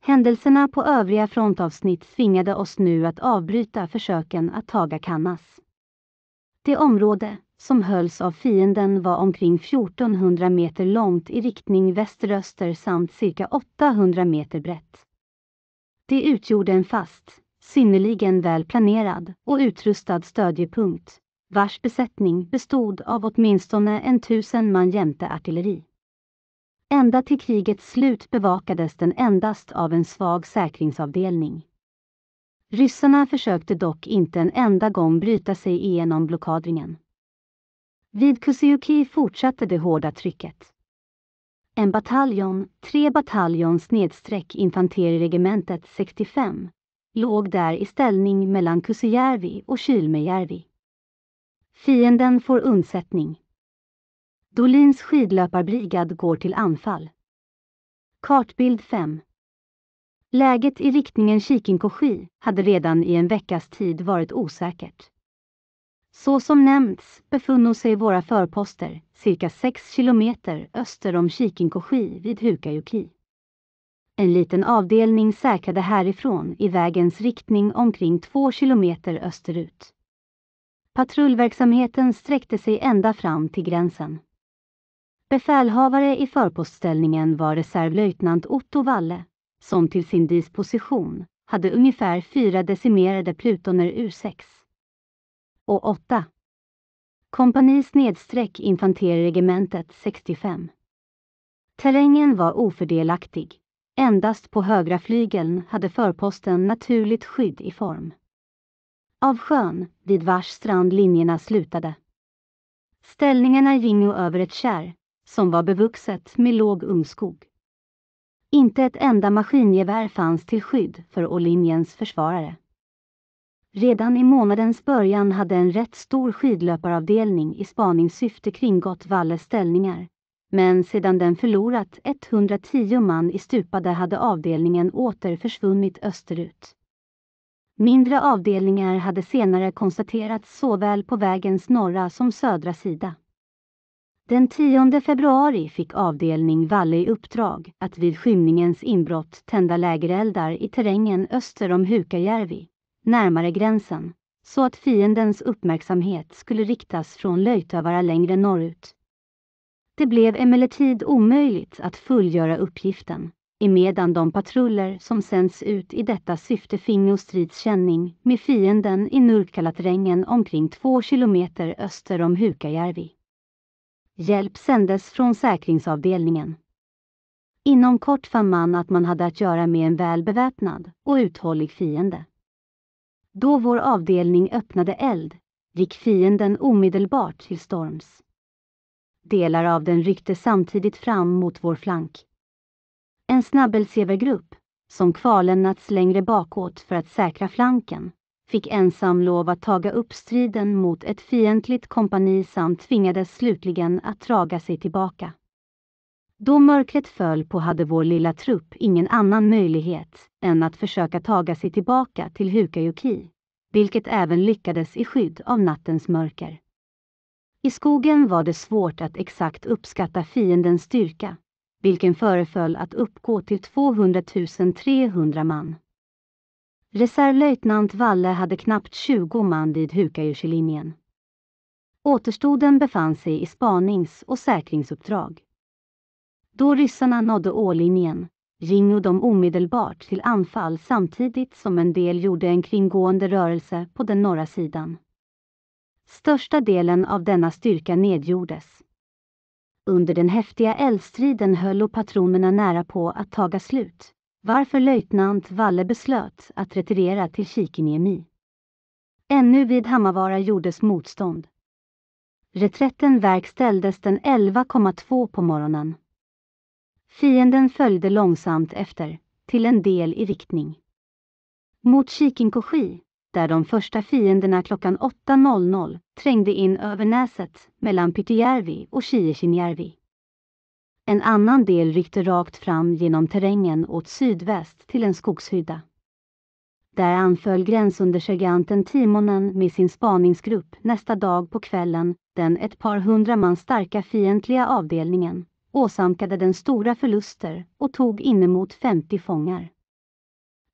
Händelserna på övriga frontavsnitt tvingade oss nu att avbryta försöken att taga Kannas. Det område, som hölls av fienden var omkring 1400 meter långt i riktning västeröster samt cirka 800 meter brett. Det utgjorde en fast, synnerligen väl planerad och utrustad stödjepunkt vars besättning bestod av åtminstone en tusen man jämte artilleri. Ända till krigets slut bevakades den endast av en svag säkringsavdelning. Ryssarna försökte dock inte en enda gång bryta sig igenom blockadringen. Vid Kusiuki fortsatte det hårda trycket. En bataljon, tre bataljons nedsträck infanteriregementet 65, låg där i ställning mellan Kusijärvi och Kylmejärvi. Fienden får undsättning. Dolins skidlöparbrigad går till anfall. Kartbild 5. Läget i riktningen Kikinkogi hade redan i en veckas tid varit osäkert. Så som nämnts befunnor sig våra förposter cirka 6 kilometer öster om Kikinkogi vid Hukajoki. En liten avdelning säkrade härifrån i vägens riktning omkring 2 kilometer österut. Patrullverksamheten sträckte sig ända fram till gränsen. Befälhavare i förpostställningen var reservlöjtnant Otto Walle, som till sin disposition hade ungefär fyra decimerade plutoner u 6 och 8. Kompani snedstreck infanteriregementet 65. Terrängen var ofördelaktig. Endast på högra flygeln hade förposten naturligt skydd i form av sjön vid vars strand linjerna slutade. Ställningarna gingo över ett kärr, som var bevuxet med låg ungskog. Inte ett enda maskingevär fanns till skydd för Ålinjens försvarare. Redan i månadens början hade en rätt stor skidlöparavdelning i spaningssyfte kringgått Valles ställningar. Men sedan den förlorat 110 man i stupade hade avdelningen åter försvunnit österut. Mindre avdelningar hade senare konstaterats såväl på vägens norra som södra sida. Den 10 februari fick avdelning Valle i uppdrag att vid skymningens inbrott tända lägereldar i terrängen öster om Hukajärvi, närmare gränsen, så att fiendens uppmärksamhet skulle riktas från Löjtövara längre norrut. Det blev emellertid omöjligt att fullgöra uppgiften emedan de patruller som sänds ut i detta syfte fingo stridskänning med fienden i Nurkalaterrängen omkring två kilometer öster om Hukajärvi. Hjälp sändes från säkringsavdelningen. Inom kort fann man att man hade att göra med en välbeväpnad och uthållig fiende. Då vår avdelning öppnade eld gick fienden omedelbart till storms. Delar av den ryckte samtidigt fram mot vår flank. En snabbelsevergrupp, som kvallämnats längre bakåt för att säkra flanken, fick ensam lov att taga upp striden mot ett fientligt kompani samt tvingades slutligen att traga sig tillbaka. Då mörkret föll på hade vår lilla trupp ingen annan möjlighet än att försöka taga sig tillbaka till Hukajoki, vilket även lyckades i skydd av nattens mörker. I skogen var det svårt att exakt uppskatta fiendens styrka, vilken föreföll att uppgå till 200 300 man. Reservlöjtnant Valle hade knappt 20 man vid Hukajörslinjen. Återstoden befann sig i spanings och säkringsuppdrag. Då ryssarna nådde Ålinjen ringo de omedelbart till anfall samtidigt som en del gjorde en kringgående rörelse på den norra sidan. Största delen av denna styrka nedgjordes under den häftiga eldstriden höll patronerna nära på att taga slut, varför löjtnant Valle beslöt att retirera till Kikiniemi. Ännu vid Hammarvara gjordes motstånd. Reträtten verkställdes den 11,2 på morgonen. Fienden följde långsamt efter, till en del i riktning. Mot Chikinkoshi, där de första fienderna klockan 8.00 trängde in över näset mellan Pytijärvi och Kiikinjärvi. En annan del ryckte rakt fram genom terrängen åt sydväst till en skogshydda. Där anföll gränsundersergeanten Timonen med sin spaningsgrupp nästa dag på kvällen den ett par hundra man starka fientliga avdelningen, åsamkade den stora förluster och tog inemot 50 fångar.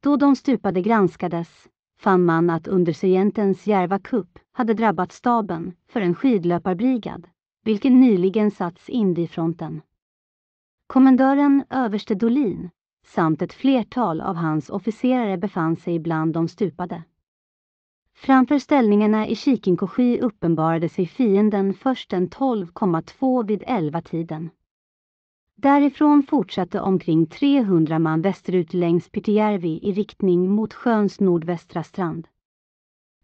Då de stupade granskades fann man att undersergentens djärva kupp hade drabbat staben för en skidlöparbrigad, vilken nyligen satts in vid fronten. Kommendören överste Dolin samt ett flertal av hans officerare befann sig bland de stupade. Framför ställningarna i Kikinkosky uppenbarade sig fienden först den 12,2 vid 11-tiden. Därifrån fortsatte omkring 300 man västerut längs Pitijärvi i riktning mot sjöns nordvästra strand.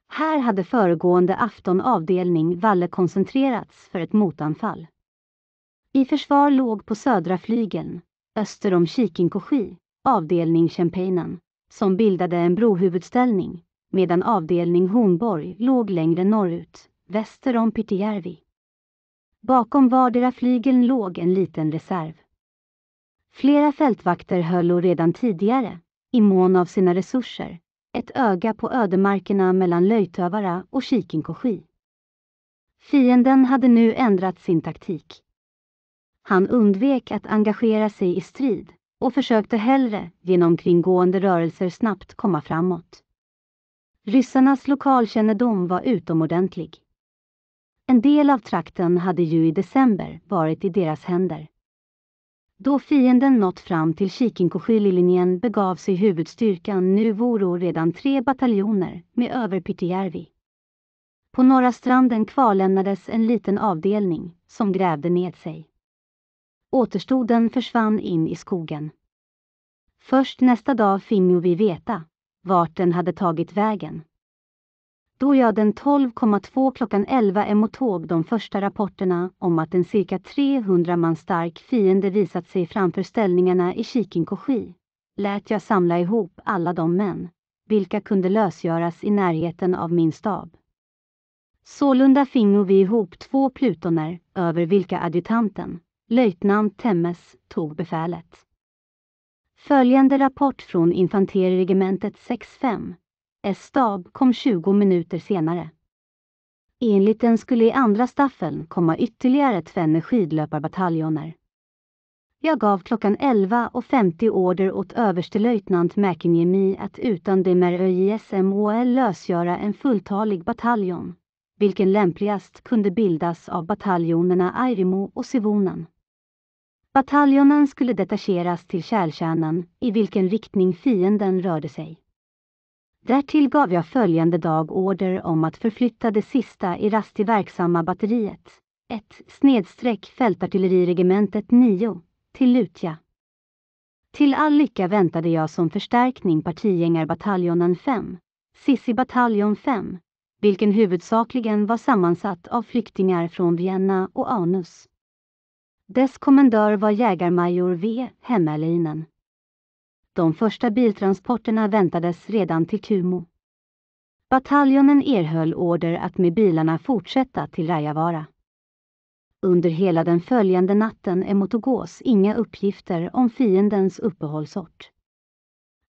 Här hade föregående afton avdelning Valle koncentrerats för ett motanfall. I försvar låg på södra flygeln, öster om Kikinkogi, avdelning Champagnen, som bildade en brohuvudställning, medan avdelning Hornborg låg längre norrut, väster om Pytijärvi. Bakom vardera flygeln låg en liten reserv. Flera fältvakter höll redan tidigare, i mån av sina resurser, ett öga på ödemarkerna mellan Löjtövara och Kikinkoski. Fienden hade nu ändrat sin taktik. Han undvek att engagera sig i strid och försökte hellre genom kringgående rörelser snabbt komma framåt. Ryssarnas lokalkännedom var utomordentlig. En del av trakten hade ju i december varit i deras händer. Då fienden nått fram till Kikinkoskylilinjen begav sig huvudstyrkan nu voro redan tre bataljoner med över Pytijärvi. På norra stranden kvarlämnades en liten avdelning som grävde ned sig. Återstoden försvann in i skogen. Först nästa dag finno vi veta vart den hade tagit vägen. Då jag den 12.2 klockan 11 emottog de första rapporterna om att en cirka 300 man stark fiende visat sig framför ställningarna i Shikinkoshi, lät jag samla ihop alla de män, vilka kunde lösgöras i närheten av min stab. Sålunda fingo vi ihop två plutoner, över vilka adjutanten, löjtnant Temmes, tog befälet. Följande rapport från infanteriregementet 65 stab kom 20 minuter senare. Enligt den skulle i andra staffeln komma ytterligare tvenne skidlöparbataljoner. Jag gav klockan 11.50 order åt överstelöjtnant Mäkiniemi att utan demer DMRÖJSMHL lösgöra en fulltalig bataljon, vilken lämpligast kunde bildas av bataljonerna Airimo och Sivunan. Bataljonen skulle detacheras till kärlkärnan, i vilken riktning fienden rörde sig. Därtill gav jag följande dag order om att förflytta det sista i rastig verksamma batteriet, 1 snedstreck fältartilleriregementet 9, till Lutja. Till all lycka väntade jag som förstärkning partigängarbataljonen 5, Sissi bataljon 5, vilken huvudsakligen var sammansatt av flyktingar från Vienna och Anus. Dess kommendör var jägarmajor V. Hemmerlinen. De första biltransporterna väntades redan till Kumo. Bataljonen erhöll order att med bilarna fortsätta till Rajavara. Under hela den följande natten emottogås inga uppgifter om fiendens uppehållsort.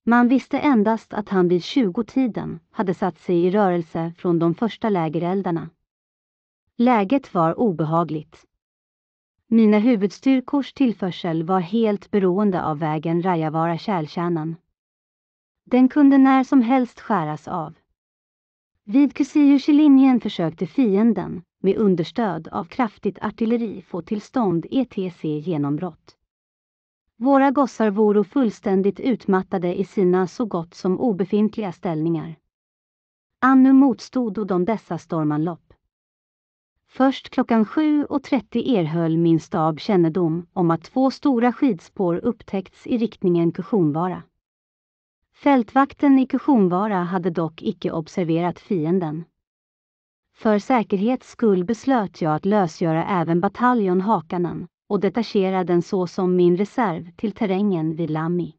Man visste endast att han vid 20-tiden hade satt sig i rörelse från de första lägereldarna. Läget var obehagligt. Mina huvudstyrkors tillförsel var helt beroende av vägen Rajavara-kärlkärnan. Den kunde när som helst skäras av. Vid Kusiyuchi-linjen försökte fienden, med understöd av kraftigt artilleri, få till stånd ETC-genombrott. Våra gossar voro fullständigt utmattade i sina så gott som obefintliga ställningar. Annu motstod och de dessa stormanlopp. Först klockan 7.30 erhöll min stab kännedom om att två stora skidspår upptäckts i riktningen Kushonvara. Fältvakten i Kushonvara hade dock icke observerat fienden. För säkerhets skull beslöt jag att lösgöra även bataljon Hakanen och detachera den såsom min reserv till terrängen vid Lammi.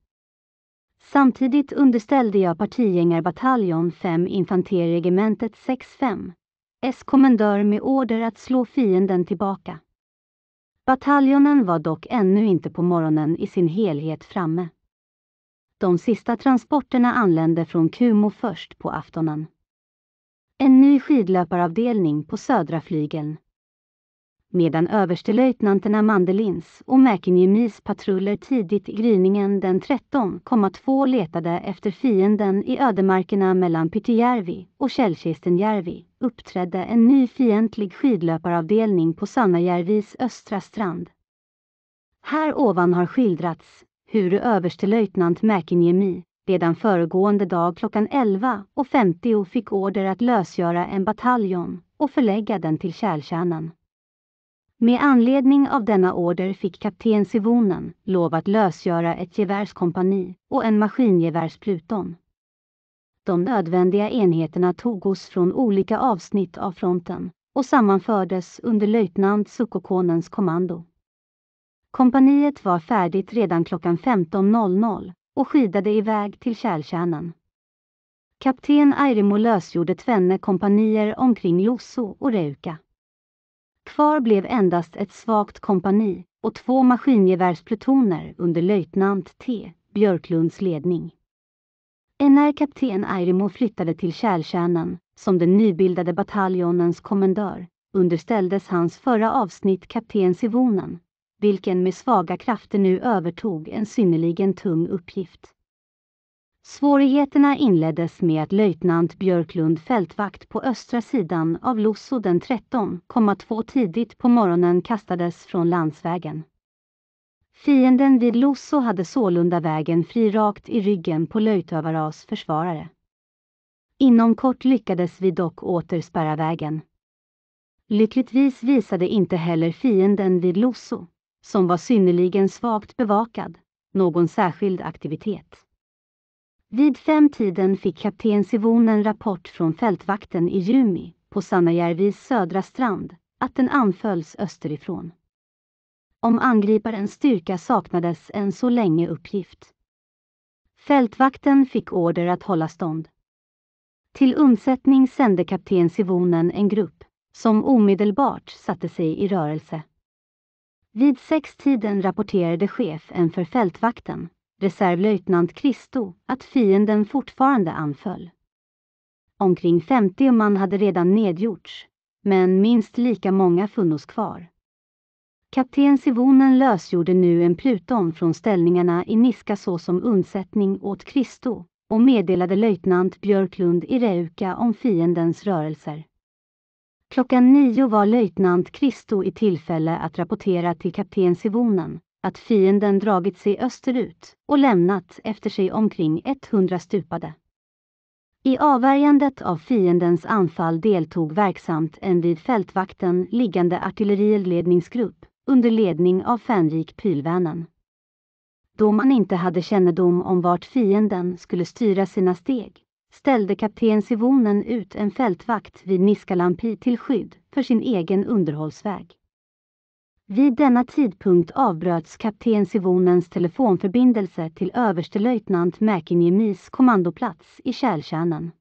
Samtidigt underställde jag partigängarbataljon 5 infanteriregementet 6-5 S kommendör med order att slå fienden tillbaka. Bataljonen var dock ännu inte på morgonen i sin helhet framme. De sista transporterna anlände från Kumo först på aftonen. En ny skidlöparavdelning på södra flygeln medan överstelöjtnanterna Mandelins och Mäkiniemis patruller tidigt i gryningen den 13,2 letade efter fienden i ödemarkerna mellan Pytijärvi och Källkistenjärvi uppträdde en ny fientlig skidlöparavdelning på Sannajärvis östra strand. Här ovan har skildrats hur överstelöjtnant Mäkiniemi redan föregående dag klockan 11.50 fick order att lösgöra en bataljon och förlägga den till Kärlkärnan. Med anledning av denna order fick kapten Sivonen lov att lösgöra ett gevärskompani och en maskingevärspluton. De nödvändiga enheterna togs från olika avsnitt av fronten och sammanfördes under löjtnant Sukokonens kommando. Kompaniet var färdigt redan klockan 15.00 och skidade iväg till Kärlkärnan. Kapten Airimo lösgjorde tvenne kompanier omkring Losso och Reuka. Kvar blev endast ett svagt kompani och två maskingevärsplutoner under löjtnant T. Björklunds ledning. När kapten Airimo flyttade till Kärlkärnan, som den nybildade bataljonens kommendör, underställdes hans förra avsnitt kapten Sivonen, vilken med svaga krafter nu övertog en synnerligen tung uppgift. Svårigheterna inleddes med att löjtnant Björklund fältvakt på östra sidan av Losso den 13,2 tidigt på morgonen kastades från landsvägen. Fienden vid Losso hade sålunda vägen fri rakt i ryggen på Löjtövaras försvarare. Inom kort lyckades vi dock åter spärra vägen. Lyckligtvis visade inte heller fienden vid Losso, som var synnerligen svagt bevakad, någon särskild aktivitet. Vid femtiden fick kapten Sivonen rapport från fältvakten i Jumi, på Sanajärvis södra strand, att den anfölls österifrån. Om angriparens styrka saknades en så länge uppgift. Fältvakten fick order att hålla stånd. Till undsättning sände kapten Sivonen en grupp, som omedelbart satte sig i rörelse. Vid sextiden rapporterade chefen för fältvakten, reservlöjtnant Kristo att fienden fortfarande anföll. Omkring 50 man hade redan nedgjorts, men minst lika många funnits kvar. Kapten Sivonen lösgjorde nu en pluton från ställningarna i Niska såsom undsättning åt Kristo och meddelade löjtnant Björklund i Reuka om fiendens rörelser. Klockan nio var löjtnant Kristo i tillfälle att rapportera till kapten Sivonen att fienden dragit sig österut och lämnat efter sig omkring 100 stupade. I avvärjandet av fiendens anfall deltog verksamt en vid fältvakten liggande artilleriledningsgrupp under ledning av Fänrik Pylvänen. Då man inte hade kännedom om vart fienden skulle styra sina steg ställde kapten Sivonen ut en fältvakt vid Niskalampi till skydd för sin egen underhållsväg. Vid denna tidpunkt avbröts kapten Sivonens telefonförbindelse till överstelöjtnant Mäkinjemis kommandoplats i Kärlkärnan.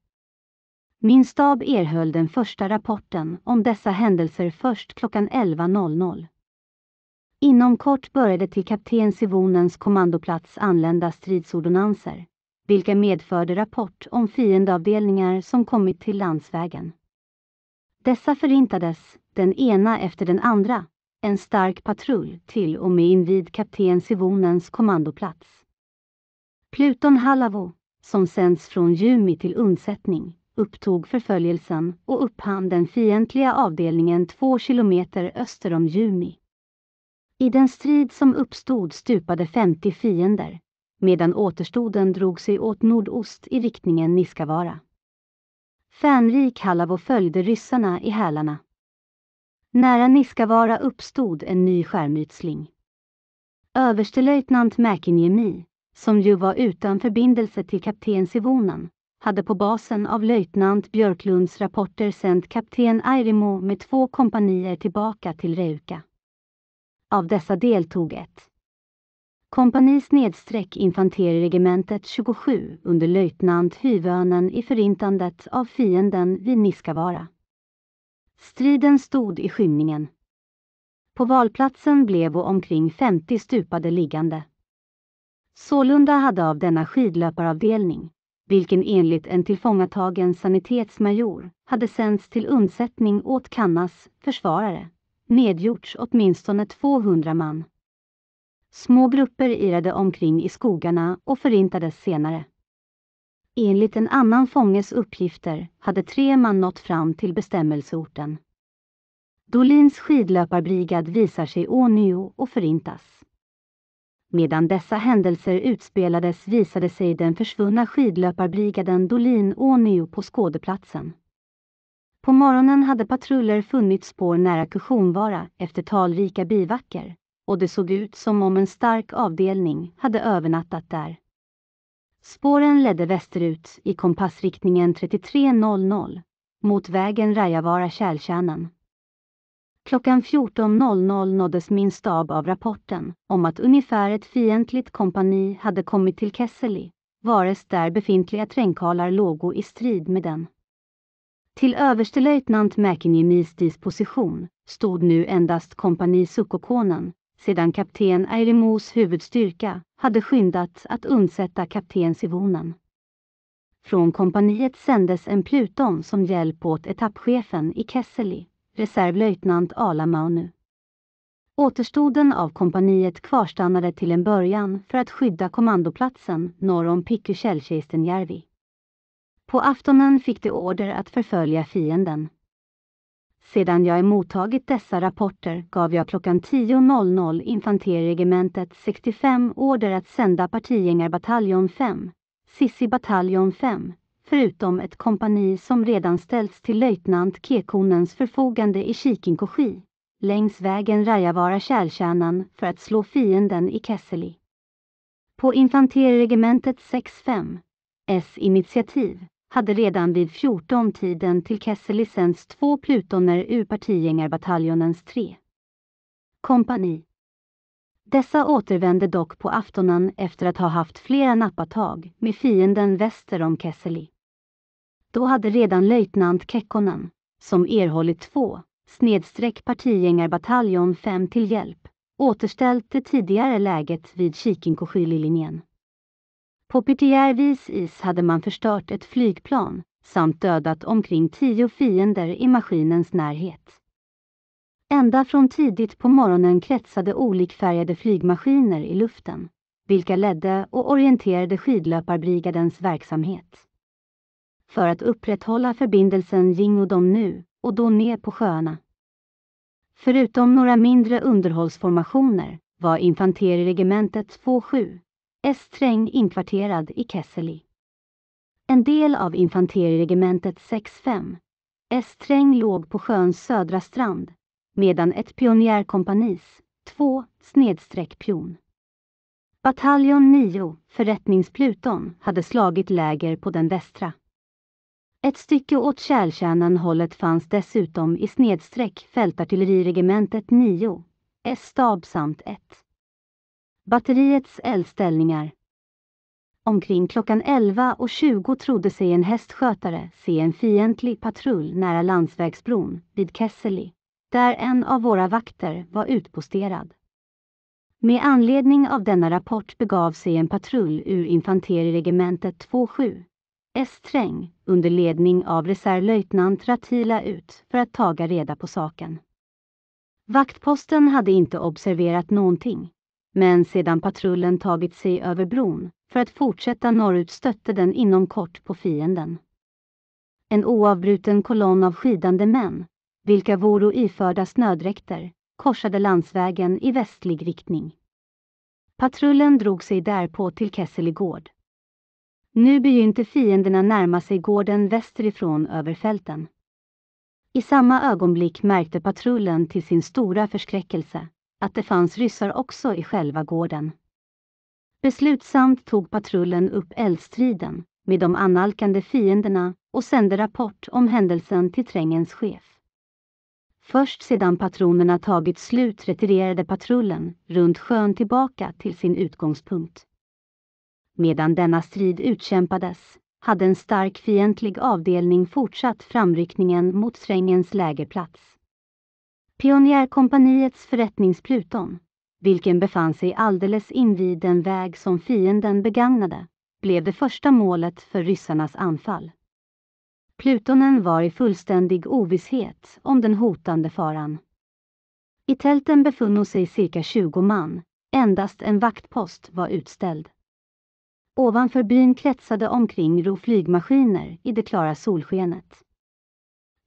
Min stab erhöll den första rapporten om dessa händelser först klockan 11.00. Inom kort började till kapten Sivonens kommandoplats anlända stridsordonanser, vilka medförde rapport om fiendeavdelningar som kommit till landsvägen. Dessa förintades, den ena efter den andra, en stark patrull till och med invid kapten Sivonens kommandoplats. Pluton Halavo, som sänds från Jumi till undsättning, upptog förföljelsen och upphann den fientliga avdelningen två kilometer öster om Jumi. I den strid som uppstod stupade 50 fiender, medan återstoden drog sig åt nordost i riktningen Niskavara. Fänrik Halavo följde ryssarna i hälarna. Nära Niskavara uppstod en ny skärmytsling. Överstelöjtnant Mäkiniemi, som ju var utan förbindelse till kapten Sivonen, hade på basen av löjtnant Björklunds rapporter sänt kapten Airimo med två kompanier tillbaka till Reuka. Av dessa deltog ett Kompani snedstreck infanteriregementet 27 under löjtnant Hyvönen i förintandet av fienden vid Niskavara. Striden stod i skymningen. På valplatsen blev och omkring 50 stupade liggande. Sålunda hade av denna skidlöparavdelning, vilken enligt en tillfångatagen sanitetsmajor hade sänts till undsättning åt Kannas försvarare, nedgjorts åtminstone 200 man. Små grupper irade omkring i skogarna och förintades senare. Enligt en annan fånges uppgifter hade tre man nått fram till bestämmelseorten. Dolins skidlöparbrigad visar sig ånyo och förintas. Medan dessa händelser utspelades visade sig den försvunna skidlöparbrigaden Dolin ånyo på skådeplatsen. På morgonen hade patruller funnit spår nära Kushonvara efter talrika bivacker och det såg ut som om en stark avdelning hade övernattat där. Spåren ledde västerut i kompassriktningen 33.00 mot vägen Rajavara-Kärlkärnan. Klockan 14.00 nåddes min stab av rapporten om att ungefär ett fientligt kompani hade kommit till Kesseli, vares där befintliga trängkalar lågo i strid med den. Till överstelöjtnant Mäkiniemis disposition stod nu endast kompani Sukkokonen, sedan kapten Eiremos huvudstyrka hade skyndat att undsätta kapten Sivonen. Från kompaniet sändes en Pluton som hjälp åt etappchefen i Kesseli, reservlöjtnant Ala Maunu. Återstoden av kompaniet kvarstannade till en början för att skydda kommandoplatsen norr om Pikkukälkkistenjärvi. På aftonen fick de order att förfölja fienden, sedan jag mottagit dessa rapporter gav jag klockan 10.00 infanteriregementet 65 order att sända partigängarbataljon 5, Sissi bataljon 5, förutom ett kompani som redan ställts till löjtnant Kekonens förfogande i Kikinkogi, längs vägen Rajavara-Kärlkärnan för att slå fienden i Kesseli. På infanteriregementet 65, S initiativ hade redan vid 14-tiden till Kessel licens två plutoner ur partigängarbataljonens tre kompani. Dessa återvände dock på aftonen efter att ha haft flera nappatag med fienden väster om Kesseli. Då hade redan löjtnant Kekkonen, som erhållit två, snedstreck partigängarbataljon 5 till hjälp, återställt det tidigare läget vid Kikinkoskililinjen. På Pitiervis is hade man förstört ett flygplan samt dödat omkring tio fiender i maskinens närhet. Ända från tidigt på morgonen kretsade olikfärgade flygmaskiner i luften, vilka ledde och orienterade skidlöparbrigadens verksamhet. För att upprätthålla förbindelsen gingo de nu och då ner på sjöarna. Förutom några mindre underhållsformationer var infanteriregementet 2-7 s Esträngd inkvarterad i Kesseli. En del av infanteriregementet 6-5, s Esträng låg på sjöns södra strand, medan ett pionjärkompanis, 2 snedstreck pion. Bataljon 9, förrättningspluton, hade slagit läger på den västra. Ett stycke åt Kärlkärnan-hållet fanns dessutom i snedstreck fältartilleriregementet 9, S-stab samt 1. Batteriets eldställningar. Omkring klockan 11.20 trodde sig en hästskötare se en fientlig patrull nära landsvägsbron vid Kesseli, där en av våra vakter var utposterad. Med anledning av denna rapport begav sig en patrull ur infanteriregementet 27, S-träng, under ledning av reservlöjtnant Ratila ut för att taga reda på saken. Vaktposten hade inte observerat någonting men sedan patrullen tagit sig över bron för att fortsätta norrut stötte den inom kort på fienden. En oavbruten kolonn av skidande män, vilka voro iförda snödräkter, korsade landsvägen i västlig riktning. Patrullen drog sig därpå till Kesseligård. Nu begynte fienderna närma sig gården västerifrån över fälten. I samma ögonblick märkte patrullen till sin stora förskräckelse att det fanns ryssar också i själva gården. Beslutsamt tog patrullen upp eldstriden med de annalkande fienderna och sände rapport om händelsen till trängens chef. Först sedan patronerna tagit slut retirerade patrullen runt sjön tillbaka till sin utgångspunkt. Medan denna strid utkämpades hade en stark fientlig avdelning fortsatt framryckningen mot trängens lägerplats. Pionjärkompaniets förrättningspluton, vilken befann sig alldeles invid den väg som fienden begagnade, blev det första målet för ryssarnas anfall. Plutonen var i fullständig ovisshet om den hotande faran. I tälten befunnit sig cirka 20 man, endast en vaktpost var utställd. Ovanför byn kretsade omkring ro flygmaskiner i det klara solskenet.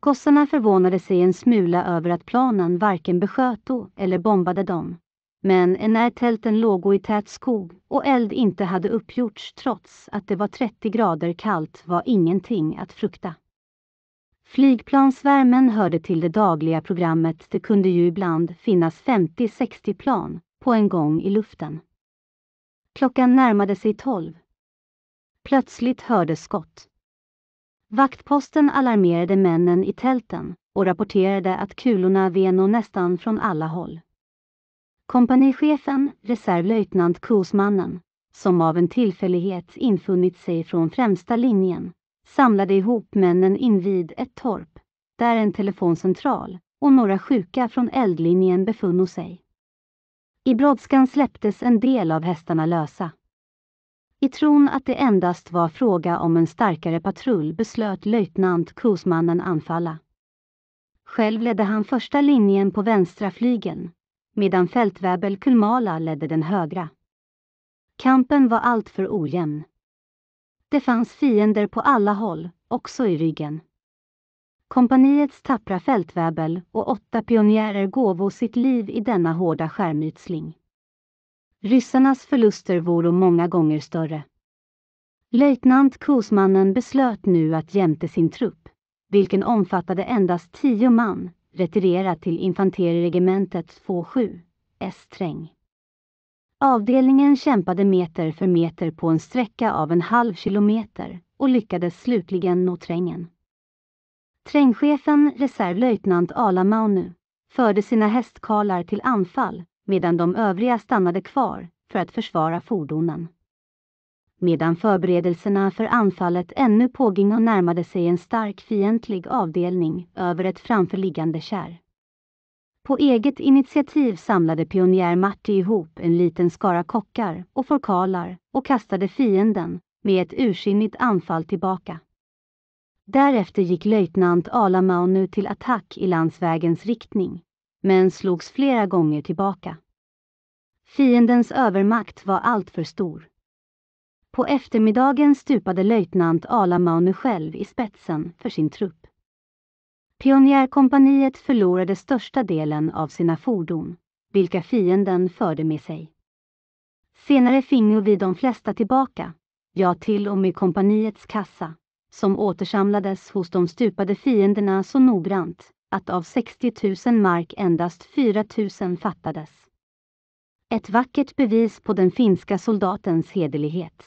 Gossarna förvånade sig en smula över att planen varken besköt eller bombade dem. Men enär tälten låg i tät skog och eld inte hade uppgjorts trots att det var 30 grader kallt var ingenting att frukta. Flygplansvärmen hörde till det dagliga programmet. Det kunde ju ibland finnas 50-60 plan på en gång i luften. Klockan närmade sig tolv. Plötsligt hördes skott. Vaktposten alarmerade männen i tälten och rapporterade att kulorna veno nästan från alla håll. Kompanichefen, reservlöjtnant Kosmannen, som av en tillfällighet infunnit sig från främsta linjen, samlade ihop männen invid ett torp, där en telefoncentral och några sjuka från eldlinjen befunno sig. I brådskan släpptes en del av hästarna lösa. I tron att det endast var fråga om en starkare patrull beslöt löjtnant Kosmannen anfalla. Själv ledde han första linjen på vänstra flygeln, medan fältväbel Kulmala ledde den högra. Kampen var alltför ojämn. Det fanns fiender på alla håll, också i ryggen. Kompaniets tappra fältväbel och åtta pionjärer gåvo sitt liv i denna hårda skärmytsling. Ryssarnas förluster vore många gånger större. Löjtnant Kosmannen beslöt nu att jämte sin trupp, vilken omfattade endast tio man, retirera till infanteriregementet 7, S-träng. Avdelningen kämpade meter för meter på en sträcka av en halv kilometer och lyckades slutligen nå trängen. Trängchefen reservlöjtnant Ala Maunu förde sina hästkarlar till anfall medan de övriga stannade kvar för att försvara fordonen. Medan förberedelserna för anfallet ännu pågick och närmade sig en stark fientlig avdelning över ett framförliggande kärr. På eget initiativ samlade pionjär Marti ihop en liten skara kockar och forkalar och kastade fienden med ett ursinnigt anfall tillbaka. Därefter gick löjtnant Ala Maunu till attack i landsvägens riktning men slogs flera gånger tillbaka. Fiendens övermakt var alltför stor. På eftermiddagen stupade löjtnant Alamaunu själv i spetsen för sin trupp. Pionjärkompaniet förlorade största delen av sina fordon, vilka fienden förde med sig. Senare fingo vi de flesta tillbaka, ja till och med kompaniets kassa, som återsamlades hos de stupade fienderna så noggrant att av 60 000 mark endast 4 000 fattades. Ett vackert bevis på den finska soldatens hederlighet.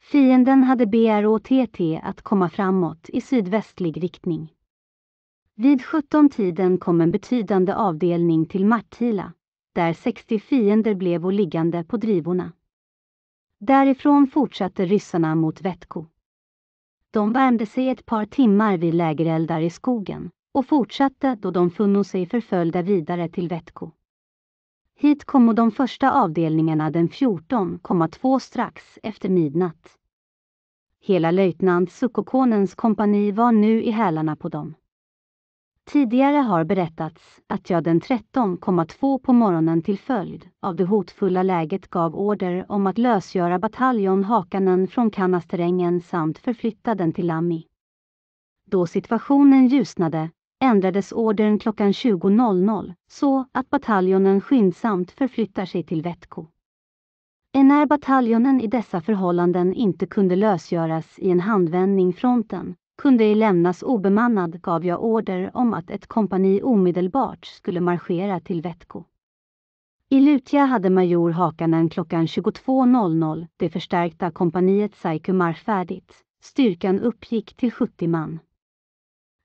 Fienden hade BROTT att komma framåt i sydvästlig riktning. Vid 17-tiden kom en betydande avdelning till Martila, där 60 fiender blev och liggande på drivorna. Därifrån fortsatte ryssarna mot Vätko. De värmde sig ett par timmar vid lägereldar i skogen, och fortsatte då de funno sig förföljda vidare till Vätko. Hit kommo de första avdelningarna den 14,2 strax efter midnatt. Hela löjtnant Sukkokonens kompani var nu i hälarna på dem. Tidigare har berättats att jag den 13,2 på morgonen till följd av det hotfulla läget gav order om att lösgöra bataljon Hakanen från Kannasterrängen samt förflytta den till Lammi. Då situationen ljusnade ändrades ordern klockan 20.00 så att bataljonen skyndsamt förflyttar sig till Vätko. Enär bataljonen i dessa förhållanden inte kunde lösgöras i en handvändning fronten kunde ej lämnas obemannad gav jag order om att ett kompani omedelbart skulle marschera till Vätko. I Lutja hade major Hakanen klockan 22.00 det förstärkta kompaniet Saikumar färdigt. Styrkan uppgick till 70 man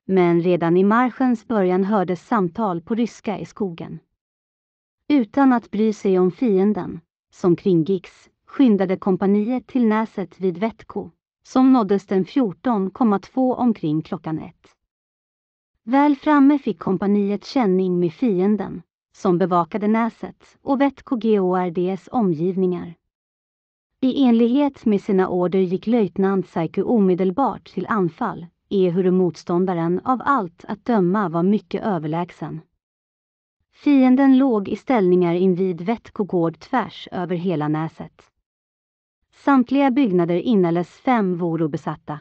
men redan i marschens början hördes samtal på ryska i skogen. Utan att bry sig om fienden, som kringgicks, skyndade kompaniet till Näset vid Vätko, som nåddes den 14,2 omkring klockan ett. Väl framme fick kompaniet känning med fienden, som bevakade Näset och Vätko GORDs omgivningar. I enlighet med sina order gick löjtnant Saiku omedelbart till anfall ehuru motståndaren av allt att döma var mycket överlägsen. Fienden låg i ställningar invid Vätkogård tvärs över hela näset. Samtliga byggnader inalles fem voro besatta.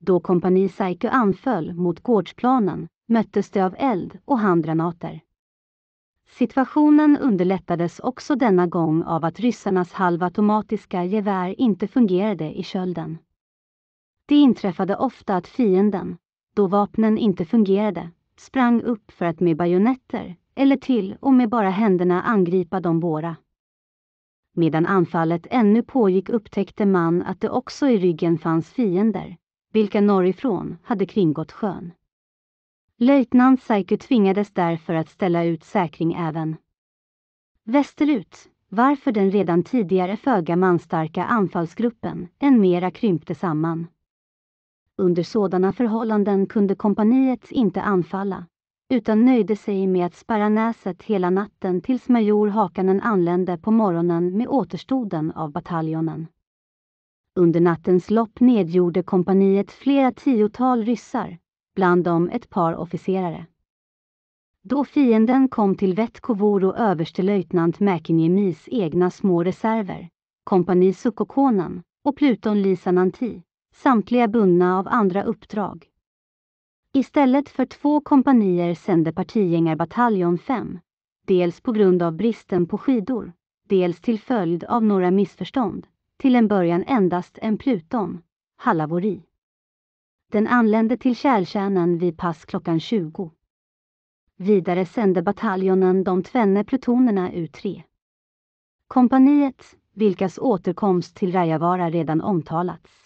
Då kompani Saiku anföll mot gårdsplanen möttes de av eld och handgranater. Situationen underlättades också denna gång av att ryssarnas halvautomatiska gevär inte fungerade i kölden. Det inträffade ofta att fienden, då vapnen inte fungerade, sprang upp för att med bajonetter eller till och med bara händerna angripa de våra. Medan anfallet ännu pågick upptäckte man att det också i ryggen fanns fiender, vilka norrifrån hade kringgått sjön. Löjtnant Saiku tvingades därför att ställa ut säkring även västerut, varför den redan tidigare föga manstarka anfallsgruppen än mera krympte samman. Under sådana förhållanden kunde kompaniet inte anfalla, utan nöjde sig med att spärra näset hela natten tills major Hakanen anlände på morgonen med återstoden av bataljonen. Under nattens lopp nedgjorde kompaniet flera tiotal ryssar, bland dem ett par officerare. Då fienden kom till Vetkovoro överstelöjtnant Mäkinjemis egna små reserver, kompani Sukokonan och Pluton Lisananti, samtliga bundna av andra uppdrag. Istället för två kompanier sände partigängarbataljon 5, dels på grund av bristen på skidor, dels till följd av några missförstånd, till en början endast en pluton, Hallavori. Den anlände till Kärlkärnan vid pass klockan 20. Vidare sände bataljonen de tvenne plutonerna ut 3. Kompaniet, vilkas återkomst till Rajavara redan omtalats.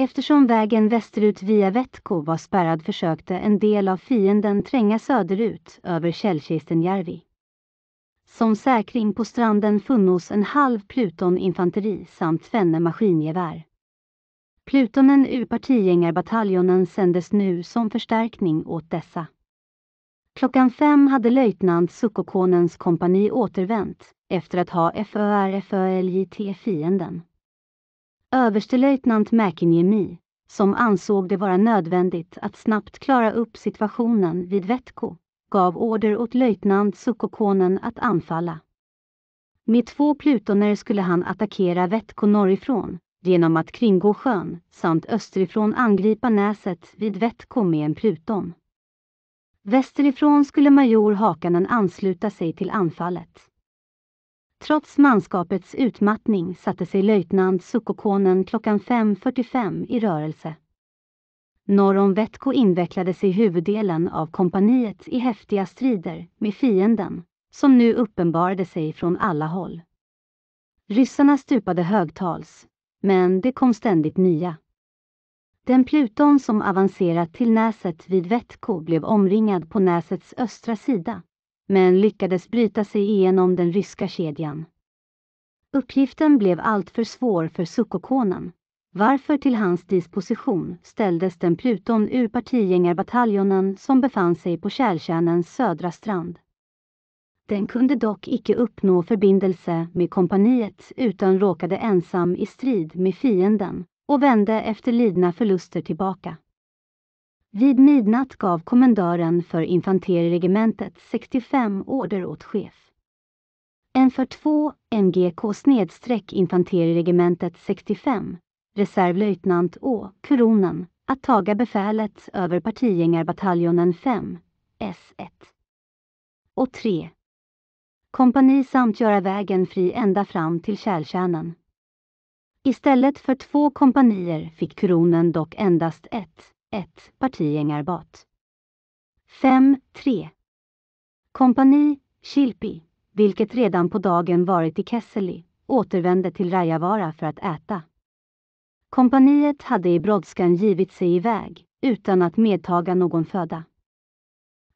Eftersom vägen västerut via Vätko var spärrad försökte en del av fienden tränga söderut över Järvi. Som säkring på stranden funnos en halv pluton-infanteri samt tvenne maskingevär. Plutonen ur partigängarbataljonen sändes nu som förstärkning åt dessa. Klockan fem hade löjtnant Sukkokonens kompani återvänt efter att ha FÖRFÖLJT fienden. Överstelöjtnant Mäkiniemi, som ansåg det vara nödvändigt att snabbt klara upp situationen vid Vätko, gav order åt löjtnant Sukkokonen att anfalla. Med två plutoner skulle han attackera Vätko norrifrån, genom att kringgå sjön samt österifrån angripa näset vid Vätko med en pluton. Västerifrån skulle major Hakanen ansluta sig till anfallet. Trots manskapets utmattning satte sig löjtnant Sukkokonen klockan 5.45 i rörelse. Norr om Vätko invecklade sig huvuddelen av kompaniet i häftiga strider med fienden, som nu uppenbarade sig från alla håll. Ryssarna stupade högtals, men det kom ständigt nya. Den Pluton som avancerat till Näset vid Vätko blev omringad på Näsets östra sida men lyckades bryta sig igenom den ryska kedjan. Uppgiften blev alltför svår för Sukokonen, varför till hans disposition ställdes den pluton ur partigängarbataljonen som befann sig på Kärltjärnens södra strand. Den kunde dock icke uppnå förbindelse med kompaniet utan råkade ensam i strid med fienden och vände efter lidna förluster tillbaka. Vid midnatt gav kommendören för infanteriregementet 65 order åt chef. En för 2 MGK-infanteriregementet 65, reservlöjtnant Å. Kuronen, att taga befälet över partigängarbataljonen 5, S1 och 3. Kompani samt göra vägen fri ända fram till kärlkärnan. Istället för två kompanier fick kuronen dock endast ett. 1. Partiängarbat. 3. Kompani Chilpi, vilket redan på dagen varit i Kesseli, återvände till Rajavara för att äta. Kompaniet hade i brådskan givit sig iväg, utan att medtaga någon föda.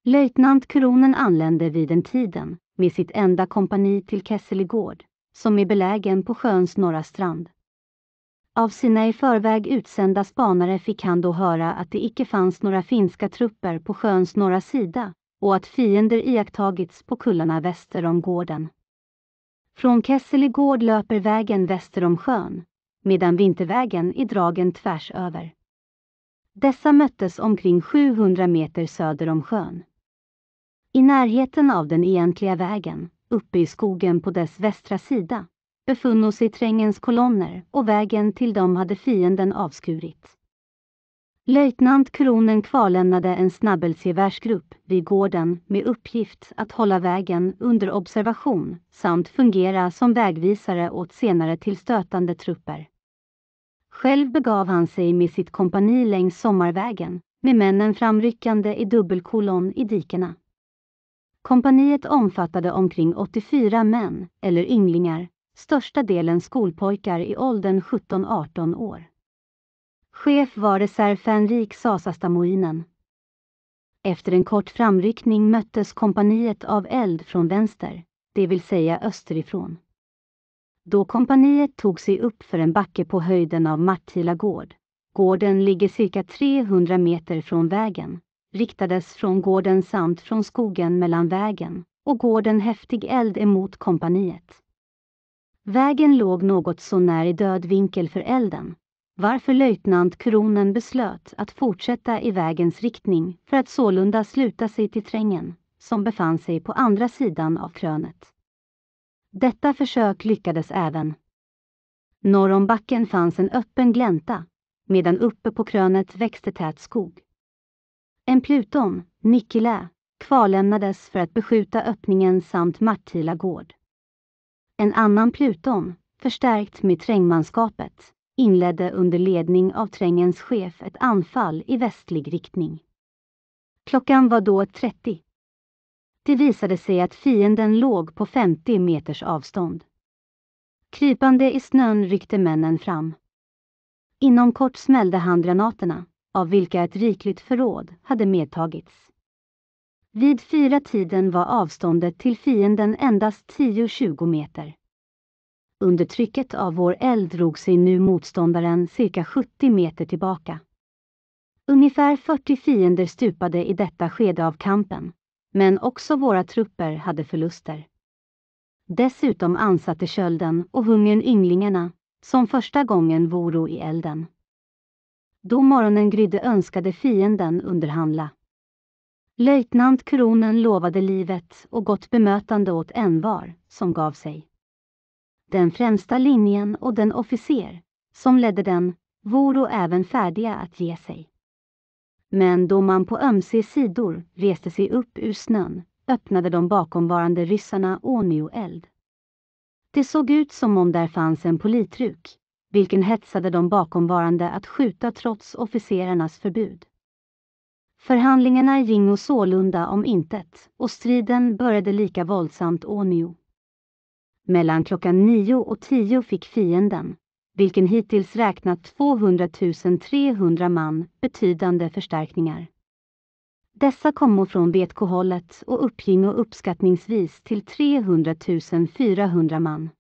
Löjtnant Kronen anlände vid den tiden, med sitt enda kompani till Kesseligård, som är belägen på sjöns norra strand. Av sina i förväg utsända spanare fick han då höra att det icke fanns några finska trupper på sjöns norra sida och att fiender iakttagits på kullarna väster om gården. Från Kesseligård löper vägen väster om sjön, medan vintervägen är dragen tvärs över. Dessa möttes omkring 700 meter söder om sjön. I närheten av den egentliga vägen, uppe i skogen på dess västra sida, befunno sig trängens kolonner och vägen till dem hade fienden avskurit. Löjtnant Kronen kvarlämnade en snabbelsevärsgrupp vid gården med uppgift att hålla vägen under observation samt fungera som vägvisare åt senare tillstötande trupper. Själv begav han sig med sitt kompani längs sommarvägen, med männen framryckande i dubbelkolon i dikena. Kompaniet omfattade omkring 84 män, eller ynglingar, största delen skolpojkar i åldern 17-18 år. Chef var reservfänrik Sasastamoinen. Efter en kort framryckning möttes kompaniet av eld från vänster, det vill säga österifrån. Då kompaniet tog sig upp för en backe på höjden av Martila gård, gården ligger cirka 300 meter från vägen, riktades från gården samt från skogen mellan vägen och gården häftig eld emot kompaniet. Vägen låg något sånär i död vinkel för elden, varför löjtnant Kronen beslöt att fortsätta i vägens riktning för att sålunda sluta sig till trängen, som befann sig på andra sidan av krönet. Detta försök lyckades även. Norr om backen fanns en öppen glänta, medan uppe på krönet växte tät skog. En pluton, Nikkilä, kvarlämnades för att beskjuta öppningen samt Martila gård. En annan Pluton, förstärkt med trängmanskapet, inledde under ledning av trängens chef ett anfall i västlig riktning. Klockan var då 30. Det visade sig att fienden låg på 50 meters avstånd. Krypande i snön ryckte männen fram. Inom kort smällde han handgranaterna, av vilka ett rikligt förråd hade medtagits. Vid fyratiden var avståndet till fienden endast 10-20 meter. Under trycket av vår eld drog sig nu motståndaren cirka 70 meter tillbaka. Ungefär 40 fiender stupade i detta skede av kampen. Men också våra trupper hade förluster. Dessutom ansatte kölden och hungern ynglingarna, som första gången voro i elden. Då morgonen grydde önskade fienden underhandla. Löjtnant Kronen lovade livet och gott bemötande åt envar som gav sig. Den främsta linjen och den officer som ledde den voro även färdiga att ge sig. Men då man på ömse sidor reste sig upp ur snön öppnade de bakomvarande ryssarna ånyo eld. Det såg ut som om där fanns en politruk, vilken hetsade de bakomvarande att skjuta trots officerarnas förbud. Förhandlingarna gingo sålunda om intet och striden började lika våldsamt ånio. Mellan klockan nio och tio fick fienden, vilken hittills räknat 200 300 man, betydande förstärkningar. Dessa kommo från BTK-hållet och uppgingo uppskattningsvis till 300 400 man.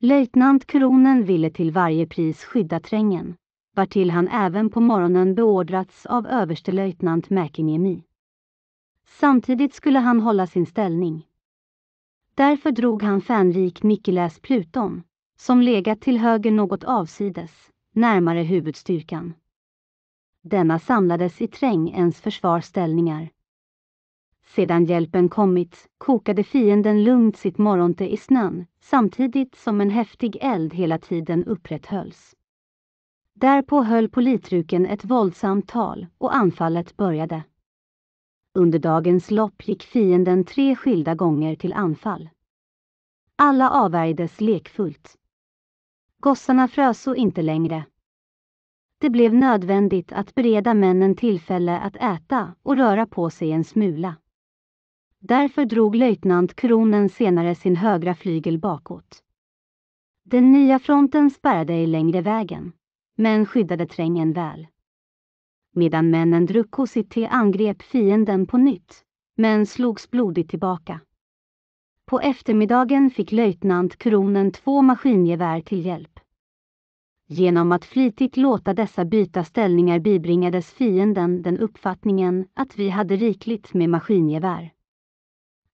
Löjtnant Kronen ville till varje pris skydda trängen vartill han även på morgonen beordrats av överstelöjtnant Mäkiniemi. Samtidigt skulle han hålla sin ställning. Därför drog han fänrik Nikoläs Pluton, som legat till höger något avsides, närmare huvudstyrkan. Denna samlades i träng ens försvarställningar. Sedan hjälpen kommit kokade fienden lugnt sitt morgonte i snön, samtidigt som en häftig eld hela tiden upprätthölls. Därpå höll politruken ett våldsamt tal och anfallet började. Under dagens lopp gick fienden tre skilda gånger till anfall. Alla avvärjdes lekfullt. Gossarna fröso inte längre. Det blev nödvändigt att bereda männen tillfälle att äta och röra på sig en smula. Därför drog löjtnant Kronen senare sin högra flygel bakåt. Den nya fronten spärrade ej längre vägen men skyddade trängen väl. Medan männen druck och sitt te angrep fienden på nytt, men slogs blodigt tillbaka. På eftermiddagen fick löjtnant Kronen två maskingevär till hjälp. Genom att flitigt låta dessa byta ställningar bibringades fienden den uppfattningen att vi hade rikligt med maskingevär.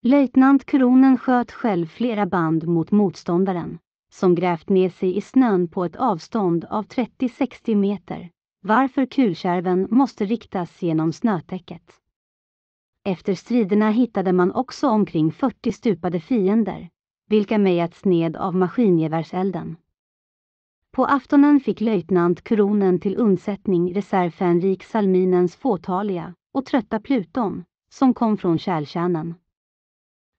Löjtnant Kronen sköt själv flera band mot motståndaren som grävt ner sig i snön på ett avstånd av 30-60 meter, varför kulkärven måste riktas genom snötäcket. Efter striderna hittade man också omkring 40 stupade fiender, vilka mejats ned av maskingevärselden. På aftonen fick löjtnant Kronen till undsättning reservfänrik Salminens fåtaliga och trötta Pluton, som kom från kärlkärnan.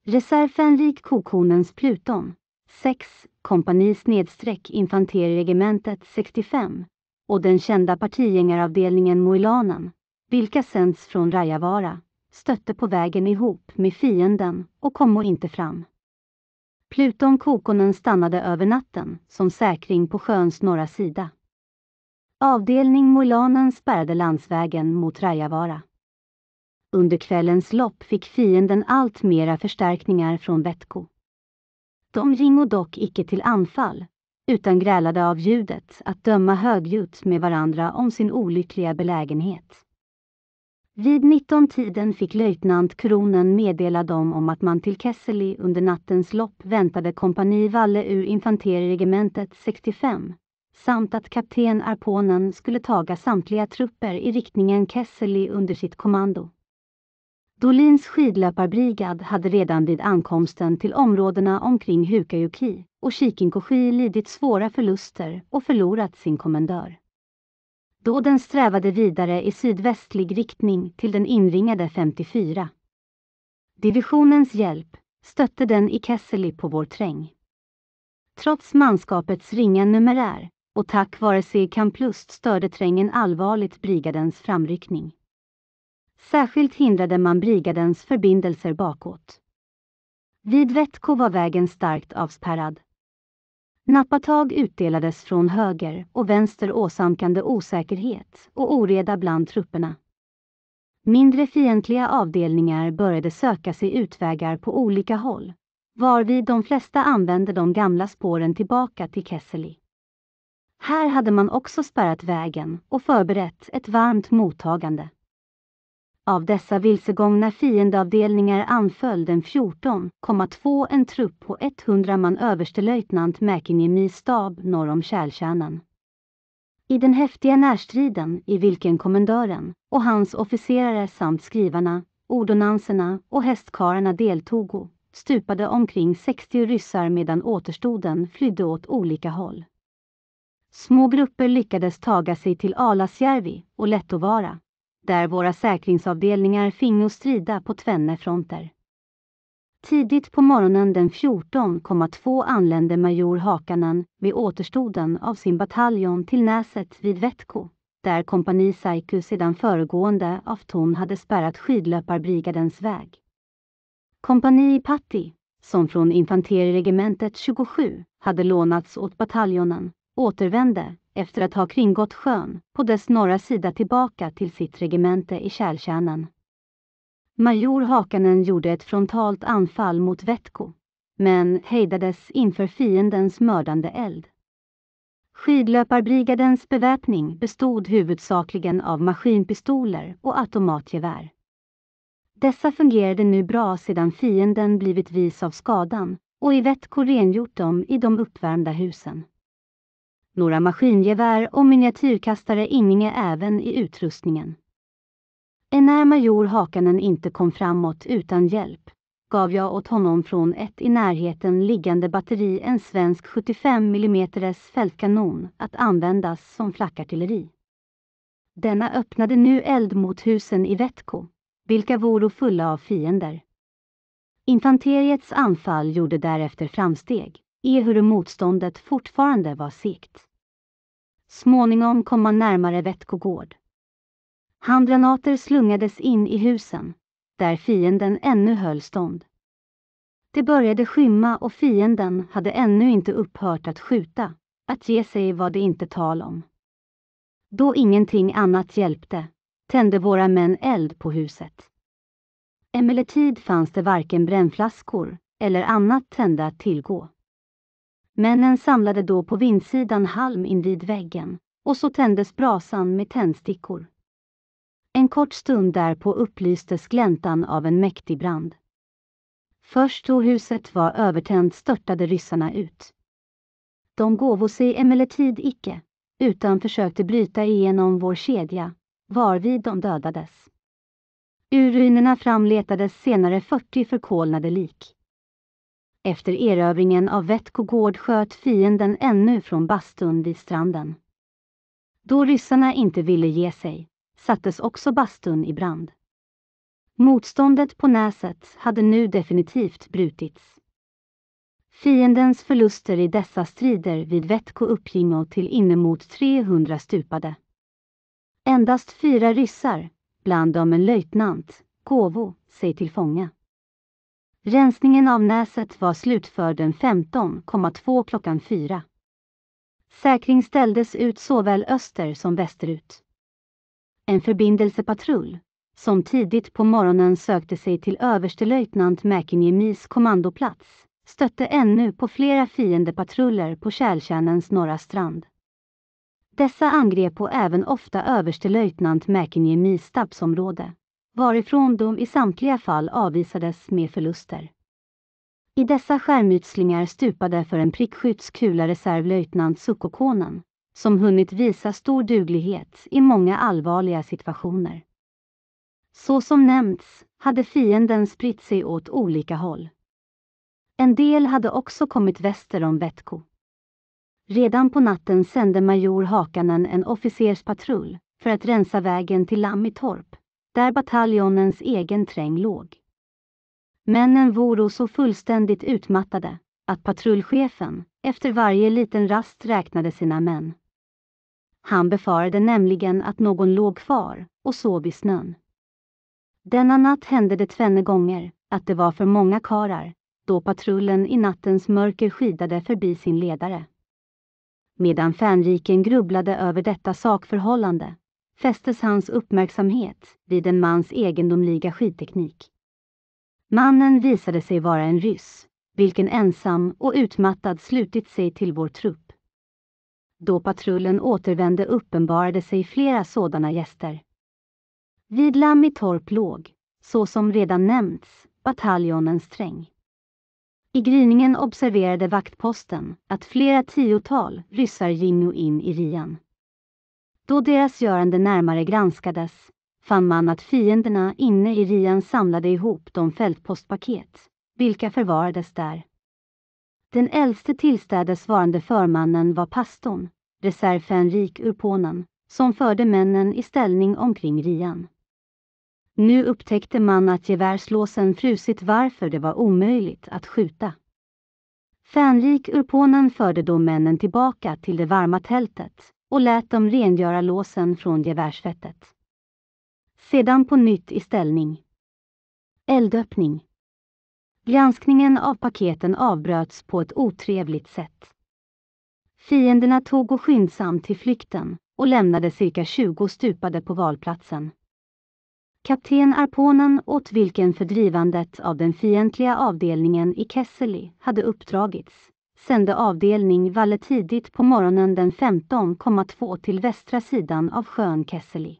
Reservfänrik Kokonens Pluton, 6 kompani snedstreck infanteriregementet 65 och den kända partigängaravdelningen Moilanen, vilka sänds från Rajavara, stötte på vägen ihop med fienden och kom inte fram. Pluton Kokkonen stannade över natten som säkring på sjöns norra sida. Avdelning Moilanen spärrade landsvägen mot Rajavara. Under kvällens lopp fick fienden allt mera förstärkningar från Vätko. De gingo dock icke till anfall, utan grälade av ljudet att döma högljutt med varandra om sin olyckliga belägenhet. Vid 19-tiden fick löjtnant Kronen meddela dem om att man till Kesseli under nattens lopp väntade kompani Valle ur infanteriregementet 65, samt att kapten Arponen skulle taga samtliga trupper i riktningen Kesseli under sitt kommando. Dolins skidlöparbrigad hade redan vid ankomsten till områdena omkring Hukajoki och Shikinkoshi lidit svåra förluster och förlorat sin kommendör. Då den strävade vidare i sydvästlig riktning till den inringade 54. Divisionens hjälp stötte den i Kesseli på vår träng. Trots manskapets ringa numerär och tack vare CK kamplust störde trängen allvarligt brigadens framryckning. Särskilt hindrade man brigadens förbindelser bakåt. Vid Vätko var vägen starkt avspärrad. Nappatag utdelades från höger och vänster åsamkande osäkerhet och oreda bland trupperna. Mindre fientliga avdelningar började söka sig utvägar på olika håll, varvid de flesta använde de gamla spåren tillbaka till Kesseli. Här hade man också spärrat vägen och förberett ett varmt mottagande. Av dessa vilsegångna fiendeavdelningar anföll den 14,2 en trupp på 100 man överstelöjtnant Mäkiniemis stab norr om Kärlkärnan. I den häftiga närstriden i vilken kommendören och hans officerare samt skrivarna, ordonanserna och hästkarlarna deltogo stupade omkring 60 ryssar medan återstoden flydde åt olika håll. Små grupper lyckades taga sig till Alasjärvi och Lettovara där våra säkringsavdelningar fingo strida på tvenne fronter. Tidigt på morgonen den 14,2 anlände major Hakanen vid återstoden av sin bataljon till Näset vid Vätko, där kompani Saiku sedan föregående afton hade spärrat skidlöparbrigadens väg. Kompani Patti, som från infanteriregementet 27 hade lånats åt bataljonen, återvände efter att ha kringgått sjön på dess norra sida tillbaka till sitt regemente i Kärlkärnan. Major Hakanen gjorde ett frontalt anfall mot Vätko, men hejdades inför fiendens mördande eld. Skidlöparbrigadens beväpning bestod huvudsakligen av maskinpistoler och automatgevär. Dessa fungerade nu bra sedan fienden blivit vis av skadan och i Ivetko rengjort dem i de uppvärmda husen. Några maskingevär och miniatyrkastare ingick även i utrustningen. Enär major Hakanen inte kom framåt utan hjälp gav jag åt honom från ett i närheten liggande batteri en svensk 75 mm fältkanon att användas som flackartilleri. Denna öppnade nu eld mot husen i Vätko, vilka voro fulla av fiender. Infanteriets anfall gjorde därefter framsteg ehuru motståndet fortfarande var segt. Småningom kom man närmare Vätkogård. Handgranater slungades in i husen, där fienden ännu höll stånd. Det började skymma och fienden hade ännu inte upphört att skjuta. Att ge sig var det inte tal om. Då ingenting annat hjälpte tände våra män eld på huset. Emellertid fanns det varken brännflaskor eller annat tända att tillgå. Männen samlade då på vindsidan halm invid väggen och så tändes brasan med tändstickor. En kort stund därpå upplystes gläntan av en mäktig brand. Först då huset var övertänt störtade ryssarna ut. De gåvo sig emellertid icke, utan försökte bryta igenom vår kedja, varvid de dödades. Ur ruinerna framletades senare 40 förkolnade lik. Efter erövringen av Vätko gård sköt fienden ännu från bastun vid stranden. Då ryssarna inte ville ge sig sattes också bastun i brand. Motståndet på Näset hade nu definitivt brutits. Fiendens förluster i dessa strider vid Vätko uppgingo till inemot 300 stupade. Endast fyra ryssar, bland dem en löjtnant, Kovo, sig till fånga. Rensningen av näset var slutförd den 15,2 klockan 4. Säkring ställdes ut såväl öster som västerut. En förbindelsepatrull, som tidigt på morgonen sökte sig till överstelöjtnant Mäkiniemis kommandoplats, stötte ännu på flera fiendepatruller på Tjältjärnens norra strand. Dessa angrep på även ofta överstelöjtnant Mäkiniemis stabsområde varifrån de i samtliga fall avvisades med förluster. I dessa skärmytslingar stupade för en prickskytts kula reservlöjtnant Sukkokonen, som hunnit visa stor duglighet i många allvarliga situationer. Så som nämnts hade fienden spritt sig åt olika håll. En del hade också kommit väster om Vätko. Redan på natten sände major Hakanen en officerspatrull för att rensa vägen till Lammitorp där bataljonens egen träng låg. Männen voro så fullständigt utmattade att patrullchefen efter varje liten rast räknade sina män. Han befarade nämligen att någon låg kvar och sov i snön. Denna natt hände det tvenne gånger att det var för många karar då patrullen i nattens mörker skidade förbi sin ledare. Medan fänriken grubblade över detta sakförhållande fästes hans uppmärksamhet vid en mans egendomliga skidteknik. Mannen visade sig vara en ryss, vilken ensam och utmattad slutit sig till vår trupp. Då patrullen återvände uppenbarade sig flera sådana gäster. Vid Lammitorp låg, så som redan nämnts, bataljonens träng. I gryningen observerade vaktposten att flera tiotal ryssar gingo in i rian. Då deras görande närmare granskades fann man att fienderna inne i rian samlade ihop de fältpostpaket, vilka förvarades där. Den äldste tillstädes varande förmannen var pastorn, Reserv ur Urponen, som förde männen i ställning omkring rian. Nu upptäckte man att gevärslåsen frusit varför det var omöjligt att skjuta. Fänrik Urponen förde då männen tillbaka till det varma tältet, och lät dem rengöra låsen från gevärsfettet. Sedan på nytt i ställning. Eldöppning. Granskningen av paketen avbröts på ett otrevligt sätt. Fienderna tog och skyndsamt till flykten och lämnade cirka 20 stupade på valplatsen. Kapten Arponen åt vilken fördrivandet av den fientliga avdelningen i Kesseli hade uppdragits sände avdelning Valle tidigt på morgonen den 15,2 till västra sidan av sjön Kesseli.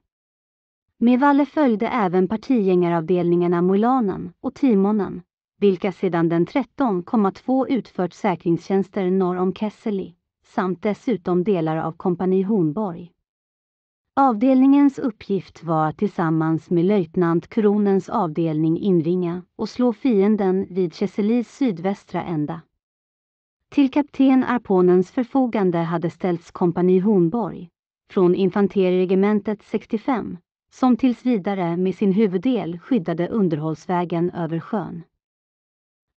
Med Valle följde även partigängaravdelningarna Mulanen och Timonen, vilka sedan den 13,2 utfört säkringstjänster norr om Kesseli, samt dessutom delar av kompani Hornborg. Avdelningens uppgift var att tillsammans med löjtnant Kronens avdelning inringa och slå fienden vid Kesselis sydvästra ända. Till kapten Arponens förfogande hade ställts kompani Hornborg från infanteriregementet 65 som tills vidare med sin huvuddel skyddade underhållsvägen över sjön.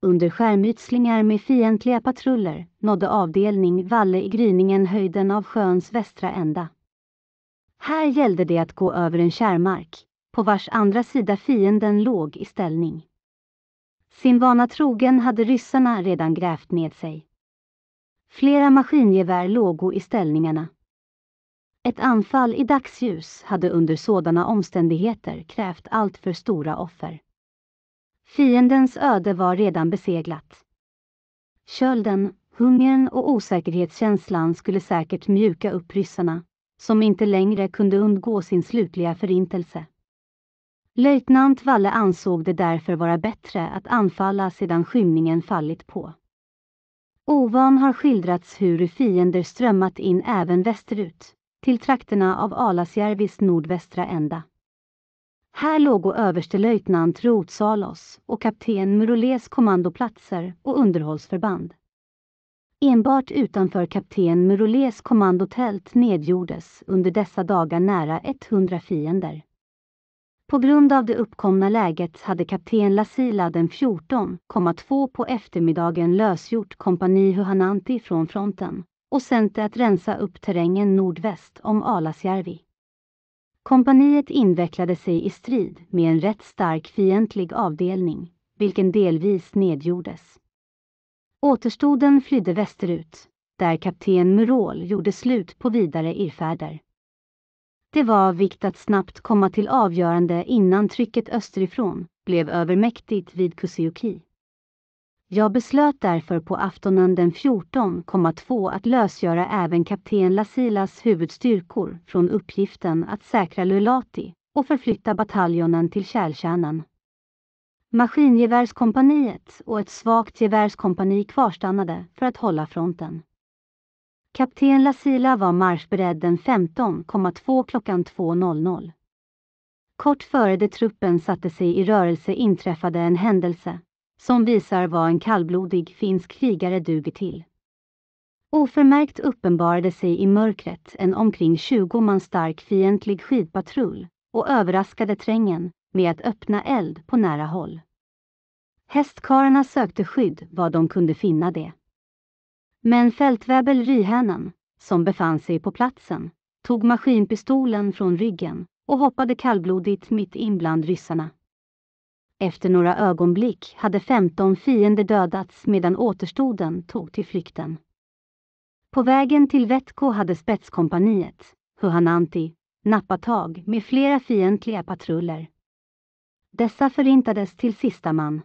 Under skärmytslingar med fientliga patruller nådde avdelning Valle i gryningen höjden av sjöns västra ända. Här gällde det att gå över en kärmark, på vars andra sida fienden låg i ställning. Sin vana trogen hade ryssarna redan grävt ned sig. Flera maskingevär lågo i ställningarna. Ett anfall i dagsljus hade under sådana omständigheter krävt alltför stora offer. Fiendens öde var redan beseglat. Kölden, hungern och osäkerhetskänslan skulle säkert mjuka upp ryssarna, som inte längre kunde undgå sin slutliga förintelse. Löjtnant Valle ansåg det därför vara bättre att anfalla sedan skymningen fallit på. Ovan har skildrats hur fiender strömmat in även västerut, till trakterna av Alasjärvis nordvästra ända. Här låg överstelöjtnant Rot Salos och kapten Murolés kommandoplatser och underhållsförband. Enbart utanför kapten Murolés kommandotält nedgjordes under dessa dagar nära 100 fiender. På grund av det uppkomna läget hade kapten Lasila den 14,2 på eftermiddagen lösgjort kompani Huhananti från fronten och sänt det att rensa upp terrängen nordväst om Alasjärvi. Kompaniet invecklade sig i strid med en rätt stark fientlig avdelning, vilken delvis nedgjordes. Återstoden flydde västerut, där kapten Murol gjorde slut på vidare irrfärder. Det var av vikt att snabbt komma till avgörande innan trycket österifrån blev övermäktigt vid Kusiuki. Jag beslöt därför på aftonen den 14,2 att lösgöra även kapten Lasilas huvudstyrkor från uppgiften att säkra Lulati och förflytta bataljonen till kärlkärnan. Maskingevärskompaniet och ett svagt gevärskompani kvarstannade för att hålla fronten. Kapten Lasila var marschberedd den 15,2 klockan 2.00. Kort före det truppen satte sig i rörelse inträffade en händelse som visar vad en kallblodig finsk krigare duger till. Oförmärkt uppenbarade sig i mörkret en omkring 20 man stark fientlig skidpatrull och överraskade trängen med att öppna eld på nära håll. Hästkarlarna sökte skydd var de kunde finna det. Men fältväbel Ryhänen, som befann sig på platsen, tog maskinpistolen från ryggen och hoppade kallblodigt mitt in bland ryssarna. Efter några ögonblick hade 15 fiender dödats medan återstoden tog till flykten. På vägen till Vätko hade spetskompaniet, Huhananti, Nappatag med flera fientliga patruller. Dessa förintades till sista man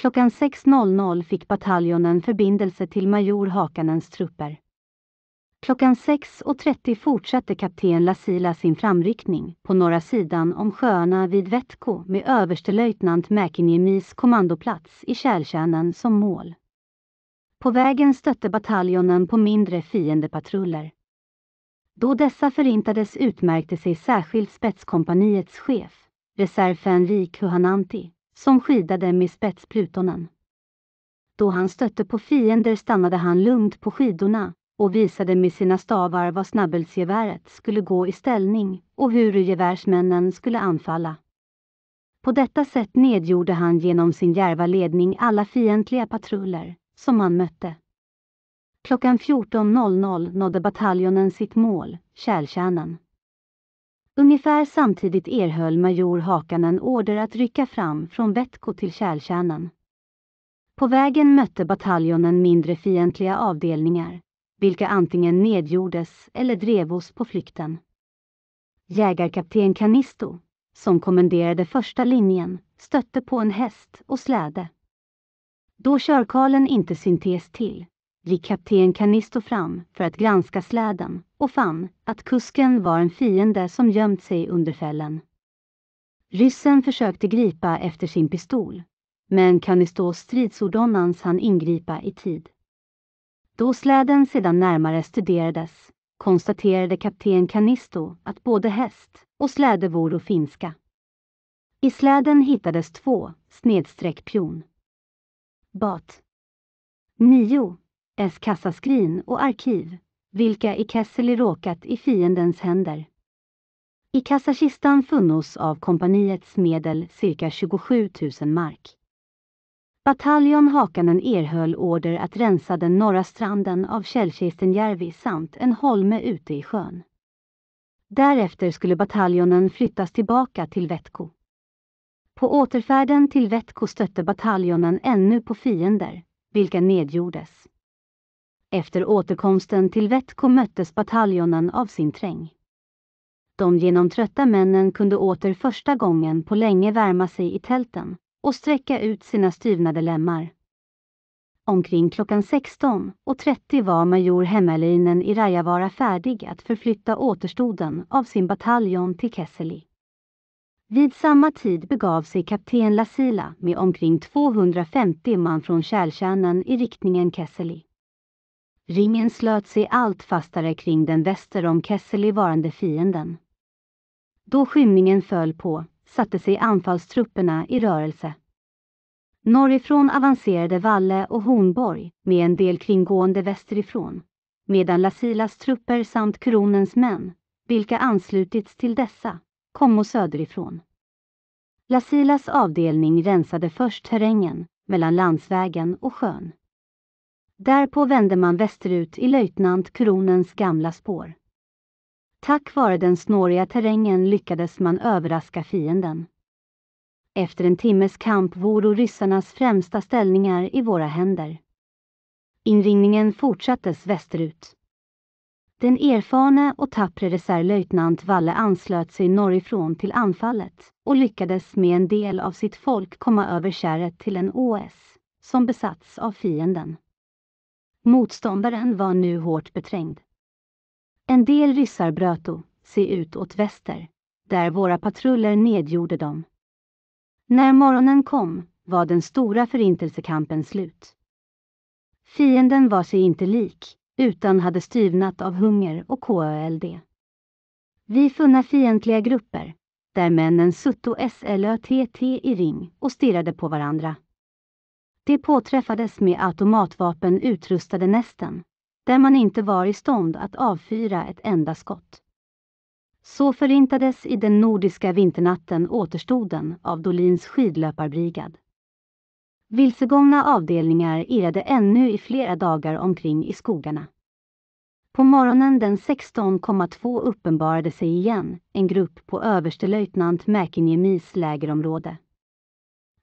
Klockan 6.00 fick bataljonen förbindelse till major Hakanens trupper. Klockan 6.30 fortsatte kapten Lasila sin framryckning på norra sidan om sjöarna vid Vätko med överstelöjtnant Mäkiniemis kommandoplats i Kärltjärnen som mål. På vägen stötte bataljonen på mindre fiendepatruller. Då dessa förintades utmärkte sig särskilt spetskompaniets chef, reservfänrik Huhananti, som skidade med spetsplutonen. Då han stötte på fiender stannade han lugnt på skidorna och visade med sina stavar var snabbelsgeväret skulle gå i ställning och hur gevärsmännen skulle anfalla. På detta sätt nedgjorde han genom sin järva ledning alla fientliga patruller som han mötte. Klockan 14.00 nådde bataljonen sitt mål, Kärlkärnan. Ungefär samtidigt erhöll major Hakanen order att rycka fram från Vätko till Kärltjärnen. På vägen mötte bataljonen mindre fientliga avdelningar, vilka antingen nedgjordes eller drevos på flykten. Jägarkapten Canisto, som kommenderade första linjen, stötte på en häst och släde. Då körkalen inte syntes till, gick kapten Canisto fram för att granska släden och fann att kusken var en fiende som gömt sig under fällen. Ryssen försökte gripa efter sin pistol, men Canistos stridsordonnans hann ingripa i tid. Då släden sedan närmare studerades konstaterade kapten Canisto att både häst och släde vore finska. I släden hittades två snedstreck pion. Bat. 9 S kassaskrin och arkiv, vilka i Kesseli råkat i fiendens händer. I kassakistan funnos av kompaniets medel cirka 27 000 mark. Bataljon Hakanen erhöll order att rensa den norra stranden av Källkistenjärvi samt en holme ute i sjön. Därefter skulle bataljonen flyttas tillbaka till Vätko. På återfärden till Vätko stötte bataljonen ännu på fiender, vilka nedgjordes. Efter återkomsten till Vätko möttes bataljonen av sin träng. De genomtrötta männen kunde åter första gången på länge värma sig i tälten och sträcka ut sina styvnade lemmar. Omkring klockan 16.30 var major Hemmerlinen i Rajavara färdig att förflytta återstoden av sin bataljon till Kesseli. Vid samma tid begav sig kapten Lasila med omkring 250 man från Kärlkärnan i riktningen Kesseli. Ringen slöt sig allt fastare kring den väster om Kesseli varande fienden. Då skymningen föll på satte sig anfallstrupperna i rörelse. Norrifrån avancerade Valle och Hornborg med en del kringgående västerifrån, medan Lasilas trupper samt kronens män, vilka anslutits till dessa, kom och söderifrån. Lasilas avdelning rensade först terrängen mellan landsvägen och sjön. Därpå vände man västerut i löjtnant Kronens gamla spår. Tack vare den snåriga terrängen lyckades man överraska fienden. Efter en timmes kamp voro ryssarnas främsta ställningar i våra händer. Inringningen fortsattes västerut. Den erfarne och tappre reservlöjtnant Valle anslöt sig norrifrån till anfallet och lyckades med en del av sitt folk komma över kärret till en ås som besatts av fienden. Motståndaren var nu hårt beträngd. En del ryssar bröt då sig ut åt väster, där våra patruller nedgjorde dem. När morgonen kom var den stora förintelsekampen slut. Fienden var sig inte lik, utan hade styvnat av hunger och KÖLD. Vi funna fientliga grupper, där männen sutt och SLÖTT i ring och stirrade på varandra. De påträffades med automatvapen utrustade nästen, där man inte var i stånd att avfyra ett enda skott. Så förintades i den nordiska vinternatten återstoden av Dolins skidlöparbrigad. Vilsegångna avdelningar irrade ännu i flera dagar omkring i skogarna. På morgonen den 16,2 uppenbarade sig igen en grupp på överstelöjtnant Mäkinjemis lägerområde.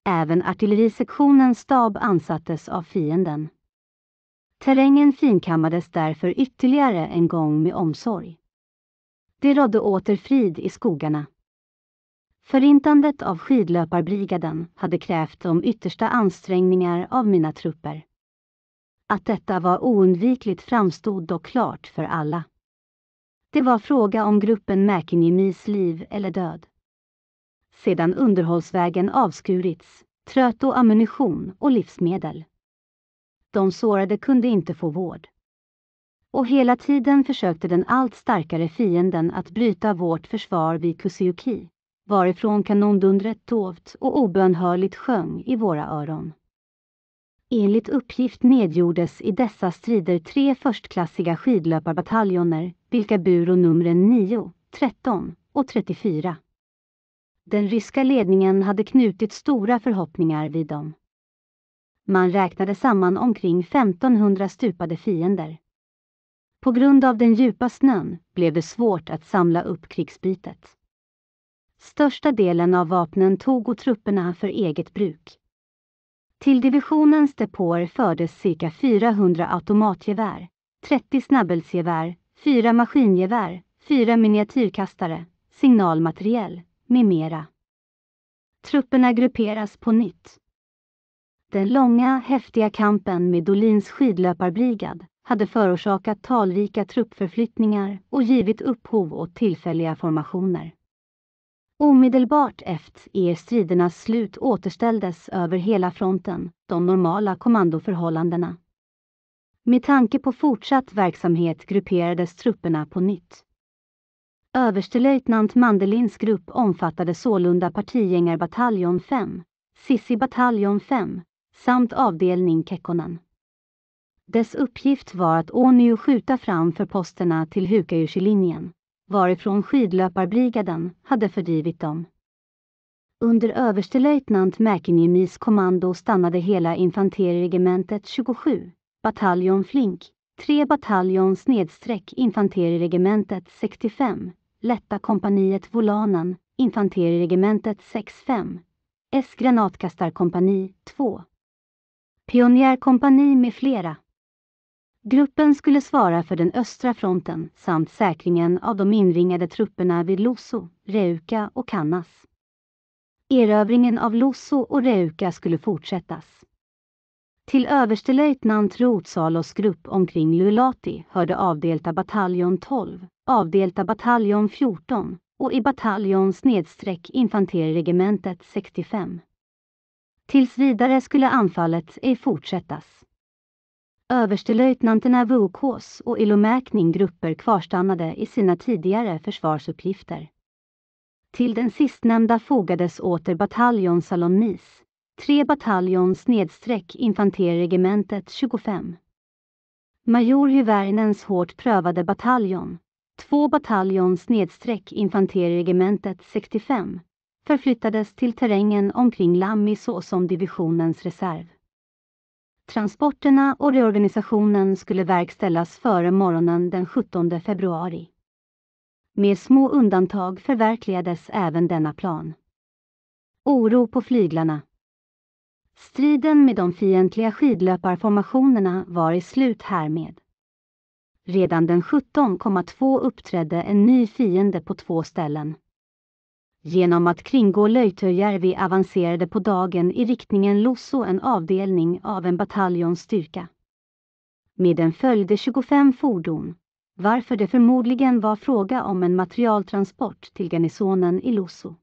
Även artillerisektionens stab ansattes av fienden. Terrängen finkammades därför ytterligare en gång med omsorg. Det rådde åter frid i skogarna. Förintandet av skidlöparbrigaden hade krävt de yttersta ansträngningar av mina trupper. Att detta var oundvikligt framstod dock klart för alla. Det var fråga om gruppen Mäkingemis liv eller död sedan underhållsvägen avskurits, tröt och ammunition och livsmedel. De sårade kunde inte få vård. Och hela tiden försökte den allt starkare fienden att bryta vårt försvar vid Kusiuki, varifrån kanondundret dovt och obönhörligt sjöng i våra öron. Enligt uppgift nedgjordes i dessa strider tre förstklassiga skidlöparbataljoner, vilka buro numren 9, 13 och 34. Den ryska ledningen hade knutit stora förhoppningar vid dem. Man räknade samman omkring 1500 stupade fiender. På grund av den djupa snön blev det svårt att samla upp krigsbytet. Största delen av vapnen tog och trupperna för eget bruk. Till divisionens depåer fördes cirka 400 automatgevär, 30 snabbelsgevär, 4 maskingevär, 4 miniatyrkastare, signalmateriel, med mera. Trupperna grupperas på nytt. Den långa, häftiga kampen med Dolins skidlöparbrigad hade förorsakat talrika truppförflyttningar och givit upphov åt tillfälliga formationer. Omedelbart efter er stridernas slut återställdes över hela fronten de normala kommandoförhållandena. Med tanke på fortsatt verksamhet grupperades trupperna på nytt. Överstelöjtnant Mandelins grupp omfattade sålunda partigängarbataljon 5, Sissi bataljon 5, samt avdelning Kekkonen. Dess uppgift var att ånyo skjuta fram för posterna till Hukajusilinjen, varifrån skidlöparbrigaden hade fördrivit dem. Under överstelöjtnant Mäkiniemis kommando stannade hela infanteriregementet 27, bataljon Flink, 3 bataljon snedstreck infanteriregementet 65, lätta kompaniet Volanen, infanteriregementet 5 S granatkastarkompani 2, pionjärkompani med flera. Gruppen skulle svara för den östra fronten samt säkringen av de inringade trupperna vid Loso, Reuka och Kannas. Erövringen av Loso och Reuka skulle fortsättas. Till överstelöjtnant Rotsalos grupp omkring Lulati hörde avdelta bataljon 12 avdelta bataljon 14 och i bataljon snedstreck infanteriregementet 65. Tills vidare skulle anfallet ej fortsättas. Överstelöjtnanterna Vukås och Ilomäkning grupper kvarstannade i sina tidigare försvarsuppgifter. Till den sistnämnda fogades åter bataljon Salonmis, tre bataljon snedstreck infanteriregementet 25. Major Hyvärnens hårt prövade bataljon Två bataljons nedsträck infanteriregementet 65 förflyttades till terrängen omkring Lammi såsom divisionens reserv. Transporterna och reorganisationen skulle verkställas före morgonen den 17 februari. Med små undantag förverkligades även denna plan. Oro på flyglarna. Striden med de fientliga skidlöparformationerna var i slut härmed. Redan den 17,2 uppträdde en ny fiende på två ställen. Genom att kringgå Löjtöjärvi avancerade på dagen i riktningen Losso en avdelning av en bataljons styrka. Med den följde 25 fordon, varför det förmodligen var fråga om en materialtransport till garnisonen i Losso.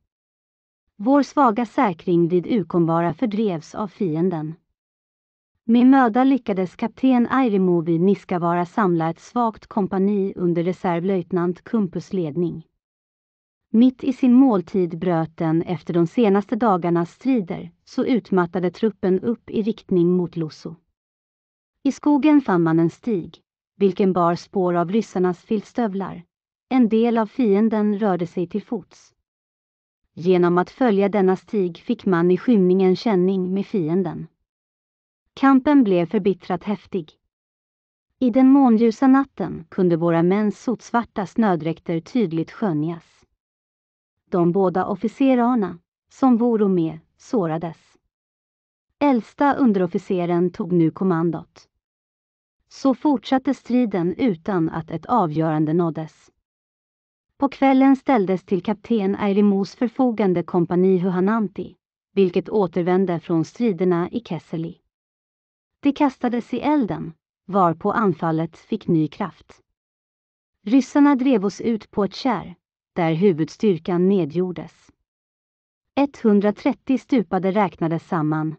Vår svaga säkring vid Ukonvara fördrevs av fienden. Med möda lyckades kapten Airimo vid Niskavara samla ett svagt kompani under reservlöjtnant Kumpus ledning. Mitt i sin måltid bröt den efter de senaste dagarnas strider, så utmattade truppen upp i riktning mot Lusso. I skogen fann man en stig, vilken bar spår av ryssarnas filtstövlar. En del av fienden rörde sig till fots. Genom att följa denna stig fick man i skymningen känning med fienden. Kampen blev förbittrat häftig. I den månljusa natten kunde våra mäns sotsvarta snödräkter tydligt skönjas. De båda officerarna, som voro med, sårades. Äldsta underofficeren tog nu kommandot. Så fortsatte striden utan att ett avgörande nåddes. På kvällen ställdes till kapten Airimos förfogande kompani Huhananti, vilket återvände från striderna i Kesseli. Det kastades i elden, varpå anfallet fick ny kraft. Ryssarna drev oss ut på ett kärr, där huvudstyrkan nedgjordes. 130 stupade räknades samman.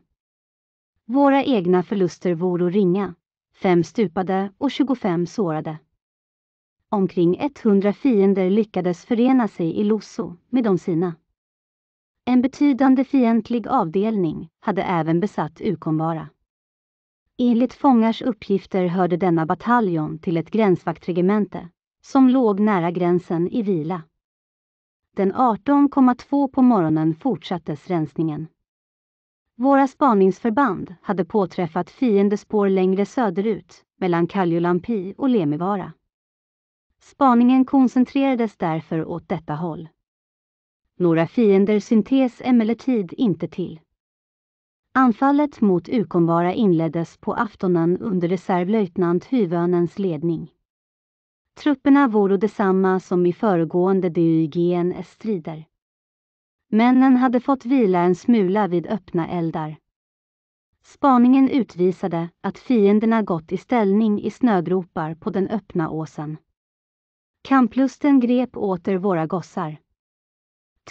Våra egna förluster vore ringa, fem stupade och 25 sårade. Omkring 100 fiender lyckades förena sig i Losso med de sina. En betydande fientlig avdelning hade även besatt Ukonvara. Enligt fångars uppgifter hörde denna bataljon till ett gränsvaktregemente som låg nära gränsen i vila. Den 18.2 på morgonen fortsattes rensningen. Våra spaningsförband hade påträffat fiendespår längre söderut, mellan Kaljulampi och Lemivara. Spaningen koncentrerades därför åt detta håll. Några fiender syntes emellertid inte till. Anfallet mot Ukonvara inleddes på aftonen under reservlöjtnant Hyvönens ledning. Trupperna vore detsamma som i föregående DYGNS-strider. Männen hade fått vila en smula vid öppna eldar. Spaningen utvisade att fienderna gått i ställning i snögropar på den öppna åsen. Kamplusten grep åter våra gossar.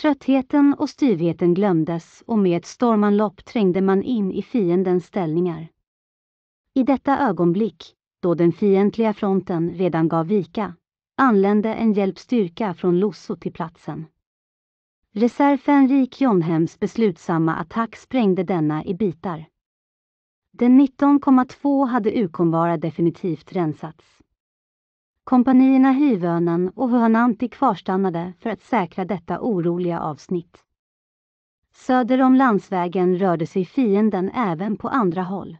Tröttheten och styvheten glömdes och med ett stormanlopp trängde man in i fiendens ställningar. I detta ögonblick, då den fientliga fronten redan gav vika, anlände en hjälpstyrka från Losso till platsen. Reservfänrik Jonhems beslutsamma attack sprängde denna i bitar. Den 19,2 hade Ukonvara definitivt rensats. Kompanierna Hyvönen och Hönanti kvarstannade för att säkra detta oroliga avsnitt. Söder om landsvägen rörde sig fienden även på andra håll.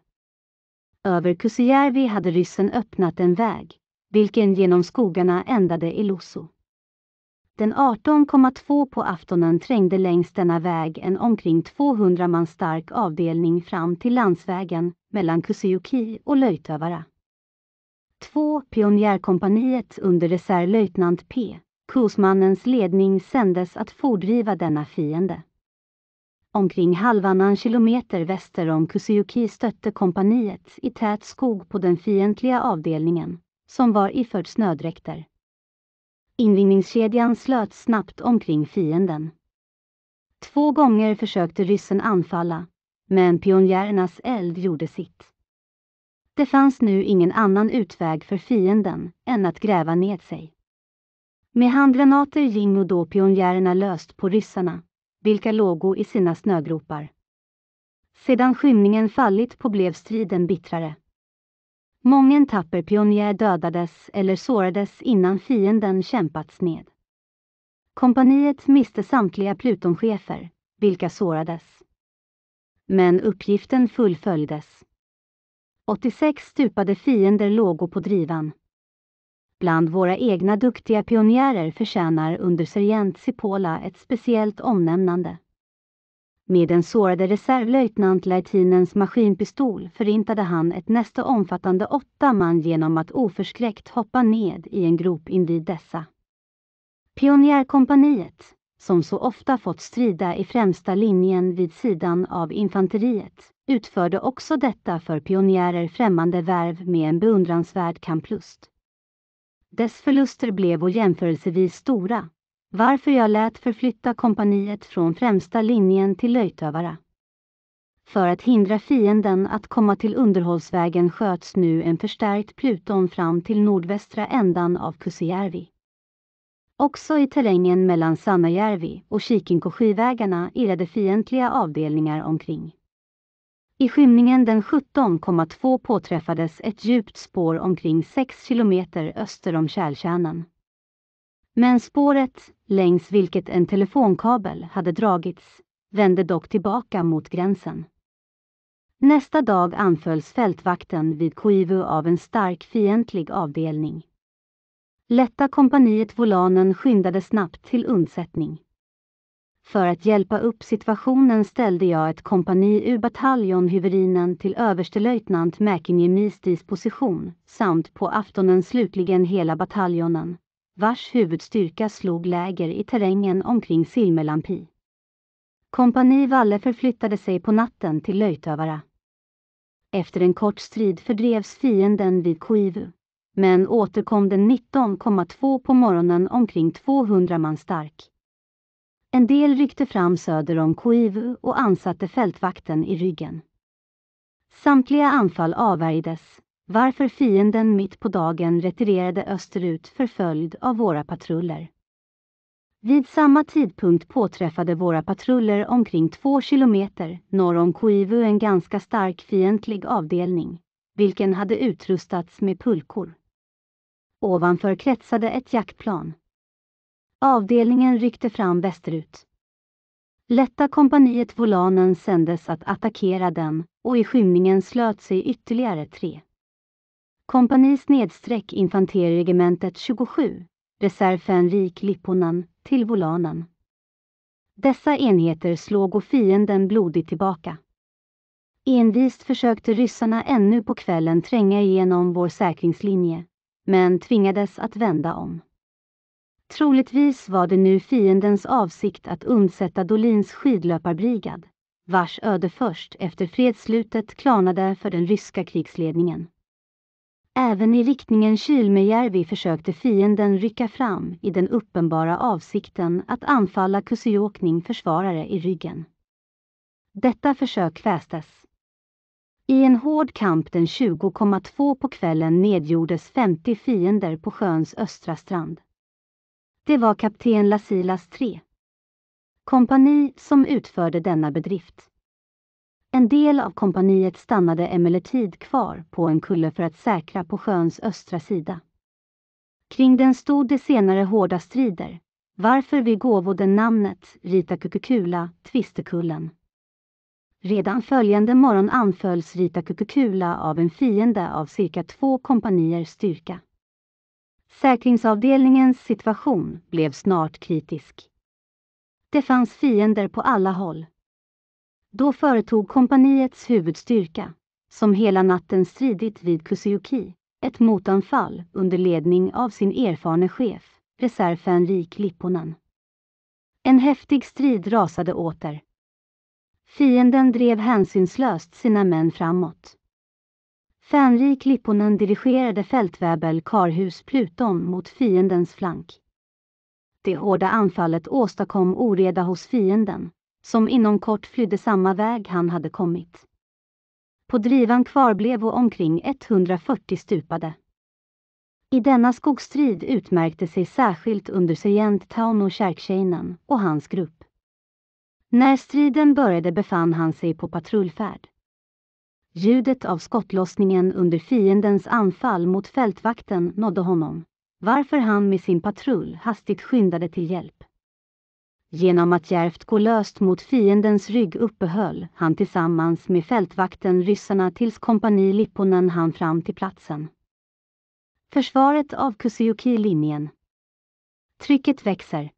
Över Kusijärvi hade ryssen öppnat en väg, vilken genom skogarna ändade i Losso. Den 18,2 på aftonen trängde längs denna väg en omkring 200 man stark avdelning fram till landsvägen mellan Kusiuki och Löjtövara. Två pionjärkompaniet under reservlöjtnant P. Kusmannens ledning sändes att fordriva denna fiende. Omkring halvannan kilometer väster om Kusiuki stötte kompaniet i tät skog på den fientliga avdelningen, som var iförd snödräkter. Inringningskedjan slöt snabbt omkring fienden. Två gånger försökte ryssen anfalla, men pionjärernas eld gjorde sitt. Det fanns nu ingen annan utväg för fienden än att gräva ned sig. Med handgranater gingo då pionjärerna löst på ryssarna, vilka lågo i sina snögropar. Sedan skymningen fallit på blev striden bittrare. Mången tapper pionjär dödades eller sårades innan fienden kämpats ned. Kompaniet miste samtliga plutonchefer, vilka sårades. Men uppgiften fullföljdes. 86 stupade fiender låg på drivan. Bland våra egna duktiga pionjärer förtjänar undersergent Sipola ett speciellt omnämnande. Med den sårade reservlöjtnant Laitinens maskinpistol förintade han ett nästa omfattande åtta man genom att oförskräckt hoppa ned i en grop invid dessa. Pionjärkompaniet som så ofta fått strida i främsta linjen vid sidan av infanteriet, utförde också detta för pionjärer främmande värv med en beundransvärd kamplust. Dess förluster blev jämförelsevis stora, varför jag lät förflytta kompaniet från främsta linjen till Löjtövara. För att hindra fienden att komma till underhållsvägen sköts nu en förstärkt pluton fram till nordvästra ändan av Kusijärvi. Också i terrängen mellan Sannajärvi och Kikinkoskivägarna irrade fientliga avdelningar omkring. I skymningen den 17,2 påträffades ett djupt spår omkring 6 kilometer öster om tjälkärnan. Men spåret, längs vilket en telefonkabel hade dragits, vände dock tillbaka mot gränsen. Nästa dag anfölls fältvakten vid Koivu av en stark fientlig avdelning. Lätta kompaniet Volanen skyndade snabbt till undsättning. För att hjälpa upp situationen ställde jag ett kompani ur bataljon Hyverinen till överstelöjtnant Mäkinge Mistis position samt på aftonen slutligen hela bataljonen, vars huvudstyrka slog läger i terrängen omkring Silmelampi. Kompani Valle förflyttade sig på natten till Löjtövara. Efter en kort strid fördrevs fienden vid Kuivu men återkom den 19,2 på morgonen omkring 200 man stark. En del ryckte fram söder om Koivu och ansatte fältvakten i ryggen. Samtliga anfall avvärjdes, varför fienden mitt på dagen retirerade österut förföljd av våra patruller. Vid samma tidpunkt påträffade våra patruller omkring två kilometer norr om Koivu en ganska stark fientlig avdelning, vilken hade utrustats med pulkor. Ovanför kretsade ett jaktplan. Avdelningen ryckte fram västerut. Lätta kompaniet Volanen sändes att attackera den och i skymningen slöt sig ytterligare tre. Kompani snedstreck infanteriregementet 27, reservfänrik Lipponen, till Volanen. Dessa enheter slog och fienden blodigt tillbaka. Envist försökte ryssarna ännu på kvällen tränga igenom vår säkringslinje, men tvingades att vända om. Troligtvis var det nu fiendens avsikt att undsätta Dolins skidlöparbrigad, vars öde först efter fredsslutet klanade för den ryska krigsledningen. Även i riktningen Kylmejärvi försökte fienden rycka fram i den uppenbara avsikten att anfalla Kusiokning försvarare i ryggen. Detta försök kvästes. I en hård kamp den 20,2 på kvällen nedgjordes 50 fiender på sjöns östra strand. Det var kapten Lasilas 3 kompani som utförde denna bedrift. En del av kompaniet stannade emellertid kvar på en kulle för att säkra på sjöns östra sida. Kring den stod det senare hårda strider, varför vi gåvoden namnet Rita Kukukula, Tvistekullen. Redan följande morgon anfölls Rita Kukukula av en fiende av cirka två kompaniers styrka. Säkringsavdelningens situation blev snart kritisk. Det fanns fiender på alla håll. Då företog kompaniets huvudstyrka, som hela natten stridit vid Kusiuki, ett motanfall under ledning av sin erfarne chef, reservfänrik Lipponen. En häftig strid rasade åter. Fienden drev hänsynslöst sina män framåt. Fänrik Lipponen dirigerade fältväbel Karhus Pluton mot fiendens flank. Det hårda anfallet åstadkom oreda hos fienden, som inom kort flydde samma väg han hade kommit. På drivan kvarblev och omkring 140 stupade. I denna skogsstrid utmärkte sig särskilt under sergent Tauno Kärkseinen och hans grupp. När striden började befann han sig på patrullfärd. Ljudet av skottlossningen under fiendens anfall mot fältvakten nådde honom, varför han med sin patrull hastigt skyndade till hjälp. Genom att djärvt gå löst mot fiendens rygg uppehöll han tillsammans med fältvakten ryssarna tills kompani Lipponen hann fram till platsen. Försvaret av Kusiuki-linjen. Trycket växer.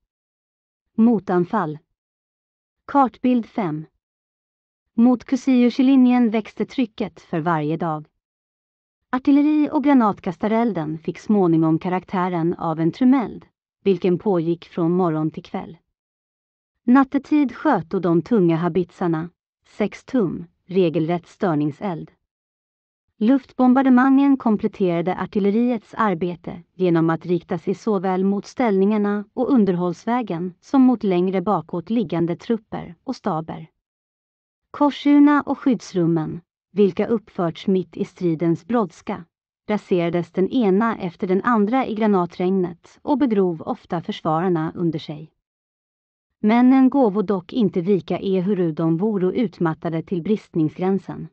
Motanfall, Kartbild 5. Mot Kusiuslinjen växte trycket för varje dag. Artilleri och granatkastarelden fick småningom karaktären av en trumeld, vilken pågick från morgon till kväll. Nattetid sköt då de tunga habitsarna, 6 tum, regelrätt störningseld. Luftbombardemangen kompletterade artilleriets arbete genom att rikta sig såväl mot ställningarna och underhållsvägen som mot längre bakåt liggande trupper och staber. Korsurna och skyddsrummen, vilka uppförts mitt i stridens brådska, raserades den ena efter den andra i granatregnet och begrov ofta försvararna under sig. Männen gåvo dock inte vika ehuru de voro utmattade till bristningsgränsen.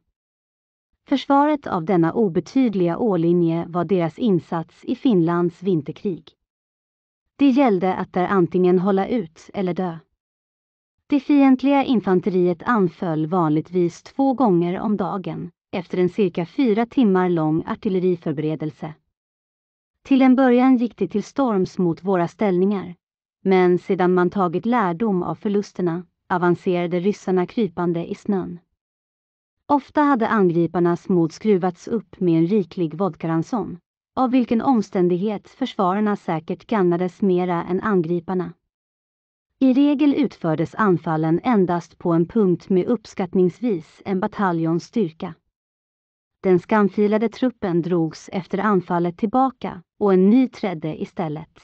Försvaret av denna obetydliga ålinje var deras insats i Finlands vinterkrig. Det gällde att där antingen hålla ut eller dö. Det fientliga infanteriet anföll vanligtvis två gånger om dagen efter en cirka fyra timmar lång artilleriförberedelse. Till en början gick det till storms mot våra ställningar, men sedan man tagit lärdom av förlusterna avancerade ryssarna krypande i snön. Ofta hade angriparnas mod skruvats upp med en riklig vodkaranson, av vilken omständighet försvararna säkert gagnades mera än angriparna. I regel utfördes anfallen endast på en punkt med uppskattningsvis en bataljons styrka. Den skamfilade truppen drogs efter anfallet tillbaka och en ny trädde istället.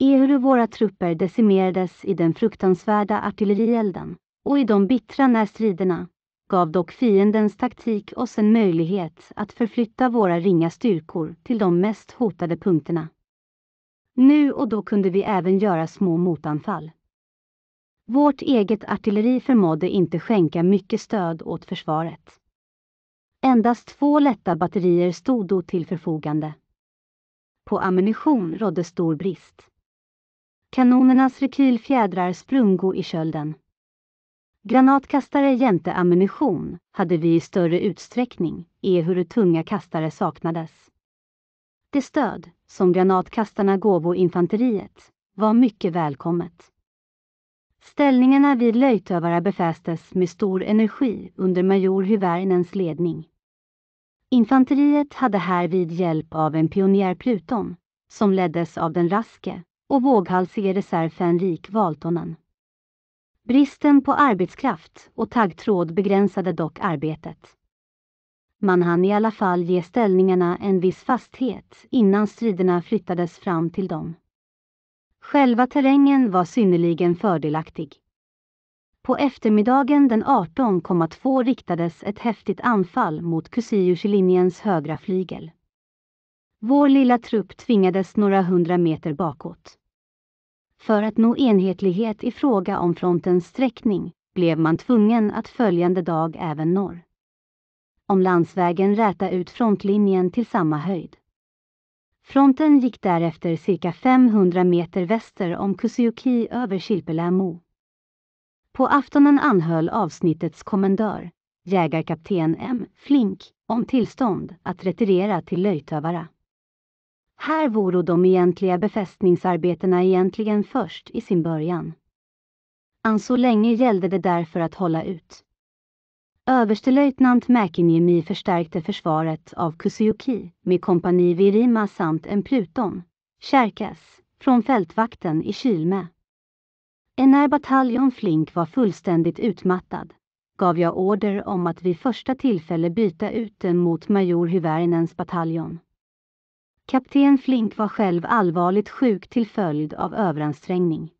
Ehuru våra trupper decimerades i den fruktansvärda artillerielden och i de bittra närstriderna gav dock fiendens taktik oss en möjlighet att förflytta våra ringa styrkor till de mest hotade punkterna. Nu och då kunde vi även göra små motanfall. Vårt eget artilleri förmådde inte skänka mycket stöd åt försvaret. Endast två lätta batterier stod då till förfogande. På ammunition rådde stor brist. Kanonernas rekylfjädrar sprungo i kölden. Granatkastare jämte ammunition hade vi i större utsträckning, ehuru tunga kastare saknades. Det stöd som granatkastarna gåvo infanteriet var mycket välkommet. Ställningarna vid löjtövare befästes med stor energi under major Hyvärnens ledning. Infanteriet hade härvid hjälp av en pionjärpluton, som leddes av den raske och våghalsige reservfänrik Valtonen. Bristen på arbetskraft och taggtråd begränsade dock arbetet. Man hann i alla fall ge ställningarna en viss fasthet innan striderna flyttades fram till dem. Själva terrängen var synnerligen fördelaktig. På eftermiddagen den 18,2 riktades ett häftigt anfall mot Kusiuslinjens högra flygel. Vår lilla trupp tvingades några hundra meter bakåt. För att nå enhetlighet i fråga om frontens sträckning blev man tvungen att följande dag även norr om landsvägen räta ut frontlinjen till samma höjd. Fronten gick därefter cirka 500 meter väster om Kusiuki över Kilpelämo. På aftonen anhöll avsnittets kommendör, jägarkapten M. Flink, om tillstånd att retirera till Löjtövara. Här vore de egentliga befästningsarbetena egentligen först i sin början. Än så länge gällde det därför att hålla ut. Överstelöjtnant Mäkinjemi förstärkte försvaret av Kusiuki med kompani Virima samt en pluton, Kärkas, från fältvakten i Kylme. När bataljon Flink var fullständigt utmattad gav jag order om att vid första tillfälle byta ut den mot major Hyvärinens bataljon. Kapten Flink var själv allvarligt sjuk till följd av överansträngning.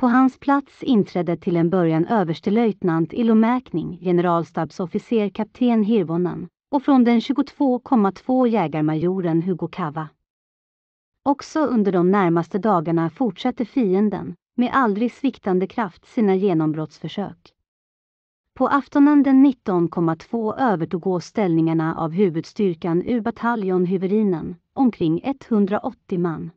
På hans plats inträdde till en början överstelöjtnant i lomäkning, generalstabsofficer kapten Hirvonen och från den 22,2 jägarmajoren Hugo Cava. Också under de närmaste dagarna fortsatte fienden, med aldrig sviktande kraft, sina genombrottsförsök. På aftonen den 19,2 övertog ställningarna av huvudstyrkan ur bataljon Huverinen, omkring 180 man.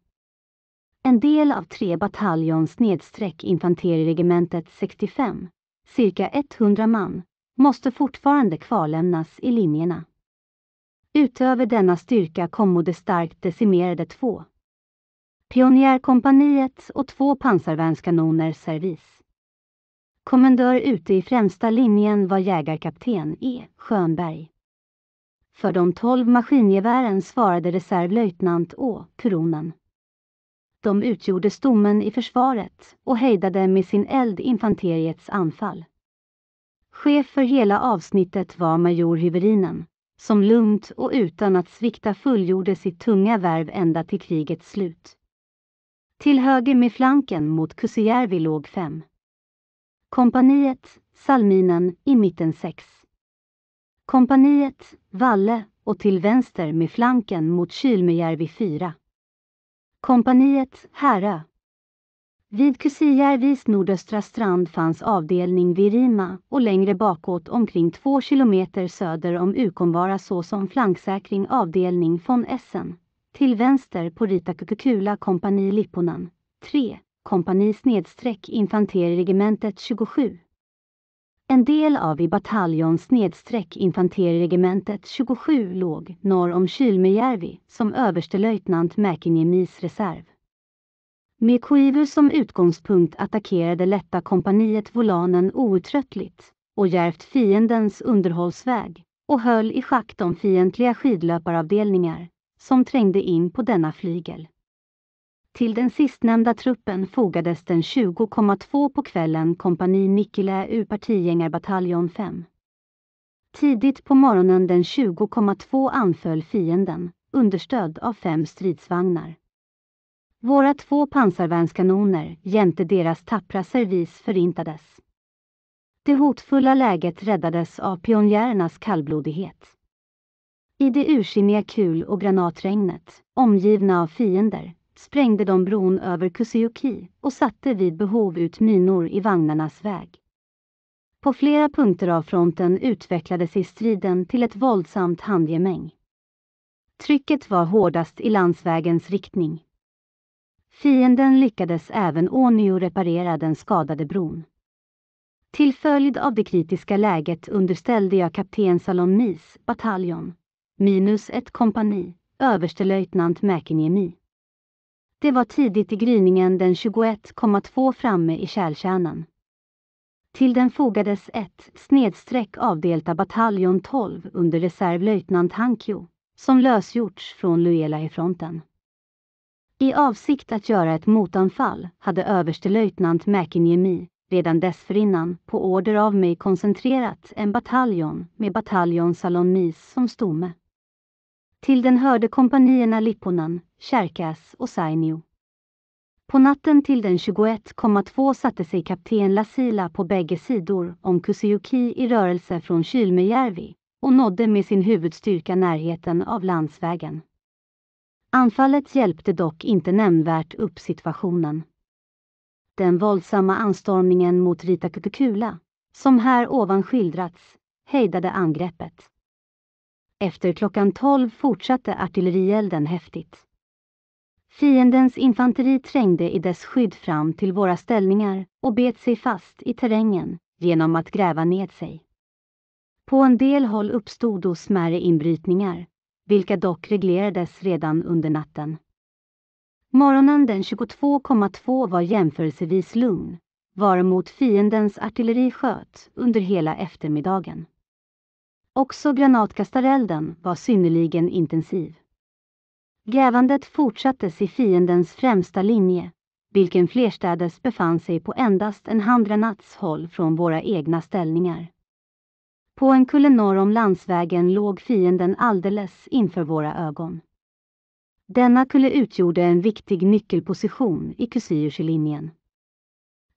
En del av tre bataljons nedsträck infanteriregementet 65, cirka 100 man, måste fortfarande kvarlämnas i linjerna. Utöver denna styrka kommo det starkt decimerade två pionjärkompaniet och två pansarvärnskanoner servis. Kommendör ute i främsta linjen var jägarkapten E. Schönberg. För de tolv maskingevären svarade reservlöjtnant Å. Puronen. De utgjorde stommen i försvaret och hejdade med sin eld infanteriets anfall. Chef för hela avsnittet var major Hyverinen, som lugnt och utan att svikta fullgjorde sitt tunga värv ända till krigets slut. Till höger med flanken mot Kusijärvi låg fem Kompaniet Salminen i mitten 6. Kompaniet Valle och till vänster med flanken mot Kylmejärvi 4. Kompaniet Härö. Vid Kusijärvis nordöstra strand fanns avdelning Virima och längre bakåt omkring 2 kilometer söder om Ukonvara såsom flanksäkring avdelning von Essen. Till vänster på Rita Kukukula kompani Lipponen. 3 kompani snedstreck infanteriregementet 27. En del av i bataljon snedstreck infanteriregementet 27 låg norr om Kylmejärvi som överstelöjtnant Mäkiniemis reserv. Med Koivu som utgångspunkt attackerade lätta kompaniet Volanen outtröttligt och järvt fiendens underhållsväg och höll i schack de fientliga skidlöparavdelningar som trängde in på denna flygel. Till den sistnämnda truppen fogades den 20,2 på kvällen kompani Nikkilä ur partigängarbataljon 5. Tidigt på morgonen den 20,2 anföll fienden, understödd av fem stridsvagnar. Våra två pansarvärnskanoner jämte deras tappra servis förintades. Det hotfulla läget räddades av pionjärernas kallblodighet. I det ursinniga kul och granatregnet, omgivna av fiender, sprängde de bron över Kusiuki och satte vid behov ut minor i vagnarnas väg. På flera punkter av fronten utvecklade sig striden till ett våldsamt handgemäng. Trycket var hårdast i landsvägens riktning. Fienden lyckades även ånyo reparera den skadade bron. Till följd av det kritiska läget underställde jag kapten Salon Mis bataljon, minus ett kompani, överstelöjtnant Mäkiniemi. Det var tidigt i gryningen den 21,2 framme i kärlkärnan. Till den fogades ett snedstreck avdelta bataljon 12 under reservlöjtnant Hankjo, som lösgjorts från Luela-fronten. I avsikt att göra ett motanfall hade överstelöjtnant Mäkiniemi redan dessförinnan på order av mig koncentrerat en bataljon med bataljon Salon Mis som stomme. Till den hörde kompanierna Lipponen, Kärkas och Sainio. På natten till den 21,2 satte sig kapten Lasila på bägge sidor om Kusiuki i rörelse från Kylmejärvi och nådde med sin huvudstyrka närheten av landsvägen. Anfallet hjälpte dock inte nämnvärt upp situationen. Den våldsamma anstormningen mot Ritakukukula, som här ovan skildrats, hejdade angreppet. Efter klockan 12 fortsatte artillerielden häftigt. Fiendens infanteri trängde i dess skydd fram till våra ställningar och bet sig fast i terrängen genom att gräva ned sig. På en del håll uppstod då smärre inbrytningar, vilka dock reglerades redan under natten. Morgonen den 22,2 var jämförelsevis lugn, varemot fiendens artilleri sköt under hela eftermiddagen. Också granatkastarelden var synnerligen intensiv. Grävandet fortsattes i fiendens främsta linje, vilken flerstädes befann sig på endast en handgranats håll från våra egna ställningar. På en kulle norr om landsvägen låg fienden alldeles inför våra ögon. Denna kulle utgjorde en viktig nyckelposition i Kusiurslinjen.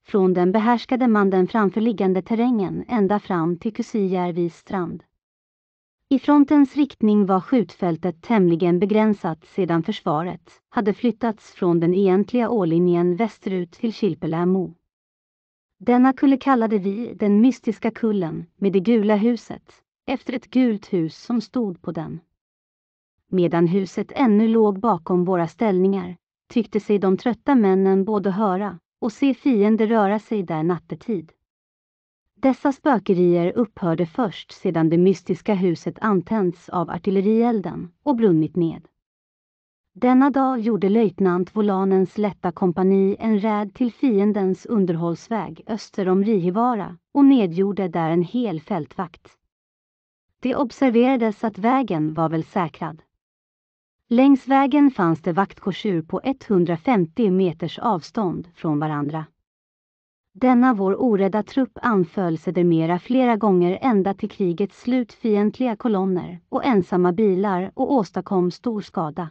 Från den behärskade man den framförliggande terrängen ända fram till Kusijärvis strand. I frontens riktning var skjutfältet tämligen begränsat sedan försvaret hade flyttats från den egentliga ålinjen västerut till Kilpelämo. Denna kulle kallade vi den mystiska kullen med det gula huset, efter ett gult hus som stod på den. Medan huset ännu låg bakom våra ställningar tyckte sig de trötta männen både höra och se fiender röra sig där nattetid. Dessa spökerier upphörde först sedan det mystiska huset antänts av artillerielden och brunnit ned. Denna dag gjorde löjtnant Volanens lätta kompani en räd till fiendens underhållsväg öster om Rihivara och nedgjorde där en hel fältvakt. Det observerades att vägen var väl säkrad. Längs vägen fanns det vaktkorsur på 150 meters avstånd från varandra. Denna vår orädda trupp anföll sedermera flera gånger ända till krigets slut fientliga kolonner och ensamma bilar och åstadkom stor skada.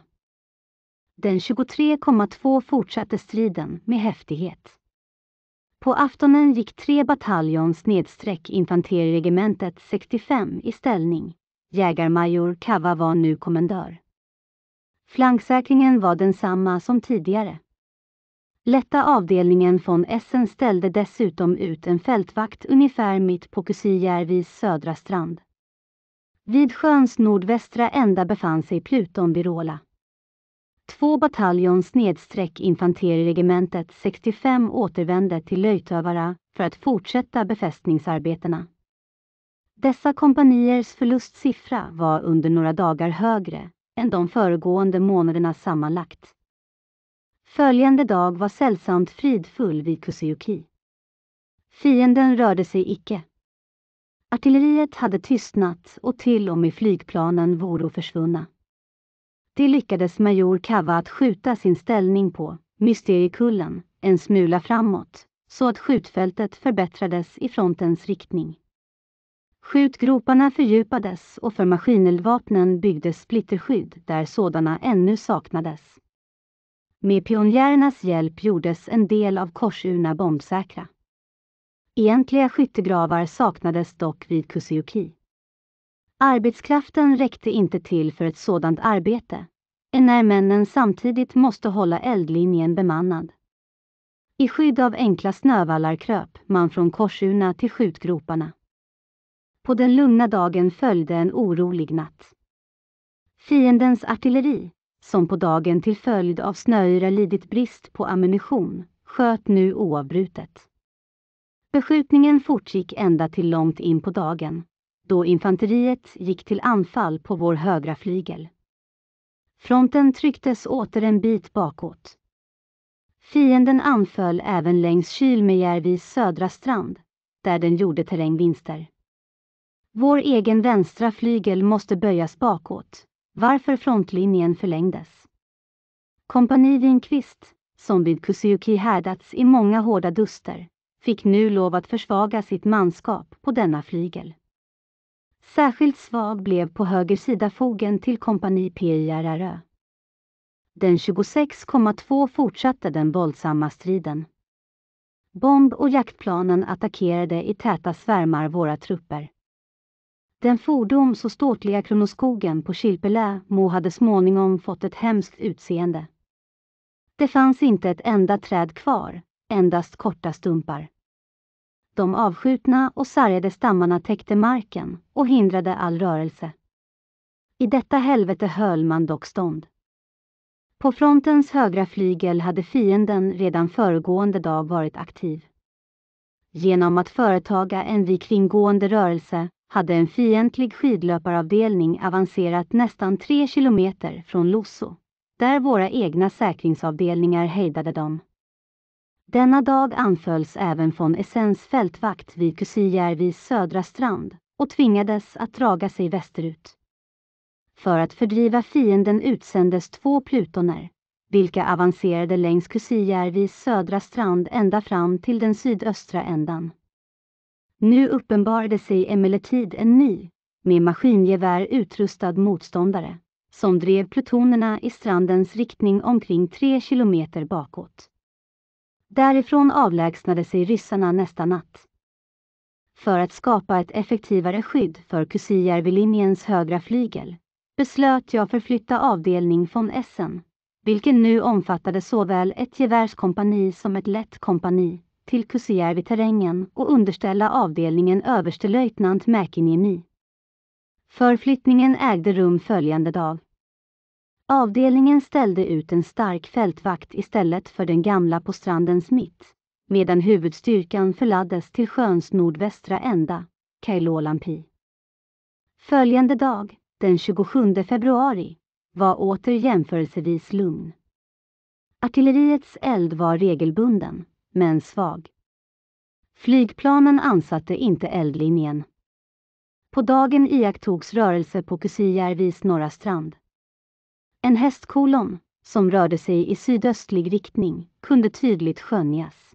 Den 23,2 fortsatte striden med häftighet. På aftonen gick tre bataljons nedsträck infanteriregementet 65 i ställning. Jägarmajor Kava var nu kommendör. Flanksäkringen var densamma som tidigare. Lätta avdelningen von Essen ställde dessutom ut en fältvakt ungefär mitt på Kusijärvis södra strand. Vid sjöns nordvästra ända befann sig Pluton Birola. Två bataljons nedsträck infanteriregementet 65 återvände till Löjtövara för att fortsätta befästningsarbetena. Dessa kompaniers förlustsiffra var under några dagar högre än de föregående månaderna sammanlagt. Följande dag var sällsamt fridfull vid Kusiuki. Fienden rörde sig icke. Artilleriet hade tystnat och till och med flygplanen voro försvunna. Det lyckades major Kava att skjuta sin ställning på, Mysteriekullen, en smula framåt, så att skjutfältet förbättrades i frontens riktning. Skjutgroparna fördjupades och för maskineldvapnen byggdes splitterskydd där sådana ännu saknades. Med pionjärernas hjälp gjordes en del av korsurna bombsäkra. Egentliga skyttegravar saknades dock vid Kusiuki. Arbetskraften räckte inte till för ett sådant arbete, enär männen samtidigt måste hålla eldlinjen bemannad. I skydd av enkla snövallar kröp man från korsurna till skjutgroparna. På den lugna dagen följde en orolig natt. Fiendens artilleri, som på dagen till följd av snöyra lidit brist på ammunition, sköt nu oavbrutet. Beskjutningen fortgick ända till långt in på dagen, då infanteriet gick till anfall på vår högra flygel. Fronten trycktes åter en bit bakåt. Fienden anföll även längs Kylmejärvis södra strand, där den gjorde terrängvinster. Vår egen vänstra flygel måste böjas bakåt, varför frontlinjen förlängdes. Kompani Winqvist, som vid Kusiuki härdats i många hårda duster, fick nu lov att försvaga sitt manskap på denna flygel. Särskilt svag blev på höger sida fogen till kompani PIRRÖ. Den 26,2 fortsatte den våldsamma striden. Bomb och jaktplanen attackerade i täta svärmar våra trupper. Den fordom så ståtliga kronoskogen på Kilpelä må hade småningom fått ett hemskt utseende. Det fanns inte ett enda träd kvar, endast korta stumpar. De avskjutna och sargade stammarna täckte marken och hindrade all rörelse. I detta helvete höll man dock stånd. På frontens högra flygel hade fienden redan föregående dag varit aktiv. Genom att företaga en vikringgående rörelse hade en fientlig skidlöparavdelning avancerat nästan tre kilometer från Loso, där våra egna säkringsavdelningar hejdade dem. Denna dag anfölls även von Essens fältvakt vid Kusijärvis södra strand och tvingades att draga sig västerut. För att fördriva fienden utsändes två plutoner, vilka avancerade längs Kusijärvis södra strand ända fram till den sydöstra ändan. Nu uppenbarade sig emellertid en ny, med maskingevär utrustad motståndare, som drev plutonerna i strandens riktning omkring tre kilometer bakåt. Därifrån avlägsnade sig ryssarna nästa natt. För att skapa ett effektivare skydd för Kusijärvi-linjens högra flygel beslöt jag förflytta avdelning från Essen, vilken nu omfattade såväl ett gevärskompani som ett lätt kompani, till Kusijärvi-terrängen och underställa avdelningen överstelöjtnant Mäkiniemi. Förflyttningen ägde rum följande dag. Avdelningen ställde ut en stark fältvakt istället för den gamla på strandens mitt, medan huvudstyrkan förladdes till sjöns nordvästra ända, Kailolampi. Följande dag, den 27 februari, var åter jämförelsevis lugn. Artilleriets eld var regelbunden men svag. Flygplanen ansatte inte eldlinjen. På dagen iakttogs rörelse på Kusijärvis norra strand. En hästkolon, som rörde sig i sydöstlig riktning, kunde tydligt skönjas.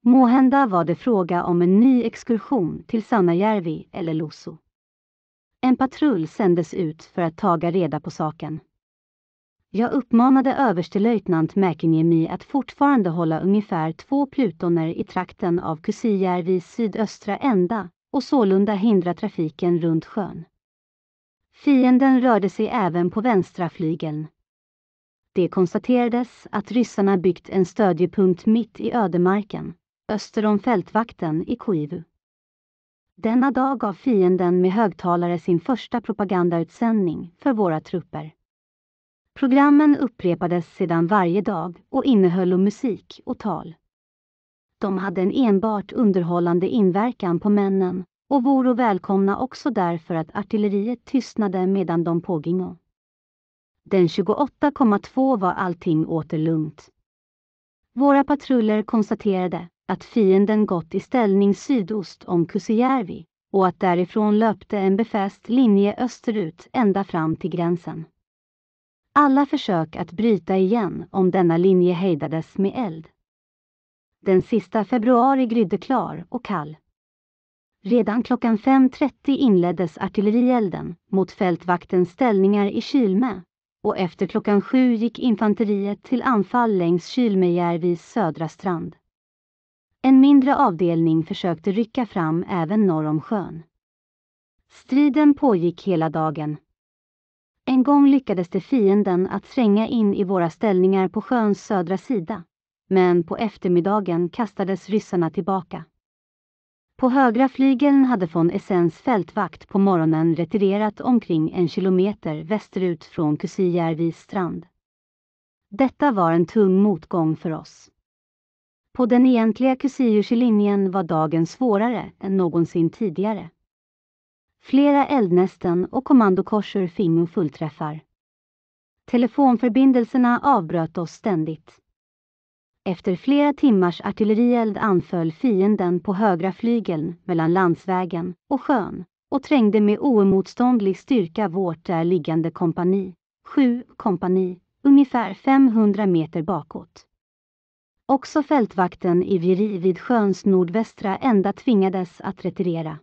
Måhända var det fråga om en ny exkursion till Sannajärvi eller Loso. En patrull sändes ut för att taga reda på saken. Jag uppmanade överstelöjtnant Mäkiniemi att fortfarande hålla ungefär två plutoner i trakten av Kusijärvis sydöstra ända och sålunda hindra trafiken runt sjön. Fienden rörde sig även på vänstra flygeln. Det konstaterades att ryssarna byggt en stödjepunkt mitt i ödemarken, öster om fältvakten i Koivu. Denna dag gav fienden med högtalare sin första propagandautsändning för våra trupper. Programmen upprepades sedan varje dag och innehöll musik och tal. De hade en enbart underhållande inverkan på männen och vore välkomna också därför att artilleriet tystnade medan de pågingo. Den 28,2 var allting åter lugnt. Våra patruller konstaterade att fienden gått i ställning sydost om Kusijärvi och att därifrån löpte en befäst linje österut ända fram till gränsen. Alla försök att bryta igen om denna linje hejdades med eld. Den sista februari grydde klar och kall. Redan klockan 5.30 inleddes artillerielden mot fältvaktens ställningar i Kylme och efter klockan sju gick infanteriet till anfall längs Kylmejärvis södra strand. En mindre avdelning försökte rycka fram även norr om sjön. Striden pågick hela dagen en gång lyckades det fienden att tränga in i våra ställningar på sjöns södra sida. Men på eftermiddagen kastades ryssarna tillbaka. På högra flygeln hade von Essens fältvakt på morgonen retirerat omkring en kilometer västerut från Kusijärvis strand. Detta var en tung motgång för oss. På den egentliga Kusijushi-linjen var dagen svårare än någonsin tidigare. Flera eldnästen och kommandokorsor Fimmo fullträffar. Telefonförbindelserna avbröt oss ständigt. Efter flera timmars artillerield anföll fienden på högra flygeln mellan landsvägen och sjön och trängde med oemotståndlig styrka vårt där liggande kompani, sju kompani, ungefär 500 meter bakåt. Också fältvakten i Viri vid sjöns nordvästra ända tvingades att retirera.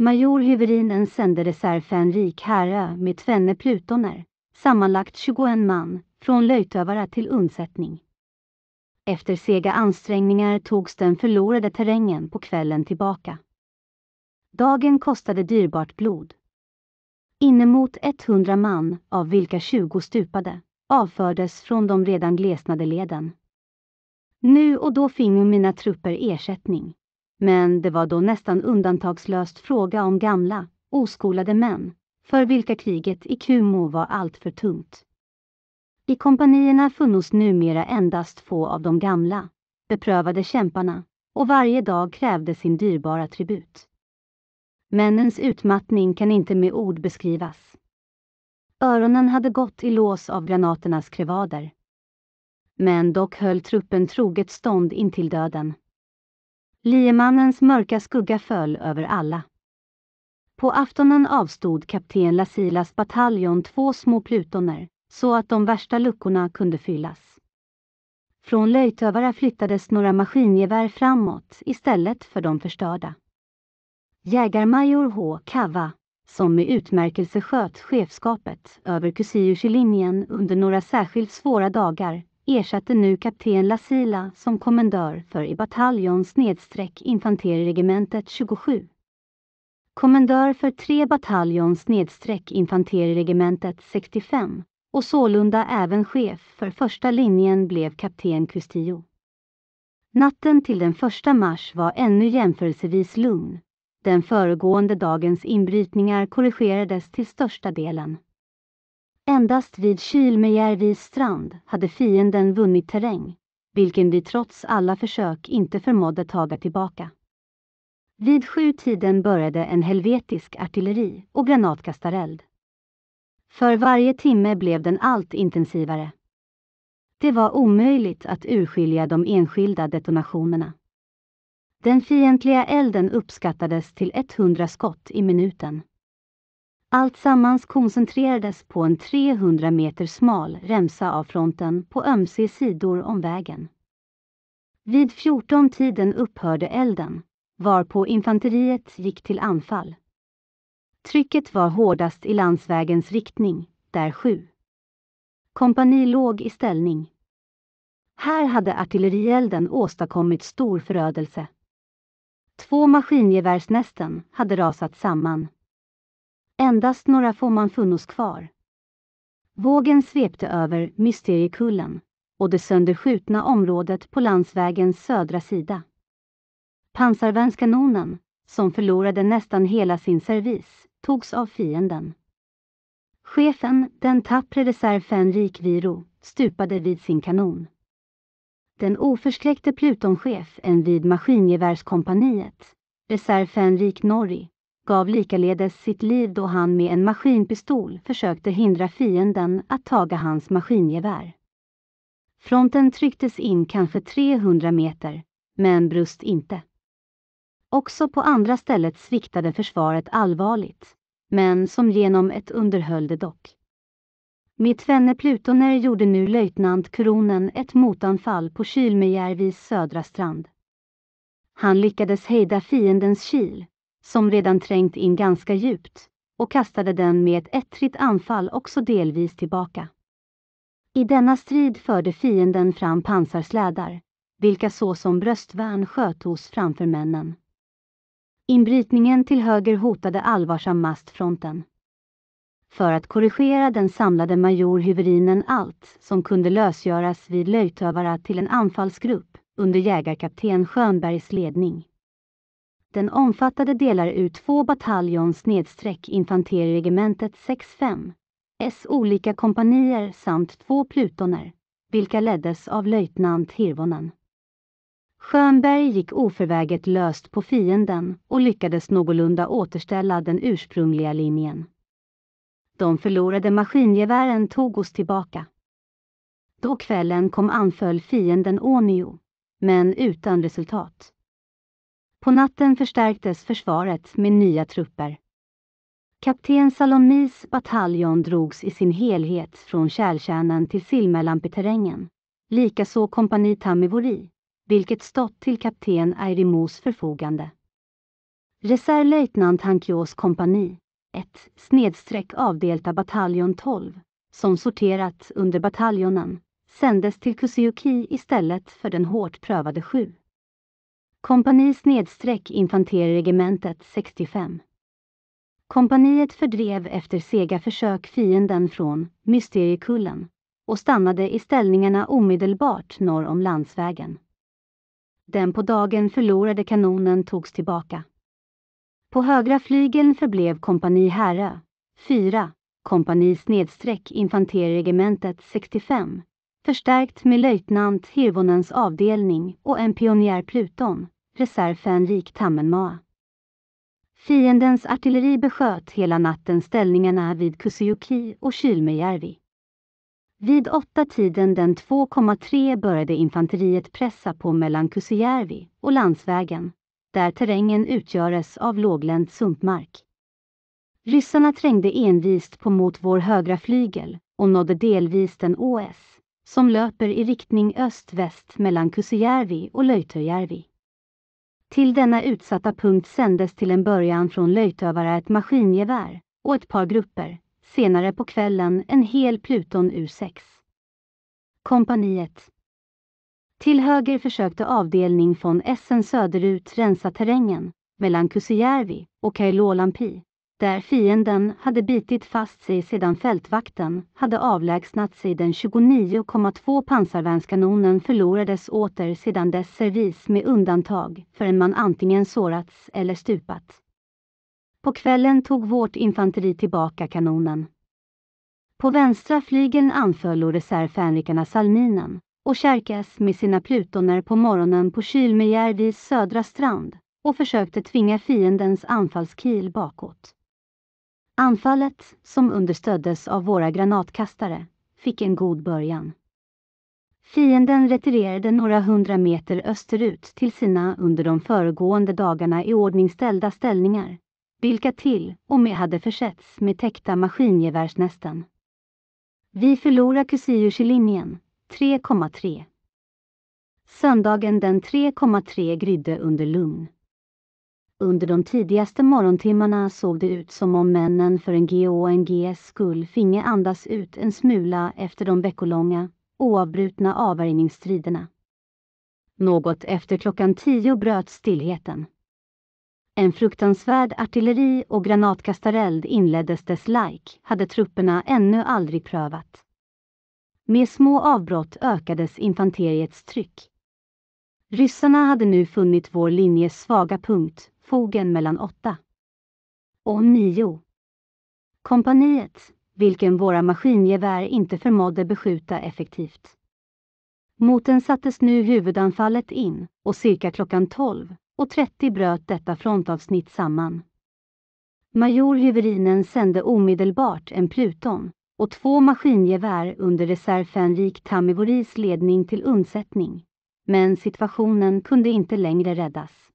Major Hyverinen sände Reserv reservfänrik härra med tvenne plutoner, sammanlagt 21 man, från löjtövare till undsättning. Efter sega ansträngningar togs den förlorade terrängen på kvällen tillbaka. Dagen kostade dyrbart blod. Inemot 100 man, av vilka 20 stupade, avfördes från de redan glesnade leden. Nu och då fingo mina trupper ersättning, men det var då nästan undantagslöst fråga om gamla, oskolade män, för vilka kriget i Kumo var alltför tungt. I kompanierna funnos numera endast få av de gamla, beprövade kämparna, och varje dag krävde sin dyrbara tribut. Männens utmattning kan inte med ord beskrivas. Öronen hade gått i lås av granaternas krevader. Men dock höll truppen troget stånd intill döden. Liemannens mörka skugga föll över alla. På aftonen avstod kapten Lasilas bataljon två små plutoner, så att de värsta luckorna kunde fyllas. Från löjtövare flyttades några maskingevär framåt istället för de förstörda. Jägarmajor H. Kava, som med utmärkelse sköt chefskapet över Kusiuslinjen under några särskilt svåra dagar, ersatte nu kapten Lasila som kommendör för i bataljons nedsträck infanteriregementet 27. Kommendör för tre bataljons nedsträck infanteriregementet 65 och sålunda även chef för första linjen blev kapten Custillo. Natten till den 1 mars var ännu jämförelsevis lugn. Den föregående dagens inbrytningar korrigerades till största delen. Endast vid Kylmejärvis strand hade fienden vunnit terräng, vilken vi trots alla försök inte förmådde taga tillbaka. Vid sjutiden började en helvetisk artilleri och granatkastareld. För varje timme blev den allt intensivare. Det var omöjligt att urskilja de enskilda detonationerna. Den fientliga elden uppskattades till 100 skott i minuten. Allt sammans koncentrerades på en 300 meter smal remsa av fronten på ömse sidor om vägen. Vid 14-tiden upphörde elden, varpå infanteriet gick till anfall. Trycket var hårdast i landsvägens riktning, där sju kompani låg i ställning. Här hade artillerielden åstadkommit stor förödelse. Två maskingevärsnästen hade rasat samman Endast några få funnos kvar. Vågen svepte över Mysteriekullen och det sönderskjutna området på landsvägens södra sida. Pansarvärnskanonen, som förlorade nästan hela sin servis, togs av fienden. Chefen, den tappre Reserv reservfänrik Viro, stupade vid sin kanon. Den oförskräckte plutonchef en vid maskingevärdskompaniet, reservfänrik Norri, gav likaledes sitt liv då han med en maskinpistol försökte hindra fienden att taga hans maskingevär. Fronten trycktes in kanske 300 meter, men brust inte. Också på andra stället sviktade försvaret allvarligt, men som genom ett underhöll det dock. Med tvenne Plutoner gjorde nu löjtnant Kronen ett motanfall på Kylmejärvis södra strand. Han lyckades hejda fiendens kil, som redan trängt in ganska djupt, och kastade den med ett ettrigt anfall också delvis tillbaka. I denna strid förde fienden fram pansarslädar, vilka såsom bröstvärn skötos framför männen. Inbrytningen till höger hotade allvarsam mastfronten. För att korrigera den samlade major Hyverinen allt som kunde lösgöras vid Löjtövara till en anfallsgrupp under jägarkapten Schönbergs ledning konflikten omfattade delar ur två bataljons-infanteriregementet 5 S olika kompanier samt två plutoner, vilka leddes av löjtnant Hirvonen. Schönberg gick oförväget löst på fienden och lyckades någorlunda återställa den ursprungliga linjen. De förlorade maskingevären tog oss tillbaka. Då kvällen kom anföll fienden ånyo, men utan resultat. På natten förstärktes försvaret med nya trupper. Kapten Salomis bataljon drogs i sin helhet från Kärltjärnan till silmelampi Likaså kompani Tamivori, vilket stått till kapten Airimos förfogande. Reservlöjtnant Hankios kompani, ett snedstreck avdelta bataljon 12, som sorterat under bataljonen, sändes till Kusiuki istället för den hårt prövade 7. Kompani snedstreck infanteriregementet 65. Kompaniet fördrev efter sega försök fienden från Mysteriekullen och stannade i ställningarna omedelbart norr om landsvägen. Den på dagen förlorade kanonen togs tillbaka. På högra flygeln förblev kompani Härö, 4, kompani snedstreck infanteriregementet 65, förstärkt med löjtnant Hirvonens avdelning och en pionjär Pluton, reservfänrik Tammenmaa. Fiendens artilleri besköt hela natten ställningarna vid Kusiuki och Kylmejärvi. Vid åtta tiden den 2,3 började infanteriet pressa på mellan Kusijärvi och landsvägen, där terrängen utgöres av låglänt sumpmark. Ryssarna trängde envist på mot vår högra flygel och nådde delvis den ås, som löper i riktning öst-väst mellan Kusijärvi och Löjtöjärvi. Till denna utsatta punkt sändes till en början från löjtövare ett maskingevär och ett par grupper, senare på kvällen en hel pluton U6. Kompaniet. Till höger försökte avdelning från Essen söderut rensa terrängen mellan Kusijärvi och Kailolampi där fienden hade bitit fast sig sedan fältvakten hade avlägsnat sig den 29,2 pansarvärnskanonen förlorades åter sedan dess servis med undantag för en man antingen sårats eller stupat. På kvällen tog vårt infanteri tillbaka kanonen. På vänstra flygeln anföll och reservfänrikarna Salminen och Kärkas med sina plutoner på morgonen på Kylmejärvis södra strand och försökte tvinga fiendens anfallskil bakåt. Anfallet, som understöddes av våra granatkastare, fick en god början. Fienden retirerade några hundra meter österut till sina under de föregående dagarna i ordningställda ställningar, vilka till och med hade försetts med täckta maskingevärsnästen. Vi förlorar Kusius linjen, 3,3. Söndagen den 3,3 grydde under lugn. Under de tidigaste morgontimmarna såg det ut som om männen för NGO och NGS skull finge andas ut en smula efter de veckolånga, oavbrutna avvärjningsstriderna. Något efter klockan tio bröt stillheten. En fruktansvärd artilleri och granatkastareld inleddes dess like hade trupperna ännu aldrig prövat. Med små avbrott ökades infanteriets tryck. Ryssarna hade nu funnit vår linjes svaga punkt fogen mellan åtta och nio. Kompaniet, vilken våra maskingevär inte förmådde beskjuta effektivt. Moten sattes nu huvudanfallet in och cirka klockan 12 och 30 bröt detta frontavsnitt samman. Major Hyverinen sände omedelbart en Pluton och två maskingevär under reservfänrik Tamivoris ledning till undsättning. Men situationen kunde inte längre räddas.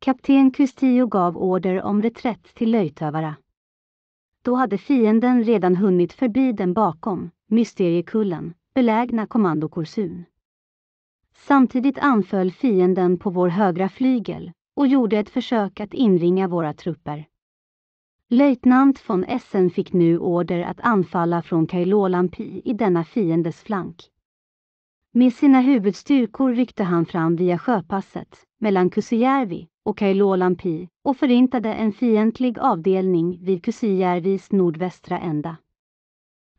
Kapten Kustio gav order om reträtt till löjtövare. Då hade fienden redan hunnit förbi den bakom, Mysteriekullen, belägna kommando Korsun. Samtidigt anföll fienden på vår högra flygel och gjorde ett försök att inringa våra trupper. Löjtnant von Essen fick nu order att anfalla från Kailolampi i denna fiendes flank. Med sina huvudstyrkor ryckte han fram via sjöpasset mellan Kusijärvi och Kailolampi och förintade en fientlig avdelning vid Kusijärvis nordvästra ända.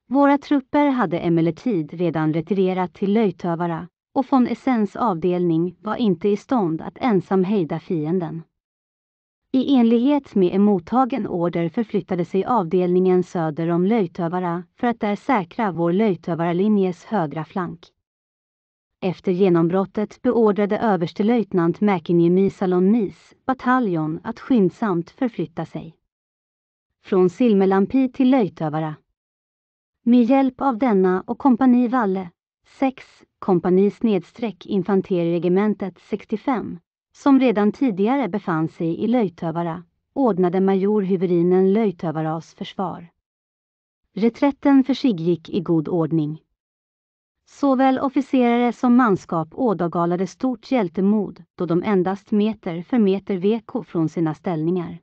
Våra trupper hade emellertid redan retirerat till Löjtövara och von Essens avdelning var inte i stånd att ensam hejda fienden. I enlighet med en mottagen order förflyttade sig avdelningen söder om Löjtövara för att där säkra vår Löjtövaralinjes högra flank. Efter genombrottet beordrade överstelöjtnant Mäkinie Salon Mis bataljon att skyndsamt förflytta sig. Från Silmelampi till Löjtövara. Med hjälp av denna och kompani Valle, 6, kompani snedstreck infanteriregementet 65, som redan tidigare befann sig i Löjtövara, ordnade major Hyverinen Löjtövaras försvar. Reträtten försiggick i god ordning. Såväl officerare som manskap ådagalade stort hjältemod då de endast meter för meter veko från sina ställningar.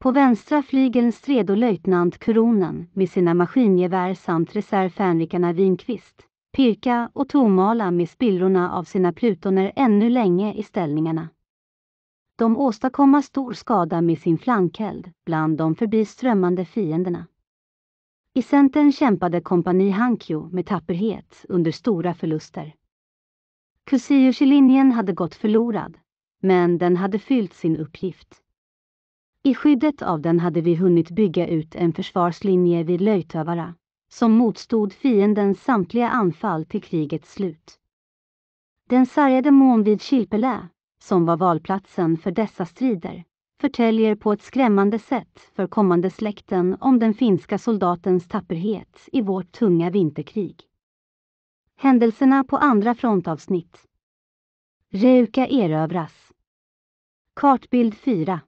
På vänstra flygeln stred löjtnant Kuronen med sina maskingevär samt reservfänrikarna Winqvist, Pirka och Tomala med spillrorna av sina plutoner ännu länge i ställningarna. De åstadkomma stor skada med sin flankeld bland de förbi strömmande fienderna. I centern kämpade kompani Hankyo med tapperhet under stora förluster. Kusiuslinjen hade gått förlorad, men den hade fyllt sin uppgift. I skyddet av den hade vi hunnit bygga ut en försvarslinje vid Löjtövara, som motstod fiendens samtliga anfall till krigets slut. Den sargade mån vid Kilpelä, som var valplatsen för dessa strider, förtäljer på ett skrämmande sätt för kommande släkten om den finska soldatens tapperhet i vårt tunga vinterkrig. Händelserna på andra frontavsnitt. Reuka erövras. Kartbild 4.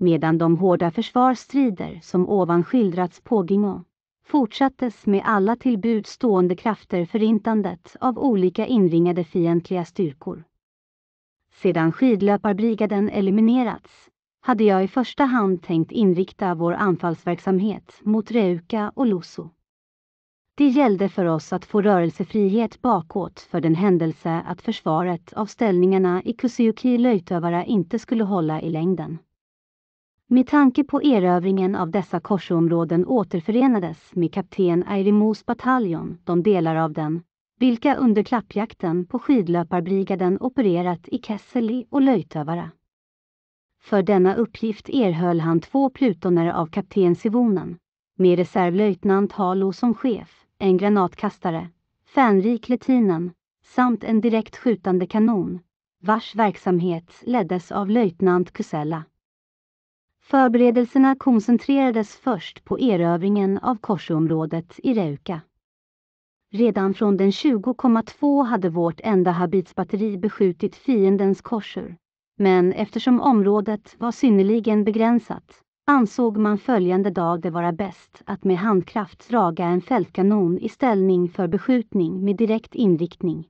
Medan de hårda försvarsstrider som ovan skildrats på pågingo fortsattes med alla till bud stående krafter förintandet av olika inringade fientliga styrkor. Sedan skidlöparbrigaden eliminerats hade jag i första hand tänkt inrikta vår anfallsverksamhet mot Reuka och Lusso. Det gällde för oss att få rörelsefrihet bakåt för den händelse att försvaret av ställningarna i Kusiuki Löytövara inte skulle hålla i längden. Med tanke på erövringen av dessa korsområden återförenades med kapten Airimos bataljon de delar av den vilka under klappjakten på skidlöparbrigaden opererat i Kesseli och Löjtövara. För denna uppgift erhöll han två plutoner av kapten Sivonen, med reservlöjtnant Halo som chef, en granatkastare, Fänrik Letinen, samt en direkt skjutande kanon, vars verksamhet leddes av löjtnant Kusella. Förberedelserna koncentrerades först på erövringen av korsområdet i Reuka. Redan från den 20,2 hade vårt enda habitsbatteri beskjutit fiendens korsur, Men eftersom området var synnerligen begränsat ansåg man följande dag det vara bäst att med handkraft draga en fältkanon i ställning för beskjutning med direkt inriktning.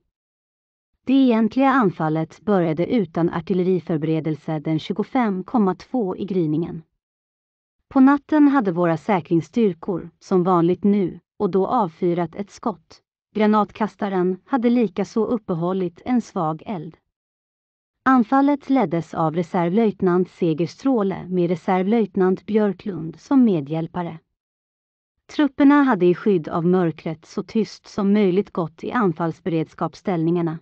Det egentliga anfallet började utan artilleriförberedelse den 25,2 i gryningen. På natten hade våra säkringsstyrkor, som vanligt nu, och då avfyrat ett skott. Granatkastaren hade likaså uppehållit en svag eld. Anfallet leddes av reservlöjtnant Segerstråle med reservlöjtnant Björklund som medhjälpare. Trupperna hade i skydd av mörkret så tyst som möjligt gått i anfallsberedskapsställningarna.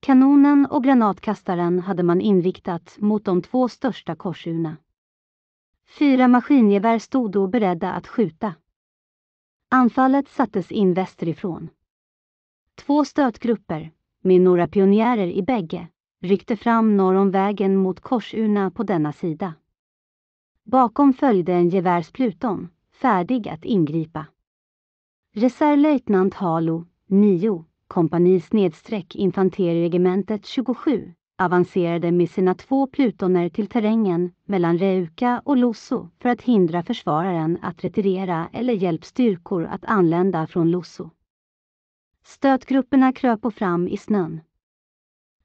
Kanonen och granatkastaren hade man inriktat mot de två största korsurna. Fyra maskingevär stod då beredda att skjuta. Anfallet sattes in västerifrån. Två stötgrupper, med några pionjärer i bägge, ryckte fram norr om vägen mot Korsurna på denna sida. Bakom följde en gevärspluton, färdig att ingripa. Reservlöjtnant Halo, 9, kompani snedstreck infanteriregementet 27, avancerade med sina två plutoner till terrängen mellan Reuka och Losso för att hindra försvararen att retirera eller hjälp styrkor att anlända från Losso. Stötgrupperna kröp fram i snön.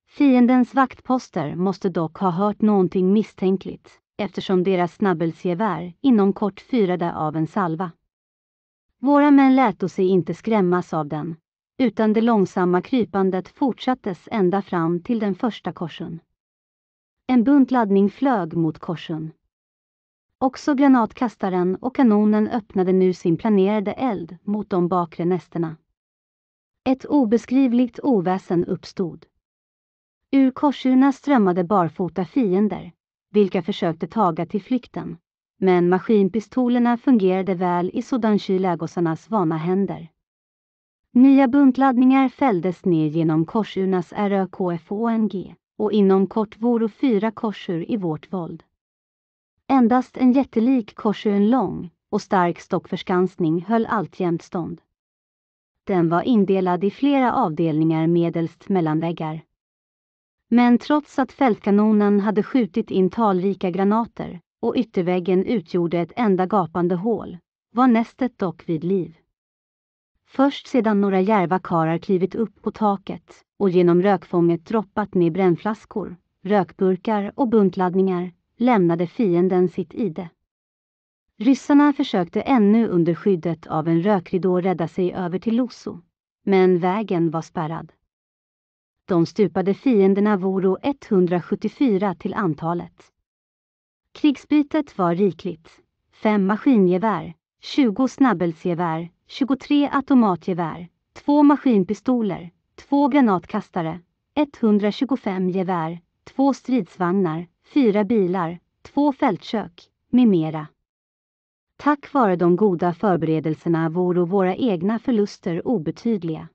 Fiendens vaktposter måste dock ha hört någonting misstänkligt eftersom deras snabbelsgevär inom kort fyrade av en salva. Våra män lät sig inte skrämmas av den utan det långsamma krypandet fortsattes ända fram till den första korsen. En bunt laddning flög mot korsen. Också granatkastaren och kanonen öppnade nu sin planerade eld mot de bakre nästerna. Ett obeskrivligt oväsen uppstod. Ur korsurna strömmade barfota fiender, vilka försökte taga till flykten. Men maskinpistolerna fungerade väl i Sudanshi lägosarnas vana händer. Nya buntladdningar fälldes ner genom korsurnas RÖKFONG och inom kort voro fyra korsur i vårt våld. Endast en jättelik korsuren lång och stark stockförskansning höll alltjämt stånd. Den var indelad i flera avdelningar medelst mellanväggar. Men trots att fältkanonen hade skjutit in talrika granater och ytterväggen utgjorde ett enda gapande hål var nästet dock vid liv. Först sedan några järva karar klivit upp på taket och genom rökfånget droppat ner brännflaskor, rökburkar och buntladdningar lämnade fienden sitt ide. Ryssarna försökte ännu under skyddet av en rökridå rädda sig över till Loso, men vägen var spärrad. De stupade fienderna voro 174 till antalet. Krigsbytet var rikligt. Fem maskingevär, 20 snabbelsgevär, 23 automatgevär, 2 maskinpistoler, 2 granatkastare, 125 gevär, 2 stridsvagnar, 4 bilar, 2 fältkök, med mera. Tack vare de goda förberedelserna vore våra egna förluster obetydliga.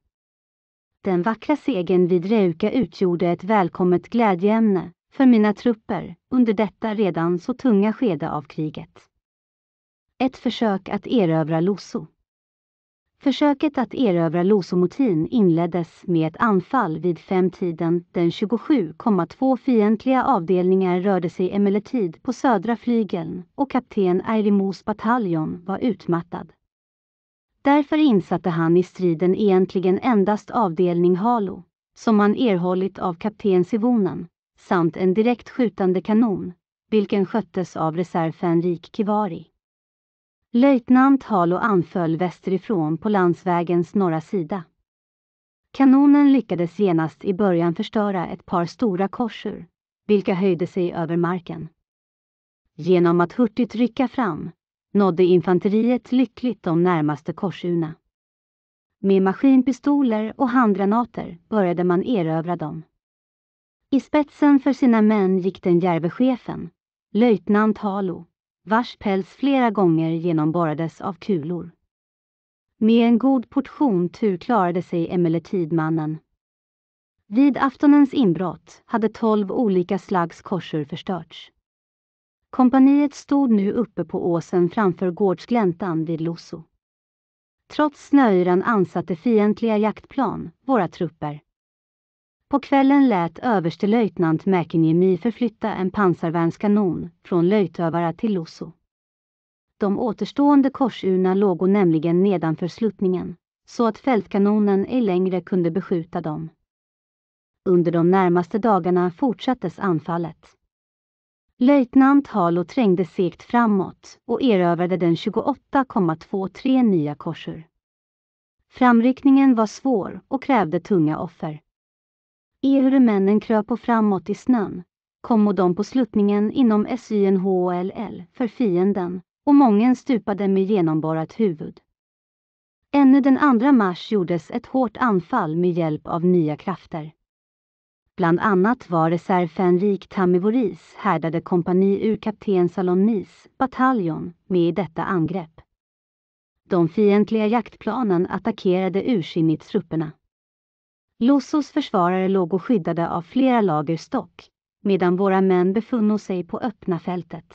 Den vackra segern vid Reuka utgjorde ett välkommet glädjeämne för mina trupper under detta redan så tunga skede av kriget. Ett försök att erövra Losso. Försöket att erövra Losomotin inleddes med ett anfall vid femtiden den 27,2 fientliga avdelningar rörde sig emellertid på södra flygeln och kapten Airimos bataljon var utmattad. Därför insatte han i striden egentligen endast avdelning Halo, som han erhållit av kapten Sivonen, samt en direkt skjutande kanon, vilken sköttes av reservfänrik Kivari. Löjtnant Halo anföll västerifrån på landsvägens norra sida. Kanonen lyckades genast i början förstöra ett par stora korsur, vilka höjde sig över marken. Genom att hurtigt rycka fram nådde infanteriet lyckligt de närmaste korsurna. Med maskinpistoler och handgranater började man erövra dem. I spetsen för sina män gick den djärve chefen, löjtnant Halo, vars päls flera gånger genomborrades av kulor. Med en god portion tur klarade sig emellertid mannen. Vid aftonens inbrott hade tolv olika slags korsor förstörts. Kompaniet stod nu uppe på åsen framför gårdsgläntan vid Losso. Trots snöyran ansatte fientliga jaktplan våra trupper. På kvällen lät överstelöjtnant Mäkiniemi förflytta en pansarvärnskanon från löjtövare till Losso. De återstående korsurna låg nämligen nedanför sluttningen, så att fältkanonen ej längre kunde beskjuta dem. Under de närmaste dagarna fortsattes anfallet. Löjtnant Halo trängde segt framåt och erövrade den 28,23 nya korsur. Framryckningen var svår och krävde tunga offer. Ehurumännen kröp och framåt i snön. Kommo de på sluttningen inom SYNHLL för fienden och mången stupade med genomborrat huvud. Ännu den 2 mars gjordes ett hårt anfall med hjälp av nya krafter. Bland annat var reservfänrik Tamivoris härdade kompani ur kapten Salonis bataljon med i detta angrepp. De fientliga jaktplanen attackerade ursinnigt trupperna. Lossos försvarare låg och skyddade av flera lager stock, medan våra män befunno sig på öppna fältet.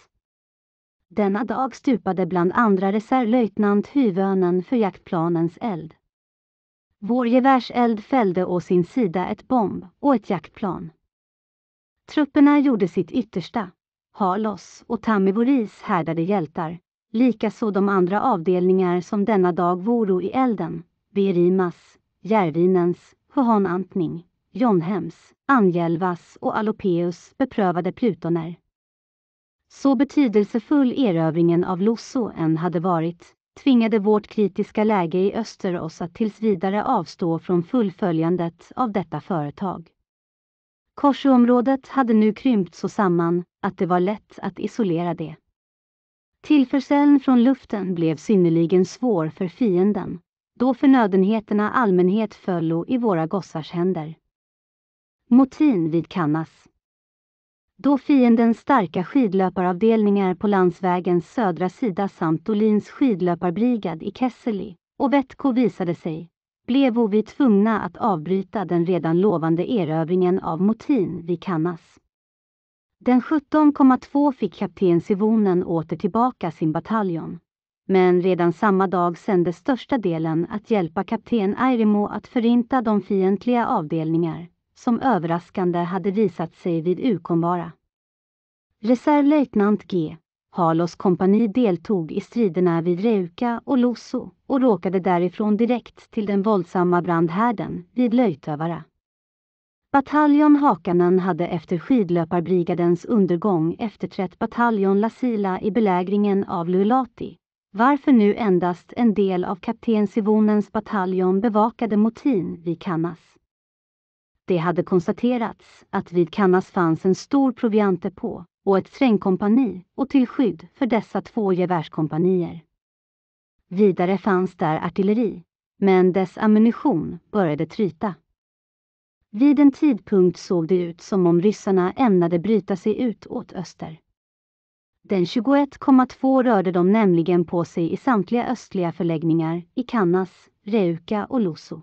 Denna dag stupade bland andra reservlöjtnant Hyvönen för jaktplanens eld. Vår gevärseld fällde å sin sida ett bomb och ett jaktplan. Trupperna gjorde sitt yttersta. Harlos och Tamivoris härdade hjältar, likaså de andra avdelningar som denna dag voro i elden, Verimas, Järvinens, Hohanantning, Jonhems, Angelvas och Alopeus beprövade plutoner. Så betydelsefull erövringen av Losso än hade varit, tvingade vårt kritiska läge i öster oss att tills vidare avstå från fullföljandet av detta företag. Korsområdet hade nu krympt så samman att det var lätt att isolera det. Tillförseln från luften blev synnerligen svår för fienden då förnödenheterna allmänhet föllo i våra gossars händer. Motin vid Kannas. Då fiendens starka skidlöparavdelningar på landsvägens södra sida samt Olins skidlöparbrigad i Kesseli och Vetko visade sig, blev vi tvungna att avbryta den redan lovande erövringen av Motin vid Kannas. Den 17,2 fick kapten Sivonen åter tillbaka sin bataljon men redan samma dag sändes största delen att hjälpa kapten Airimo att förinta de fientliga avdelningar som överraskande hade visat sig vid Ukonvara. Reservlöjtnant G. Halos kompani deltog i striderna vid Reuka och Losso och råkade därifrån direkt till den våldsamma brandhärden vid Löjtövara. Bataljon Hakanen hade efter skidlöparbrigadens undergång efterträtt bataljon Lasila i belägringen av Lulati varför nu endast en del av kapten Sivonens bataljon bevakade motin vid Kannas. Det hade konstaterats att vid Kannas fanns en stor proviantdepå och ett trängkompani och till skydd för dessa två gevärskompanier. Vidare fanns där artilleri, men dess ammunition började tryta. Vid en tidpunkt såg det ut som om ryssarna ämnade bryta sig ut åt öster. Den 21,2 rörde de nämligen på sig i samtliga östliga förläggningar i Cannas, Reuka och Lusso.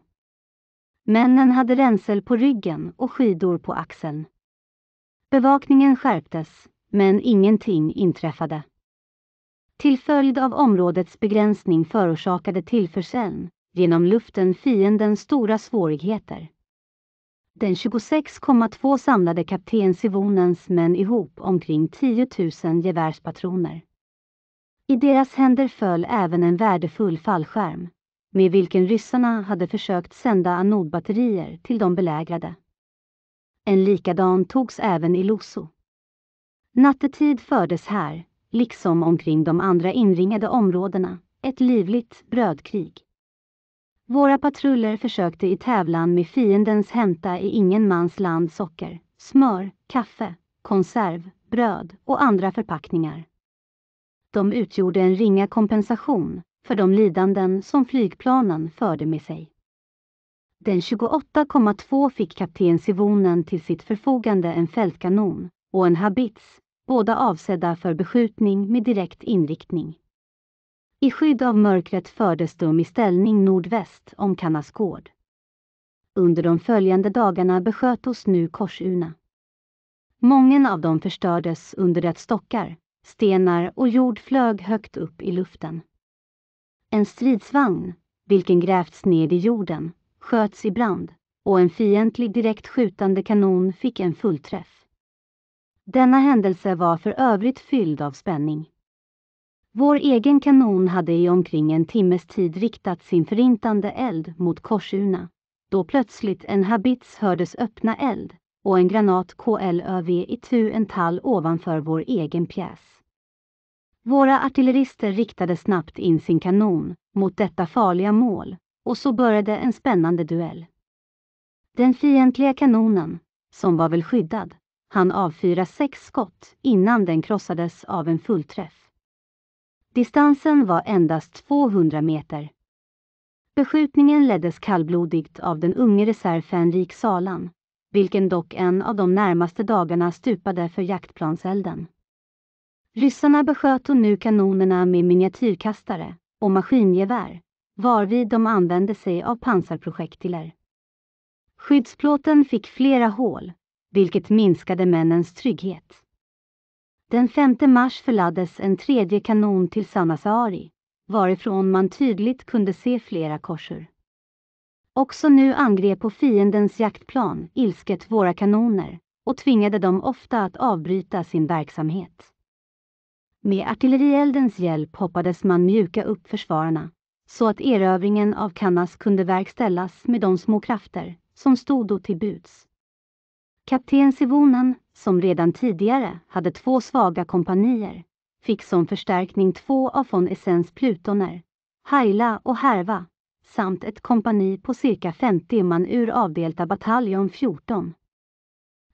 Männen hade ränsel på ryggen och skidor på axeln. Bevakningen skärptes, men ingenting inträffade. Till följd av områdets begränsning förorsakade tillförseln, genom luften, fienden stora svårigheter. Den 26,2 samlade kapten Sivonens män ihop omkring 10 000 gevärspatroner. I deras händer föll även en värdefull fallskärm, med vilken ryssarna hade försökt sända anodbatterier till de belägrade. En likadan togs även i Loso. Nattetid fördes här, liksom omkring de andra inringade områdena, ett livligt brödkrig. Våra patruller försökte i tävlan med fiendens hämta i ingen mans land socker, smör, kaffe, konserv, bröd och andra förpackningar. De utgjorde en ringa kompensation för de lidanden som flygplanen förde med sig. Den 28,2 fick kapten Sivonen till sitt förfogande en fältkanon och en habits, båda avsedda för beskjutning med direkt inriktning. I skydd av mörkret fördes de i ställning nordväst om Kannas gård. Under de följande dagarna besköt oss nu korsurna. Många av dem förstördes under att stockar, stenar och jord flög högt upp i luften. En stridsvagn, vilken grävts ned i jorden, sköts i brand och en fientlig direkt skjutande kanon fick en fullträff. Denna händelse var för övrigt fylld av spänning. Vår egen kanon hade i omkring en timmes tid riktat sin förintande eld mot korsurna. Då plötsligt en habits hördes öppna eld och en granat KLÖV itu en tall ovanför vår egen pjäs. Våra artillerister riktade snabbt in sin kanon mot detta farliga mål och så började en spännande duell. Den fientliga kanonen, som var väl skyddad, hann avfyra sex skott innan den krossades av en fullträff. Distansen var endast 200 meter. Beskjutningen leddes kallblodigt av den unge reservfän Rik Salan, vilken dock en av de närmaste dagarna stupade för jaktplanselden. Ryssarna besköt nu kanonerna med miniatyrkastare och maskingevär, varvid de använde sig av pansarprojektiler. Skyddsplåten fick flera hål, vilket minskade männens trygghet. Den 5 mars förladdes en tredje kanon till Samasari, varifrån man tydligt kunde se flera korsor. Också nu angrep på fiendens jaktplan ilsket våra kanoner och tvingade dem ofta att avbryta sin verksamhet. Med artillerieldens hjälp hoppades man mjuka upp försvararna så att erövringen av Kannas kunde verkställas med de små krafter som stod då till buds. Kapten Sivonen som redan tidigare hade två svaga kompanier, fick som förstärkning två av von Essens plutoner, Haila och Härva, samt ett kompani på cirka 50 man ur avdelta bataljon 14.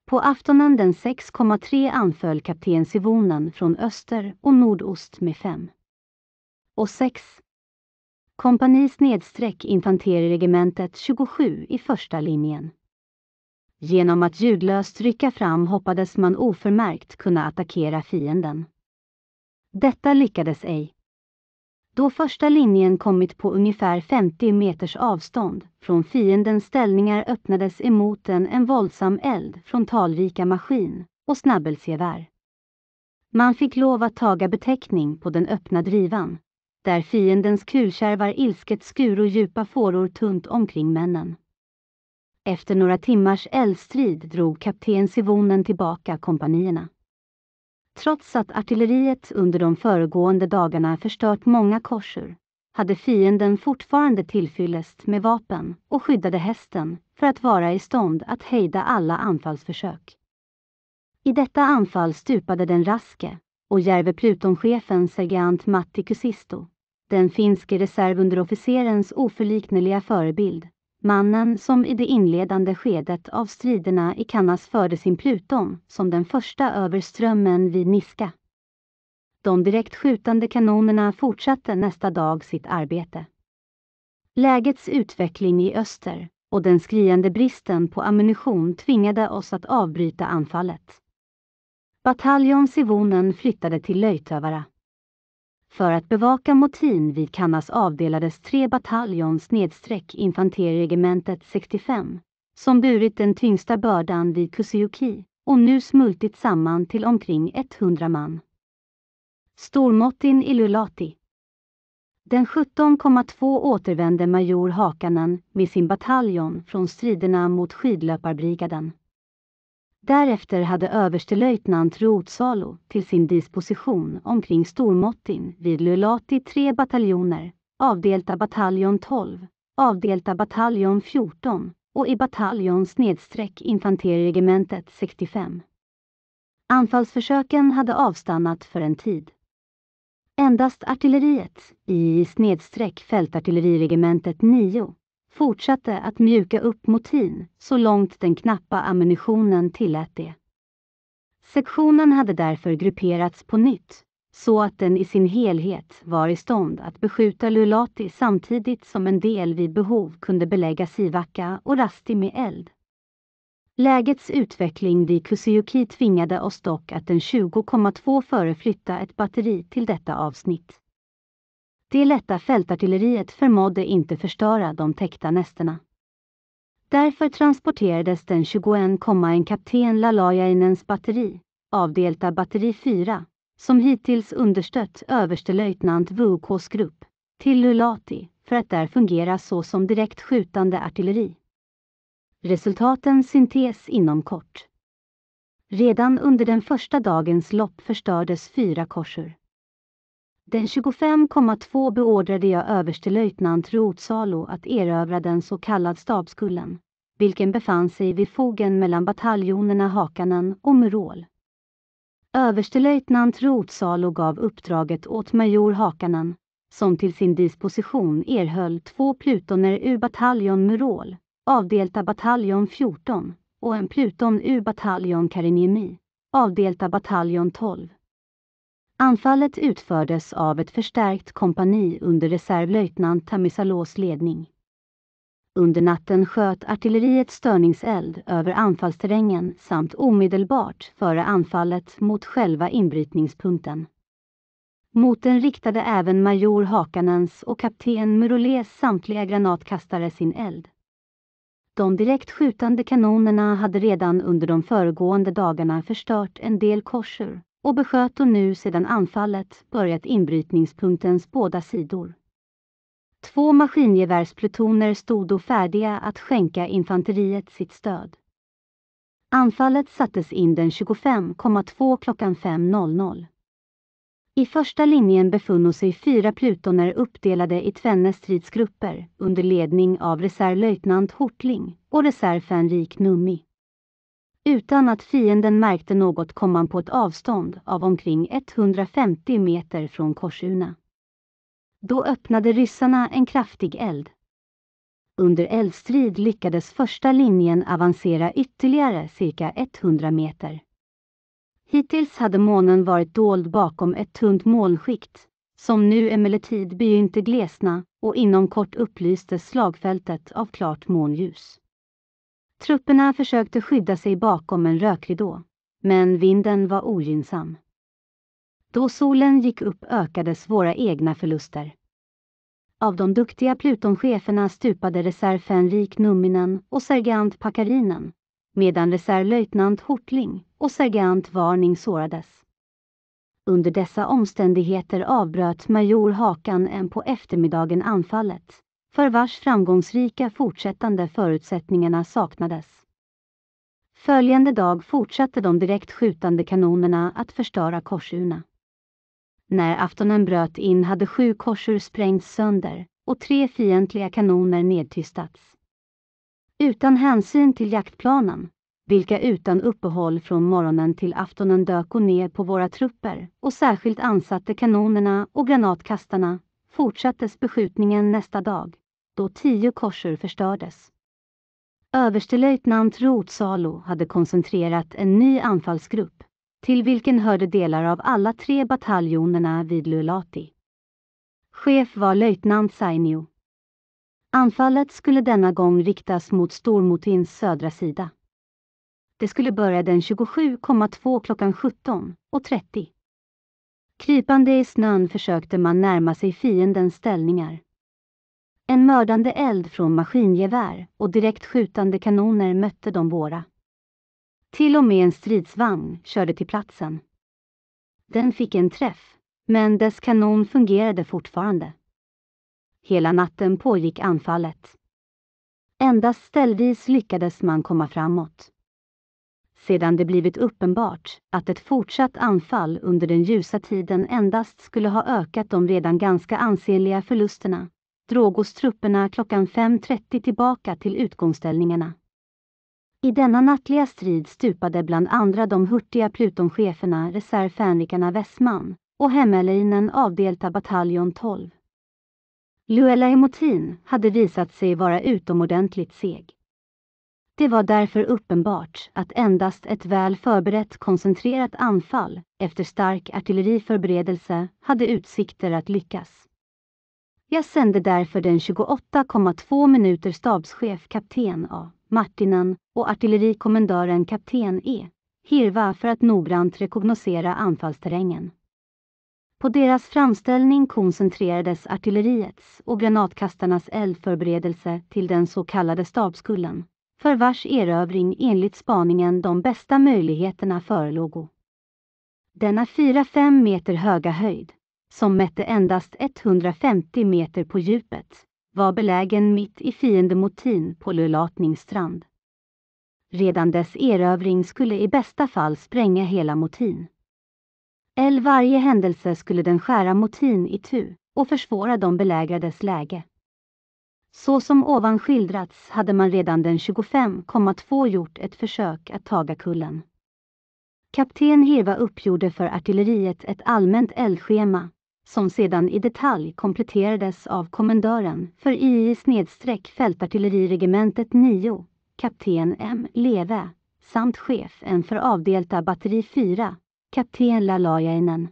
På aftonen den 6,3 anföll kapten Sivonen från öster och nordost med 5. Och 6. Kompani snedstreck infanteriregementet 27 i första linjen. Genom att ljudlöst rycka fram hoppades man oförmärkt kunna attackera fienden. Detta lyckades ej. Då första linjen kommit på ungefär 50 meters avstånd från fiendens ställningar öppnades emot den en våldsam eld från talrika maskin och snabbelsgevär. Man fick lov att taga beteckning på den öppna drivan, där fiendens kulkärvar ilsket skuror djupa fåror tunt omkring männen. Efter några timmars eldstrid drog kapten Sivonen tillbaka kompanierna. Trots att artilleriet under de föregående dagarna förstört många korsor hade fienden fortfarande tillfyllest med vapen och skyddade hästen för att vara i stånd att hejda alla anfallsförsök. I detta anfall stupade den raske och järve plutonchefen sergeant Matti Kusisto, den finske reservunderofficerens oförlikneliga förebild, mannen som i det inledande skedet av striderna i Cannas förde sin Pluton som den första över strömmen vid Niska. De direkt skjutande kanonerna fortsatte nästa dag sitt arbete. Lägets utveckling i öster och den skriande bristen på ammunition tvingade oss att avbryta anfallet. Bataljon Sivonen flyttade till Löjtövara. För att bevaka motin vid Cannas avdelades tre bataljons nedsträck infanteriregementet 65, som burit den tyngsta bördan vid Kusiuki och nu smultit samman till omkring 100 man. Stormottin Ilulati Den 17,2 återvände major Hakanen med sin bataljon från striderna mot skidlöparbrigaden. Därefter hade överstelöjtnant Rotsalo till sin disposition omkring Stormottin vid Lulati tre bataljoner, avdelta bataljon 12, avdelta bataljon 14 och i bataljon snedstreck infanteriregementet 65. Anfallsförsöken hade avstannat för en tid. Endast artilleriet i snedstreck fältartilleriregementet 9 fortsatte att mjuka upp motin så långt den knappa ammunitionen tillät det. Sektionen hade därför grupperats på nytt, så att den i sin helhet var i stånd att beskjuta Lulati samtidigt som en del vid behov kunde belägga Sivaka och Rasti med eld. Lägets utveckling vid Kusiuki tvingade oss dock att den 20,2 föreflytta ett batteri till detta avsnitt. Det lätta fältartilleriet förmådde inte förstöra de täckta nästena. Därför transporterades den 21,1 kapten Lalajainens batteri, avdelta batteri 4, som hittills understött överstelöjtnant Vuokkos grupp, till Lulati för att där fungera så som direkt skjutande artilleri. Resultaten syntes inom kort. Redan under den första dagens lopp förstördes fyra korsor. Den 25,2 beordrade jag överstelöjtnant Rotsalo att erövra den så kallad stabskullen, vilken befann sig vid fogen mellan bataljonerna Hakanen och Murol. Överstelöjtnant Rotsalo gav uppdraget åt major Hakanen, som till sin disposition erhöll två plutoner ur bataljon Murol, avdelta bataljon 14, och en pluton ur bataljon Kariniemi, avdelta bataljon 12. Anfallet utfördes av ett förstärkt kompani under reservlöjtnant Tamisalos ledning. Under natten sköt artilleriet störningseld över anfallsterrängen samt omedelbart före anfallet mot själva inbrytningspunkten. Mot den riktade även major Hakanens och kapten Murolés samtliga granatkastare sin eld. De direkt skjutande kanonerna hade redan under de föregående dagarna förstört en del korsor och besköt då nu sedan anfallet börjat inbrytningspunktens båda sidor. Två maskingevärsplutoner stod då färdiga att skänka infanteriet sitt stöd. Anfallet sattes in den 25,2 klockan 5.00. I första linjen befunnit sig fyra plutoner uppdelade i tvenne stridsgrupper under ledning av reservlöjtnant Hortling och reservfänrik Nummi. Utan att fienden märkte något kom man på ett avstånd av omkring 150 meter från korsurna. Då öppnade ryssarna en kraftig eld. Under eldstrid lyckades första linjen avancera ytterligare cirka 100 meter. Hittills hade månen varit dold bakom ett tunt molnskikt, som nu emellertid begynte glesna och inom kort upplystes slagfältet av klart månljus. Trupperna försökte skydda sig bakom en rökridå, men vinden var ogynnsam. Då solen gick upp ökades våra egna förluster. Av de duktiga Plutoncheferna stupade Reserv reservfänrik Numminen och sergeant Pakarinen, medan reservlöjtnant Hortling och sergeant Varning sårades. Under dessa omständigheter avbröt major Hakan en på eftermiddagen anfallet för vars framgångsrika fortsättande förutsättningarna saknades. Följande dag fortsatte de direkt skjutande kanonerna att förstöra korsurna. När aftonen bröt in hade sju korsur sprängts sönder och tre fientliga kanoner nedtystats. Utan hänsyn till jaktplanen, vilka utan uppehåll från morgonen till aftonen dök och ner på våra trupper och särskilt ansatte kanonerna och granatkastarna, fortsattes beskjutningen nästa dag då tio korsor förstördes. Överstelöjtnant Ruth hade koncentrerat en ny anfallsgrupp, till vilken hörde delar av alla tre bataljonerna vid Lulati. Chef var löjtnant Sainio. Anfallet skulle denna gång riktas mot Stormotins södra sida. Det skulle börja den 27,2 klockan 17.30. Krypande i snön försökte man närma sig fiendens ställningar. En mördande eld från maskingevär och direkt skjutande kanoner mötte de våra. Till och med en stridsvagn körde till platsen. Den fick en träff, men dess kanon fungerade fortfarande. Hela natten pågick anfallet. Endast ställvis lyckades man komma framåt. Sedan det blivit uppenbart att ett fortsatt anfall under den ljusa tiden endast skulle ha ökat de redan ganska ansenliga förlusterna drogos trupperna klockan 5.30 tillbaka till utgångsställningarna. I denna nattliga strid stupade bland andra de hurtiga plutoncheferna reservfänrikarna Westman och hemmelinen avdelta bataljon 12. Luella Emotin hade visat sig vara utomordentligt seg. Det var därför uppenbart att endast ett väl förberett koncentrerat anfall efter stark artilleriförberedelse hade utsikter att lyckas. Jag sände därför den 28,2 minuter stabschef kapten A. Martinen och artillerikommendören kapten E. Hirva för att noggrant rekognosera anfallsterrängen. På deras framställning koncentrerades artilleriets och granatkastarnas eldförberedelse till den så kallade stabskullen, för vars erövring enligt spaningen de bästa möjligheterna förelåg. Denna 4-5 meter höga höjd som mätte endast 150 meter på djupet, var belägen mitt i fiendemotin på Lulatnings strand. Redan dess erövring skulle i bästa fall spränga hela motin. Eller varje händelse skulle den skära motin i tu och försvåra de belägrades läge. Så som ovan skildrats hade man redan den 25,2 gjort ett försök att taga kullen. Kapten Hirva uppgjorde för artilleriet ett allmänt eldschema som sedan i detalj kompletterades av kommendören för II-fältartilleriregementet 9, kapten M. Leve, samt chef chefen för avdelta batteri 4, kapten Lalajainen.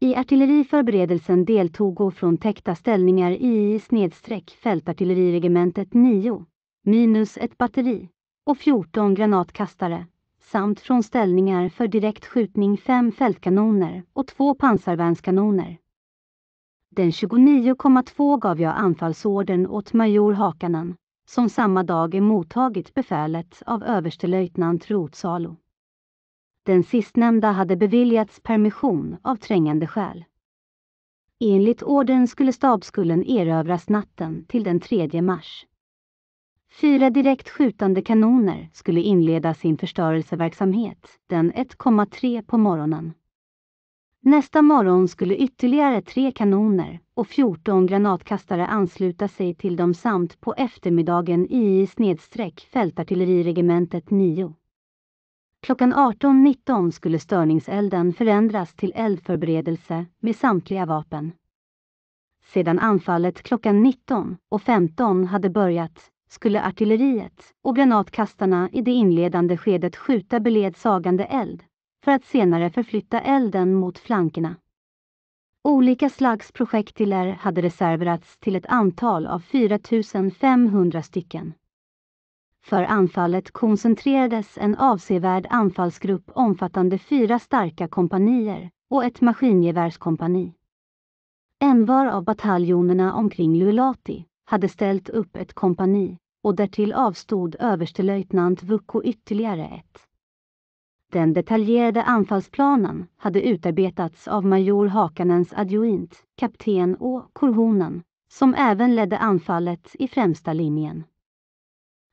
I artilleriförberedelsen deltog och från täckta ställningar II-fältartilleriregementet 9, minus ett batteri och 14 granatkastare samt från ställningar för direkt skjutning fem fältkanoner och två pansarvärnskanoner. Den 29,2 gav jag anfallsorden åt major Hakanen, som samma dag emottagit befälet av överstelöjtnant Rotsalo. Den sistnämnda hade beviljats permission av trängande skäl. Enligt ordern skulle stabskullen erövras natten till den 3 mars. Fyra direkt skjutande kanoner skulle inleda sin förstörelseverksamhet den 1,3 på morgonen. Nästa morgon skulle ytterligare tre kanoner och 14 granatkastare ansluta sig till dem samt på eftermiddagen i snedsträck fältartilleriregementet 9. Klockan 18.19 skulle störningselden förändras till eldförberedelse med samtliga vapen. Sedan anfallet klockan 19 och 15 hade börjat skulle artilleriet och granatkastarna i det inledande skedet skjuta beledsagande eld för att senare förflytta elden mot flankerna. Olika slags projektiler hade reserverats till ett antal av 4500 stycken. För anfallet koncentrerades en avsevärd anfallsgrupp omfattande fyra starka kompanier och ett maskingevärskompani. En var av bataljonerna omkring Luelati hade ställt upp ett kompani och därtill avstod överstelöjtnant Vucko ytterligare ett. Den detaljerade anfallsplanen hade utarbetats av major Hakanens adjoint, kapten och Korhonen, som även ledde anfallet i främsta linjen.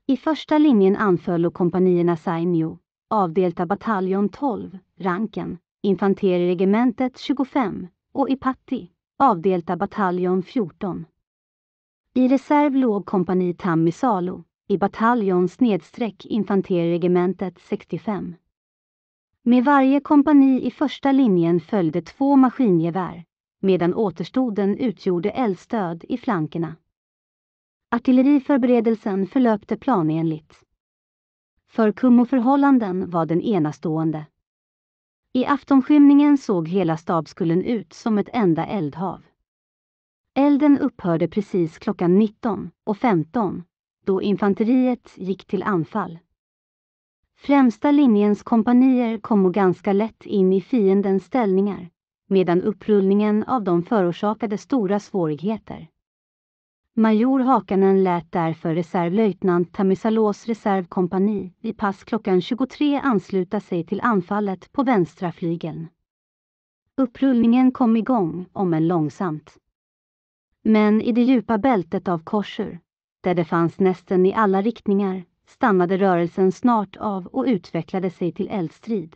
I första linjen anföll kompanierna Sainio, avdelta bataljon 12, Ranken, infanteriregementet 25 och Ipatti, avdelta bataljon 14, i reserv låg kompani Tammy Salo i bataljon snedstreck infanteriregementet 65. Med varje kompani i första linjen följde två maskingevär, medan återstoden utgjorde eldstöd i flankerna. Artilleriförberedelsen förlöpte planenligt. För Kummoförhållanden var den enastående. I aftonskymningen såg hela stabskullen ut som ett enda eldhav. Elden upphörde precis klockan 19 och 15 då infanteriet gick till anfall. Främsta linjens kompanier kom ganska lätt in i fiendens ställningar medan upprullningen av dem förorsakade stora svårigheter. Major Hakanen lät därför reservlöjtnant Tamisalos reservkompani vid pass klockan 23 ansluta sig till anfallet på vänstra flygeln. Upprullningen kom igång, om än långsamt. Men i det djupa bältet av Korsur, där det fanns nästen i alla riktningar, stannade rörelsen snart av och utvecklade sig till eldstrid.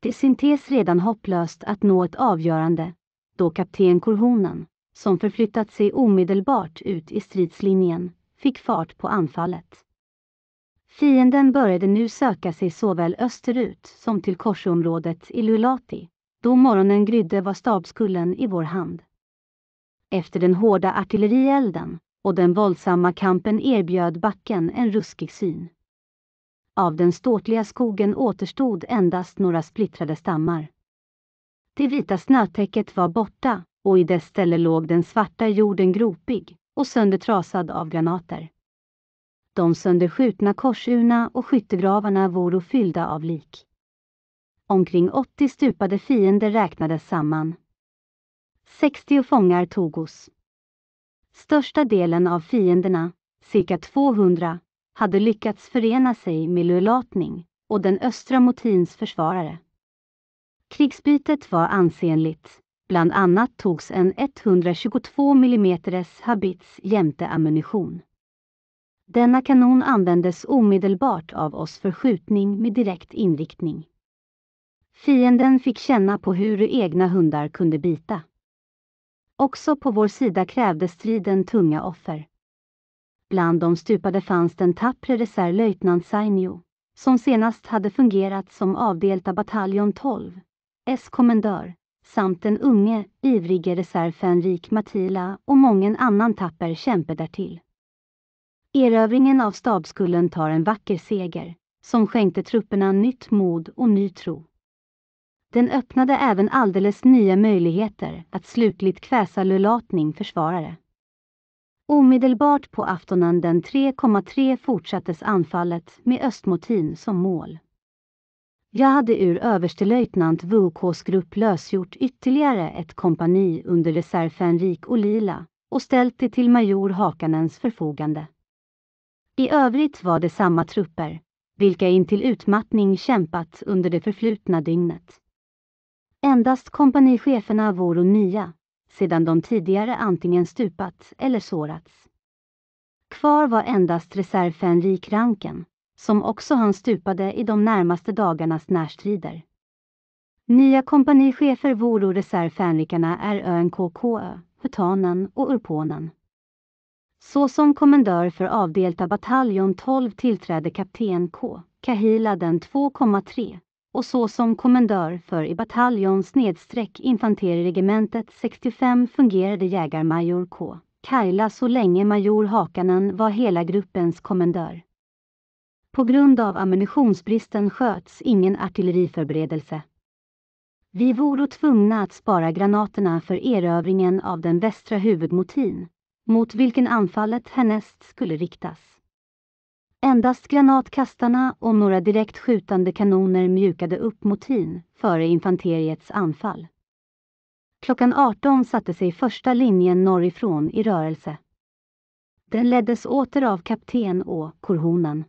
Det syntes redan hopplöst att nå ett avgörande, då kapten Korhonen, som förflyttat sig omedelbart ut i stridslinjen, fick fart på anfallet. Fienden började nu söka sig såväl österut som till korsområdet i Lulati. Då morgonen grydde var stabskullen i vår hand. Efter den hårda artillerielden och den våldsamma kampen erbjöd backen en ruskig syn. Av den ståtliga skogen återstod endast några splittrade stammar. Det vita snötäcket var borta och i dess ställe låg den svarta jorden gropig och söndertrasad av granater. De sönderskjutna korsurna och skyttegravarna voro fyllda av lik. Omkring 80 stupade fiender räknades samman 60 fångar togos. Största delen av fienderna, cirka 200, hade lyckats förena sig med Lulatning och den östra motins försvarare. Krigsbytet var ansenligt. Bland annat togs en 122 mm habits jämte ammunition. Denna kanon användes omedelbart av oss för skjutning med direkt inriktning. Fienden fick känna på hur egna hundar kunde bita. Också på vår sida krävde striden tunga offer. Bland de stupade fanns den tappre reservlöjtnant Sainio, som senast hade fungerat som avdelta bataljon 12, S kommendör, samt den unge, ivrige reservfänrik Matila och mången annan tapper kämpe därtill. Erövringen av stabskullen tar en vacker seger, som skänkte trupperna nytt mod och ny tro. Den öppnade även alldeles nya möjligheter att slutligt kväsa Lulatning försvarare. Omedelbart på aftonen den 3,3 fortsattes anfallet med Östmotin som mål. Jag hade ur överstelöjtnant Vuokås grupp lösgjort ytterligare ett kompani under reservfänrik och lila och ställt det till major Hakanens förfogande. I övrigt var det samma trupper, vilka intill utmattning kämpat under det förflutna dygnet. Endast kompanicheferna voro nya, sedan de tidigare antingen stupat eller sårats. Kvar var endast reservfänrik Ranken, som också han stupade i de närmaste dagarnas närstrider. Nya kompanichefer voro reservfänrikarna är ÖNKKÖ, Hutanen och Urponen. Såsom kommendör för avdelta bataljon 12 tillträder kapten K. Kahila den 2,3 och såsom kommendör för i bataljon snedstreck infanteriregementet 65 fungerade jägarmajor K. Kajla så länge major Hakanen var hela gruppens kommendör. På grund av ammunitionsbristen sköts ingen artilleriförberedelse. Vi vore tvungna att spara granaterna för erövringen av den västra huvudmotin, mot vilken anfallet härnäst skulle riktas. Endast granatkastarna och några direkt skjutande kanoner mjukade upp motin före infanteriets anfall. Klockan 18 satte sig första linjen norrifrån i rörelse. Den leddes åter av kapten och Korhonen.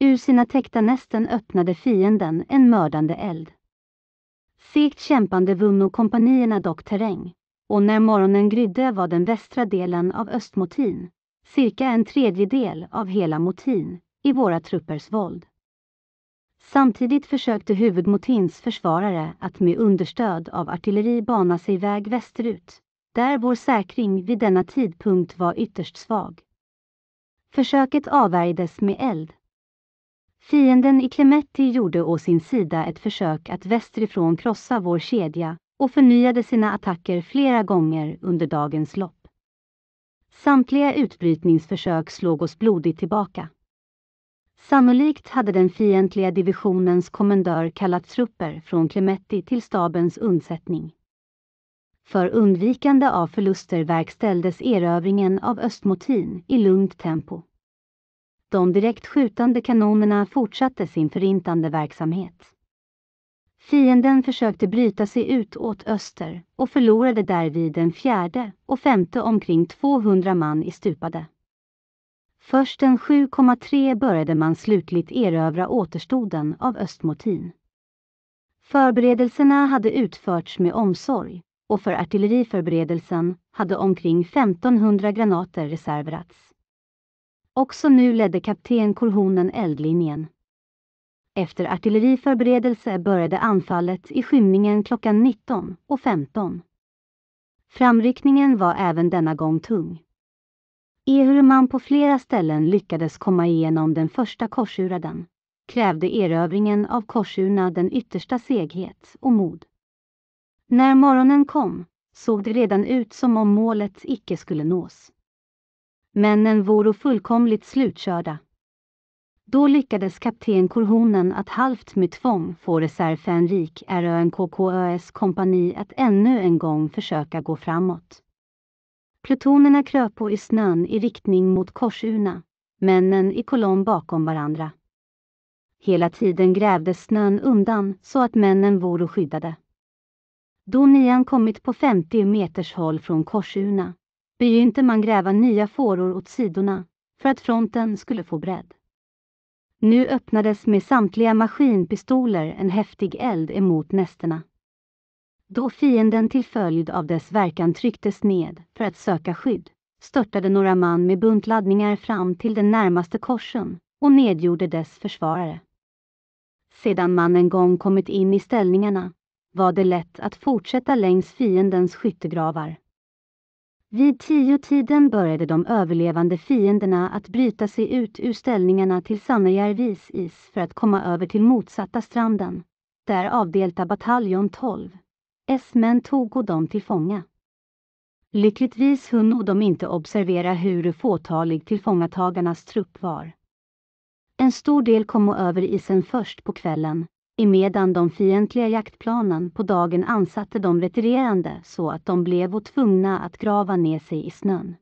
Ur sina täckta nästen öppnade fienden en mördande eld. Segt kämpande vunno kompanierna dock terräng och när morgonen grydde var den västra delen av Östmotin cirka en tredjedel av hela motin, i våra truppers våld. Samtidigt försökte huvudmotins försvarare att med understöd av artilleri bana sig väg västerut, där vår säkring vid denna tidpunkt var ytterst svag. Försöket avvärjdes med eld. Fienden i Clemetti gjorde å sin sida ett försök att västerifrån krossa vår kedja och förnyade sina attacker flera gånger under dagens lopp. Samtliga utbrytningsförsök slog oss blodigt tillbaka. Sannolikt hade den fientliga divisionens kommendör kallat trupper från Clemetti till stabens undsättning. För undvikande av förluster verkställdes erövringen av Östmotin i lugnt tempo. De direkt skjutande kanonerna fortsatte sin förintande verksamhet. Fienden försökte bryta sig ut åt öster och förlorade därvid den fjärde och femte omkring 200 man i stupade. Först den 7,3 började man slutligt erövra återstoden av Östmotin. Förberedelserna hade utförts med omsorg och för artilleriförberedelsen hade omkring 1500 granater reserverats. Också nu ledde kapten Korhonen eldlinjen. Efter artilleriförberedelse började anfallet i skymningen klockan 19.15. Framryckningen var även denna gång tung. Ehuru man på flera ställen lyckades komma igenom den första korsuraden krävde erövringen av korsurna den yttersta seghet och mod. När morgonen kom såg det redan ut som om målet icke skulle nås. Männen voro fullkomligt slutkörda då lyckades kapten Korhonen att halvt med tvång få Reserv reservfänrik RÖNKKÖS kompani att ännu en gång försöka gå framåt. Plutonerna kröp på i snön i riktning mot Korsuna, männen i kolonn bakom varandra. Hela tiden grävdes snön undan så att männen vore skyddade. Då nian kommit på 50 meters håll från Korsuna begynte man gräva nya fåror åt sidorna för att fronten skulle få bredd. Nu öppnades med samtliga maskinpistoler en häftig eld emot nästerna. Då fienden till följd av dess verkan trycktes ned för att söka skydd störtade några man med buntladdningar fram till den närmaste korsen och nedgjorde dess försvarare. Sedan man en gång kommit in i ställningarna var det lätt att fortsätta längs fiendens skyttegravar. Vid tiotiden började de överlevande fienderna att bryta sig ut ur ställningarna till Sannerjärvis is för att komma över till motsatta stranden. Där avdelta bataljon 12. S-män tog och dem till fånga. Lyckligtvis hunn de inte observera hur fåtalig tillfångatagarnas trupp var. En stor del kom över isen först på kvällen, emedan de fientliga jaktplanen på dagen ansatte de retirerande så att de blev tvungna att grava ner sig i snön.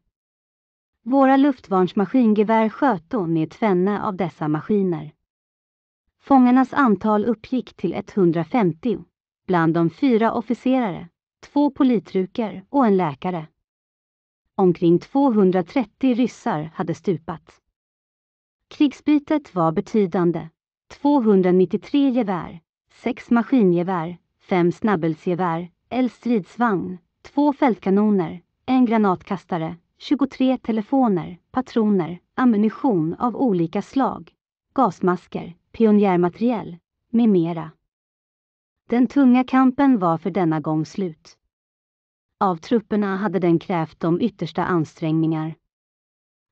Våra luftvarnsmaskingevär sköt då med tvenne av dessa maskiner. Fångarnas antal uppgick till 150, bland dem fyra officerare, två politruker och en läkare. Omkring 230 ryssar hade stupat. Krigsbytet var betydande 293 gevär, 6 maskingevär, 5 snabbelsgevär, L stridsvagn, 2 fältkanoner, 1 granatkastare, 23 telefoner, patroner, ammunition av olika slag, gasmasker, pionjärmateriel, med mera. Den tunga kampen var för denna gång slut. Av trupperna hade den krävt de yttersta ansträngningar.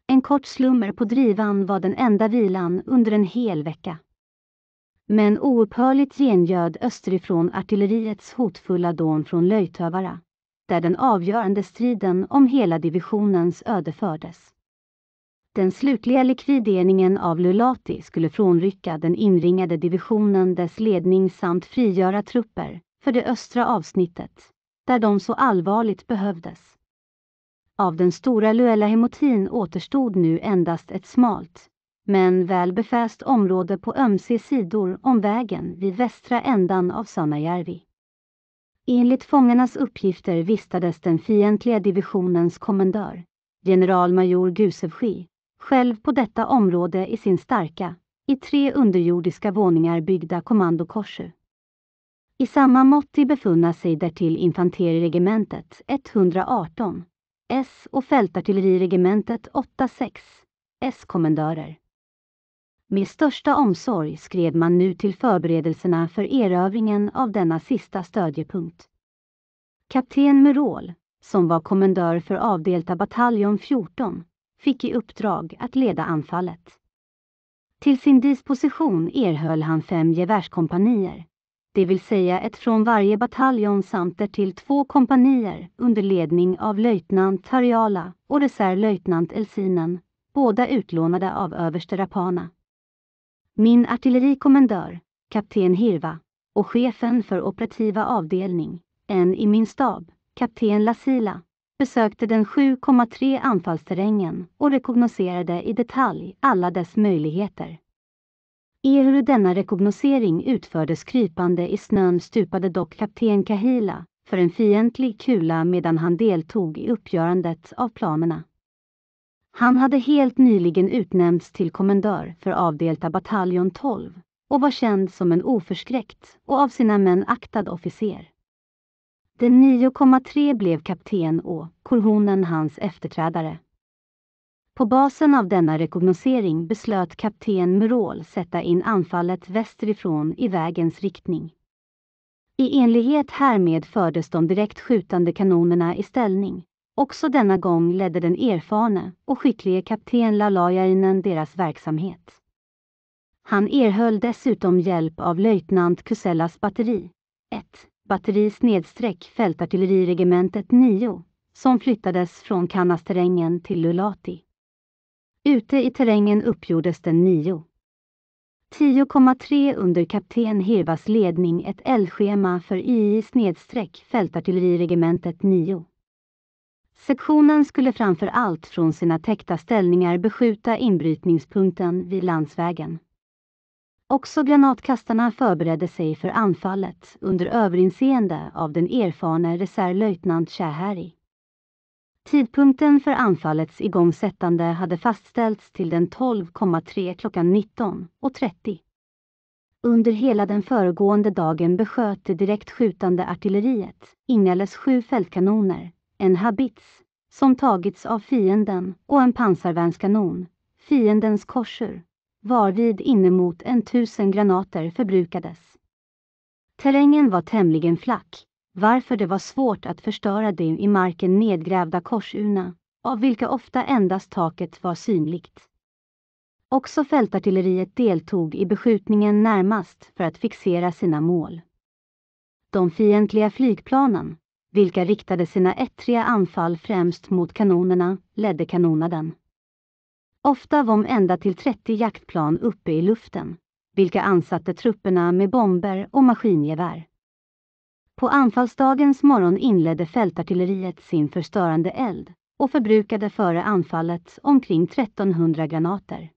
En kort slummer på drivan var den enda vilan under en hel vecka. Men oupphörligt gengöd österifrån artilleriets hotfulla dån från Löjtövara, där den avgörande striden om hela divisionens öde fördes. Den slutliga likvideringen av Lulati skulle frånrycka den inringade divisionen dess ledning samt frigöra trupper för det östra avsnittet, där de så allvarligt behövdes. Av den stora Luella-hemotin återstod nu endast ett smalt, men väl befäst område på ömse sidor om vägen vid västra ändan av Sanajärvi. Enligt fångarnas uppgifter vistades den fientliga divisionens kommendör, generalmajor Gusevsky, själv på detta område i sin starka, i tre underjordiska våningar byggda kommandokorsu. I samma motti befunna sig därtill infanteriregementet 118 S och fältartilleriregementet 86 S-kommendörer. Med största omsorg skred man nu till förberedelserna för erövringen av denna sista stödjepunkt. Kapten Merol, som var kommendör för avdelta bataljon 14, fick i uppdrag att leda anfallet. Till sin disposition erhöll han fem gevärskompanier, det vill säga ett från varje bataljon samt till två kompanier under ledning av löjtnant Tariala och reservlöjtnant Elsinen, båda utlånade av överste Rapana. Min artillerikommendör, kapten Hirva, och chefen för operativa avdelning, en i min stab, kapten Lasila, besökte den 7,3 anfallsterrängen och rekognoserade i detalj alla dess möjligheter. Ehuru denna rekognosering utfördes krypande i snön stupade dock kapten Kahila för en fientlig kula medan han deltog i uppgörandet av planerna. Han hade helt nyligen utnämnts till kommendör för avdelta bataljon 12 och var känd som en oförskräckt och av sina män aktad officer. Den 9,3 blev kapten och Korhonen hans efterträdare. På basen av denna rekognosering beslöt kapten Murol sätta in anfallet västerifrån i vägens riktning. I enlighet härmed fördes de direkt skjutande kanonerna i ställning Också denna gång ledde den erfarne och skicklige kapten Lalajainen deras verksamhet. Han erhöll dessutom hjälp av löjtnant Kusellas batteri, 1. Batteri snedstreck fältartilleriregementet 9, som flyttades från Kannasterrängen till Lulati. Ute i terrängen uppgjordes den 9. 10,3 under kapten Hirvas ledning ett eldschema för II snedstreck fältartilleriregementet 9. Sektionen skulle framför allt från sina täckta ställningar beskjuta inbrytningspunkten vid landsvägen. Också granatkastarna förberedde sig för anfallet under överinseende av den erfarne reservlöjtnant Shahari. Tidpunkten för anfallets igångsättande hade fastställts till den 12.3 klockan 19.30. Under hela den föregående dagen besköt det direkt skjutande artilleriet inalles sju fältkanoner en habits, som tagits av fienden, och en pansarvärnskanon, fiendens korsur, varvid inemot en tusen granater förbrukades. Terrängen var tämligen flack, varför det var svårt att förstöra de i marken nedgrävda korsurna, av vilka ofta endast taket var synligt. Också fältartilleriet deltog i beskjutningen närmast för att fixera sina mål. De fientliga flygplanen, vilka riktade sina ettriga anfall främst mot kanonerna, ledde kanonaden. Ofta var de ända till 30 jaktplan uppe i luften, vilka ansatte trupperna med bomber och maskingevär. På anfallsdagens morgon inledde fältartilleriet sin förstörande eld och förbrukade före anfallet omkring 1300 granater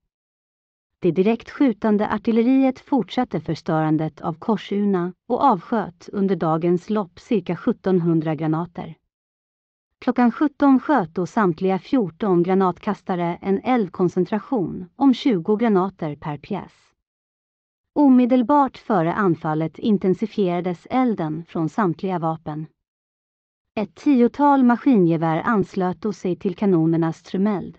det direktskjutande artilleriet fortsatte förstörandet av korsurna och avsköt under dagens lopp cirka 1700 granater. Klockan 17 sköt då samtliga 14 granatkastare en eldkoncentration om 20 granater per pjäs. Omedelbart före anfallet intensifierades elden från samtliga vapen. Ett tiotal maskingevär anslöt då sig till kanonernas trumeld.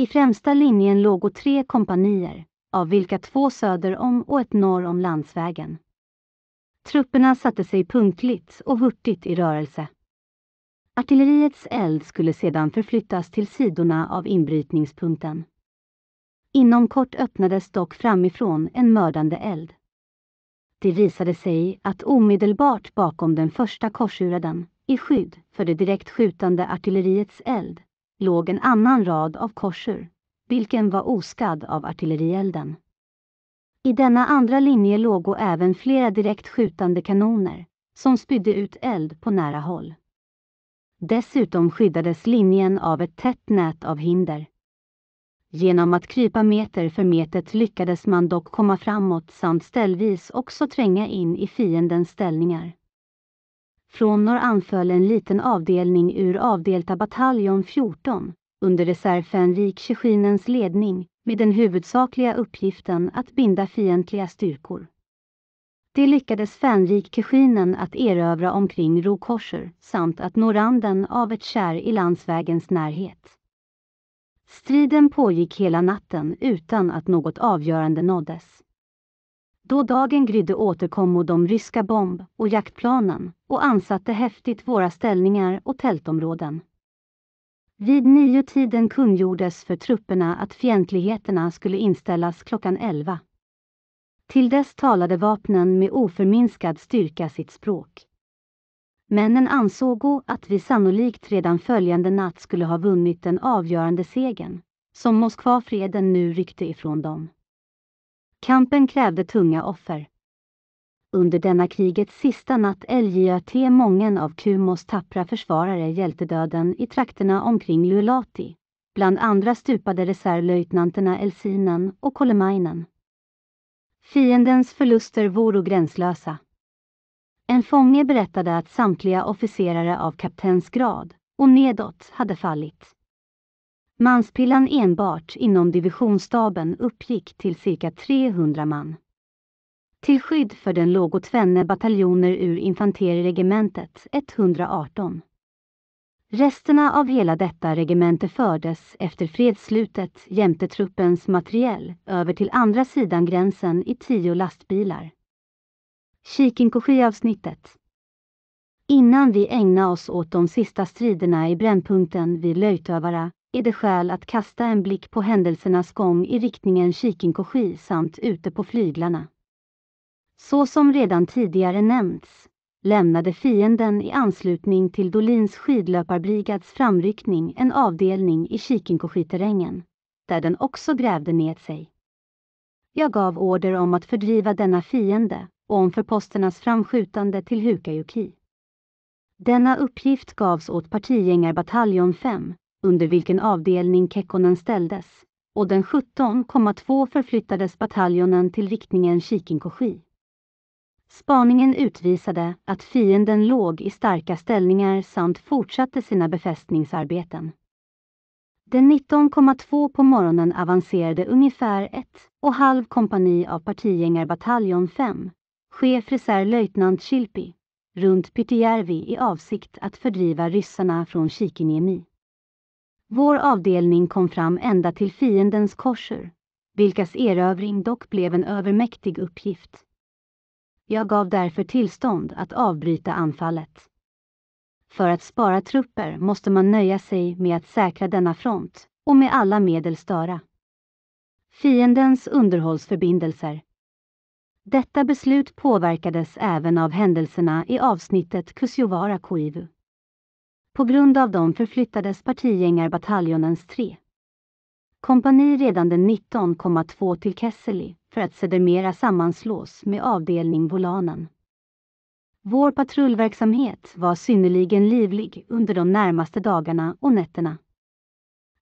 I främsta linjen låg tre kompanier, av vilka två söder om och ett norr om landsvägen. Trupperna satte sig punktligt och hurtigt i rörelse. Artilleriets eld skulle sedan förflyttas till sidorna av inbrytningspunkten. Inom kort öppnades dock framifrån en mördande eld. Det visade sig att omedelbart bakom den första korsuraden, i skydd för det direkt skjutande artilleriets eld, låg en annan rad av korsur, vilken var oskadd av artillerielden. I denna andra linje låg även flera direkt skjutande kanoner, som spydde ut eld på nära håll. Dessutom skyddades linjen av ett tätt nät av hinder. Genom att krypa meter för meter lyckades man dock komma framåt samt ställvis också tränga in i fiendens ställningar. Från norr anföll en liten avdelning ur avdelta bataljon 14 under reservfänrik Tjetjenens ledning med den huvudsakliga uppgiften att binda fientliga styrkor. Det lyckades Fänrik-Tjetjenien att erövra omkring Rokorser samt att nå randen av ett kärr i landsvägens närhet. Striden pågick hela natten utan att något avgörande nåddes. Då dagen grydde återkommo de ryska bomb och jaktplanen och ansatte häftigt våra ställningar och tältområden. Vid niotiden kungjordes för trupperna att fientligheterna skulle inställas klockan elva. Till dess talade vapnen med oförminskad styrka sitt språk. Männen ansågo att vi sannolikt redan följande natt skulle ha vunnit den avgörande segern, som Moskvafreden nu ryckte ifrån dem. Kampen krävde tunga offer. Under denna krigets sista natt LJAT mången av Kumos tappra försvarare hjälte döden i trakterna omkring Luulati. Bland andra stupade reservlöjtnanterna Elsinen och Kolemainen. Fiendens förluster voro gränslösa. En fånge berättade att samtliga officerare av kaptensgrad och nedåt hade fallit. Manspillan enbart inom divisionsstaben uppgick till cirka 300 man. Till skydd för den låg och tvenne bataljoner ur infanteriregementet 118. Resterna av hela detta regemente fördes efter fredsslutet jämte truppens materiell över till andra sidan gränsen i tio lastbilar. Chikinkoshi-avsnittet Innan vi ägnar oss åt de sista striderna i brännpunkten vid Löjtövara är det skäl att kasta en blick på händelsernas gång i riktningen Shikinkoji samt ute på flyglarna. Så som redan tidigare nämnts lämnade fienden i anslutning till Dolins skidlöparbrigads framryckning en avdelning i Shikinkoji-terrängen, där den också grävde ned sig. Jag gav order om att fördriva denna fiende och om förposternas framskjutande till Hukajuki. Denna uppgift gavs åt partigängarbataljon 5, under vilken avdelning Kekkonen ställdes, och den 17,2 förflyttades bataljonen till riktningen Shikinkoshi. Spaningen utvisade att fienden låg i starka ställningar samt fortsatte sina befästningsarbeten. Den 19,2 på morgonen avancerade ungefär ett och halv kompani av partigängarbataljon 5, chef reserv löjtnant Chilpi, runt Pytijärvi i avsikt att fördriva ryssarna från Kikiniemi. Vår avdelning kom fram ända till fiendens korsor, vilkas erövring dock blev en övermäktig uppgift. Jag gav därför tillstånd att avbryta anfallet. För att spara trupper måste man nöja sig med att säkra denna front och med alla medel störa fiendens underhållsförbindelser. Detta beslut påverkades även av händelserna i avsnittet kusjovara Koivu. På grund av dem förflyttades partigängarbataljonens tre kompani redan den 19,2 till Kesseli för att sedermera sammanslås med avdelning Volanen. Vår patrullverksamhet var synnerligen livlig under de närmaste dagarna och nätterna.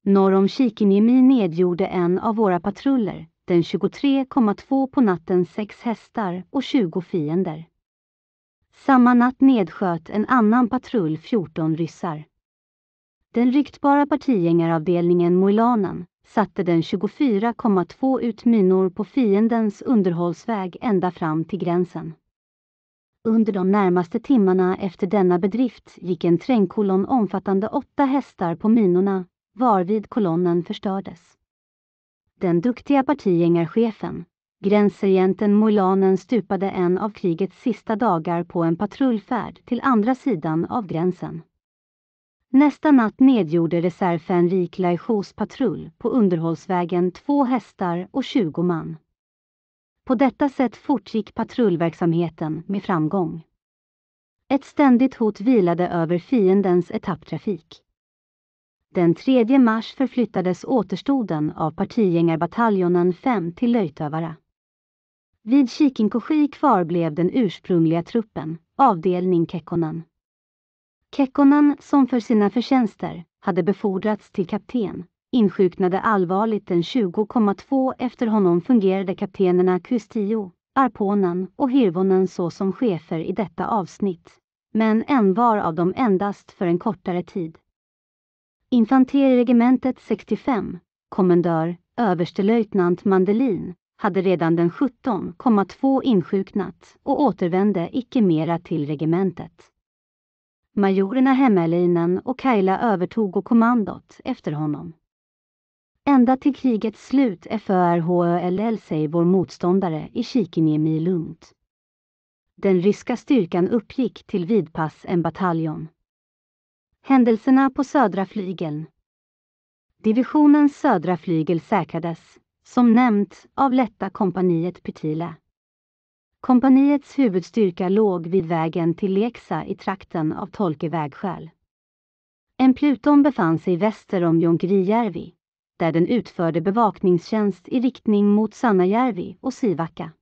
Norr om Kikiniemi nedgjorde en av våra patruller den 23,2 på natten sex hästar och 20 fiender. Samma natt nedsköt en annan patrull 14 ryssar. Den ryktbara partigängaravdelningen Mojlanan satte den 24,2 ut minor på fiendens underhållsväg ända fram till gränsen. Under de närmaste timmarna efter denna bedrift gick en trängkolonn omfattande åtta hästar på minorna, varvid kolonnen förstördes. Den duktiga partigängarchefen, Gränsregenten Molanen stupade en av krigets sista dagar på en patrullfärd till andra sidan av gränsen. Nästa natt nedgjorde reservenrik Laichos patrull på underhållsvägen två hästar och 20 man. På detta sätt fortgick patrullverksamheten med framgång. Ett ständigt hot vilade över fiendens etapptrafik. Den 3 mars förflyttades återstoden av partigängarbataljonen 5 till Löjtövara. Vid Shikinkoshi kvarblev den ursprungliga truppen, avdelning Kekkonen. Kekkonen, som för sina förtjänster hade befordrats till kapten, insjuknade allvarligt den 20,2 efter honom fungerade kaptenerna Kristio, Arponen och Hirvonen såsom chefer i detta avsnitt. Men en var av dem endast för en kortare tid. Infanteriregementet 65, kommendör, överstelöjtnant Mandelin, hade redan den 17,2 insjuknat och återvände icke mera till regementet. Majorerna Hemmerlinen och Kajla övertog och kommandot efter honom. Ända till krigets slut FÖRHÖLL sig vår motståndare i Kikiniemi lugnt. Den ryska styrkan uppgick till Vidpass en bataljon. Händelserna på södra flygeln. Divisionens södra flygel säkrades som nämnt, av lätta kompaniet Partille. Kompaniets huvudstyrka låg vid vägen till Leksa i trakten av Tolke vägskäl. En pluton befann sig väster om Jonkerijärvi, där den utförde bevakningstjänst i riktning mot Sannajärvi och Sivakka.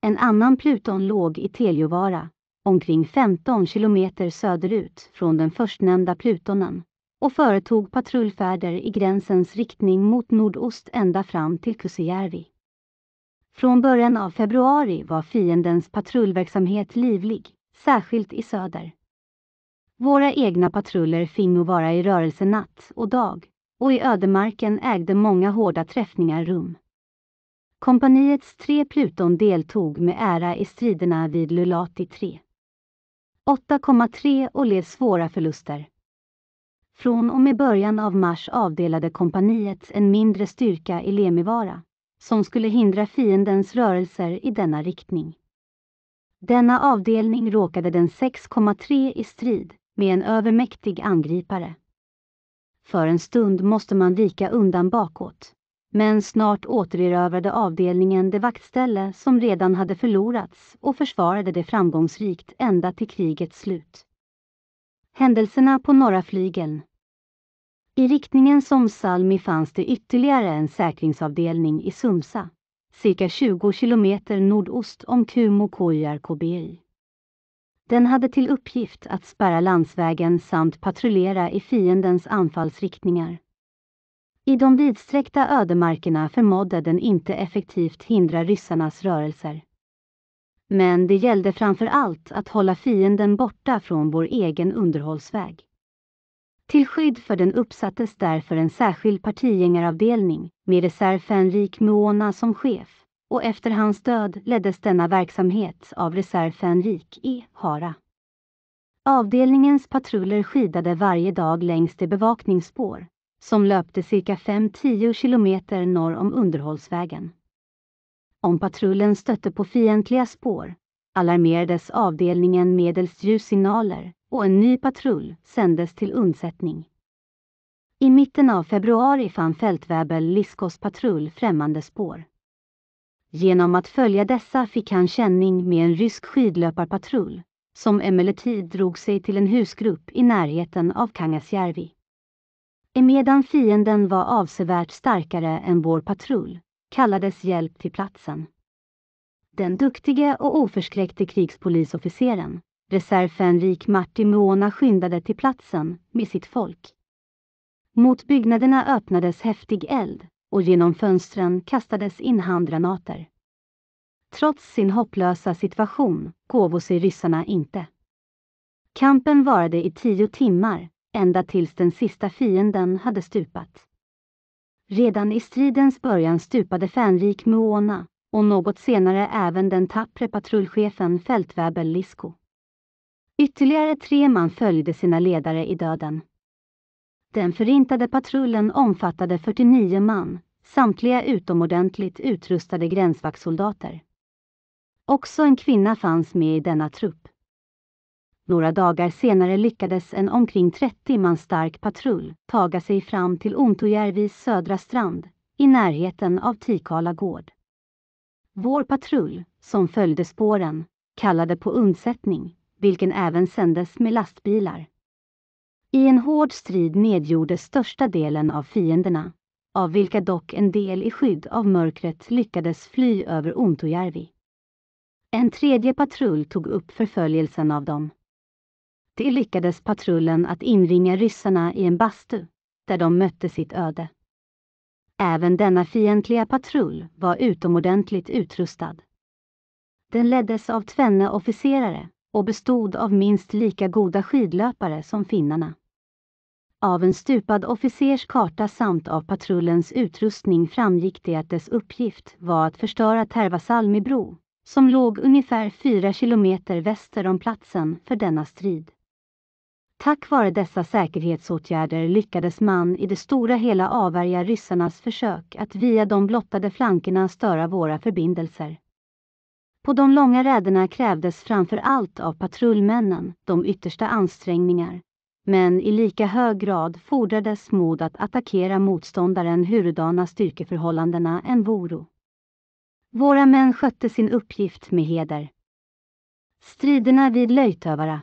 En annan pluton låg i Teljovara, omkring 15 kilometer söderut från den förstnämnda plutonen och företog patrullfärder i gränsens riktning mot nordost ända fram till Kusijärvi. Från början av februari var fiendens patrullverksamhet livlig, särskilt i söder. Våra egna patruller fingo vara i rörelse natt och dag och i ödemarken ägde många hårda träffningar rum. Kompaniets tre pluton deltog med ära i striderna vid Lulati 3. 8,3 och led svåra förluster. Från och med början av mars avdelade kompaniet en mindre styrka i Lemivara, som skulle hindra fiendens rörelser i denna riktning. Denna avdelning råkade den 6,3 i strid med en övermäktig angripare. För en stund måste man vika undan bakåt, men snart återerövrade avdelningen det vaktställe som redan hade förlorats och försvarade det framgångsrikt ända till krigets slut. Händelserna på norra flygeln, i riktningen Somsalmi fanns det ytterligare en säkringsavdelning i Sumsa, cirka 20 kilometer nordost om Kumo koyar kbi Den hade till uppgift att spärra landsvägen samt patrullera i fiendens anfallsriktningar. I de vidsträckta ödemarkerna förmådde den inte effektivt hindra ryssarnas rörelser. Men det gällde framför allt att hålla fienden borta från vår egen underhållsväg. Till skydd för den uppsattes därför en särskild partigängaravdelning med Reserv reservfänrik Muona som chef och efter hans död leddes denna verksamhet av Reserv reservfänrik E. Hara. Avdelningens patruller skidade varje dag längs det bevakningsspår som löpte cirka 5-10 kilometer norr om underhållsvägen. Om patrullen stötte på fientliga spår alarmerades avdelningen medelst ljussignaler och en ny patrull sändes till undsättning. I mitten av februari fann fältväbel Liskos patrull främmande spår. Genom att följa dessa fick han känning med en rysk skidlöparpatrull som emellertid drog sig till en husgrupp i närheten av Kangasjärvi. Emedan fienden var avsevärt starkare än vår patrull kallades hjälp till platsen. Den duktige och oförskräckte krigspolisofficeren Reservfänrik Martin Muona skyndade till platsen med sitt folk. Mot byggnaderna öppnades häftig eld och genom fönstren kastades in handgranater. Trots sin hopplösa situation gåvo sig ryssarna inte. Kampen varade i tio timmar, ända tills den sista fienden hade stupat. Redan i stridens början stupade Fänrik Muona och något senare även den tappre patrullchefen fältväbel Lisko. Ytterligare tre man följde sina ledare i döden. Den förintade patrullen omfattade 49 man, samtliga utomordentligt utrustade gränsvaktssoldater. Också en kvinna fanns med i denna trupp. Några dagar senare lyckades en omkring 30 man stark patrull taga sig fram till Ontojärvis södra strand, i närheten av Tikala gård. Vår patrull, som följde spåren, kallade på undsättning vilken även sändes med lastbilar. I en hård strid nedgjordes största delen av fienderna, av vilka dock en del i skydd av mörkret lyckades fly över Ontojärvi. En tredje patrull tog upp förföljelsen av dem. Det lyckades patrullen att inringa ryssarna i en bastu, där de mötte sitt öde. Även denna fientliga patrull var utomordentligt utrustad. Den leddes av tvenne officerare och bestod av minst lika goda skidlöpare som finnarna. Av en stupad officers karta samt av patrullens utrustning framgick det att dess uppgift var att förstöra Tervasalmi bro, som låg ungefär fyra kilometer väster om platsen för denna strid. Tack vare dessa säkerhetsåtgärder lyckades man i det stora hela avvärja ryssarnas försök att via de blottade flankerna störa våra förbindelser. På de långa räderna krävdes framför allt av patrullmännen de yttersta ansträngningar. Men i lika hög grad fordrades mod att attackera motståndaren hurudana styrkeförhållandena än voro. Våra män skötte sin uppgift med heder. Striderna vid Löjtövara.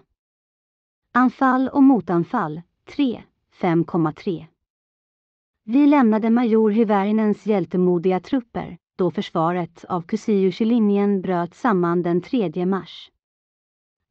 Anfall och motanfall 3, 5,3. Vi lämnade major Hyvärinens hjältemodiga trupper, då försvaret av Kusiuslinjen bröt samman den 3 mars.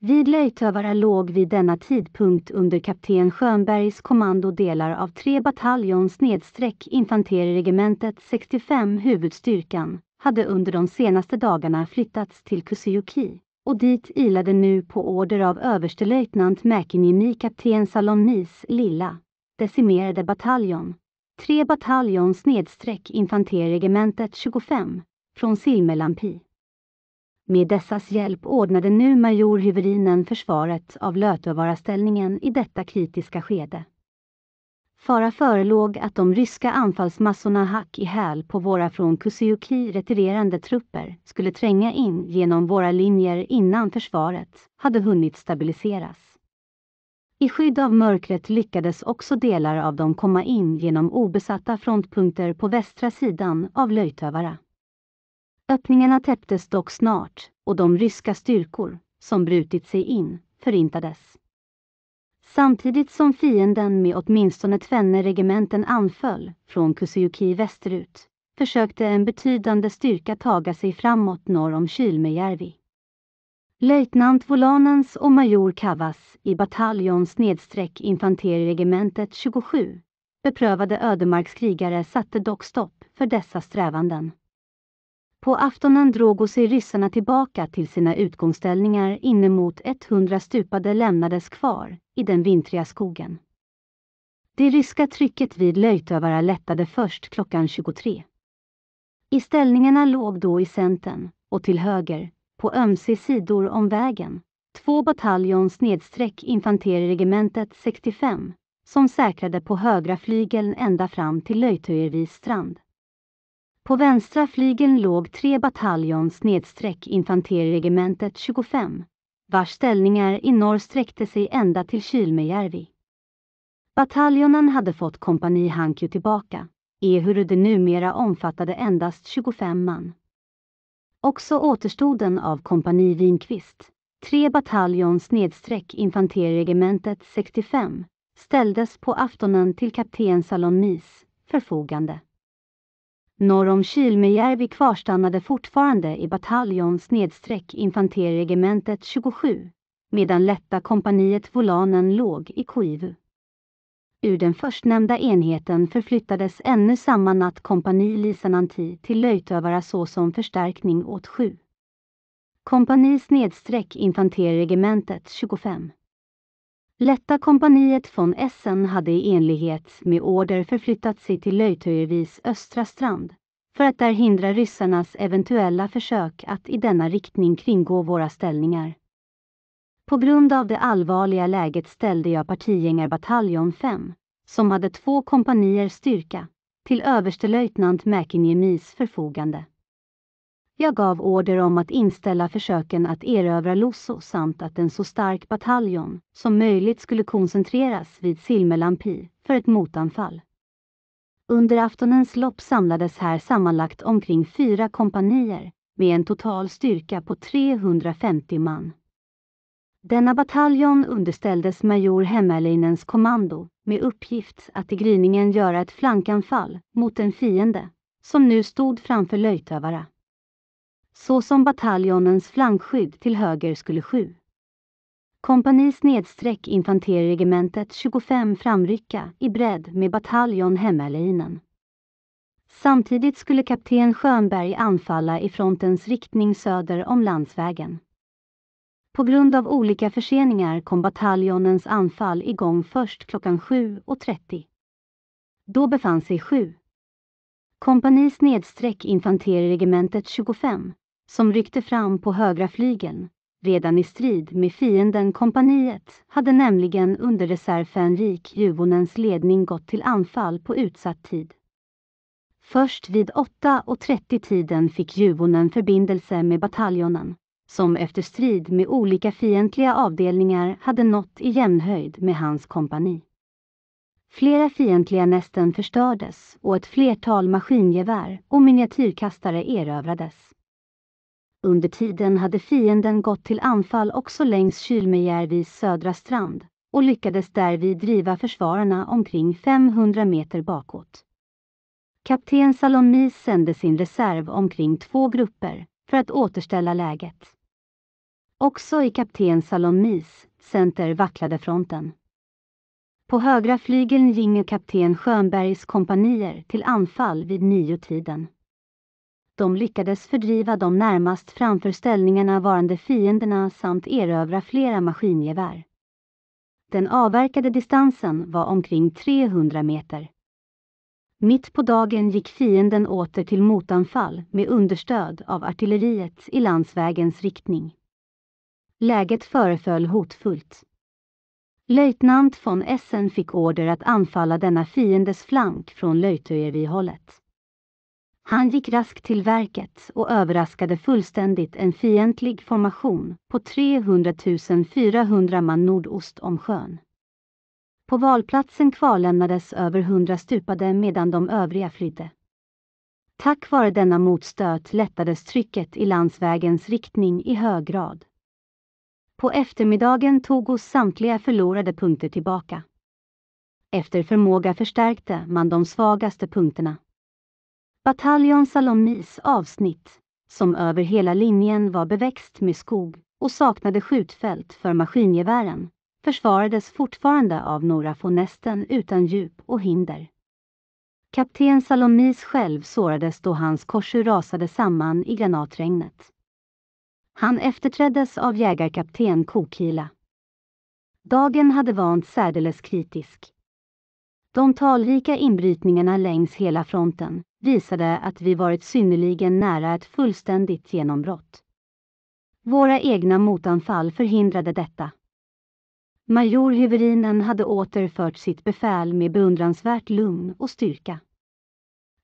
Vid Löjtövara låg vid denna tidpunkt under kapten Schönbergs kommando delar av tre bataljons nedsträck infanteriregementet 65 huvudstyrkan hade under de senaste dagarna flyttats till Kusiuki och dit ilade nu på order av överstelöjtnant Mäkinimi kapten Salomis lilla decimerade bataljon 3 bataljons nedsträck infanteriregementet 25 från Silmelampi. Med dessas hjälp ordnade nu major Hyverinen försvaret av Lötevaara-ställningen i detta kritiska skede. Fara förelåg att de ryska anfallsmassorna hack i häl på våra från Kusiuki retirerande trupper skulle tränga in genom våra linjer innan försvaret hade hunnit stabiliseras. I skydd av mörkret lyckades också delar av dem komma in genom obesatta frontpunkter på västra sidan av Löjtövara. Öppningarna täpptes dock snart och de ryska styrkor som brutit sig in förintades. Samtidigt som fienden med åtminstone tvenne regementen anföll från Kusiuki västerut försökte en betydande styrka taga sig framåt norr om Kylmejärvi löjtnant Volanens och major Kavas i bataljons bataljon-infanteriregementet 27. Beprövade ödemarkskrigare satte dock stopp för dessa strävanden. På aftonen drog sig ryssarna tillbaka till sina utgångsställningar inemot 100 stupade lämnades kvar i den vintriga skogen. Det ryska trycket vid Löjtövara lättade först klockan 23. I ställningarna låg då i centern, och till höger, på ömse sidor om vägen. Två bataljons nedsträck infanteriregementet 65, som säkrade på högra flygeln ända fram till Löjtöjervis strand. På vänstra flygeln låg tre bataljons nedsträck infanteriregementet 25, vars ställningar i norr sträckte sig ända till Kylmejärvi. Bataljonen hade fått kompani Hankju tillbaka, ehuru det numera omfattade endast 25 man. Också återstoden av kompani Winqvist, tre bataljons snedstreck infanteriregementet 65, ställdes på aftonen till kapten Salon Salonis förfogande. Norr om Kylmejärvi kvarstannade fortfarande i bataljons snedstreck infanteriregementet 27, medan lätta kompaniet Volanen låg i Koivu. Ur den förstnämnda enheten förflyttades ännu samma natt kompani Lisananti till löjtövare såsom förstärkning åt 7. Kompani snedstreck infanteriregementet 25. Lätta kompaniet från Essen hade i enlighet med order förflyttat sig till Löjtöjevis östra strand för att där hindra ryssarnas eventuella försök att i denna riktning kringgå våra ställningar. På grund av det allvarliga läget ställde jag partigängarbataljon 5, som hade två kompanier styrka, till överstelöjtnant Mäkinjemis förfogande. Jag gav order om att inställa försöken att erövra Losso samt att en så stark bataljon som möjligt skulle koncentreras vid Silmelampi för ett motanfall. Under aftonens lopp samlades här sammanlagt omkring fyra kompanier med en total styrka på 350 man. Denna bataljon underställdes major Hemmerlinens kommando med uppgift att i gryningen göra ett flankanfall mot en fiende som nu stod framför löjtövare. Så som bataljonens flankskydd till höger skulle sju. Kompanis nedsträck infanteriregementet 25 framrycka i bredd med bataljon Hemmerlinen. Samtidigt skulle kapten Schönberg anfalla i frontens riktning söder om landsvägen. På grund av olika förseningar kom bataljonens anfall igång först klockan 7.30. Då befann sig 7. Kompanis nedsträck infanteriregementet 25, som ryckte fram på högra flygeln, redan i strid med fienden kompaniet, hade nämligen under reservfänrik Juvonens ledning gått till anfall på utsatt tid. Först vid 8.30-tiden fick Juvonen förbindelse med bataljonen som efter strid med olika fientliga avdelningar hade nått i jämnhöjd med hans kompani. Flera fientliga nästen förstördes och ett flertal maskingevär och miniatyrkastare erövrades. Under tiden hade fienden gått till anfall också längs Kylmejärvis södra strand och lyckades därvid driva försvararna omkring 500 meter bakåt. Kapten Salomi sände sin reserv omkring två grupper för att återställa läget. Också i kapten Salomis center vacklade fronten. På högra flygeln ringer kapten Schönbergs kompanier till anfall vid niotiden. De lyckades fördriva de närmast framför ställningarna varande fienderna samt erövra flera maskingevär. Den avverkade distansen var omkring 300 meter. Mitt på dagen gick fienden åter till motanfall med understöd av artilleriet i landsvägens riktning. Läget föreföll hotfullt. Löjtnant von Essen fick order att anfalla denna fiendes flank från Löjtöjevi-hållet. Han gick raskt till verket och överraskade fullständigt en fientlig formation på 300 400 man nordost om sjön. På valplatsen kvarlämnades över 100 stupade medan de övriga flydde. Tack vare denna motstöt lättades trycket i landsvägens riktning i hög grad. På eftermiddagen tog oss samtliga förlorade punkter tillbaka. Efter förmåga förstärkte man de svagaste punkterna. Bataljon Salomis avsnitt, som över hela linjen var beväxt med skog och saknade skjutfält för maskingevären, försvarades fortfarande av några få nästen utan djup och hinder. Kapten Salomis själv sårades då hans korsur rasade samman i granatregnet. Han efterträddes av jägarkapten Kokila. Dagen hade vant särdeles kritisk. De talrika inbrytningarna längs hela fronten visade att vi varit synnerligen nära ett fullständigt genombrott. Våra egna motanfall förhindrade detta. Major Hyverinen hade återfört sitt befäl med beundransvärt lugn och styrka.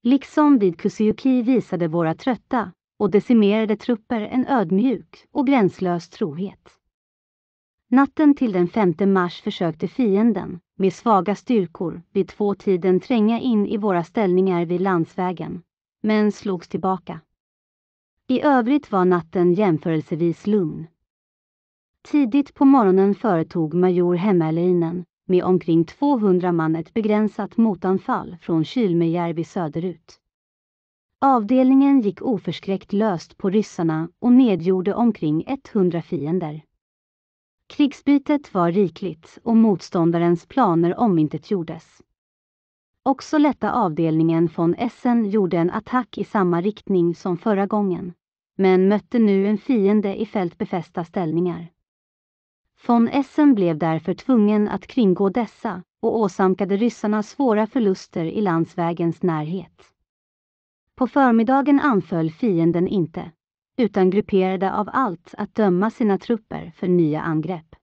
Liksom vid Kusiuki visade våra trötta, och decimerade trupper en ödmjuk och gränslös trohet. Natten till den 5 mars försökte fienden, med svaga styrkor, vid två tiden tränga in i våra ställningar vid landsvägen, men slogs tillbaka. I övrigt var natten jämförelsevis lugn. Tidigt på morgonen företog major Hemmerleinen med omkring 200 man ett begränsat motanfall från Kylmejärvi söderut. Avdelningen gick oförskräckt löst på ryssarna och nedgjorde omkring 100 fiender. Krigsbytet var rikligt och motståndarens planer omintetgjordes. Också lätta avdelningen von Essen gjorde en attack i samma riktning som förra gången, men mötte nu en fiende i fältbefästa ställningar. Von Essen blev därför tvungen att kringgå dessa och åsamkade ryssarna svåra förluster i landsvägens närhet. På förmiddagen anföll fienden inte, utan grupperade av allt att döma sina trupper för nya angrepp.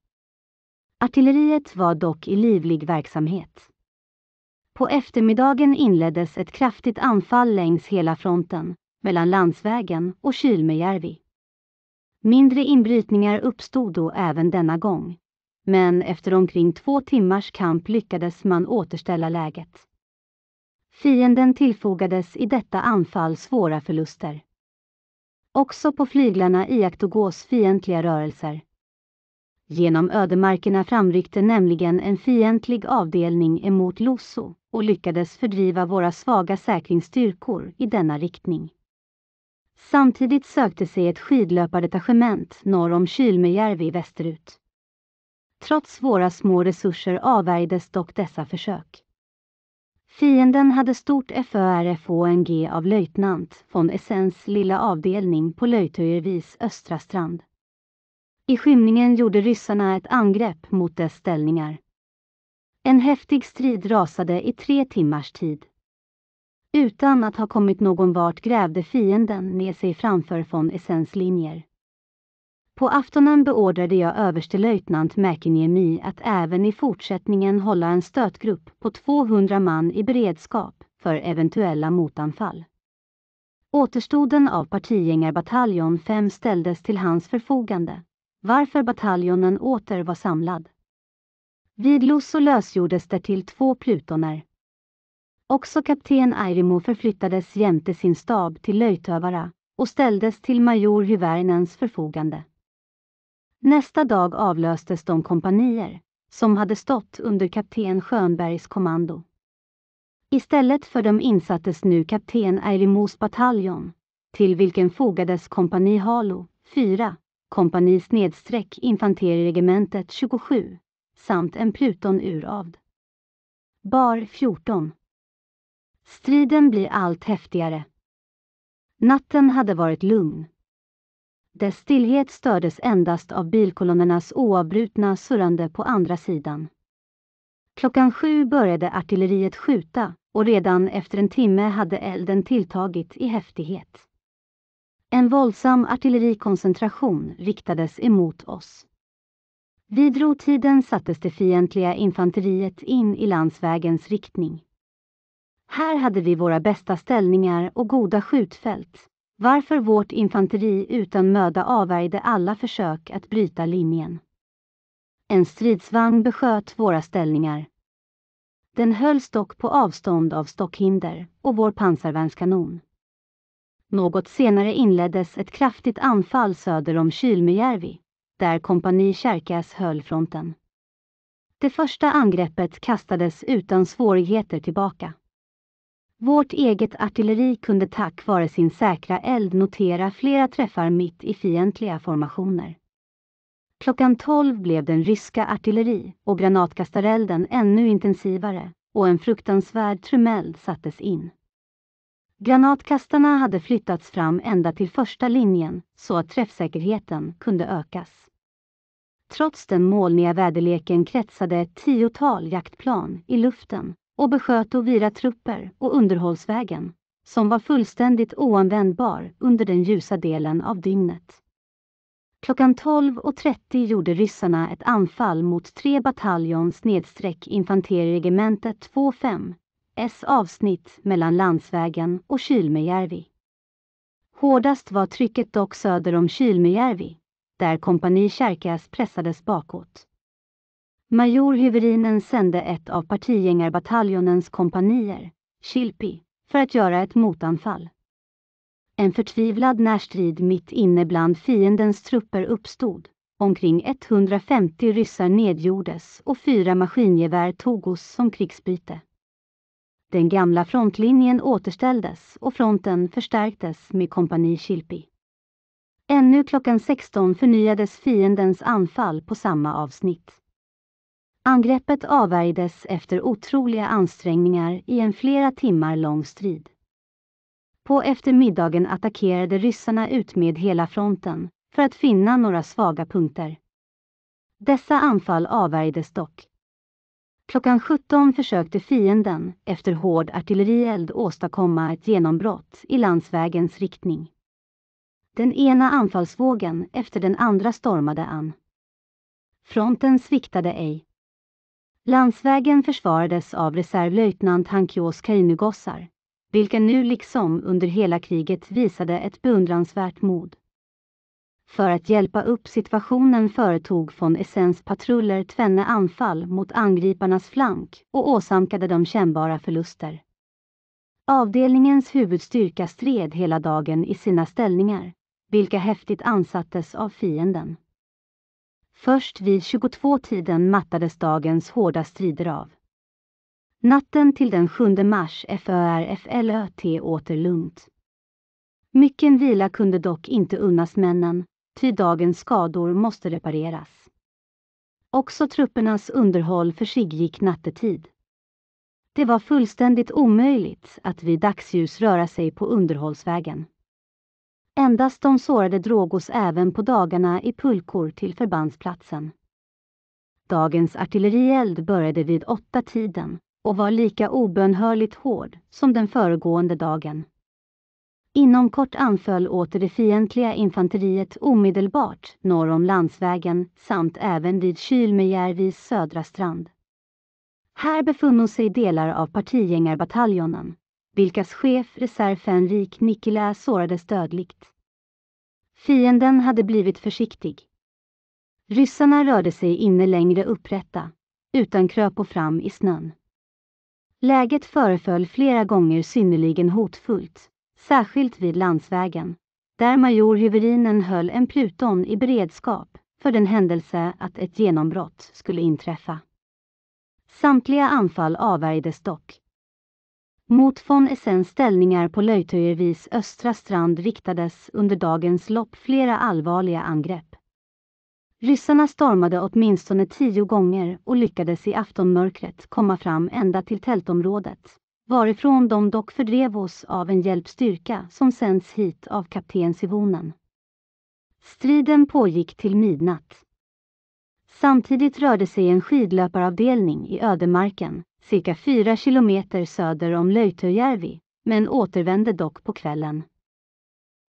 Artilleriet var dock i livlig verksamhet. På eftermiddagen inleddes ett kraftigt anfall längs hela fronten, mellan landsvägen och Kylmejärvi. Mindre inbrytningar uppstod då även denna gång. Men efter omkring två timmars kamp lyckades man återställa läget. Fienden tillfogades i detta anfall svåra förluster. Också på flyglarna iakttog fientliga rörelser. Genom ödemarkerna framryckte nämligen en fientlig avdelning emot Loso och lyckades fördriva våra svaga säkringsstyrkor i denna riktning. Samtidigt sökte sig ett skidlöpardetachement norr om Kylmejärvi västerut. Trots våra små resurser avvärjdes dock dessa försök. Fienden hade stort FÖRFONG e av löjtnant von Essens lilla avdelning på Löjtöjervis östra strand. I skymningen gjorde ryssarna ett angrepp mot dess ställningar. En häftig strid rasade i tre timmars tid. Utan att ha kommit någon vart grävde fienden ner sig framför von Essens linjer. På aftonen beordrade jag överstelöjtnant Mäkiniemi att även i fortsättningen hålla en stötgrupp på 200 man i beredskap för eventuella motanfall. Återstoden av partigängarbataljon 5 ställdes till hans förfogande, varför bataljonen åter var samlad. Vid Lusso lösgjordes därtill två plutoner. Också kapten Airimo förflyttades jämte sin stab till Löjtövara och ställdes till major Hyvärnens förfogande. Nästa dag avlöstes de kompanier som hade stått under kapten Schönbergs kommando. Istället för dem insattes nu kapten Eirimos bataljon, till vilken fogades kompani Halo 4, kompani snedstreck infanteriregementet 27 samt en pluton uravd. Bar 14. Striden blir allt häftigare. Natten hade varit lugn dess stillhet stördes endast av bilkolonnernas oavbrutna surrande på andra sidan. Klockan sju började artilleriet skjuta och redan efter en timme hade elden tilltagit i häftighet. En våldsam artillerikoncentration riktades emot oss. Vid rotiden sattes det fientliga infanteriet in i landsvägens riktning. Här hade vi våra bästa ställningar och goda skjutfält varför vårt infanteri utan möda avvärjde alla försök att bryta linjen. En stridsvagn besköt våra ställningar. Den hölls dock på avstånd av stockhinder och vår pansarvärnskanon. Något senare inleddes ett kraftigt anfall söder om Kylmyjärvi, där kompani Kärkäs höll fronten. Det första angreppet kastades utan svårigheter tillbaka. Vårt eget artilleri kunde tack vare sin säkra eld notera flera träffar mitt i fientliga formationer. Klockan 12 blev den ryska artilleri och granatkastarelden ännu intensivare och en fruktansvärd trumeld sattes in. Granatkastarna hade flyttats fram ända till första linjen så att träffsäkerheten kunde ökas. Trots den molniga väderleken kretsade ett tiotal jaktplan i luften och besköt och vira trupper och underhållsvägen, som var fullständigt oanvändbar under den ljusa delen av dygnet. Klockan 12.30 gjorde ryssarna ett anfall mot tre bataljons nedstreck infanteriregemente 25, S avsnitt mellan landsvägen och Kylmejärvi. Hårdast var trycket dock söder om Kylmejärvi, där kompani Kärkas pressades bakåt. Major Hyverinen sände ett av partigängarbataljonens kompanier, Chilpi, för att göra ett motanfall. En förtvivlad närstrid mitt inne bland fiendens trupper uppstod. Omkring 150 ryssar nedgjordes och fyra maskingevär togos som krigsbyte. Den gamla frontlinjen återställdes och fronten förstärktes med kompani Chilpi. Ännu klockan 16 förnyades fiendens anfall på samma avsnitt. Angreppet avvärjdes efter otroliga ansträngningar i en flera timmar lång strid. På eftermiddagen attackerade ryssarna utmed hela fronten för att finna några svaga punkter. Dessa anfall avvärjdes dock. Klockan 17 försökte fienden efter hård artillerield åstadkomma ett genombrott i landsvägens riktning. Den ena anfallsvågen efter den andra stormade an. Fronten sviktade ej. Landsvägen försvarades av reservlöjtnant Hankios Kainugossar, vilka nu liksom under hela kriget visade ett beundransvärt mod. För att hjälpa upp situationen företog von Essens patruller tvenne anfall mot angriparnas flank och åsamkade dem kännbara förluster. Avdelningens huvudstyrka stred hela dagen i sina ställningar, vilka häftigt ansattes av fienden. Först vid 22-tiden mattades dagens hårda strider av. Natten till den 7 mars FÖRFLÖT åter lugnt. Mycken vila kunde dock inte unnas männen, ty dagens skador måste repareras. Också truppernas underhåll försiggick nattetid. Det var fullständigt omöjligt att vid dagsljus röra sig på underhållsvägen. Endast de sårade drogos även på dagarna i pulkor till förbandsplatsen. Dagens artillerield började vid åtta tiden och var lika obönhörligt hård som den föregående dagen. Inom kort anföll åter det fientliga infanteriet omedelbart norr om landsvägen samt även vid Kylmejärvis södra strand. Här befunnit sig delar av partigängarbataljonen vilkas chef reservfänrik Nikkilä sårades dödligt. Fienden hade blivit försiktig. Ryssarna rörde sig inne längre upprätta, utan kröp och fram i snön. Läget föreföll flera gånger synnerligen hotfullt, särskilt vid landsvägen, där major Hyverinen höll en pluton i beredskap för den händelse att ett genombrott skulle inträffa. Samtliga anfall avvärjdes dock, mot von Essens ställningar på Löjtöjevis östra strand riktades under dagens lopp flera allvarliga angrepp. Ryssarna stormade åtminstone tio gånger och lyckades i aftonmörkret komma fram ända till tältområdet, varifrån de dock fördrev oss av en hjälpstyrka som sänds hit av kapten Sivonen. Striden pågick till midnatt. Samtidigt rörde sig en skidlöparavdelning i ödemarken cirka fyra kilometer söder om Löjtöjärvi, men återvände dock på kvällen.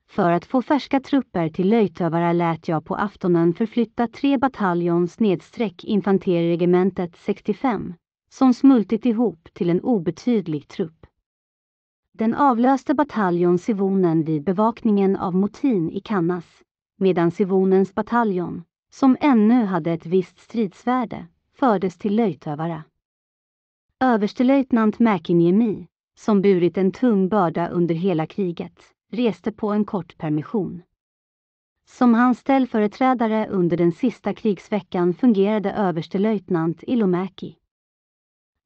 För att få färska trupper till Löjtövara lät jag på aftonen förflytta tre bataljons nedsträck infanteriregementet 65, som smultit ihop till en obetydlig trupp. Den avlöste bataljon Sivonen vid bevakningen av Motin i Kannas, medan Sivonens bataljon, som ännu hade ett visst stridsvärde, fördes till Löjtövara. Överstelöjtnant Mäkiniemi, som burit en tung börda under hela kriget, reste på en kort permission. Som hans ställföreträdare under den sista krigsveckan fungerade överstelöjtnant Ilomäki.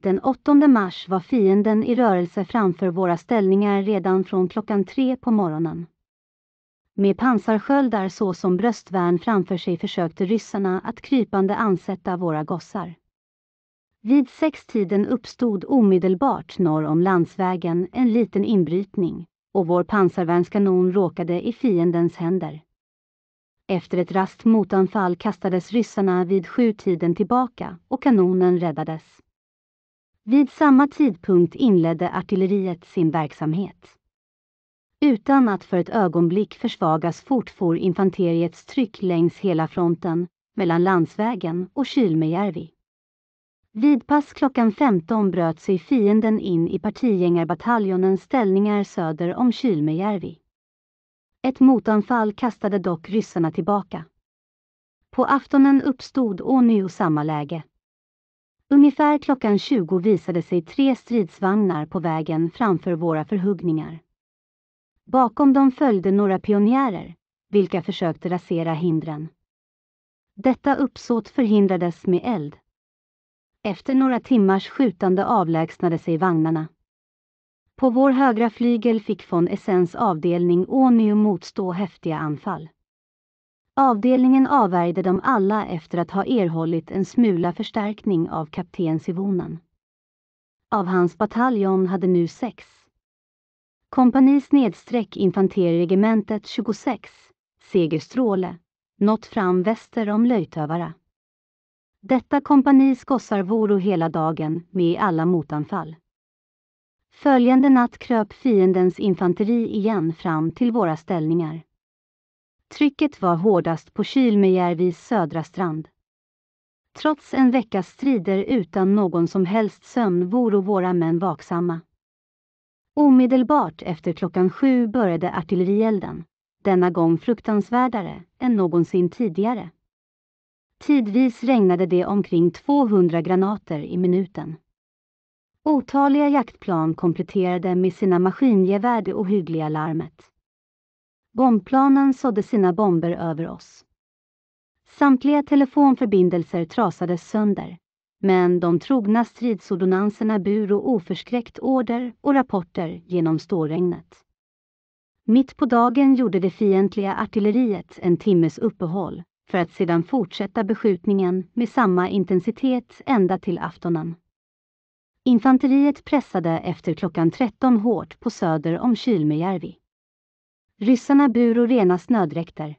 Den 8 mars var fienden i rörelse framför våra ställningar redan från klockan tre på morgonen. Med pansarsköldar såsom bröstvärn framför sig försökte ryssarna att krypande ansätta våra gossar. Vid sextiden uppstod omedelbart norr om landsvägen en liten inbrytning och vår pansarvärnskanon råkade i fiendens händer. Efter ett rast motanfall kastades ryssarna vid sjutiden tillbaka och kanonen räddades. Vid samma tidpunkt inledde artilleriet sin verksamhet. Utan att för ett ögonblick försvagas fortfor infanteriets tryck längs hela fronten mellan landsvägen och Kylmejärvi. Vid pass klockan 15 bröt sig fienden in i partigängarbataljonens ställningar söder om Kylmejärvi. Ett motanfall kastade dock ryssarna tillbaka. På aftonen uppstod ånyo samma läge. Ungefär klockan 20 visade sig tre stridsvagnar på vägen framför våra förhuggningar. Bakom dem följde några pionjärer, vilka försökte rasera hindren. Detta uppsåt förhindrades med eld. Efter några timmars skjutande avlägsnade sig vagnarna. På vår högra flygel fick von Essens avdelning ånyo motstå häftiga anfall. Avdelningen avvärjde dem alla efter att ha erhållit en smula förstärkning av kapten Sivonen. Av hans bataljon hade nu sex. Kompanis nedsträck infanteriregementet 26, Segerstråle, nått fram väster om Löjtövara. Detta kompani skossar Voro hela dagen med alla motanfall. Följande natt kröp fiendens infanteri igen fram till våra ställningar. Trycket var hårdast på Kylmejärvis södra strand. Trots en veckas strider utan någon som helst sömn voro våra män vaksamma. Omedelbart efter klockan sju började artillerielden, denna gång fruktansvärdare än någonsin tidigare. Tidvis regnade det omkring 200 granater i minuten. Otaliga jaktplan kompletterade med sina maskingevär det ohyggliga larmet. Bombplanen sådde sina bomber över oss. Samtliga telefonförbindelser trasades sönder. Men de trogna stridsordonanserna bur och oförskräckt order och rapporter genom stålregnet. Mitt på dagen gjorde det fientliga artilleriet en timmes uppehåll för att sedan fortsätta beskjutningen med samma intensitet ända till aftonen. Infanteriet pressade efter klockan 13 hårt på söder om Kylmejärvi. Ryssarna bur och rena snödräkter.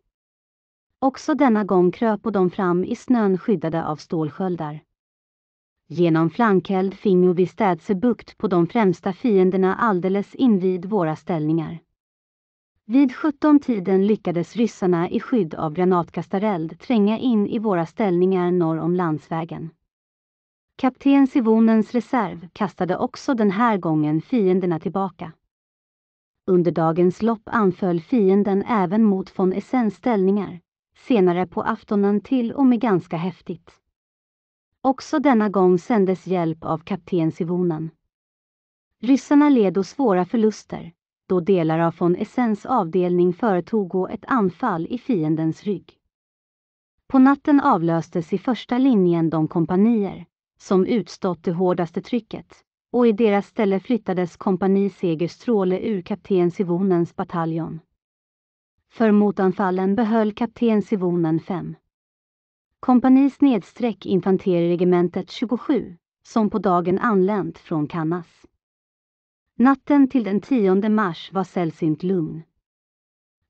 Också denna gång kröp de fram i snön skyddade av stålsköldar. Genom flankeld fingo vi städse bukt på de främsta fienderna alldeles invid våra ställningar. Vid 17-tiden lyckades ryssarna i skydd av granatkastareld tränga in i våra ställningar norr om landsvägen. Kapten Sivonens reserv kastade också den här gången fienderna tillbaka. Under dagens lopp anföll fienden även mot von Essens ställningar, senare på aftonen till och med ganska häftigt. Också denna gång sändes hjälp av kapten Sivonen. Ryssarna led och svåra förluster, då delar av von Essens avdelning företog ett anfall i fiendens rygg. På natten avlöstes i första linjen de kompanier som utstått det hårdaste trycket och i deras ställe flyttades kompani Segerstråle ur kapten Sivonens bataljon. För motanfallen behöll kapten Sivonen 5. Kompanis nedsträck infanteriregementet 27 som på dagen anlänt från Kannas. Natten till den 10 mars var sällsynt lugn.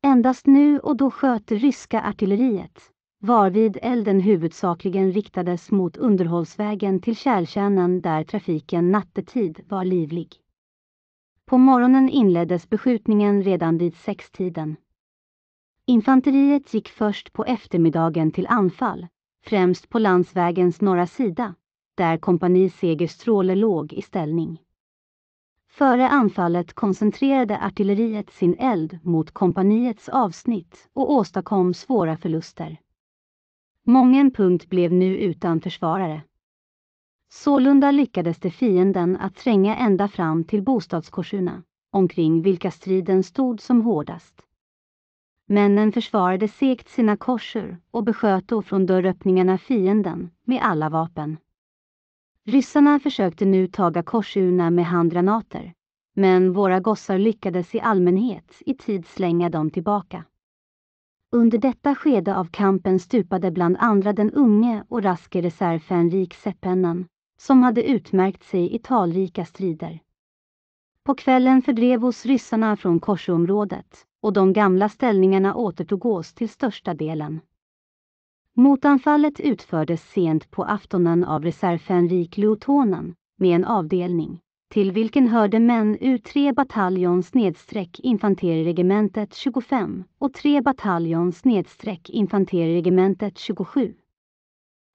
Endast nu och då sköt det ryska artilleriet, varvid elden huvudsakligen riktades mot underhållsvägen till Kärlkärnan där trafiken nattetid var livlig. På morgonen inleddes beskjutningen redan vid sextiden. Infanteriet gick först på eftermiddagen till anfall, främst på landsvägens norra sida, där kompani Segerstråle låg i ställning. Före anfallet koncentrerade artilleriet sin eld mot kompaniets avsnitt och åstadkom svåra förluster. Mången punkt blev nu utan försvarare. Sålunda lyckades det fienden att tränga ända fram till bostadskorsorna, omkring vilka striden stod som hårdast. Männen försvarade segt sina korsor och besköt då från dörröppningarna fienden med alla vapen. Ryssarna försökte nu taga korsurna med handgranater, men våra gossar lyckades i allmänhet i tid slänga dem tillbaka. Under detta skede av kampen stupade bland andra den unge och raske reservfänrik Seppennan, som hade utmärkt sig i talrika strider. På kvällen fördrevs ryssarna från Korsuområdet och de gamla ställningarna återtogs till största delen. Motanfallet utfördes sent på aftonen av reservfänrik Lutonen med en avdelning, till vilken hörde män ur tre bataljons nedsträck infanteriregementet 25 och tre bataljons nedsträck infanteriregementet 27.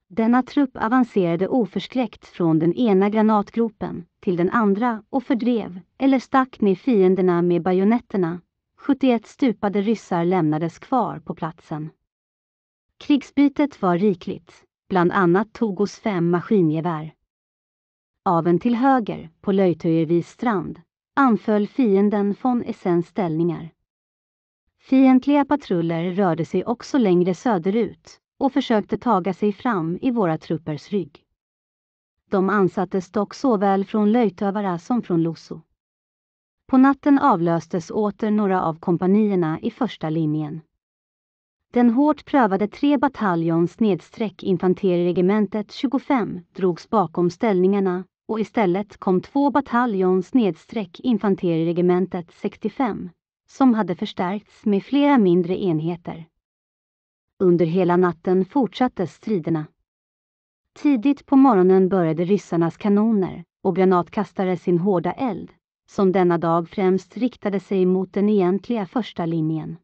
Denna trupp avancerade oförskräckt från den ena granatgropen till den andra och fördrev eller stack ner fienderna med bajonetterna. 71 stupade ryssar lämnades kvar på platsen. Krigsbytet var rikligt, bland annat Togos fem maskingevär. Aven till höger, på Löjtöjevis strand, anföll fienden von Essens ställningar. Fientliga patruller rörde sig också längre söderut och försökte taga sig fram i våra truppers rygg. De ansattes dock såväl från Löjtövara som från Loso. På natten avlöstes åter några av kompanierna i första linjen. Den hårt prövade tre bataljons nedsträck infanteriregementet 25 drogs bakom ställningarna och istället kom två bataljons nedsträck infanteriregementet 65 som hade förstärkts med flera mindre enheter. Under hela natten fortsatte striderna. Tidigt på morgonen började ryssarnas kanoner och granatkastare sin hårda eld, som denna dag främst riktade sig mot den egentliga första linjen.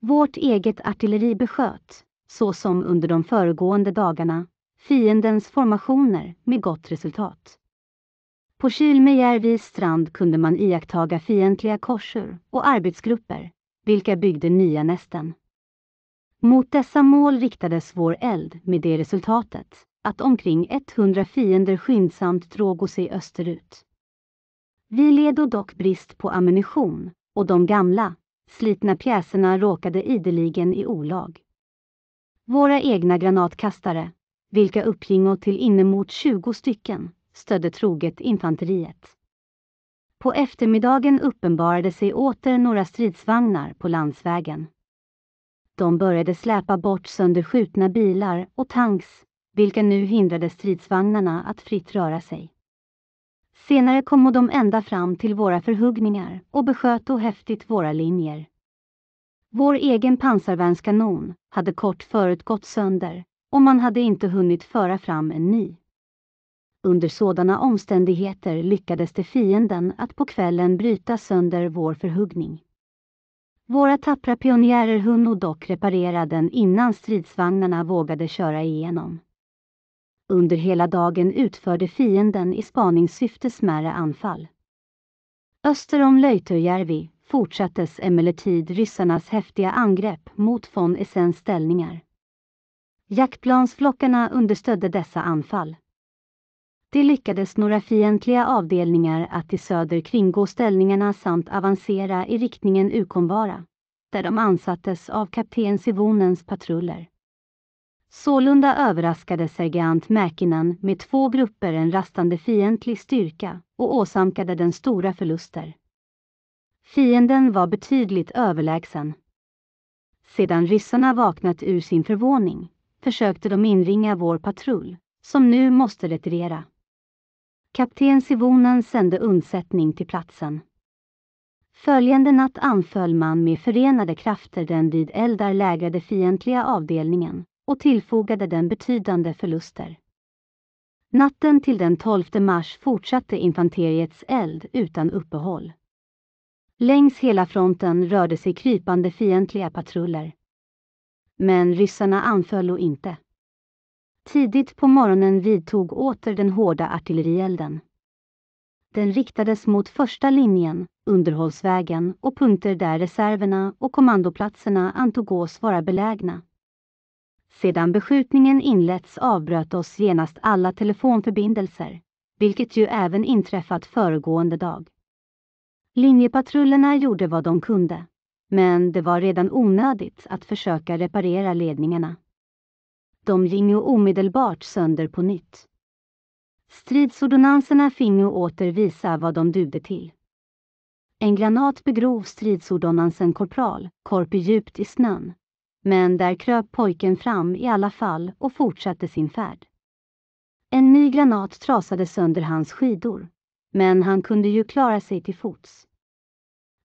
Vårt eget artilleri besköt, såsom under de föregående dagarna, fiendens formationer med gott resultat. På Kylmejärvis strand kunde man iakttaga fientliga korsor och arbetsgrupper, vilka byggde nya nästen. Mot dessa mål riktades vår eld med det resultatet att omkring 100 fiender skyndsamt drog sig österut. Vi led dock brist på ammunition och de gamla, Slitna pjäserna råkade ideligen i olag. Våra egna granatkastare, vilka uppgingo till inemot 20 stycken, stödde troget infanteriet. På eftermiddagen uppenbarade sig åter några stridsvagnar på landsvägen. De började släpa bort sönderskjutna bilar och tanks, vilka nu hindrade stridsvagnarna att fritt röra sig. Senare kom de ända fram till våra förhuggningar och besköt då häftigt våra linjer. Vår egen pansarvärnskanon hade kort förut gått sönder och man hade inte hunnit föra fram en ny. Under sådana omständigheter lyckades det fienden att på kvällen bryta sönder vår förhuggning. Våra tappra pionjärer hunnit dock reparera den innan stridsvagnarna vågade köra igenom. Under hela dagen utförde fienden i spaningssyfte smärre anfall. Öster om Löjtöjärvi fortsattes emellertid ryssarnas häftiga angrepp mot von Essens ställningar. Jaktplansflockarna understödde dessa anfall. Det lyckades några fientliga avdelningar att i söder kringgå ställningarna samt avancera i riktningen Ukomvara, där de ansattes av kapten Sivonens patruller. Sålunda överraskade sergeant Mäkinen med två grupper en rastande fientlig styrka och åsamkade den stora förluster. Fienden var betydligt överlägsen. Sedan ryssarna vaknat ur sin förvåning försökte de inringa vår patrull, som nu måste retirera. Kapten Sivonen sände undsättning till platsen. Följande natt anföll man med förenade krafter den vid Eldar lägrade fientliga avdelningen och tillfogade den betydande förluster. Natten till den 12 mars fortsatte infanteriets eld utan uppehåll. Längs hela fronten rörde sig krypande fientliga patruller. Men ryssarna anföll inte. Tidigt på morgonen vidtog åter den hårda artillerielden. Den riktades mot första linjen, underhållsvägen och punkter där reserverna och kommandoplatserna antog vara belägna. Sedan beskjutningen inletts avbröt oss genast alla telefonförbindelser, vilket ju även inträffat föregående dag. Linjepatrullerna gjorde vad de kunde, men det var redan onödigt att försöka reparera ledningarna. De gingo omedelbart sönder på nytt. Stridsordonanserna fingo åter visa vad de dugde till. En granat begrov stridsordonansen korpral, korpe djupt i snön, men där kröp pojken fram i alla fall och fortsatte sin färd. En ny granat trasade sönder hans skidor. Men han kunde ju klara sig till fots.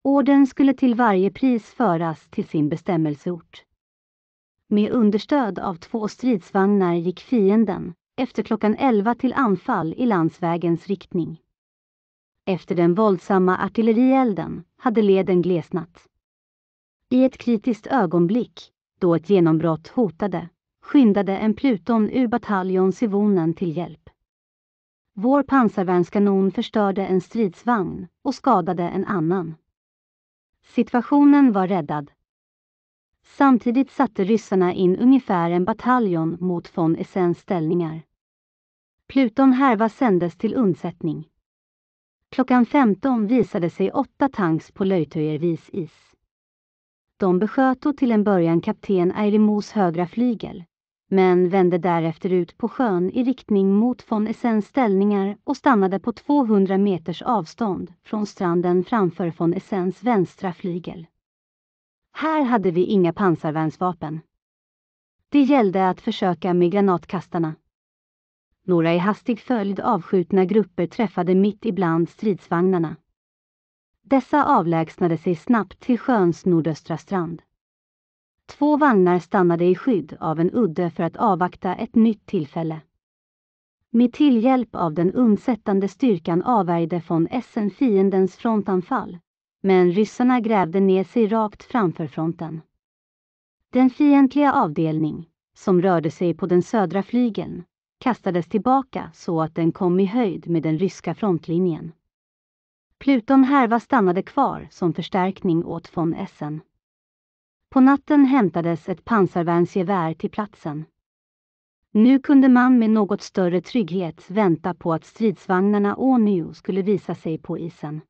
Orden skulle till varje pris föras till sin bestämmelseort. Med understöd av två stridsvagnar gick fienden efter klockan 11 till anfall i landsvägens riktning. Efter den våldsamma artillerielden hade leden glesnat. I ett kritiskt ögonblick då ett genombrott hotade, skyndade en pluton ur bataljon Sivonen till hjälp. Vår pansarvärnskanon förstörde en stridsvagn och skadade en annan. Situationen var räddad. Samtidigt satte ryssarna in ungefär en bataljon mot von Essens ställningar. Pluton härva sändes till undsättning. Klockan 15 visade sig åtta tanks på Löjtöjervis is. De besköt då till en början kapten Airimos högra flygel, men vände därefter ut på sjön i riktning mot von Essens ställningar och stannade på 200 meters avstånd från stranden framför von Essens vänstra flygel. Här hade vi inga pansarvärnsvapen. Det gällde att försöka med granatkastarna. Några i hastig följd avskjutna grupper träffade mitt ibland stridsvagnarna. Dessa avlägsnade sig snabbt till sjöns nordöstra strand. Två vagnar stannade i skydd av en udde för att avvakta ett nytt tillfälle. Med tillhjälp av den undsättande styrkan avvärjde von Essen fiendens frontanfall, men ryssarna grävde ner sig rakt framför fronten. Den fientliga avdelning, som rörde sig på den södra flygeln, kastades tillbaka så att den kom i höjd med den ryska frontlinjen. Pluton härva stannade kvar som förstärkning åt von Essen. På natten hämtades ett pansarvärnsgevär till platsen. Nu kunde man med något större trygghet vänta på att stridsvagnarna ånyo skulle visa sig på isen.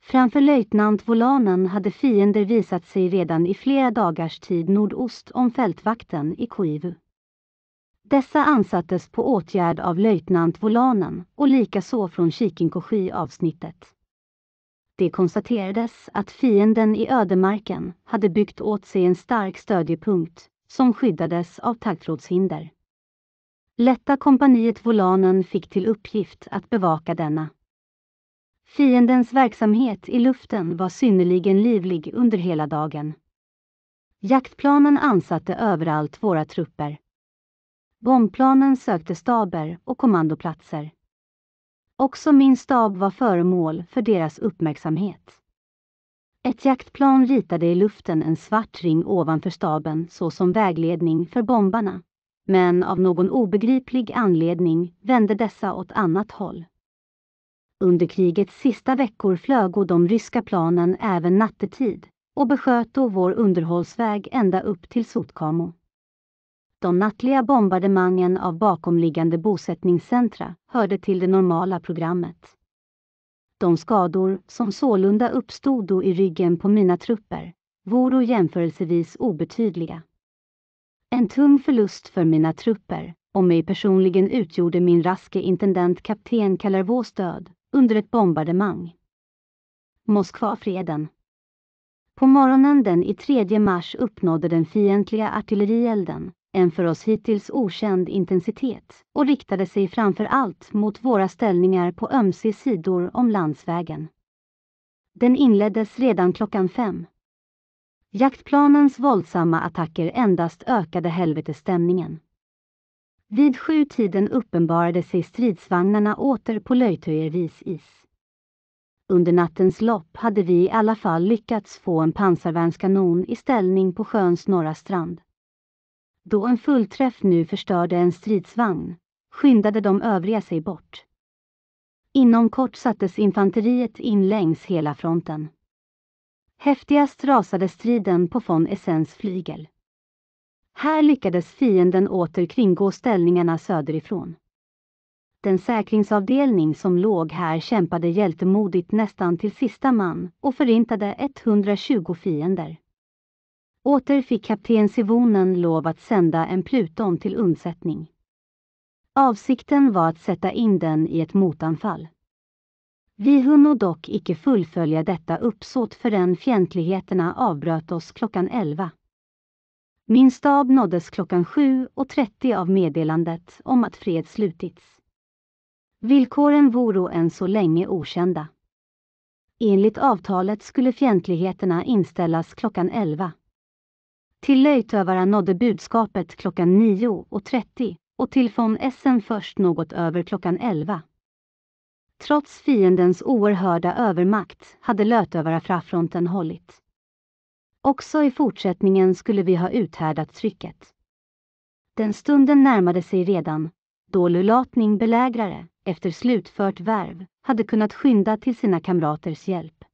Framför löjtnant Volanen hade fiender visat sig redan i flera dagars tid nordost om fältvakten i Koivu. Dessa ansattes på åtgärd av löjtnant Volanen och likaså från Kikinkogi-avsnittet. Det konstaterades att fienden i ödemarken hade byggt åt sig en stark stödjepunkt som skyddades av taggtrådshinder. Lätta kompaniet Volanen fick till uppgift att bevaka denna. Fiendens verksamhet i luften var synnerligen livlig under hela dagen. Jaktplanen ansatte överallt våra trupper. Bombplanen sökte staber och kommandoplatser. Också min stab var föremål för deras uppmärksamhet. Ett jaktplan ritade i luften en svart ring ovanför staben såsom vägledning för bombarna. Men av någon obegriplig anledning vände dessa åt annat håll. Under krigets sista veckor flög de ryska planen även nattetid och besköt då vår underhållsväg ända upp till Sotkamo de nattliga bombardemangen av bakomliggande bosättningscentra hörde till det normala programmet. De skador som sålunda uppstod då i ryggen på mina trupper vore jämförelsevis obetydliga. En tung förlust för mina trupper och mig personligen utgjorde min raske intendent kapten Kalarvås död under ett bombardemang. Moskvafreden. På morgonen den 3 mars uppnådde den fientliga artillerielden en för oss hittills okänd intensitet och riktade sig framför allt mot våra ställningar på ömse sidor om landsvägen. Den inleddes redan klockan fem. Jaktplanens våldsamma attacker endast ökade helvetesstämningen. Vid sju-tiden uppenbarade sig stridsvagnarna åter på löjtöjervis is. Under nattens lopp hade vi i alla fall lyckats få en pansarvärnskanon i ställning på sjöns norra strand. Då en fullträff nu förstörde en stridsvagn skyndade de övriga sig bort. Inom kort sattes infanteriet in längs hela fronten. Häftigast rasade striden på von Essens flygel. Här lyckades fienden åter kringgå ställningarna söderifrån. Den säkringsavdelning som låg här kämpade hjältemodigt nästan till sista man och förintade 120 fiender. Åter fick kapten Sivonen lov att sända en Pluton till undsättning. Avsikten var att sätta in den i ett motanfall. Vi hunno dock icke fullfölja detta uppsåt förrän fientligheterna avbröt oss klockan 11. Min stab nåddes klockan 7.30 av meddelandet om att fred slutits. Villkoren voro än så länge okända. Enligt avtalet skulle fientligheterna inställas klockan 11. Till Löytövarna nådde budskapet klockan 9.30 och till von Essen först något över klockan 11. Trots fiendens oerhörda övermakt hade Lötövarafrafronten hållit. Också i fortsättningen skulle vi ha uthärdat trycket. Den stunden närmade sig redan, då Lulatning belägrare, efter slutfört värv, hade kunnat skynda till sina kamraters hjälp.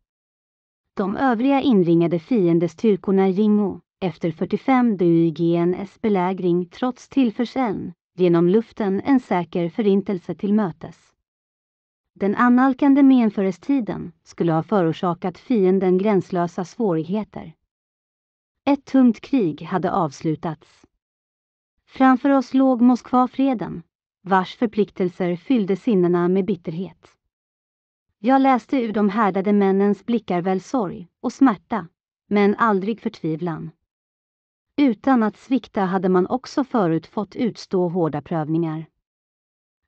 De övriga inringade fiendestyrkorna i Ringo, efter 45 dygn i en belägring trots tillförseln genom luften en säker förintelse till mötes. Den annalkande menförestiden skulle ha förorsakat fienden gränslösa svårigheter. Ett tungt krig hade avslutats. Framför oss låg Moskvafreden, vars förpliktelser fyllde sinnena med bitterhet. Jag läste ur de härdade männens blickar väl sorg och smärta, men aldrig förtvivlan. Utan att svikta hade man också förut fått utstå hårda prövningar.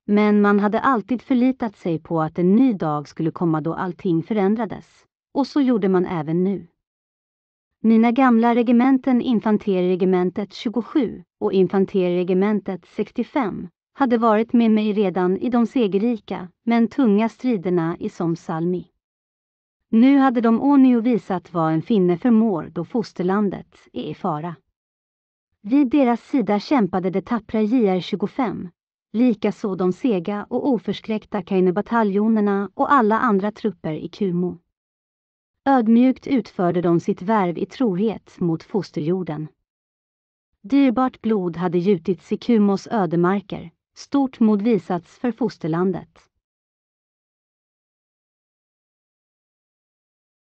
Men man hade alltid förlitat sig på att en ny dag skulle komma då allting förändrades. Och så gjorde man även nu. Mina gamla regementen Infanteriregementet 27 och Infanteriregementet 65 hade varit med mig redan i de segerrika, men tunga striderna i Somsalmi. Nu hade de ånyo visat vad en finne förmår då fosterlandet är i fara. Vid deras sida kämpade det tappra JR-25, likaså de sega och oförskräckta kaine och alla andra trupper i Kumo. Ödmjukt utförde de sitt värv i trohet mot fosterjorden. Dyrbart blod hade gjutits i Kumos ödemarker, stort mod visats för fosterlandet.